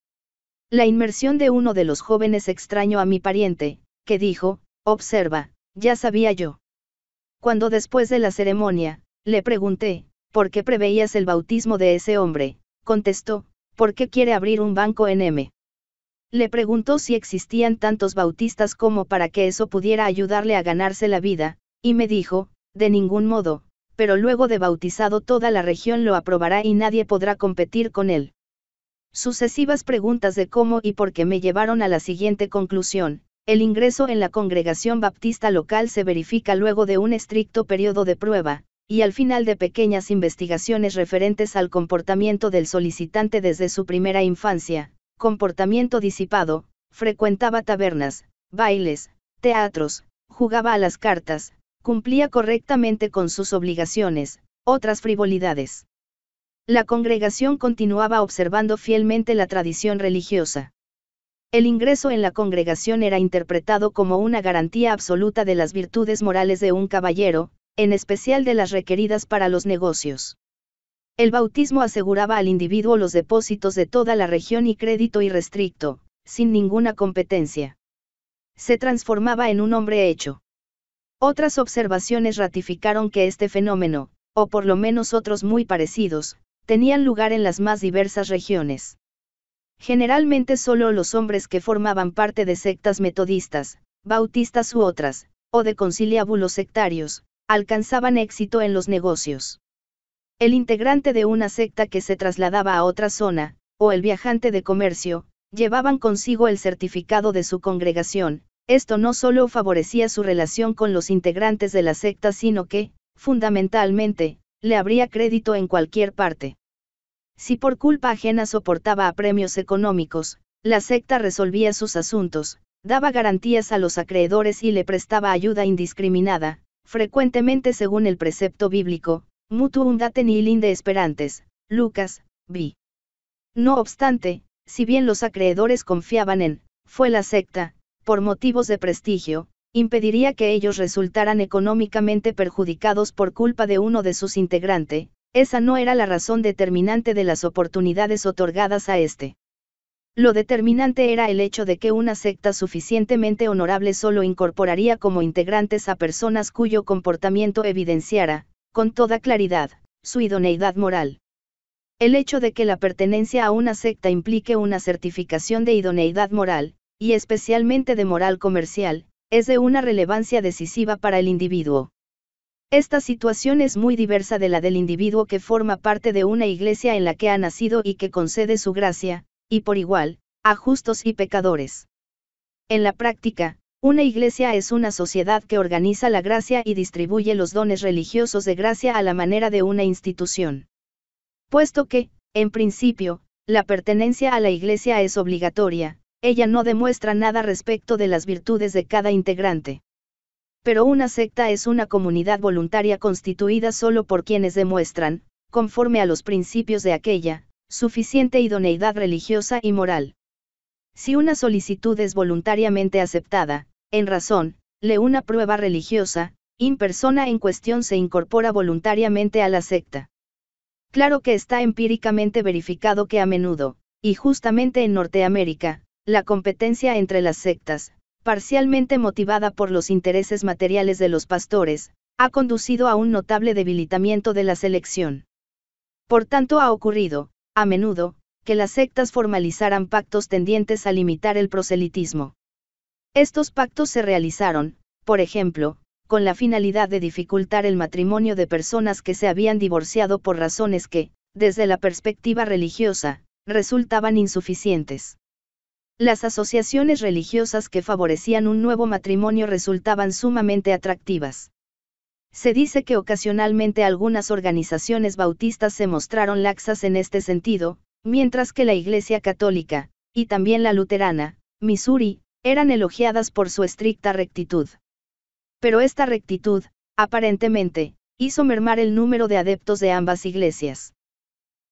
La inmersión de uno de los jóvenes extraño a mi pariente, que dijo, observa, ya sabía yo. Cuando después de la ceremonia, le pregunté, ¿por qué preveías el bautismo de ese hombre? Contestó, ¿por qué quiere abrir un banco en M? Le preguntó si existían tantos bautistas como para que eso pudiera ayudarle a ganarse la vida, y me dijo, de ningún modo, pero luego de bautizado toda la región lo aprobará y nadie podrá competir con él. Sucesivas preguntas de cómo y por qué me llevaron a la siguiente conclusión, el ingreso en la congregación bautista local se verifica luego de un estricto periodo de prueba, y al final de pequeñas investigaciones referentes al comportamiento del solicitante desde su primera infancia, comportamiento disipado, frecuentaba tabernas, bailes, teatros, jugaba a las cartas, cumplía correctamente con sus obligaciones, otras frivolidades. La congregación continuaba observando fielmente la tradición religiosa. El ingreso en la congregación era interpretado como una garantía absoluta de las virtudes morales de un caballero, en especial de las requeridas para los negocios. El bautismo aseguraba al individuo los depósitos de toda la región y crédito irrestricto, sin ninguna competencia. Se transformaba en un hombre hecho. Otras observaciones ratificaron que este fenómeno, o por lo menos otros muy parecidos, tenían lugar en las más diversas regiones. Generalmente solo los hombres que formaban parte de sectas metodistas, bautistas u otras, o de conciliábulos sectarios, alcanzaban éxito en los negocios. El integrante de una secta que se trasladaba a otra zona, o el viajante de comercio, llevaban consigo el certificado de su congregación, esto no solo favorecía su relación con los integrantes de la secta, sino que, fundamentalmente, le abría crédito en cualquier parte. Si por culpa ajena soportaba apremios económicos, la secta resolvía sus asuntos, daba garantías a los acreedores y le prestaba ayuda indiscriminada, frecuentemente según el precepto bíblico, mutuum daten de esperantes, Lucas, vi. No obstante, si bien los acreedores confiaban en, fue la secta, por motivos de prestigio, impediría que ellos resultaran económicamente perjudicados por culpa de uno de sus integrantes, esa no era la razón determinante de las oportunidades otorgadas a este. Lo determinante era el hecho de que una secta suficientemente honorable solo incorporaría como integrantes a personas cuyo comportamiento evidenciara, con toda claridad, su idoneidad moral. El hecho de que la pertenencia a una secta implique una certificación de idoneidad moral, y especialmente de moral comercial, es de una relevancia decisiva para el individuo. Esta situación es muy diversa de la del individuo que forma parte de una iglesia en la que ha nacido y que concede su gracia, y por igual, a justos y pecadores. En la práctica, una iglesia es una sociedad que organiza la gracia y distribuye los dones religiosos de gracia a la manera de una institución. Puesto que, en principio, la pertenencia a la iglesia es obligatoria, ella no demuestra nada respecto de las virtudes de cada integrante. Pero una secta es una comunidad voluntaria constituida solo por quienes demuestran, conforme a los principios de aquella, suficiente idoneidad religiosa y moral. Si una solicitud es voluntariamente aceptada, en razón, le una prueba religiosa, in persona en cuestión se incorpora voluntariamente a la secta. Claro que está empíricamente verificado que a menudo, y justamente en Norteamérica, la competencia entre las sectas, parcialmente motivada por los intereses materiales de los pastores, ha conducido a un notable debilitamiento de la selección. Por tanto ha ocurrido, a menudo, que las sectas formalizaran pactos tendientes a limitar el proselitismo. Estos pactos se realizaron, por ejemplo, con la finalidad de dificultar el matrimonio de personas que se habían divorciado por razones que, desde la perspectiva religiosa, resultaban insuficientes. Las asociaciones religiosas que favorecían un nuevo matrimonio resultaban sumamente atractivas. Se dice que ocasionalmente algunas organizaciones bautistas se mostraron laxas en este sentido, mientras que la Iglesia Católica, y también la Luterana, Missouri, eran elogiadas por su estricta rectitud. Pero esta rectitud, aparentemente, hizo mermar el número de adeptos de ambas iglesias.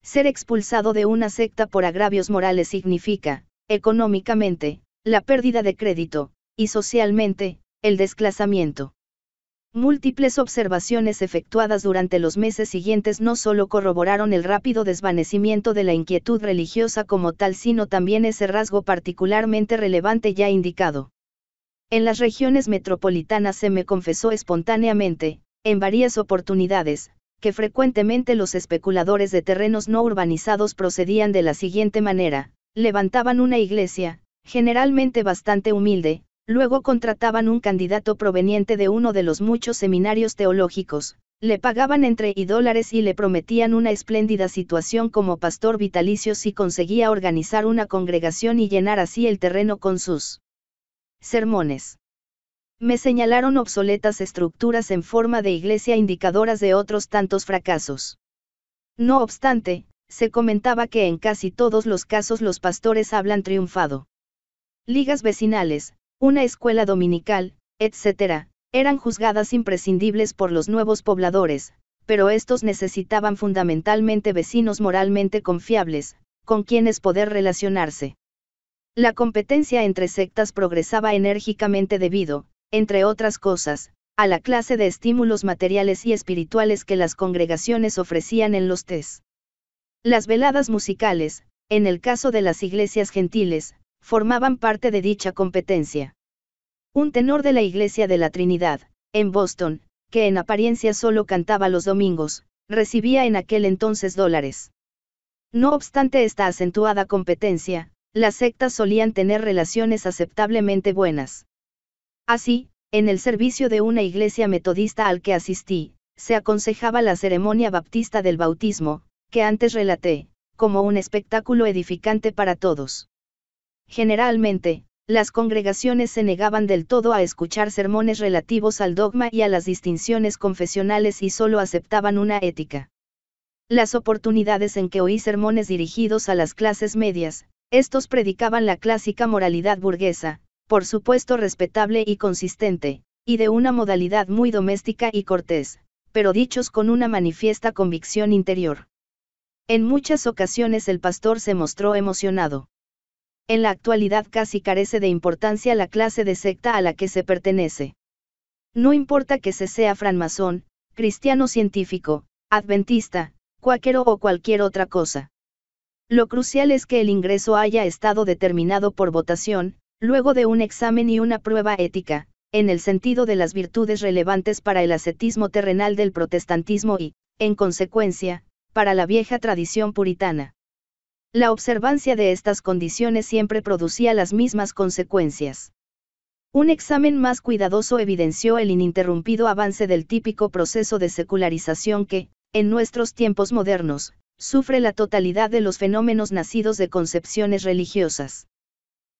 Ser expulsado de una secta por agravios morales significa, económicamente, la pérdida de crédito, y socialmente, el desclasamiento. Múltiples observaciones efectuadas durante los meses siguientes no solo corroboraron el rápido desvanecimiento de la inquietud religiosa como tal, sino también ese rasgo particularmente relevante ya indicado. En las regiones metropolitanas se me confesó espontáneamente, en varias oportunidades, que frecuentemente los especuladores de terrenos no urbanizados procedían de la siguiente manera, levantaban una iglesia, generalmente bastante humilde, Luego contrataban un candidato proveniente de uno de los muchos seminarios teológicos, le pagaban entre y dólares y le prometían una espléndida situación como pastor vitalicio si conseguía organizar una congregación y llenar así el terreno con sus sermones. Me señalaron obsoletas estructuras en forma de iglesia indicadoras de otros tantos fracasos. No obstante, se comentaba que en casi todos los casos los pastores hablan triunfado. Ligas vecinales, una escuela dominical, etc., eran juzgadas imprescindibles por los nuevos pobladores, pero estos necesitaban fundamentalmente vecinos moralmente confiables, con quienes poder relacionarse. La competencia entre sectas progresaba enérgicamente debido, entre otras cosas, a la clase de estímulos materiales y espirituales que las congregaciones ofrecían en los test. Las veladas musicales, en el caso de las iglesias gentiles, formaban parte de dicha competencia. Un tenor de la Iglesia de la Trinidad, en Boston, que en apariencia solo cantaba los domingos, recibía en aquel entonces dólares. No obstante esta acentuada competencia, las sectas solían tener relaciones aceptablemente buenas. Así, en el servicio de una iglesia metodista al que asistí, se aconsejaba la ceremonia baptista del bautismo, que antes relaté, como un espectáculo edificante para todos. Generalmente, las congregaciones se negaban del todo a escuchar sermones relativos al dogma y a las distinciones confesionales y solo aceptaban una ética. Las oportunidades en que oí sermones dirigidos a las clases medias, estos predicaban la clásica moralidad burguesa, por supuesto respetable y consistente, y de una modalidad muy doméstica y cortés, pero dichos con una manifiesta convicción interior. En muchas ocasiones el pastor se mostró emocionado en la actualidad casi carece de importancia la clase de secta a la que se pertenece. No importa que se sea francmasón, cristiano científico, adventista, cuáquero o cualquier otra cosa. Lo crucial es que el ingreso haya estado determinado por votación, luego de un examen y una prueba ética, en el sentido de las virtudes relevantes para el ascetismo terrenal del protestantismo y, en consecuencia, para la vieja tradición puritana. La observancia de estas condiciones siempre producía las mismas consecuencias. Un examen más cuidadoso evidenció el ininterrumpido avance del típico proceso de secularización que, en nuestros tiempos modernos, sufre la totalidad de los fenómenos nacidos de concepciones religiosas.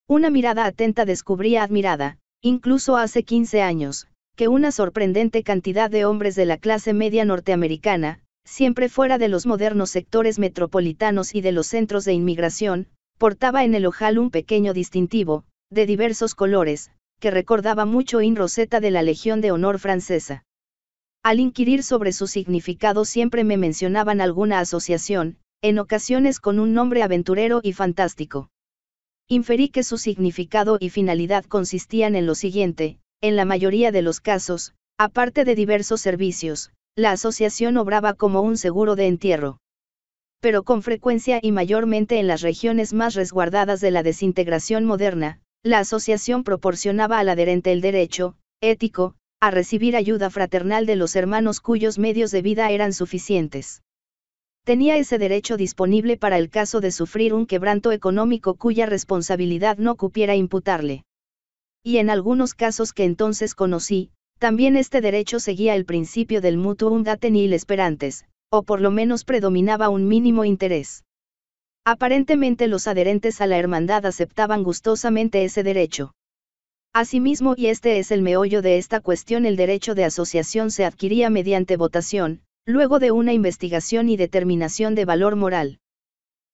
Una mirada atenta descubría admirada, incluso hace 15 años, que una sorprendente cantidad de hombres de la clase media norteamericana, siempre fuera de los modernos sectores metropolitanos y de los centros de inmigración, portaba en el ojal un pequeño distintivo, de diversos colores, que recordaba mucho in Rosetta de la Legión de Honor francesa. Al inquirir sobre su significado siempre me mencionaban alguna asociación, en ocasiones con un nombre aventurero y fantástico. Inferí que su significado y finalidad consistían en lo siguiente, en la mayoría de los casos, aparte de diversos servicios, la asociación obraba como un seguro de entierro. Pero con frecuencia y mayormente en las regiones más resguardadas de la desintegración moderna, la asociación proporcionaba al adherente el derecho, ético, a recibir ayuda fraternal de los hermanos cuyos medios de vida eran suficientes. Tenía ese derecho disponible para el caso de sufrir un quebranto económico cuya responsabilidad no cupiera imputarle. Y en algunos casos que entonces conocí, también este derecho seguía el principio del mutuum datenil nil esperantes, o por lo menos predominaba un mínimo interés. Aparentemente los adherentes a la hermandad aceptaban gustosamente ese derecho. Asimismo, y este es el meollo de esta cuestión, el derecho de asociación se adquiría mediante votación, luego de una investigación y determinación de valor moral.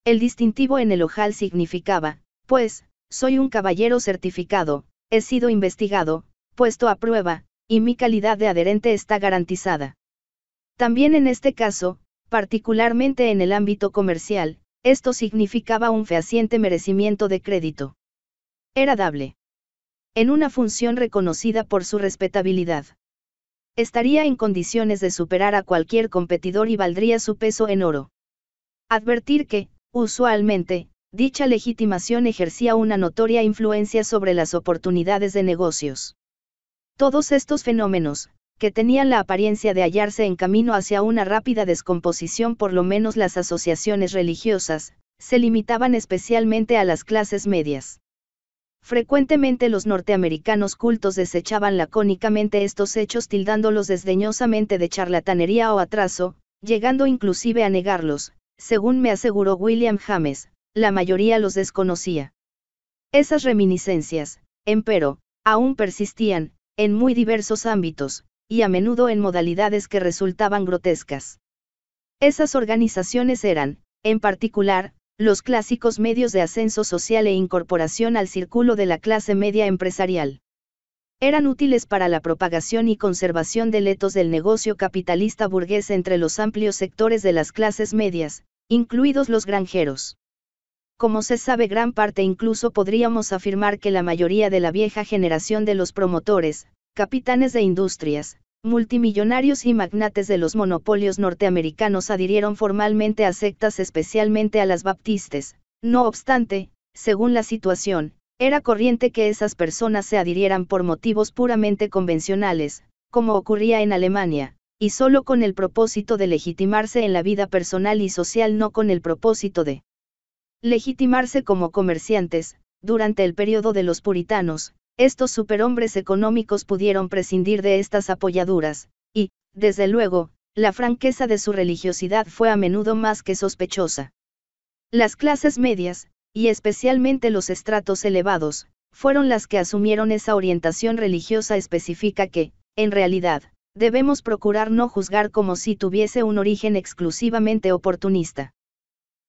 El distintivo en el ojal significaba, pues, soy un caballero certificado, he sido investigado, puesto a prueba, y mi calidad de adherente está garantizada. También en este caso, particularmente en el ámbito comercial, esto significaba un fehaciente merecimiento de crédito. Era dable. En una función reconocida por su respetabilidad. Estaría en condiciones de superar a cualquier competidor y valdría su peso en oro. Advertir que, usualmente, dicha legitimación ejercía una notoria influencia sobre las oportunidades de negocios. Todos estos fenómenos, que tenían la apariencia de hallarse en camino hacia una rápida descomposición por lo menos las asociaciones religiosas, se limitaban especialmente a las clases medias. Frecuentemente los norteamericanos cultos desechaban lacónicamente estos hechos tildándolos desdeñosamente de charlatanería o atraso, llegando inclusive a negarlos, según me aseguró William James, la mayoría los desconocía. Esas reminiscencias, empero, aún persistían, en muy diversos ámbitos, y a menudo en modalidades que resultaban grotescas. Esas organizaciones eran, en particular, los clásicos medios de ascenso social e incorporación al círculo de la clase media empresarial. Eran útiles para la propagación y conservación de letos del negocio capitalista burgués entre los amplios sectores de las clases medias, incluidos los granjeros. Como se sabe gran parte incluso podríamos afirmar que la mayoría de la vieja generación de los promotores, capitanes de industrias, multimillonarios y magnates de los monopolios norteamericanos adhirieron formalmente a sectas especialmente a las baptistes. No obstante, según la situación, era corriente que esas personas se adhirieran por motivos puramente convencionales, como ocurría en Alemania, y solo con el propósito de legitimarse en la vida personal y social no con el propósito de legitimarse como comerciantes, durante el periodo de los puritanos, estos superhombres económicos pudieron prescindir de estas apoyaduras, y, desde luego, la franqueza de su religiosidad fue a menudo más que sospechosa. Las clases medias, y especialmente los estratos elevados, fueron las que asumieron esa orientación religiosa específica que, en realidad, debemos procurar no juzgar como si tuviese un origen exclusivamente oportunista.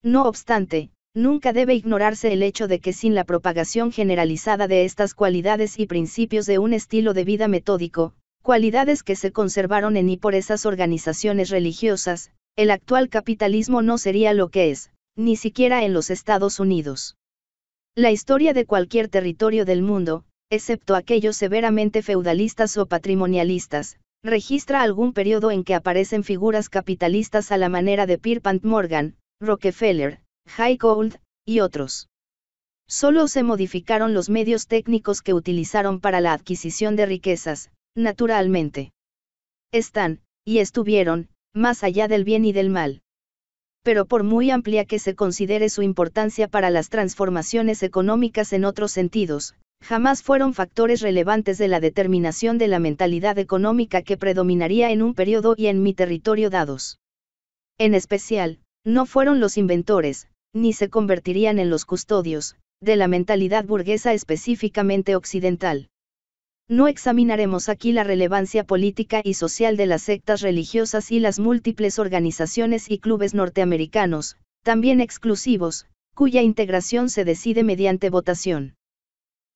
No obstante, Nunca debe ignorarse el hecho de que sin la propagación generalizada de estas cualidades y principios de un estilo de vida metódico, cualidades que se conservaron en y por esas organizaciones religiosas, el actual capitalismo no sería lo que es, ni siquiera en los Estados Unidos. La historia de cualquier territorio del mundo, excepto aquellos severamente feudalistas o patrimonialistas, registra algún periodo en que aparecen figuras capitalistas a la manera de Pierpont Morgan, Rockefeller, High Gold, y otros. Solo se modificaron los medios técnicos que utilizaron para la adquisición de riquezas, naturalmente. Están, y estuvieron, más allá del bien y del mal. Pero por muy amplia que se considere su importancia para las transformaciones económicas en otros sentidos, jamás fueron factores relevantes de la determinación de la mentalidad económica que predominaría en un periodo y en mi territorio dados. En especial, no fueron los inventores, ni se convertirían en los custodios, de la mentalidad burguesa específicamente occidental. No examinaremos aquí la relevancia política y social de las sectas religiosas y las múltiples organizaciones y clubes norteamericanos, también exclusivos, cuya integración se decide mediante votación.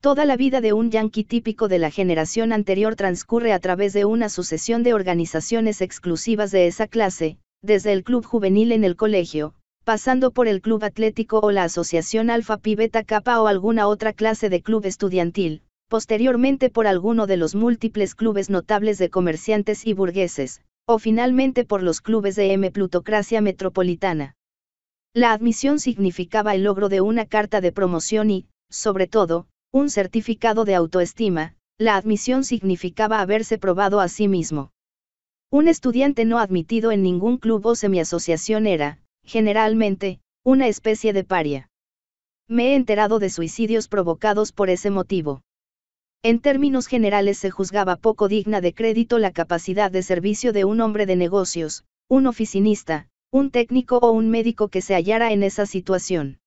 Toda la vida de un Yankee típico de la generación anterior transcurre a través de una sucesión de organizaciones exclusivas de esa clase, desde el club juvenil en el colegio, pasando por el club atlético o la asociación Alfa Pi Beta Kappa o alguna otra clase de club estudiantil, posteriormente por alguno de los múltiples clubes notables de comerciantes y burgueses, o finalmente por los clubes de M plutocracia metropolitana. La admisión significaba el logro de una carta de promoción y, sobre todo, un certificado de autoestima, la admisión significaba haberse probado a sí mismo. Un estudiante no admitido en ningún club o semi-asociación era, generalmente, una especie de paria. Me he enterado de suicidios provocados por ese motivo. En términos generales se juzgaba poco digna de crédito la capacidad de servicio de un hombre de negocios, un oficinista, un técnico o un médico que se hallara en esa situación.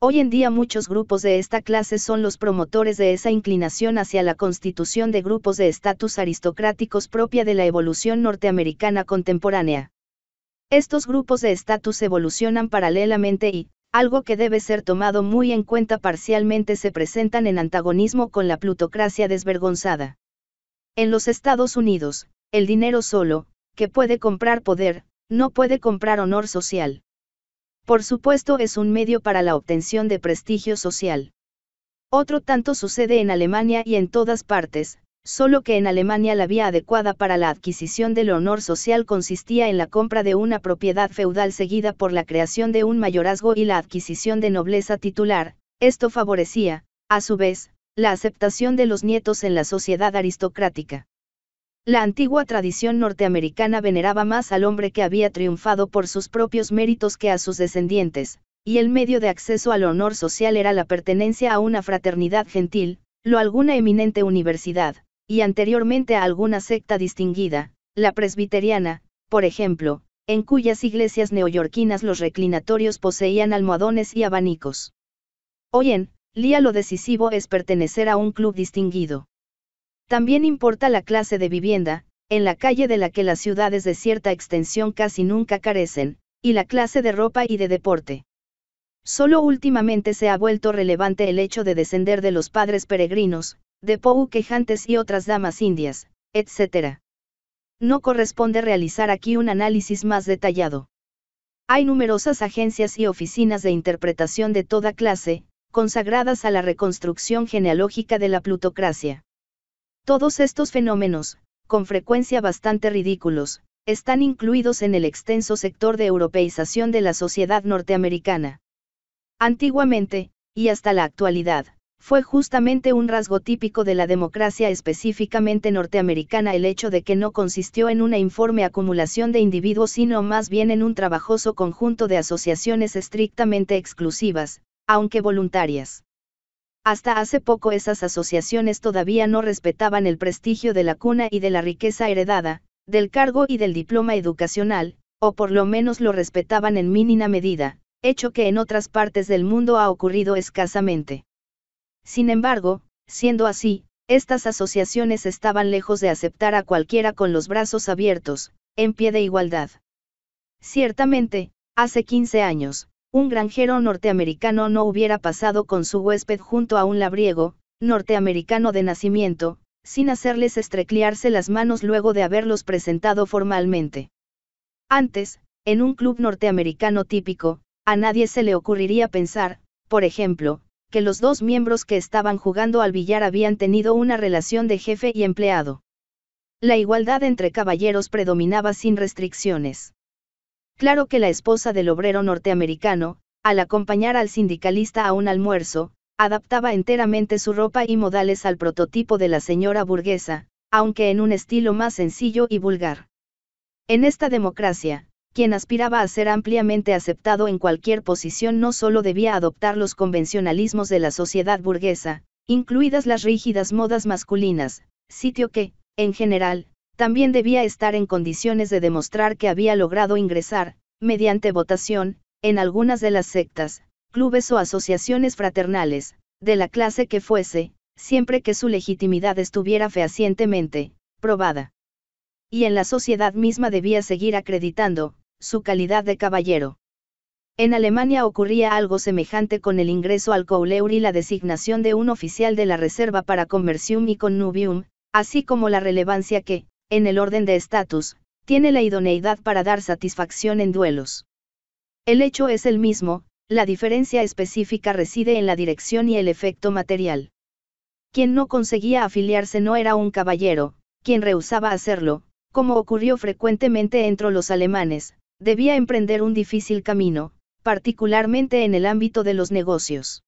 Hoy en día muchos grupos de esta clase son los promotores de esa inclinación hacia la constitución de grupos de estatus aristocráticos propia de la evolución norteamericana contemporánea. Estos grupos de estatus evolucionan paralelamente y, algo que debe ser tomado muy en cuenta parcialmente se presentan en antagonismo con la plutocracia desvergonzada. En los Estados Unidos, el dinero solo, que puede comprar poder, no puede comprar honor social. Por supuesto es un medio para la obtención de prestigio social. Otro tanto sucede en Alemania y en todas partes, solo que en Alemania la vía adecuada para la adquisición del honor social consistía en la compra de una propiedad feudal seguida por la creación de un mayorazgo y la adquisición de nobleza titular, esto favorecía, a su vez, la aceptación de los nietos en la sociedad aristocrática. La antigua tradición norteamericana veneraba más al hombre que había triunfado por sus propios méritos que a sus descendientes, y el medio de acceso al honor social era la pertenencia a una fraternidad gentil, lo alguna eminente universidad, y anteriormente a alguna secta distinguida, la presbiteriana, por ejemplo, en cuyas iglesias neoyorquinas los reclinatorios poseían almohadones y abanicos. Hoy en día lo decisivo es pertenecer a un club distinguido. También importa la clase de vivienda, en la calle de la que las ciudades de cierta extensión casi nunca carecen, y la clase de ropa y de deporte. Solo últimamente se ha vuelto relevante el hecho de descender de los padres peregrinos, de Pou quejantes y otras damas indias, etc. No corresponde realizar aquí un análisis más detallado. Hay numerosas agencias y oficinas de interpretación de toda clase, consagradas a la reconstrucción genealógica de la plutocracia. Todos estos fenómenos, con frecuencia bastante ridículos, están incluidos en el extenso sector de europeización de la sociedad norteamericana. Antiguamente, y hasta la actualidad, fue justamente un rasgo típico de la democracia específicamente norteamericana el hecho de que no consistió en una informe acumulación de individuos sino más bien en un trabajoso conjunto de asociaciones estrictamente exclusivas, aunque voluntarias. Hasta hace poco esas asociaciones todavía no respetaban el prestigio de la cuna y de la riqueza heredada, del cargo y del diploma educacional, o por lo menos lo respetaban en mínima medida, hecho que en otras partes del mundo ha ocurrido escasamente. Sin embargo, siendo así, estas asociaciones estaban lejos de aceptar a cualquiera con los brazos abiertos, en pie de igualdad. Ciertamente, hace 15 años, un granjero norteamericano no hubiera pasado con su huésped junto a un labriego, norteamericano de nacimiento, sin hacerles estreclearse las manos luego de haberlos presentado formalmente. Antes, en un club norteamericano típico, a nadie se le ocurriría pensar, por ejemplo, que los dos miembros que estaban jugando al billar habían tenido una relación de jefe y empleado. La igualdad entre caballeros predominaba sin restricciones. Claro que la esposa del obrero norteamericano, al acompañar al sindicalista a un almuerzo, adaptaba enteramente su ropa y modales al prototipo de la señora burguesa, aunque en un estilo más sencillo y vulgar. En esta democracia, quien aspiraba a ser ampliamente aceptado en cualquier posición no solo debía adoptar los convencionalismos de la sociedad burguesa, incluidas las rígidas modas masculinas, sitio que, en general, también debía estar en condiciones de demostrar que había logrado ingresar, mediante votación, en algunas de las sectas, clubes o asociaciones fraternales, de la clase que fuese, siempre que su legitimidad estuviera fehacientemente probada. Y en la sociedad misma debía seguir acreditando, su calidad de caballero. En Alemania ocurría algo semejante con el ingreso al Couleur y la designación de un oficial de la reserva para Commercium y Connubium, así como la relevancia que, en el orden de estatus, tiene la idoneidad para dar satisfacción en duelos. El hecho es el mismo, la diferencia específica reside en la dirección y el efecto material. Quien no conseguía afiliarse no era un caballero, quien rehusaba hacerlo, como ocurrió frecuentemente entre los alemanes, Debía emprender un difícil camino, particularmente en el ámbito de los negocios.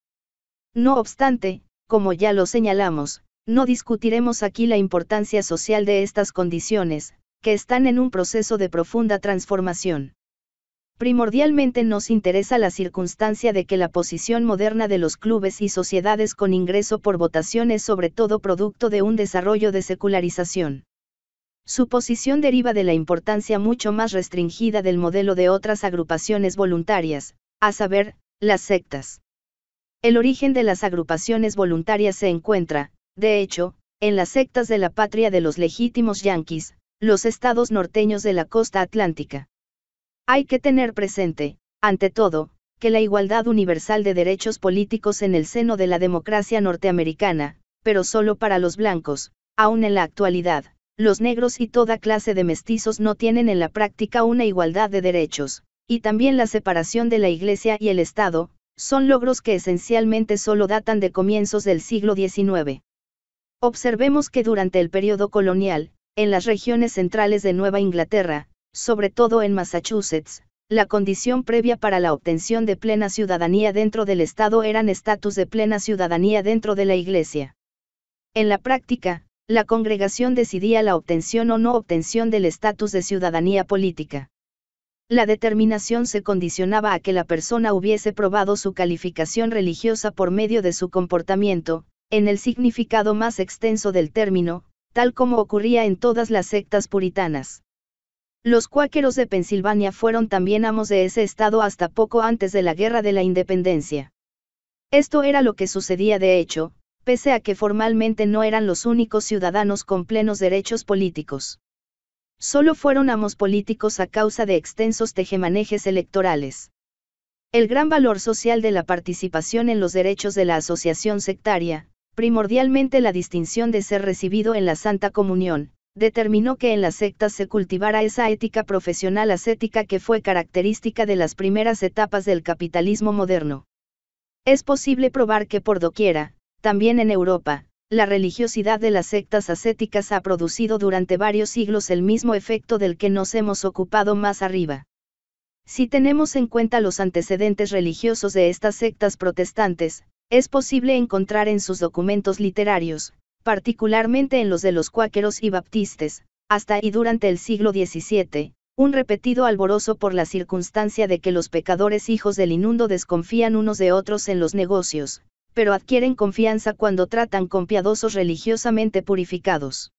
No obstante, como ya lo señalamos, no discutiremos aquí la importancia social de estas condiciones, que están en un proceso de profunda transformación. Primordialmente nos interesa la circunstancia de que la posición moderna de los clubes y sociedades con ingreso por votación es sobre todo producto de un desarrollo de secularización. Su posición deriva de la importancia mucho más restringida del modelo de otras agrupaciones voluntarias, a saber, las sectas. El origen de las agrupaciones voluntarias se encuentra, de hecho, en las sectas de la patria de los legítimos yanquis, los estados norteños de la costa atlántica. Hay que tener presente, ante todo, que la igualdad universal de derechos políticos en el seno de la democracia norteamericana, pero solo para los blancos, aún en la actualidad, los negros y toda clase de mestizos no tienen en la práctica una igualdad de derechos, y también la separación de la Iglesia y el Estado, son logros que esencialmente solo datan de comienzos del siglo XIX. Observemos que durante el periodo colonial, en las regiones centrales de Nueva Inglaterra, sobre todo en Massachusetts, la condición previa para la obtención de plena ciudadanía dentro del Estado eran estatus de plena ciudadanía dentro de la Iglesia. En la práctica, la congregación decidía la obtención o no obtención del estatus de ciudadanía política. La determinación se condicionaba a que la persona hubiese probado su calificación religiosa por medio de su comportamiento, en el significado más extenso del término, tal como ocurría en todas las sectas puritanas. Los cuáqueros de Pensilvania fueron también amos de ese estado hasta poco antes de la Guerra de la Independencia. Esto era lo que sucedía de hecho, pese a que formalmente no eran los únicos ciudadanos con plenos derechos políticos. Solo fueron amos políticos a causa de extensos tejemanejes electorales. El gran valor social de la participación en los derechos de la asociación sectaria, primordialmente la distinción de ser recibido en la Santa Comunión, determinó que en las sectas se cultivara esa ética profesional ascética que fue característica de las primeras etapas del capitalismo moderno. Es posible probar que por doquiera, también en Europa, la religiosidad de las sectas ascéticas ha producido durante varios siglos el mismo efecto del que nos hemos ocupado más arriba. Si tenemos en cuenta los antecedentes religiosos de estas sectas protestantes, es posible encontrar en sus documentos literarios, particularmente en los de los cuáqueros y baptistes, hasta y durante el siglo XVII, un repetido alboroso por la circunstancia de que los pecadores hijos del inundo desconfían unos de otros en los negocios, pero adquieren confianza cuando tratan con piadosos religiosamente purificados.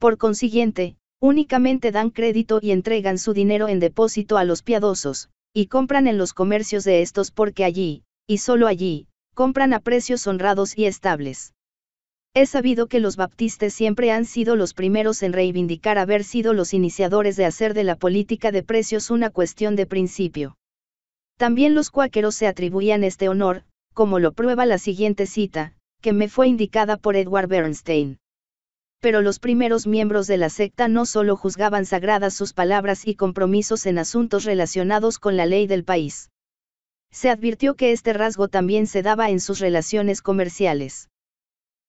Por consiguiente, únicamente dan crédito y entregan su dinero en depósito a los piadosos, y compran en los comercios de estos porque allí, y solo allí, compran a precios honrados y estables. Es sabido que los baptistas siempre han sido los primeros en reivindicar haber sido los iniciadores de hacer de la política de precios una cuestión de principio. También los cuáqueros se atribuían este honor, como lo prueba la siguiente cita, que me fue indicada por Edward Bernstein. Pero los primeros miembros de la secta no solo juzgaban sagradas sus palabras y compromisos en asuntos relacionados con la ley del país. Se advirtió que este rasgo también se daba en sus relaciones comerciales.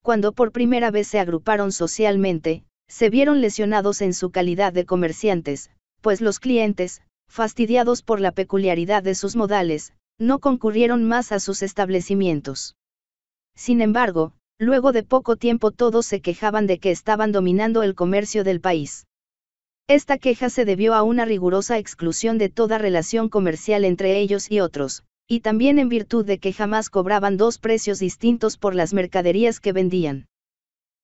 Cuando por primera vez se agruparon socialmente, se vieron lesionados en su calidad de comerciantes, pues los clientes, fastidiados por la peculiaridad de sus modales, no concurrieron más a sus establecimientos. Sin embargo, luego de poco tiempo todos se quejaban de que estaban dominando el comercio del país. Esta queja se debió a una rigurosa exclusión de toda relación comercial entre ellos y otros, y también en virtud de que jamás cobraban dos precios distintos por las mercaderías que vendían.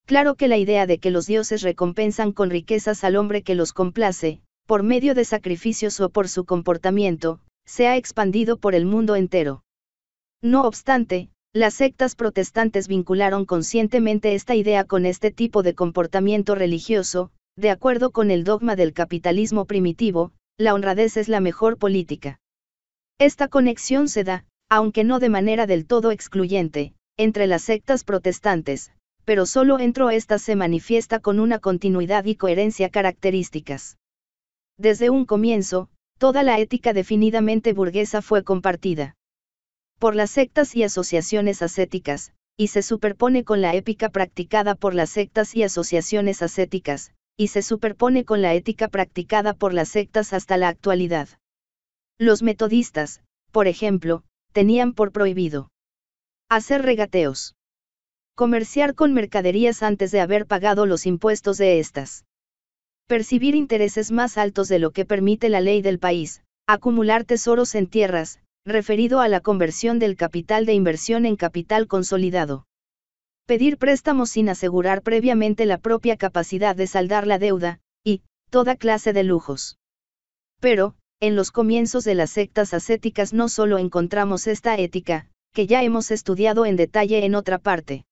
Claro que la idea de que los dioses recompensan con riquezas al hombre que los complace, por medio de sacrificios o por su comportamiento, se ha expandido por el mundo entero. No obstante, las sectas protestantes vincularon conscientemente esta idea con este tipo de comportamiento religioso, de acuerdo con el dogma del capitalismo primitivo, la honradez es la mejor política. Esta conexión se da, aunque no de manera del todo excluyente, entre las sectas protestantes, pero solo entre estas se manifiesta con una continuidad y coherencia características. Desde un comienzo, toda la ética definidamente burguesa fue compartida por las sectas y asociaciones ascéticas, y se superpone con la épica practicada por las sectas y asociaciones ascéticas, y se superpone con la ética practicada por las sectas hasta la actualidad. Los metodistas, por ejemplo, tenían por prohibido hacer regateos. Comerciar con mercaderías antes de haber pagado los impuestos de estas percibir intereses más altos de lo que permite la ley del país, acumular tesoros en tierras, referido a la conversión del capital de inversión en capital consolidado. Pedir préstamos sin asegurar previamente la propia capacidad de saldar la deuda, y, toda clase de lujos. Pero, en los comienzos de las sectas ascéticas no solo encontramos esta ética, que ya hemos estudiado en detalle en otra parte.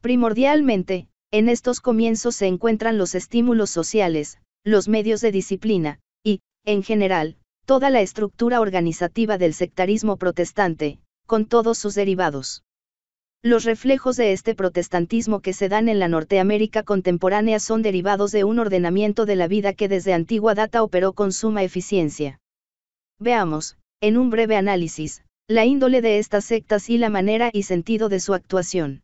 Primordialmente, en estos comienzos se encuentran los estímulos sociales, los medios de disciplina, y, en general, toda la estructura organizativa del sectarismo protestante, con todos sus derivados. Los reflejos de este protestantismo que se dan en la Norteamérica contemporánea son derivados de un ordenamiento de la vida que desde antigua data operó con suma eficiencia. Veamos, en un breve análisis, la índole de estas sectas y la manera y sentido de su actuación.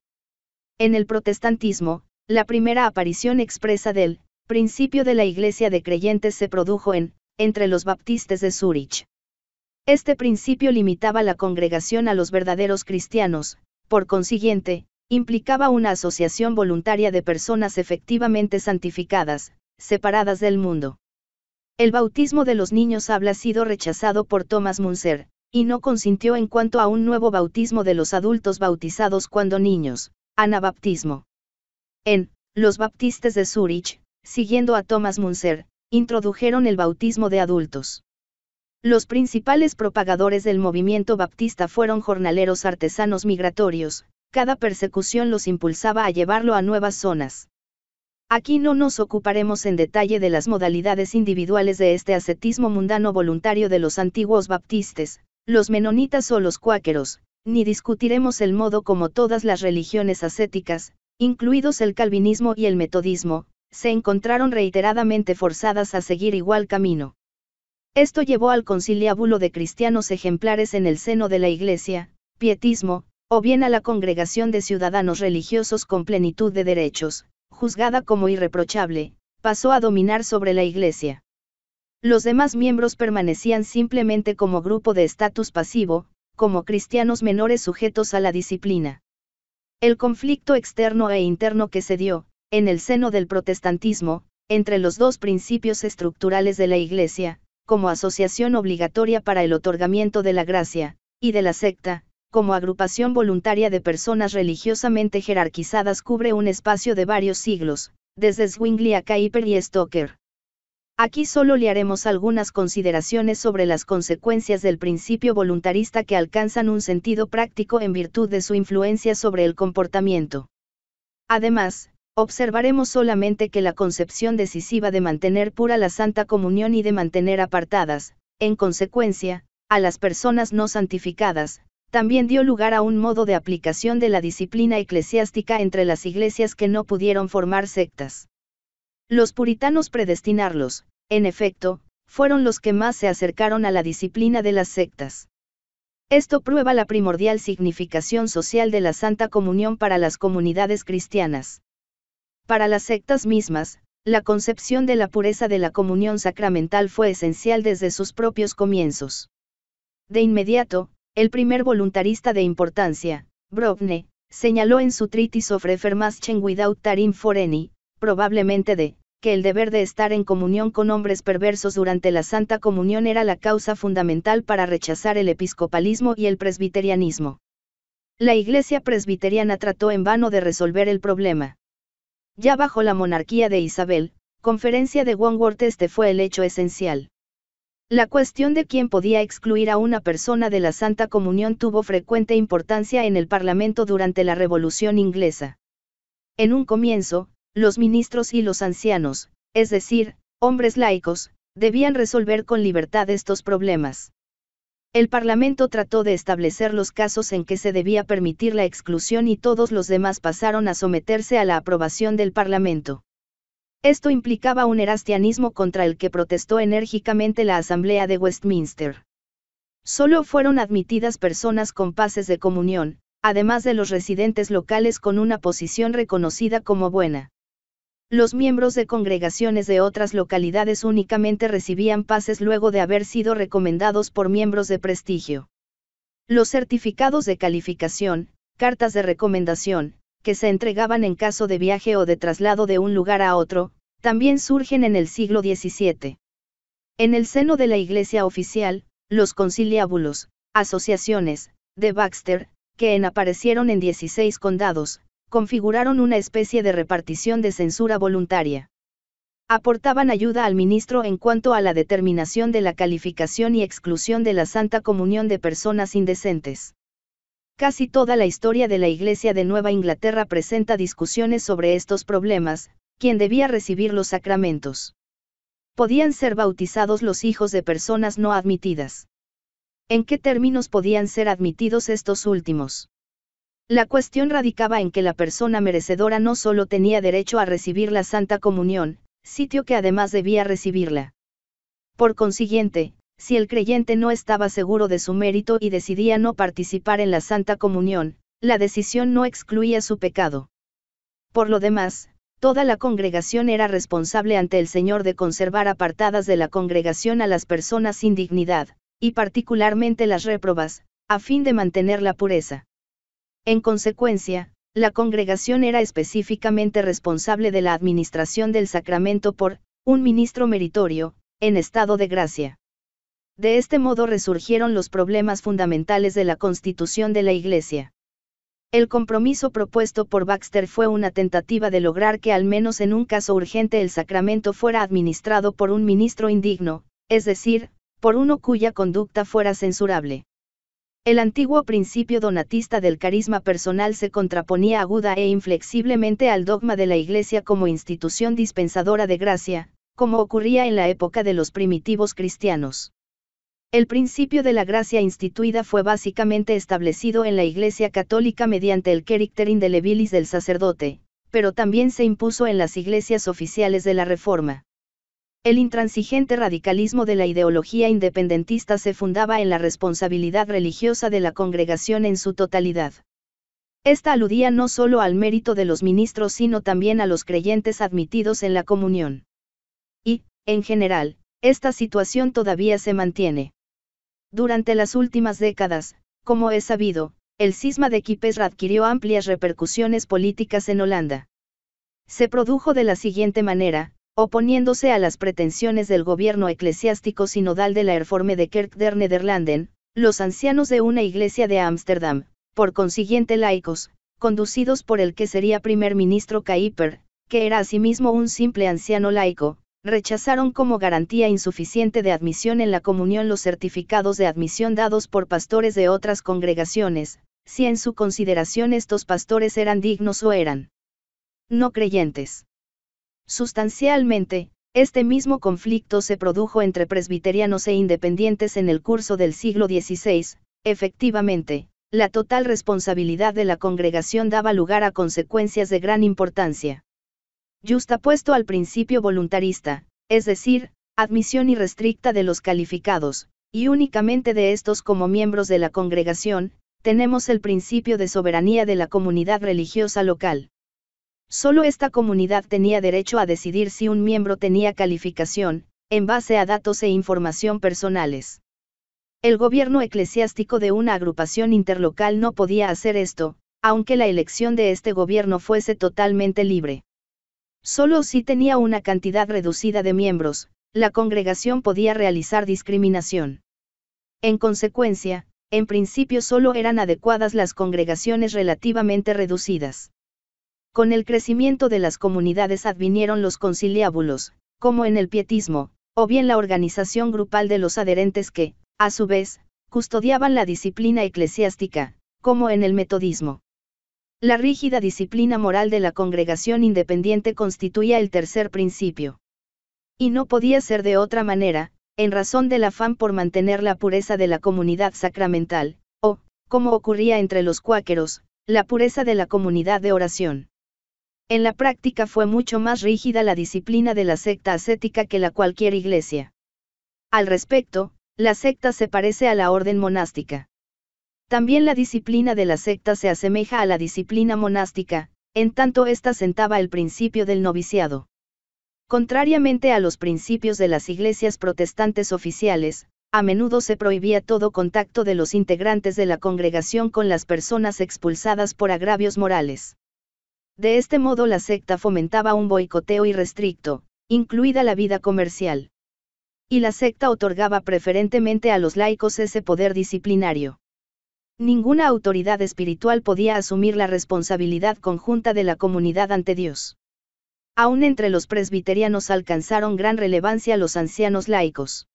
En el protestantismo, la primera aparición expresa del principio de la Iglesia de Creyentes se produjo en, entre los baptistas de Zúrich. Este principio limitaba la congregación a los verdaderos cristianos, por consiguiente, implicaba una asociación voluntaria de personas efectivamente santificadas, separadas del mundo. El bautismo de los niños habla sido rechazado por Thomas Munzer, y no consintió en cuanto a un nuevo bautismo de los adultos bautizados cuando niños, anabaptismo. En Los Baptistas de Zúrich, siguiendo a Thomas Munzer, introdujeron el bautismo de adultos. Los principales propagadores del movimiento baptista fueron jornaleros artesanos migratorios, cada persecución los impulsaba a llevarlo a nuevas zonas. Aquí no nos ocuparemos en detalle de las modalidades individuales de este ascetismo mundano voluntario de los antiguos baptistes, los menonitas o los cuáqueros, ni discutiremos el modo como todas las religiones ascéticas, incluidos el calvinismo y el metodismo, se encontraron reiteradamente forzadas a seguir igual camino. Esto llevó al conciliábulo de cristianos ejemplares en el seno de la Iglesia, pietismo, o bien a la congregación de ciudadanos religiosos con plenitud de derechos, juzgada como irreprochable, pasó a dominar sobre la Iglesia. Los demás miembros permanecían simplemente como grupo de estatus pasivo, como cristianos menores sujetos a la disciplina. El conflicto externo e interno que se dio, en el seno del protestantismo, entre los dos principios estructurales de la Iglesia, como asociación obligatoria para el otorgamiento de la gracia, y de la secta, como agrupación voluntaria de personas religiosamente jerarquizadas cubre un espacio de varios siglos, desde Zwingli a Kuiper y Stoker. Aquí solo le haremos algunas consideraciones sobre las consecuencias del principio voluntarista que alcanzan un sentido práctico en virtud de su influencia sobre el comportamiento. Además, observaremos solamente que la concepción decisiva de mantener pura la Santa Comunión y de mantener apartadas, en consecuencia, a las personas no santificadas, también dio lugar a un modo de aplicación de la disciplina eclesiástica entre las iglesias que no pudieron formar sectas. Los puritanos predestinarlos, en efecto, fueron los que más se acercaron a la disciplina de las sectas. Esto prueba la primordial significación social de la Santa Comunión para las comunidades cristianas. Para las sectas mismas, la concepción de la pureza de la comunión sacramental fue esencial desde sus propios comienzos. De inmediato, el primer voluntarista de importancia, Brovne, señaló en su Treatise of Reformation Without Tarim for probablemente de, que el deber de estar en comunión con hombres perversos durante la Santa Comunión era la causa fundamental para rechazar el episcopalismo y el presbiterianismo. La Iglesia presbiteriana trató en vano de resolver el problema. Ya bajo la monarquía de Isabel, conferencia de Wanworth este fue el hecho esencial. La cuestión de quién podía excluir a una persona de la Santa Comunión tuvo frecuente importancia en el Parlamento durante la Revolución inglesa. En un comienzo, los ministros y los ancianos, es decir, hombres laicos, debían resolver con libertad estos problemas. El Parlamento trató de establecer los casos en que se debía permitir la exclusión y todos los demás pasaron a someterse a la aprobación del Parlamento. Esto implicaba un erastianismo contra el que protestó enérgicamente la Asamblea de Westminster. Solo fueron admitidas personas con pases de comunión, además de los residentes locales con una posición reconocida como buena los miembros de congregaciones de otras localidades únicamente recibían pases luego de haber sido recomendados por miembros de prestigio. Los certificados de calificación, cartas de recomendación, que se entregaban en caso de viaje o de traslado de un lugar a otro, también surgen en el siglo XVII. En el seno de la Iglesia oficial, los conciliábulos, asociaciones, de Baxter, que en aparecieron en 16 condados, configuraron una especie de repartición de censura voluntaria. Aportaban ayuda al ministro en cuanto a la determinación de la calificación y exclusión de la Santa Comunión de personas indecentes. Casi toda la historia de la Iglesia de Nueva Inglaterra presenta discusiones sobre estos problemas, quien debía recibir los sacramentos. Podían ser bautizados los hijos de personas no admitidas. ¿En qué términos podían ser admitidos estos últimos? La cuestión radicaba en que la persona merecedora no solo tenía derecho a recibir la Santa Comunión, sitio que además debía recibirla. Por consiguiente, si el creyente no estaba seguro de su mérito y decidía no participar en la Santa Comunión, la decisión no excluía su pecado. Por lo demás, toda la congregación era responsable ante el Señor de conservar apartadas de la congregación a las personas sin dignidad, y particularmente las réprobas, a fin de mantener la pureza. En consecuencia, la congregación era específicamente responsable de la administración del sacramento por, un ministro meritorio, en estado de gracia. De este modo resurgieron los problemas fundamentales de la constitución de la Iglesia. El compromiso propuesto por Baxter fue una tentativa de lograr que al menos en un caso urgente el sacramento fuera administrado por un ministro indigno, es decir, por uno cuya conducta fuera censurable. El antiguo principio donatista del carisma personal se contraponía aguda e inflexiblemente al dogma de la Iglesia como institución dispensadora de gracia, como ocurría en la época de los primitivos cristianos. El principio de la gracia instituida fue básicamente establecido en la Iglesia católica mediante el in de del sacerdote, pero también se impuso en las iglesias oficiales de la Reforma. El intransigente radicalismo de la ideología independentista se fundaba en la responsabilidad religiosa de la congregación en su totalidad. Esta aludía no solo al mérito de los ministros sino también a los creyentes admitidos en la comunión. Y, en general, esta situación todavía se mantiene. Durante las últimas décadas, como es sabido, el cisma de Kipesra adquirió amplias repercusiones políticas en Holanda. Se produjo de la siguiente manera, oponiéndose a las pretensiones del gobierno eclesiástico sinodal de la reforme de Kerk der Nederlanden, los ancianos de una iglesia de Ámsterdam, por consiguiente laicos, conducidos por el que sería primer ministro Kuiper, que era asimismo un simple anciano laico, rechazaron como garantía insuficiente de admisión en la comunión los certificados de admisión dados por pastores de otras congregaciones, si en su consideración estos pastores eran dignos o eran no creyentes. Sustancialmente, este mismo conflicto se produjo entre presbiterianos e independientes en el curso del siglo XVI, efectivamente, la total responsabilidad de la congregación daba lugar a consecuencias de gran importancia. Justapuesto al principio voluntarista, es decir, admisión irrestricta de los calificados, y únicamente de estos como miembros de la congregación, tenemos el principio de soberanía de la comunidad religiosa local. Solo esta comunidad tenía derecho a decidir si un miembro tenía calificación, en base a datos e información personales. El gobierno eclesiástico de una agrupación interlocal no podía hacer esto, aunque la elección de este gobierno fuese totalmente libre. Solo si tenía una cantidad reducida de miembros, la congregación podía realizar discriminación. En consecuencia, en principio solo eran adecuadas las congregaciones relativamente reducidas. Con el crecimiento de las comunidades advinieron los conciliábulos, como en el pietismo, o bien la organización grupal de los adherentes que, a su vez, custodiaban la disciplina eclesiástica, como en el metodismo. La rígida disciplina moral de la congregación independiente constituía el tercer principio. Y no podía ser de otra manera, en razón del afán por mantener la pureza de la comunidad sacramental, o, como ocurría entre los cuáqueros, la pureza de la comunidad de oración. En la práctica fue mucho más rígida la disciplina de la secta ascética que la cualquier iglesia. Al respecto, la secta se parece a la orden monástica. También la disciplina de la secta se asemeja a la disciplina monástica, en tanto ésta sentaba el principio del noviciado. Contrariamente a los principios de las iglesias protestantes oficiales, a menudo se prohibía todo contacto de los integrantes de la congregación con las personas expulsadas por agravios morales. De este modo la secta fomentaba un boicoteo irrestricto, incluida la vida comercial. Y la secta otorgaba preferentemente a los laicos ese poder disciplinario. Ninguna autoridad espiritual podía asumir la responsabilidad conjunta de la comunidad ante Dios. Aún entre los presbiterianos alcanzaron gran relevancia los ancianos laicos.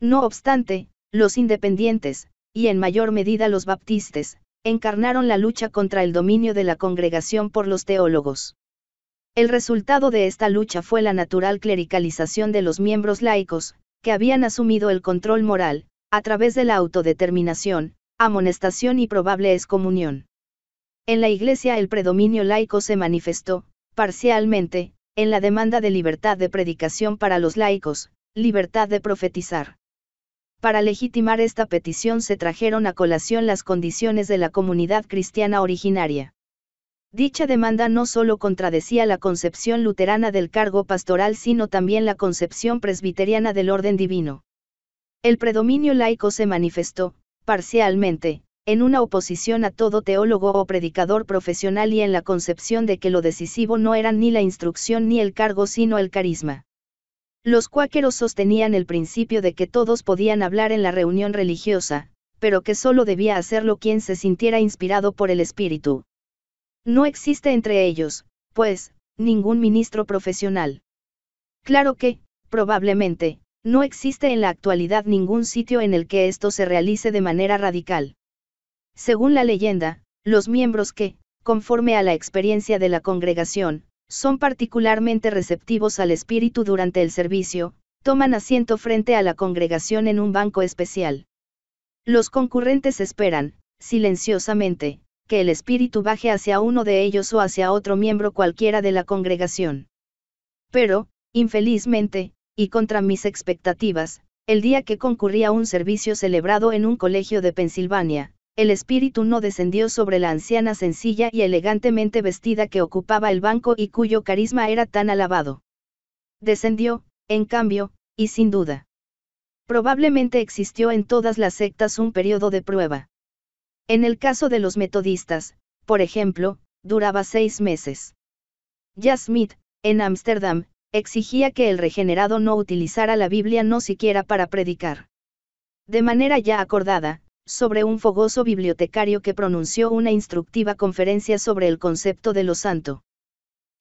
No obstante, los independientes, y en mayor medida los baptistas, encarnaron la lucha contra el dominio de la congregación por los teólogos. El resultado de esta lucha fue la natural clericalización de los miembros laicos, que habían asumido el control moral, a través de la autodeterminación, amonestación y probable excomunión. En la Iglesia el predominio laico se manifestó, parcialmente, en la demanda de libertad de predicación para los laicos, libertad de profetizar. Para legitimar esta petición se trajeron a colación las condiciones de la comunidad cristiana originaria. Dicha demanda no solo contradecía la concepción luterana del cargo pastoral, sino también la concepción presbiteriana del orden divino. El predominio laico se manifestó, parcialmente, en una oposición a todo teólogo o predicador profesional y en la concepción de que lo decisivo no eran ni la instrucción ni el cargo, sino el carisma. Los cuáqueros sostenían el principio de que todos podían hablar en la reunión religiosa, pero que solo debía hacerlo quien se sintiera inspirado por el espíritu. No existe entre ellos, pues, ningún ministro profesional. Claro que, probablemente, no existe en la actualidad ningún sitio en el que esto se realice de manera radical. Según la leyenda, los miembros que, conforme a la experiencia de la congregación, son particularmente receptivos al espíritu durante el servicio, toman asiento frente a la congregación en un banco especial. Los concurrentes esperan, silenciosamente, que el espíritu baje hacia uno de ellos o hacia otro miembro cualquiera de la congregación. Pero, infelizmente, y contra mis expectativas, el día que concurría un servicio celebrado en un colegio de Pensilvania, el espíritu no descendió sobre la anciana sencilla y elegantemente vestida que ocupaba el banco y cuyo carisma era tan alabado. Descendió, en cambio, y sin duda. Probablemente existió en todas las sectas un periodo de prueba. En el caso de los metodistas, por ejemplo, duraba seis meses. Ya en Ámsterdam, exigía que el regenerado no utilizara la Biblia no siquiera para predicar. De manera ya acordada, sobre un fogoso bibliotecario que pronunció una instructiva conferencia sobre el concepto de lo santo.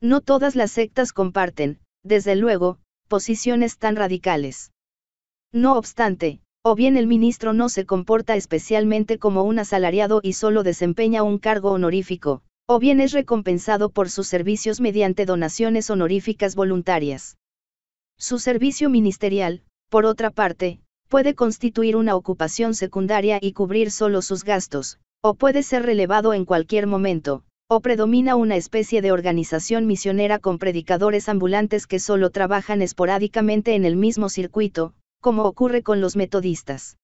No todas las sectas comparten, desde luego, posiciones tan radicales. No obstante, o bien el ministro no se comporta especialmente como un asalariado y solo desempeña un cargo honorífico, o bien es recompensado por sus servicios mediante donaciones honoríficas voluntarias. Su servicio ministerial, por otra parte, puede constituir una ocupación secundaria y cubrir solo sus gastos, o puede ser relevado en cualquier momento, o predomina una especie de organización misionera con predicadores ambulantes que solo trabajan esporádicamente en el mismo circuito, como ocurre con los metodistas.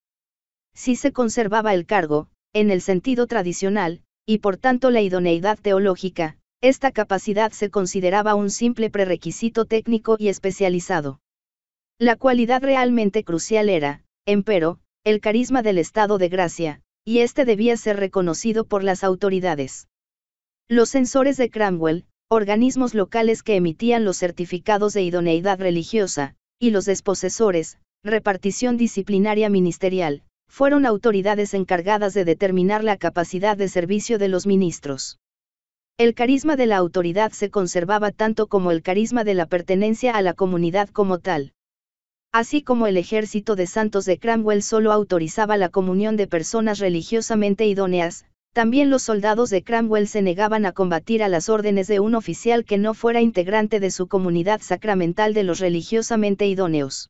Si se conservaba el cargo, en el sentido tradicional, y por tanto la idoneidad teológica, esta capacidad se consideraba un simple prerequisito técnico y especializado. La cualidad realmente crucial era, empero, el carisma del estado de gracia, y este debía ser reconocido por las autoridades. Los censores de Cramwell, organismos locales que emitían los certificados de idoneidad religiosa, y los desposesores, repartición disciplinaria ministerial, fueron autoridades encargadas de determinar la capacidad de servicio de los ministros. El carisma de la autoridad se conservaba tanto como el carisma de la pertenencia a la comunidad como tal. Así como el ejército de santos de Cromwell solo autorizaba la comunión de personas religiosamente idóneas, también los soldados de Cromwell se negaban a combatir a las órdenes de un oficial que no fuera integrante de su comunidad sacramental de los religiosamente idóneos.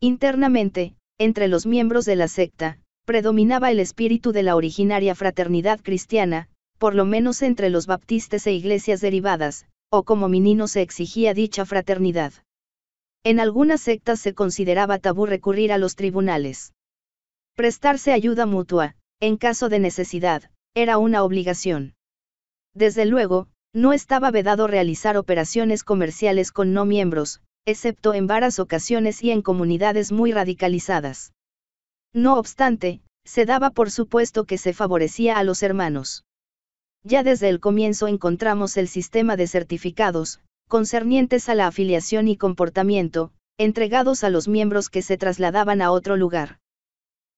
Internamente, entre los miembros de la secta, predominaba el espíritu de la originaria fraternidad cristiana, por lo menos entre los baptistas e iglesias derivadas, o como minino se exigía dicha fraternidad. En algunas sectas se consideraba tabú recurrir a los tribunales. Prestarse ayuda mutua, en caso de necesidad, era una obligación. Desde luego, no estaba vedado realizar operaciones comerciales con no miembros, excepto en varias ocasiones y en comunidades muy radicalizadas. No obstante, se daba por supuesto que se favorecía a los hermanos. Ya desde el comienzo encontramos el sistema de certificados, concernientes a la afiliación y comportamiento, entregados a los miembros que se trasladaban a otro lugar.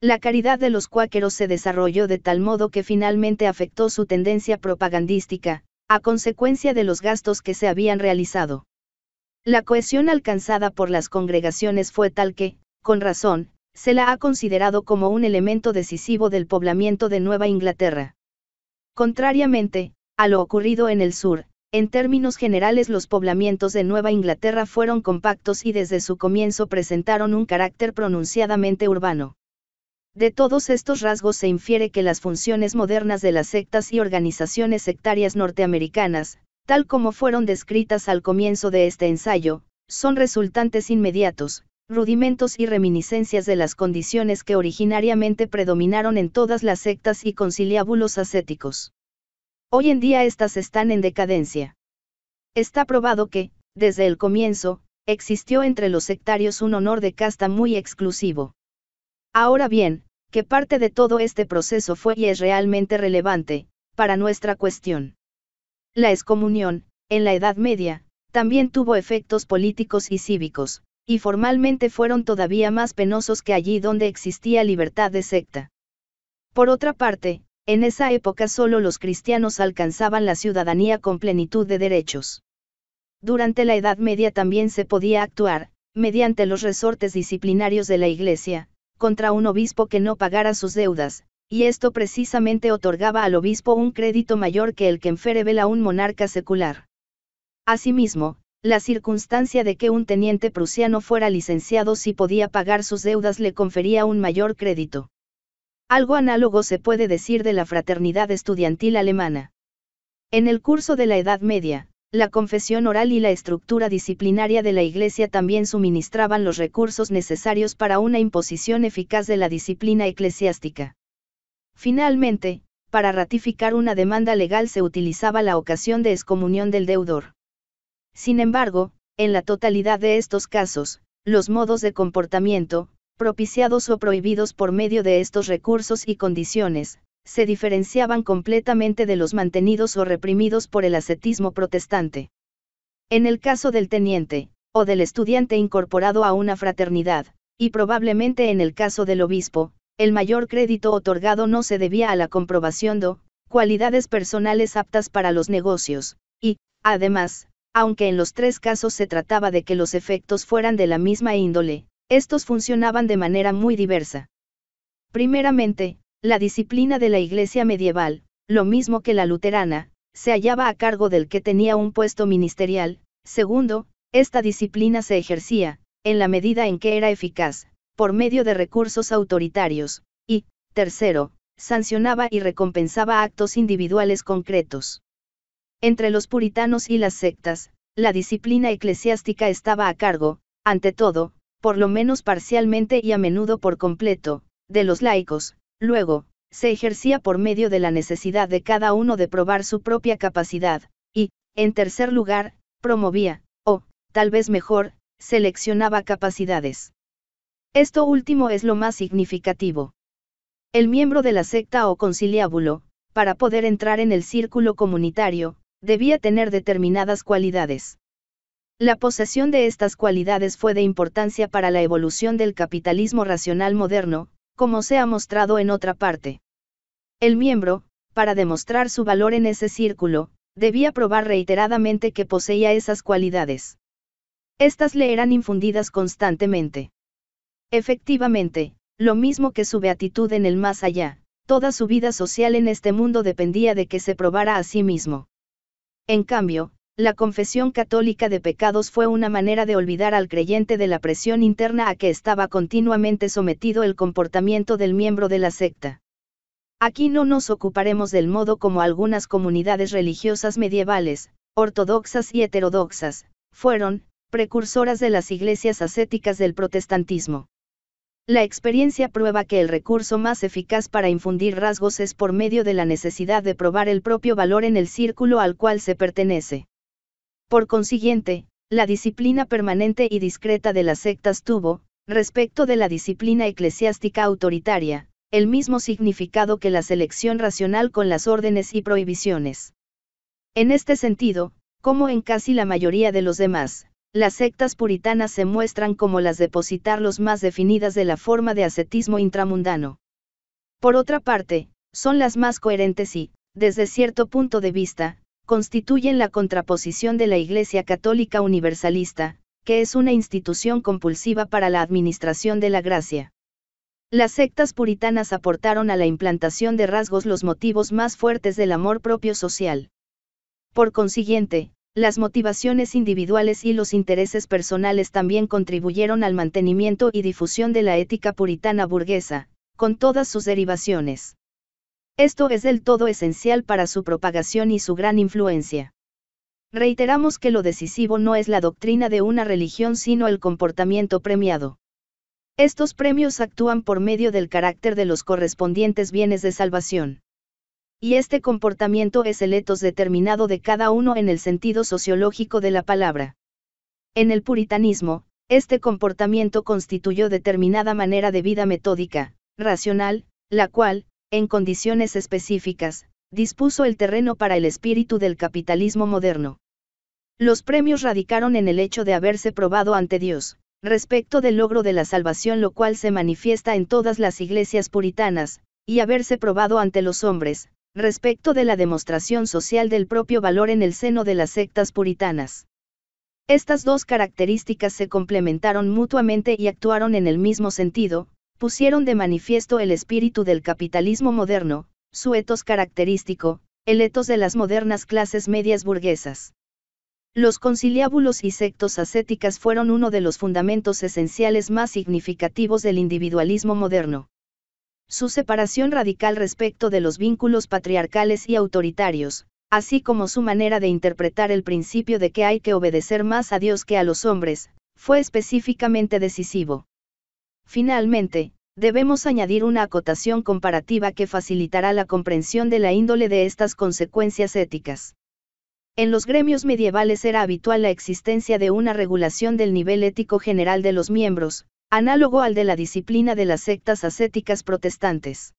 La caridad de los cuáqueros se desarrolló de tal modo que finalmente afectó su tendencia propagandística, a consecuencia de los gastos que se habían realizado. La cohesión alcanzada por las congregaciones fue tal que, con razón, se la ha considerado como un elemento decisivo del poblamiento de Nueva Inglaterra. Contrariamente, a lo ocurrido en el sur, en términos generales los poblamientos de Nueva Inglaterra fueron compactos y desde su comienzo presentaron un carácter pronunciadamente urbano. De todos estos rasgos se infiere que las funciones modernas de las sectas y organizaciones sectarias norteamericanas, tal como fueron descritas al comienzo de este ensayo, son resultantes inmediatos, rudimentos y reminiscencias de las condiciones que originariamente predominaron en todas las sectas y conciliábulos ascéticos. Hoy en día estas están en decadencia. Está probado que, desde el comienzo, existió entre los sectarios un honor de casta muy exclusivo. Ahora bien, ¿qué parte de todo este proceso fue y es realmente relevante, para nuestra cuestión. La excomunión, en la Edad Media, también tuvo efectos políticos y cívicos, y formalmente fueron todavía más penosos que allí donde existía libertad de secta. Por otra parte, en esa época solo los cristianos alcanzaban la ciudadanía con plenitud de derechos. Durante la Edad Media también se podía actuar, mediante los resortes disciplinarios de la Iglesia, contra un obispo que no pagara sus deudas, y esto precisamente otorgaba al obispo un crédito mayor que el que a un monarca secular. Asimismo, la circunstancia de que un teniente prusiano fuera licenciado si podía pagar sus deudas le confería un mayor crédito. Algo análogo se puede decir de la fraternidad estudiantil alemana. En el curso de la Edad Media, la confesión oral y la estructura disciplinaria de la Iglesia también suministraban los recursos necesarios para una imposición eficaz de la disciplina eclesiástica. Finalmente, para ratificar una demanda legal se utilizaba la ocasión de excomunión del deudor. Sin embargo, en la totalidad de estos casos, los modos de comportamiento, propiciados o prohibidos por medio de estos recursos y condiciones, se diferenciaban completamente de los mantenidos o reprimidos por el ascetismo protestante. En el caso del teniente, o del estudiante incorporado a una fraternidad, y probablemente en el caso del obispo, el mayor crédito otorgado no se debía a la comprobación de cualidades personales aptas para los negocios, y, además, aunque en los tres casos se trataba de que los efectos fueran de la misma índole, estos funcionaban de manera muy diversa. Primeramente, la disciplina de la iglesia medieval, lo mismo que la luterana, se hallaba a cargo del que tenía un puesto ministerial. Segundo, esta disciplina se ejercía, en la medida en que era eficaz, por medio de recursos autoritarios. Y, tercero, sancionaba y recompensaba actos individuales concretos. Entre los puritanos y las sectas, la disciplina eclesiástica estaba a cargo, ante todo, por lo menos parcialmente y a menudo por completo, de los laicos, luego, se ejercía por medio de la necesidad de cada uno de probar su propia capacidad, y, en tercer lugar, promovía, o, tal vez mejor, seleccionaba capacidades. Esto último es lo más significativo. El miembro de la secta o conciliábulo, para poder entrar en el círculo comunitario, debía tener determinadas cualidades. La posesión de estas cualidades fue de importancia para la evolución del capitalismo racional moderno, como se ha mostrado en otra parte. El miembro, para demostrar su valor en ese círculo, debía probar reiteradamente que poseía esas cualidades. Estas le eran infundidas constantemente. Efectivamente, lo mismo que su beatitud en el más allá, toda su vida social en este mundo dependía de que se probara a sí mismo. En cambio, la confesión católica de pecados fue una manera de olvidar al creyente de la presión interna a que estaba continuamente sometido el comportamiento del miembro de la secta. Aquí no nos ocuparemos del modo como algunas comunidades religiosas medievales, ortodoxas y heterodoxas, fueron, precursoras de las iglesias ascéticas del protestantismo. La experiencia prueba que el recurso más eficaz para infundir rasgos es por medio de la necesidad de probar el propio valor en el círculo al cual se pertenece. Por consiguiente, la disciplina permanente y discreta de las sectas tuvo, respecto de la disciplina eclesiástica autoritaria, el mismo significado que la selección racional con las órdenes y prohibiciones. En este sentido, como en casi la mayoría de los demás, las sectas puritanas se muestran como las depositarlos más definidas de la forma de ascetismo intramundano. Por otra parte, son las más coherentes y, desde cierto punto de vista, constituyen la contraposición de la Iglesia Católica Universalista, que es una institución compulsiva para la administración de la gracia. Las sectas puritanas aportaron a la implantación de rasgos los motivos más fuertes del amor propio social. Por consiguiente, las motivaciones individuales y los intereses personales también contribuyeron al mantenimiento y difusión de la ética puritana burguesa, con todas sus derivaciones. Esto es del todo esencial para su propagación y su gran influencia. Reiteramos que lo decisivo no es la doctrina de una religión sino el comportamiento premiado. Estos premios actúan por medio del carácter de los correspondientes bienes de salvación. Y este comportamiento es el etos determinado de cada uno en el sentido sociológico de la palabra. En el puritanismo, este comportamiento constituyó determinada manera de vida metódica, racional, la cual, en condiciones específicas, dispuso el terreno para el espíritu del capitalismo moderno. Los premios radicaron en el hecho de haberse probado ante Dios, respecto del logro de la salvación lo cual se manifiesta en todas las iglesias puritanas, y haberse probado ante los hombres, respecto de la demostración social del propio valor en el seno de las sectas puritanas. Estas dos características se complementaron mutuamente y actuaron en el mismo sentido, pusieron de manifiesto el espíritu del capitalismo moderno, su etos característico, el etos de las modernas clases medias burguesas. Los conciliábulos y sectos ascéticas fueron uno de los fundamentos esenciales más significativos del individualismo moderno. Su separación radical respecto de los vínculos patriarcales y autoritarios, así como su manera de interpretar el principio de que hay que obedecer más a Dios que a los hombres, fue específicamente decisivo. Finalmente, debemos añadir una acotación comparativa que facilitará la comprensión de la índole de estas consecuencias éticas. En los gremios medievales era habitual la existencia de una regulación del nivel ético general de los miembros, análogo al de la disciplina de las sectas ascéticas protestantes.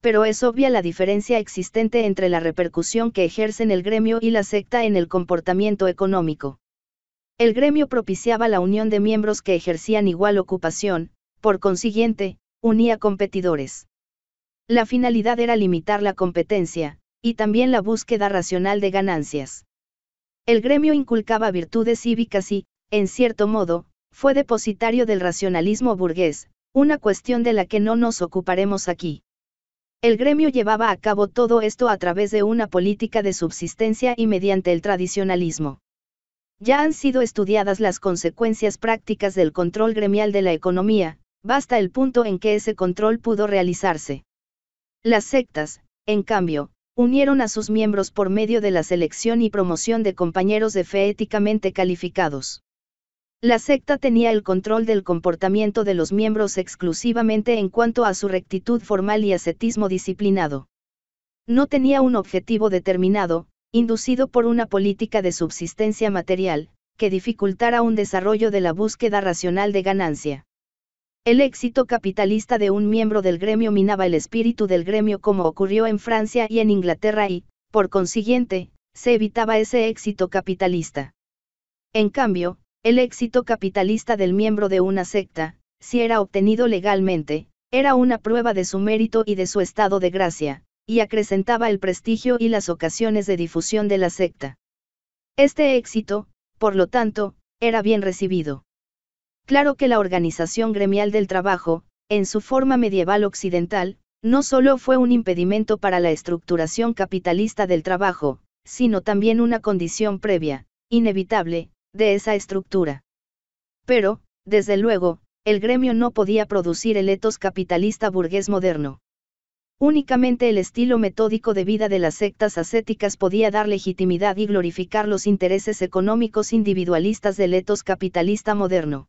Pero es obvia la diferencia existente entre la repercusión que ejercen el gremio y la secta en el comportamiento económico. El gremio propiciaba la unión de miembros que ejercían igual ocupación, por consiguiente, unía competidores. La finalidad era limitar la competencia, y también la búsqueda racional de ganancias. El gremio inculcaba virtudes cívicas y, en cierto modo, fue depositario del racionalismo burgués, una cuestión de la que no nos ocuparemos aquí. El gremio llevaba a cabo todo esto a través de una política de subsistencia y mediante el tradicionalismo. Ya han sido estudiadas las consecuencias prácticas del control gremial de la economía, basta el punto en que ese control pudo realizarse. Las sectas, en cambio, unieron a sus miembros por medio de la selección y promoción de compañeros de fe éticamente calificados. La secta tenía el control del comportamiento de los miembros exclusivamente en cuanto a su rectitud formal y ascetismo disciplinado. No tenía un objetivo determinado, inducido por una política de subsistencia material, que dificultara un desarrollo de la búsqueda racional de ganancia. El éxito capitalista de un miembro del gremio minaba el espíritu del gremio como ocurrió en Francia y en Inglaterra y, por consiguiente, se evitaba ese éxito capitalista. En cambio, el éxito capitalista del miembro de una secta, si era obtenido legalmente, era una prueba de su mérito y de su estado de gracia, y acrecentaba el prestigio y las ocasiones de difusión de la secta. Este éxito, por lo tanto, era bien recibido. Claro que la organización gremial del trabajo, en su forma medieval occidental, no solo fue un impedimento para la estructuración capitalista del trabajo, sino también una condición previa, inevitable, de esa estructura. Pero, desde luego, el gremio no podía producir el etos capitalista burgués moderno. Únicamente el estilo metódico de vida de las sectas ascéticas podía dar legitimidad y glorificar los intereses económicos individualistas del etos capitalista moderno.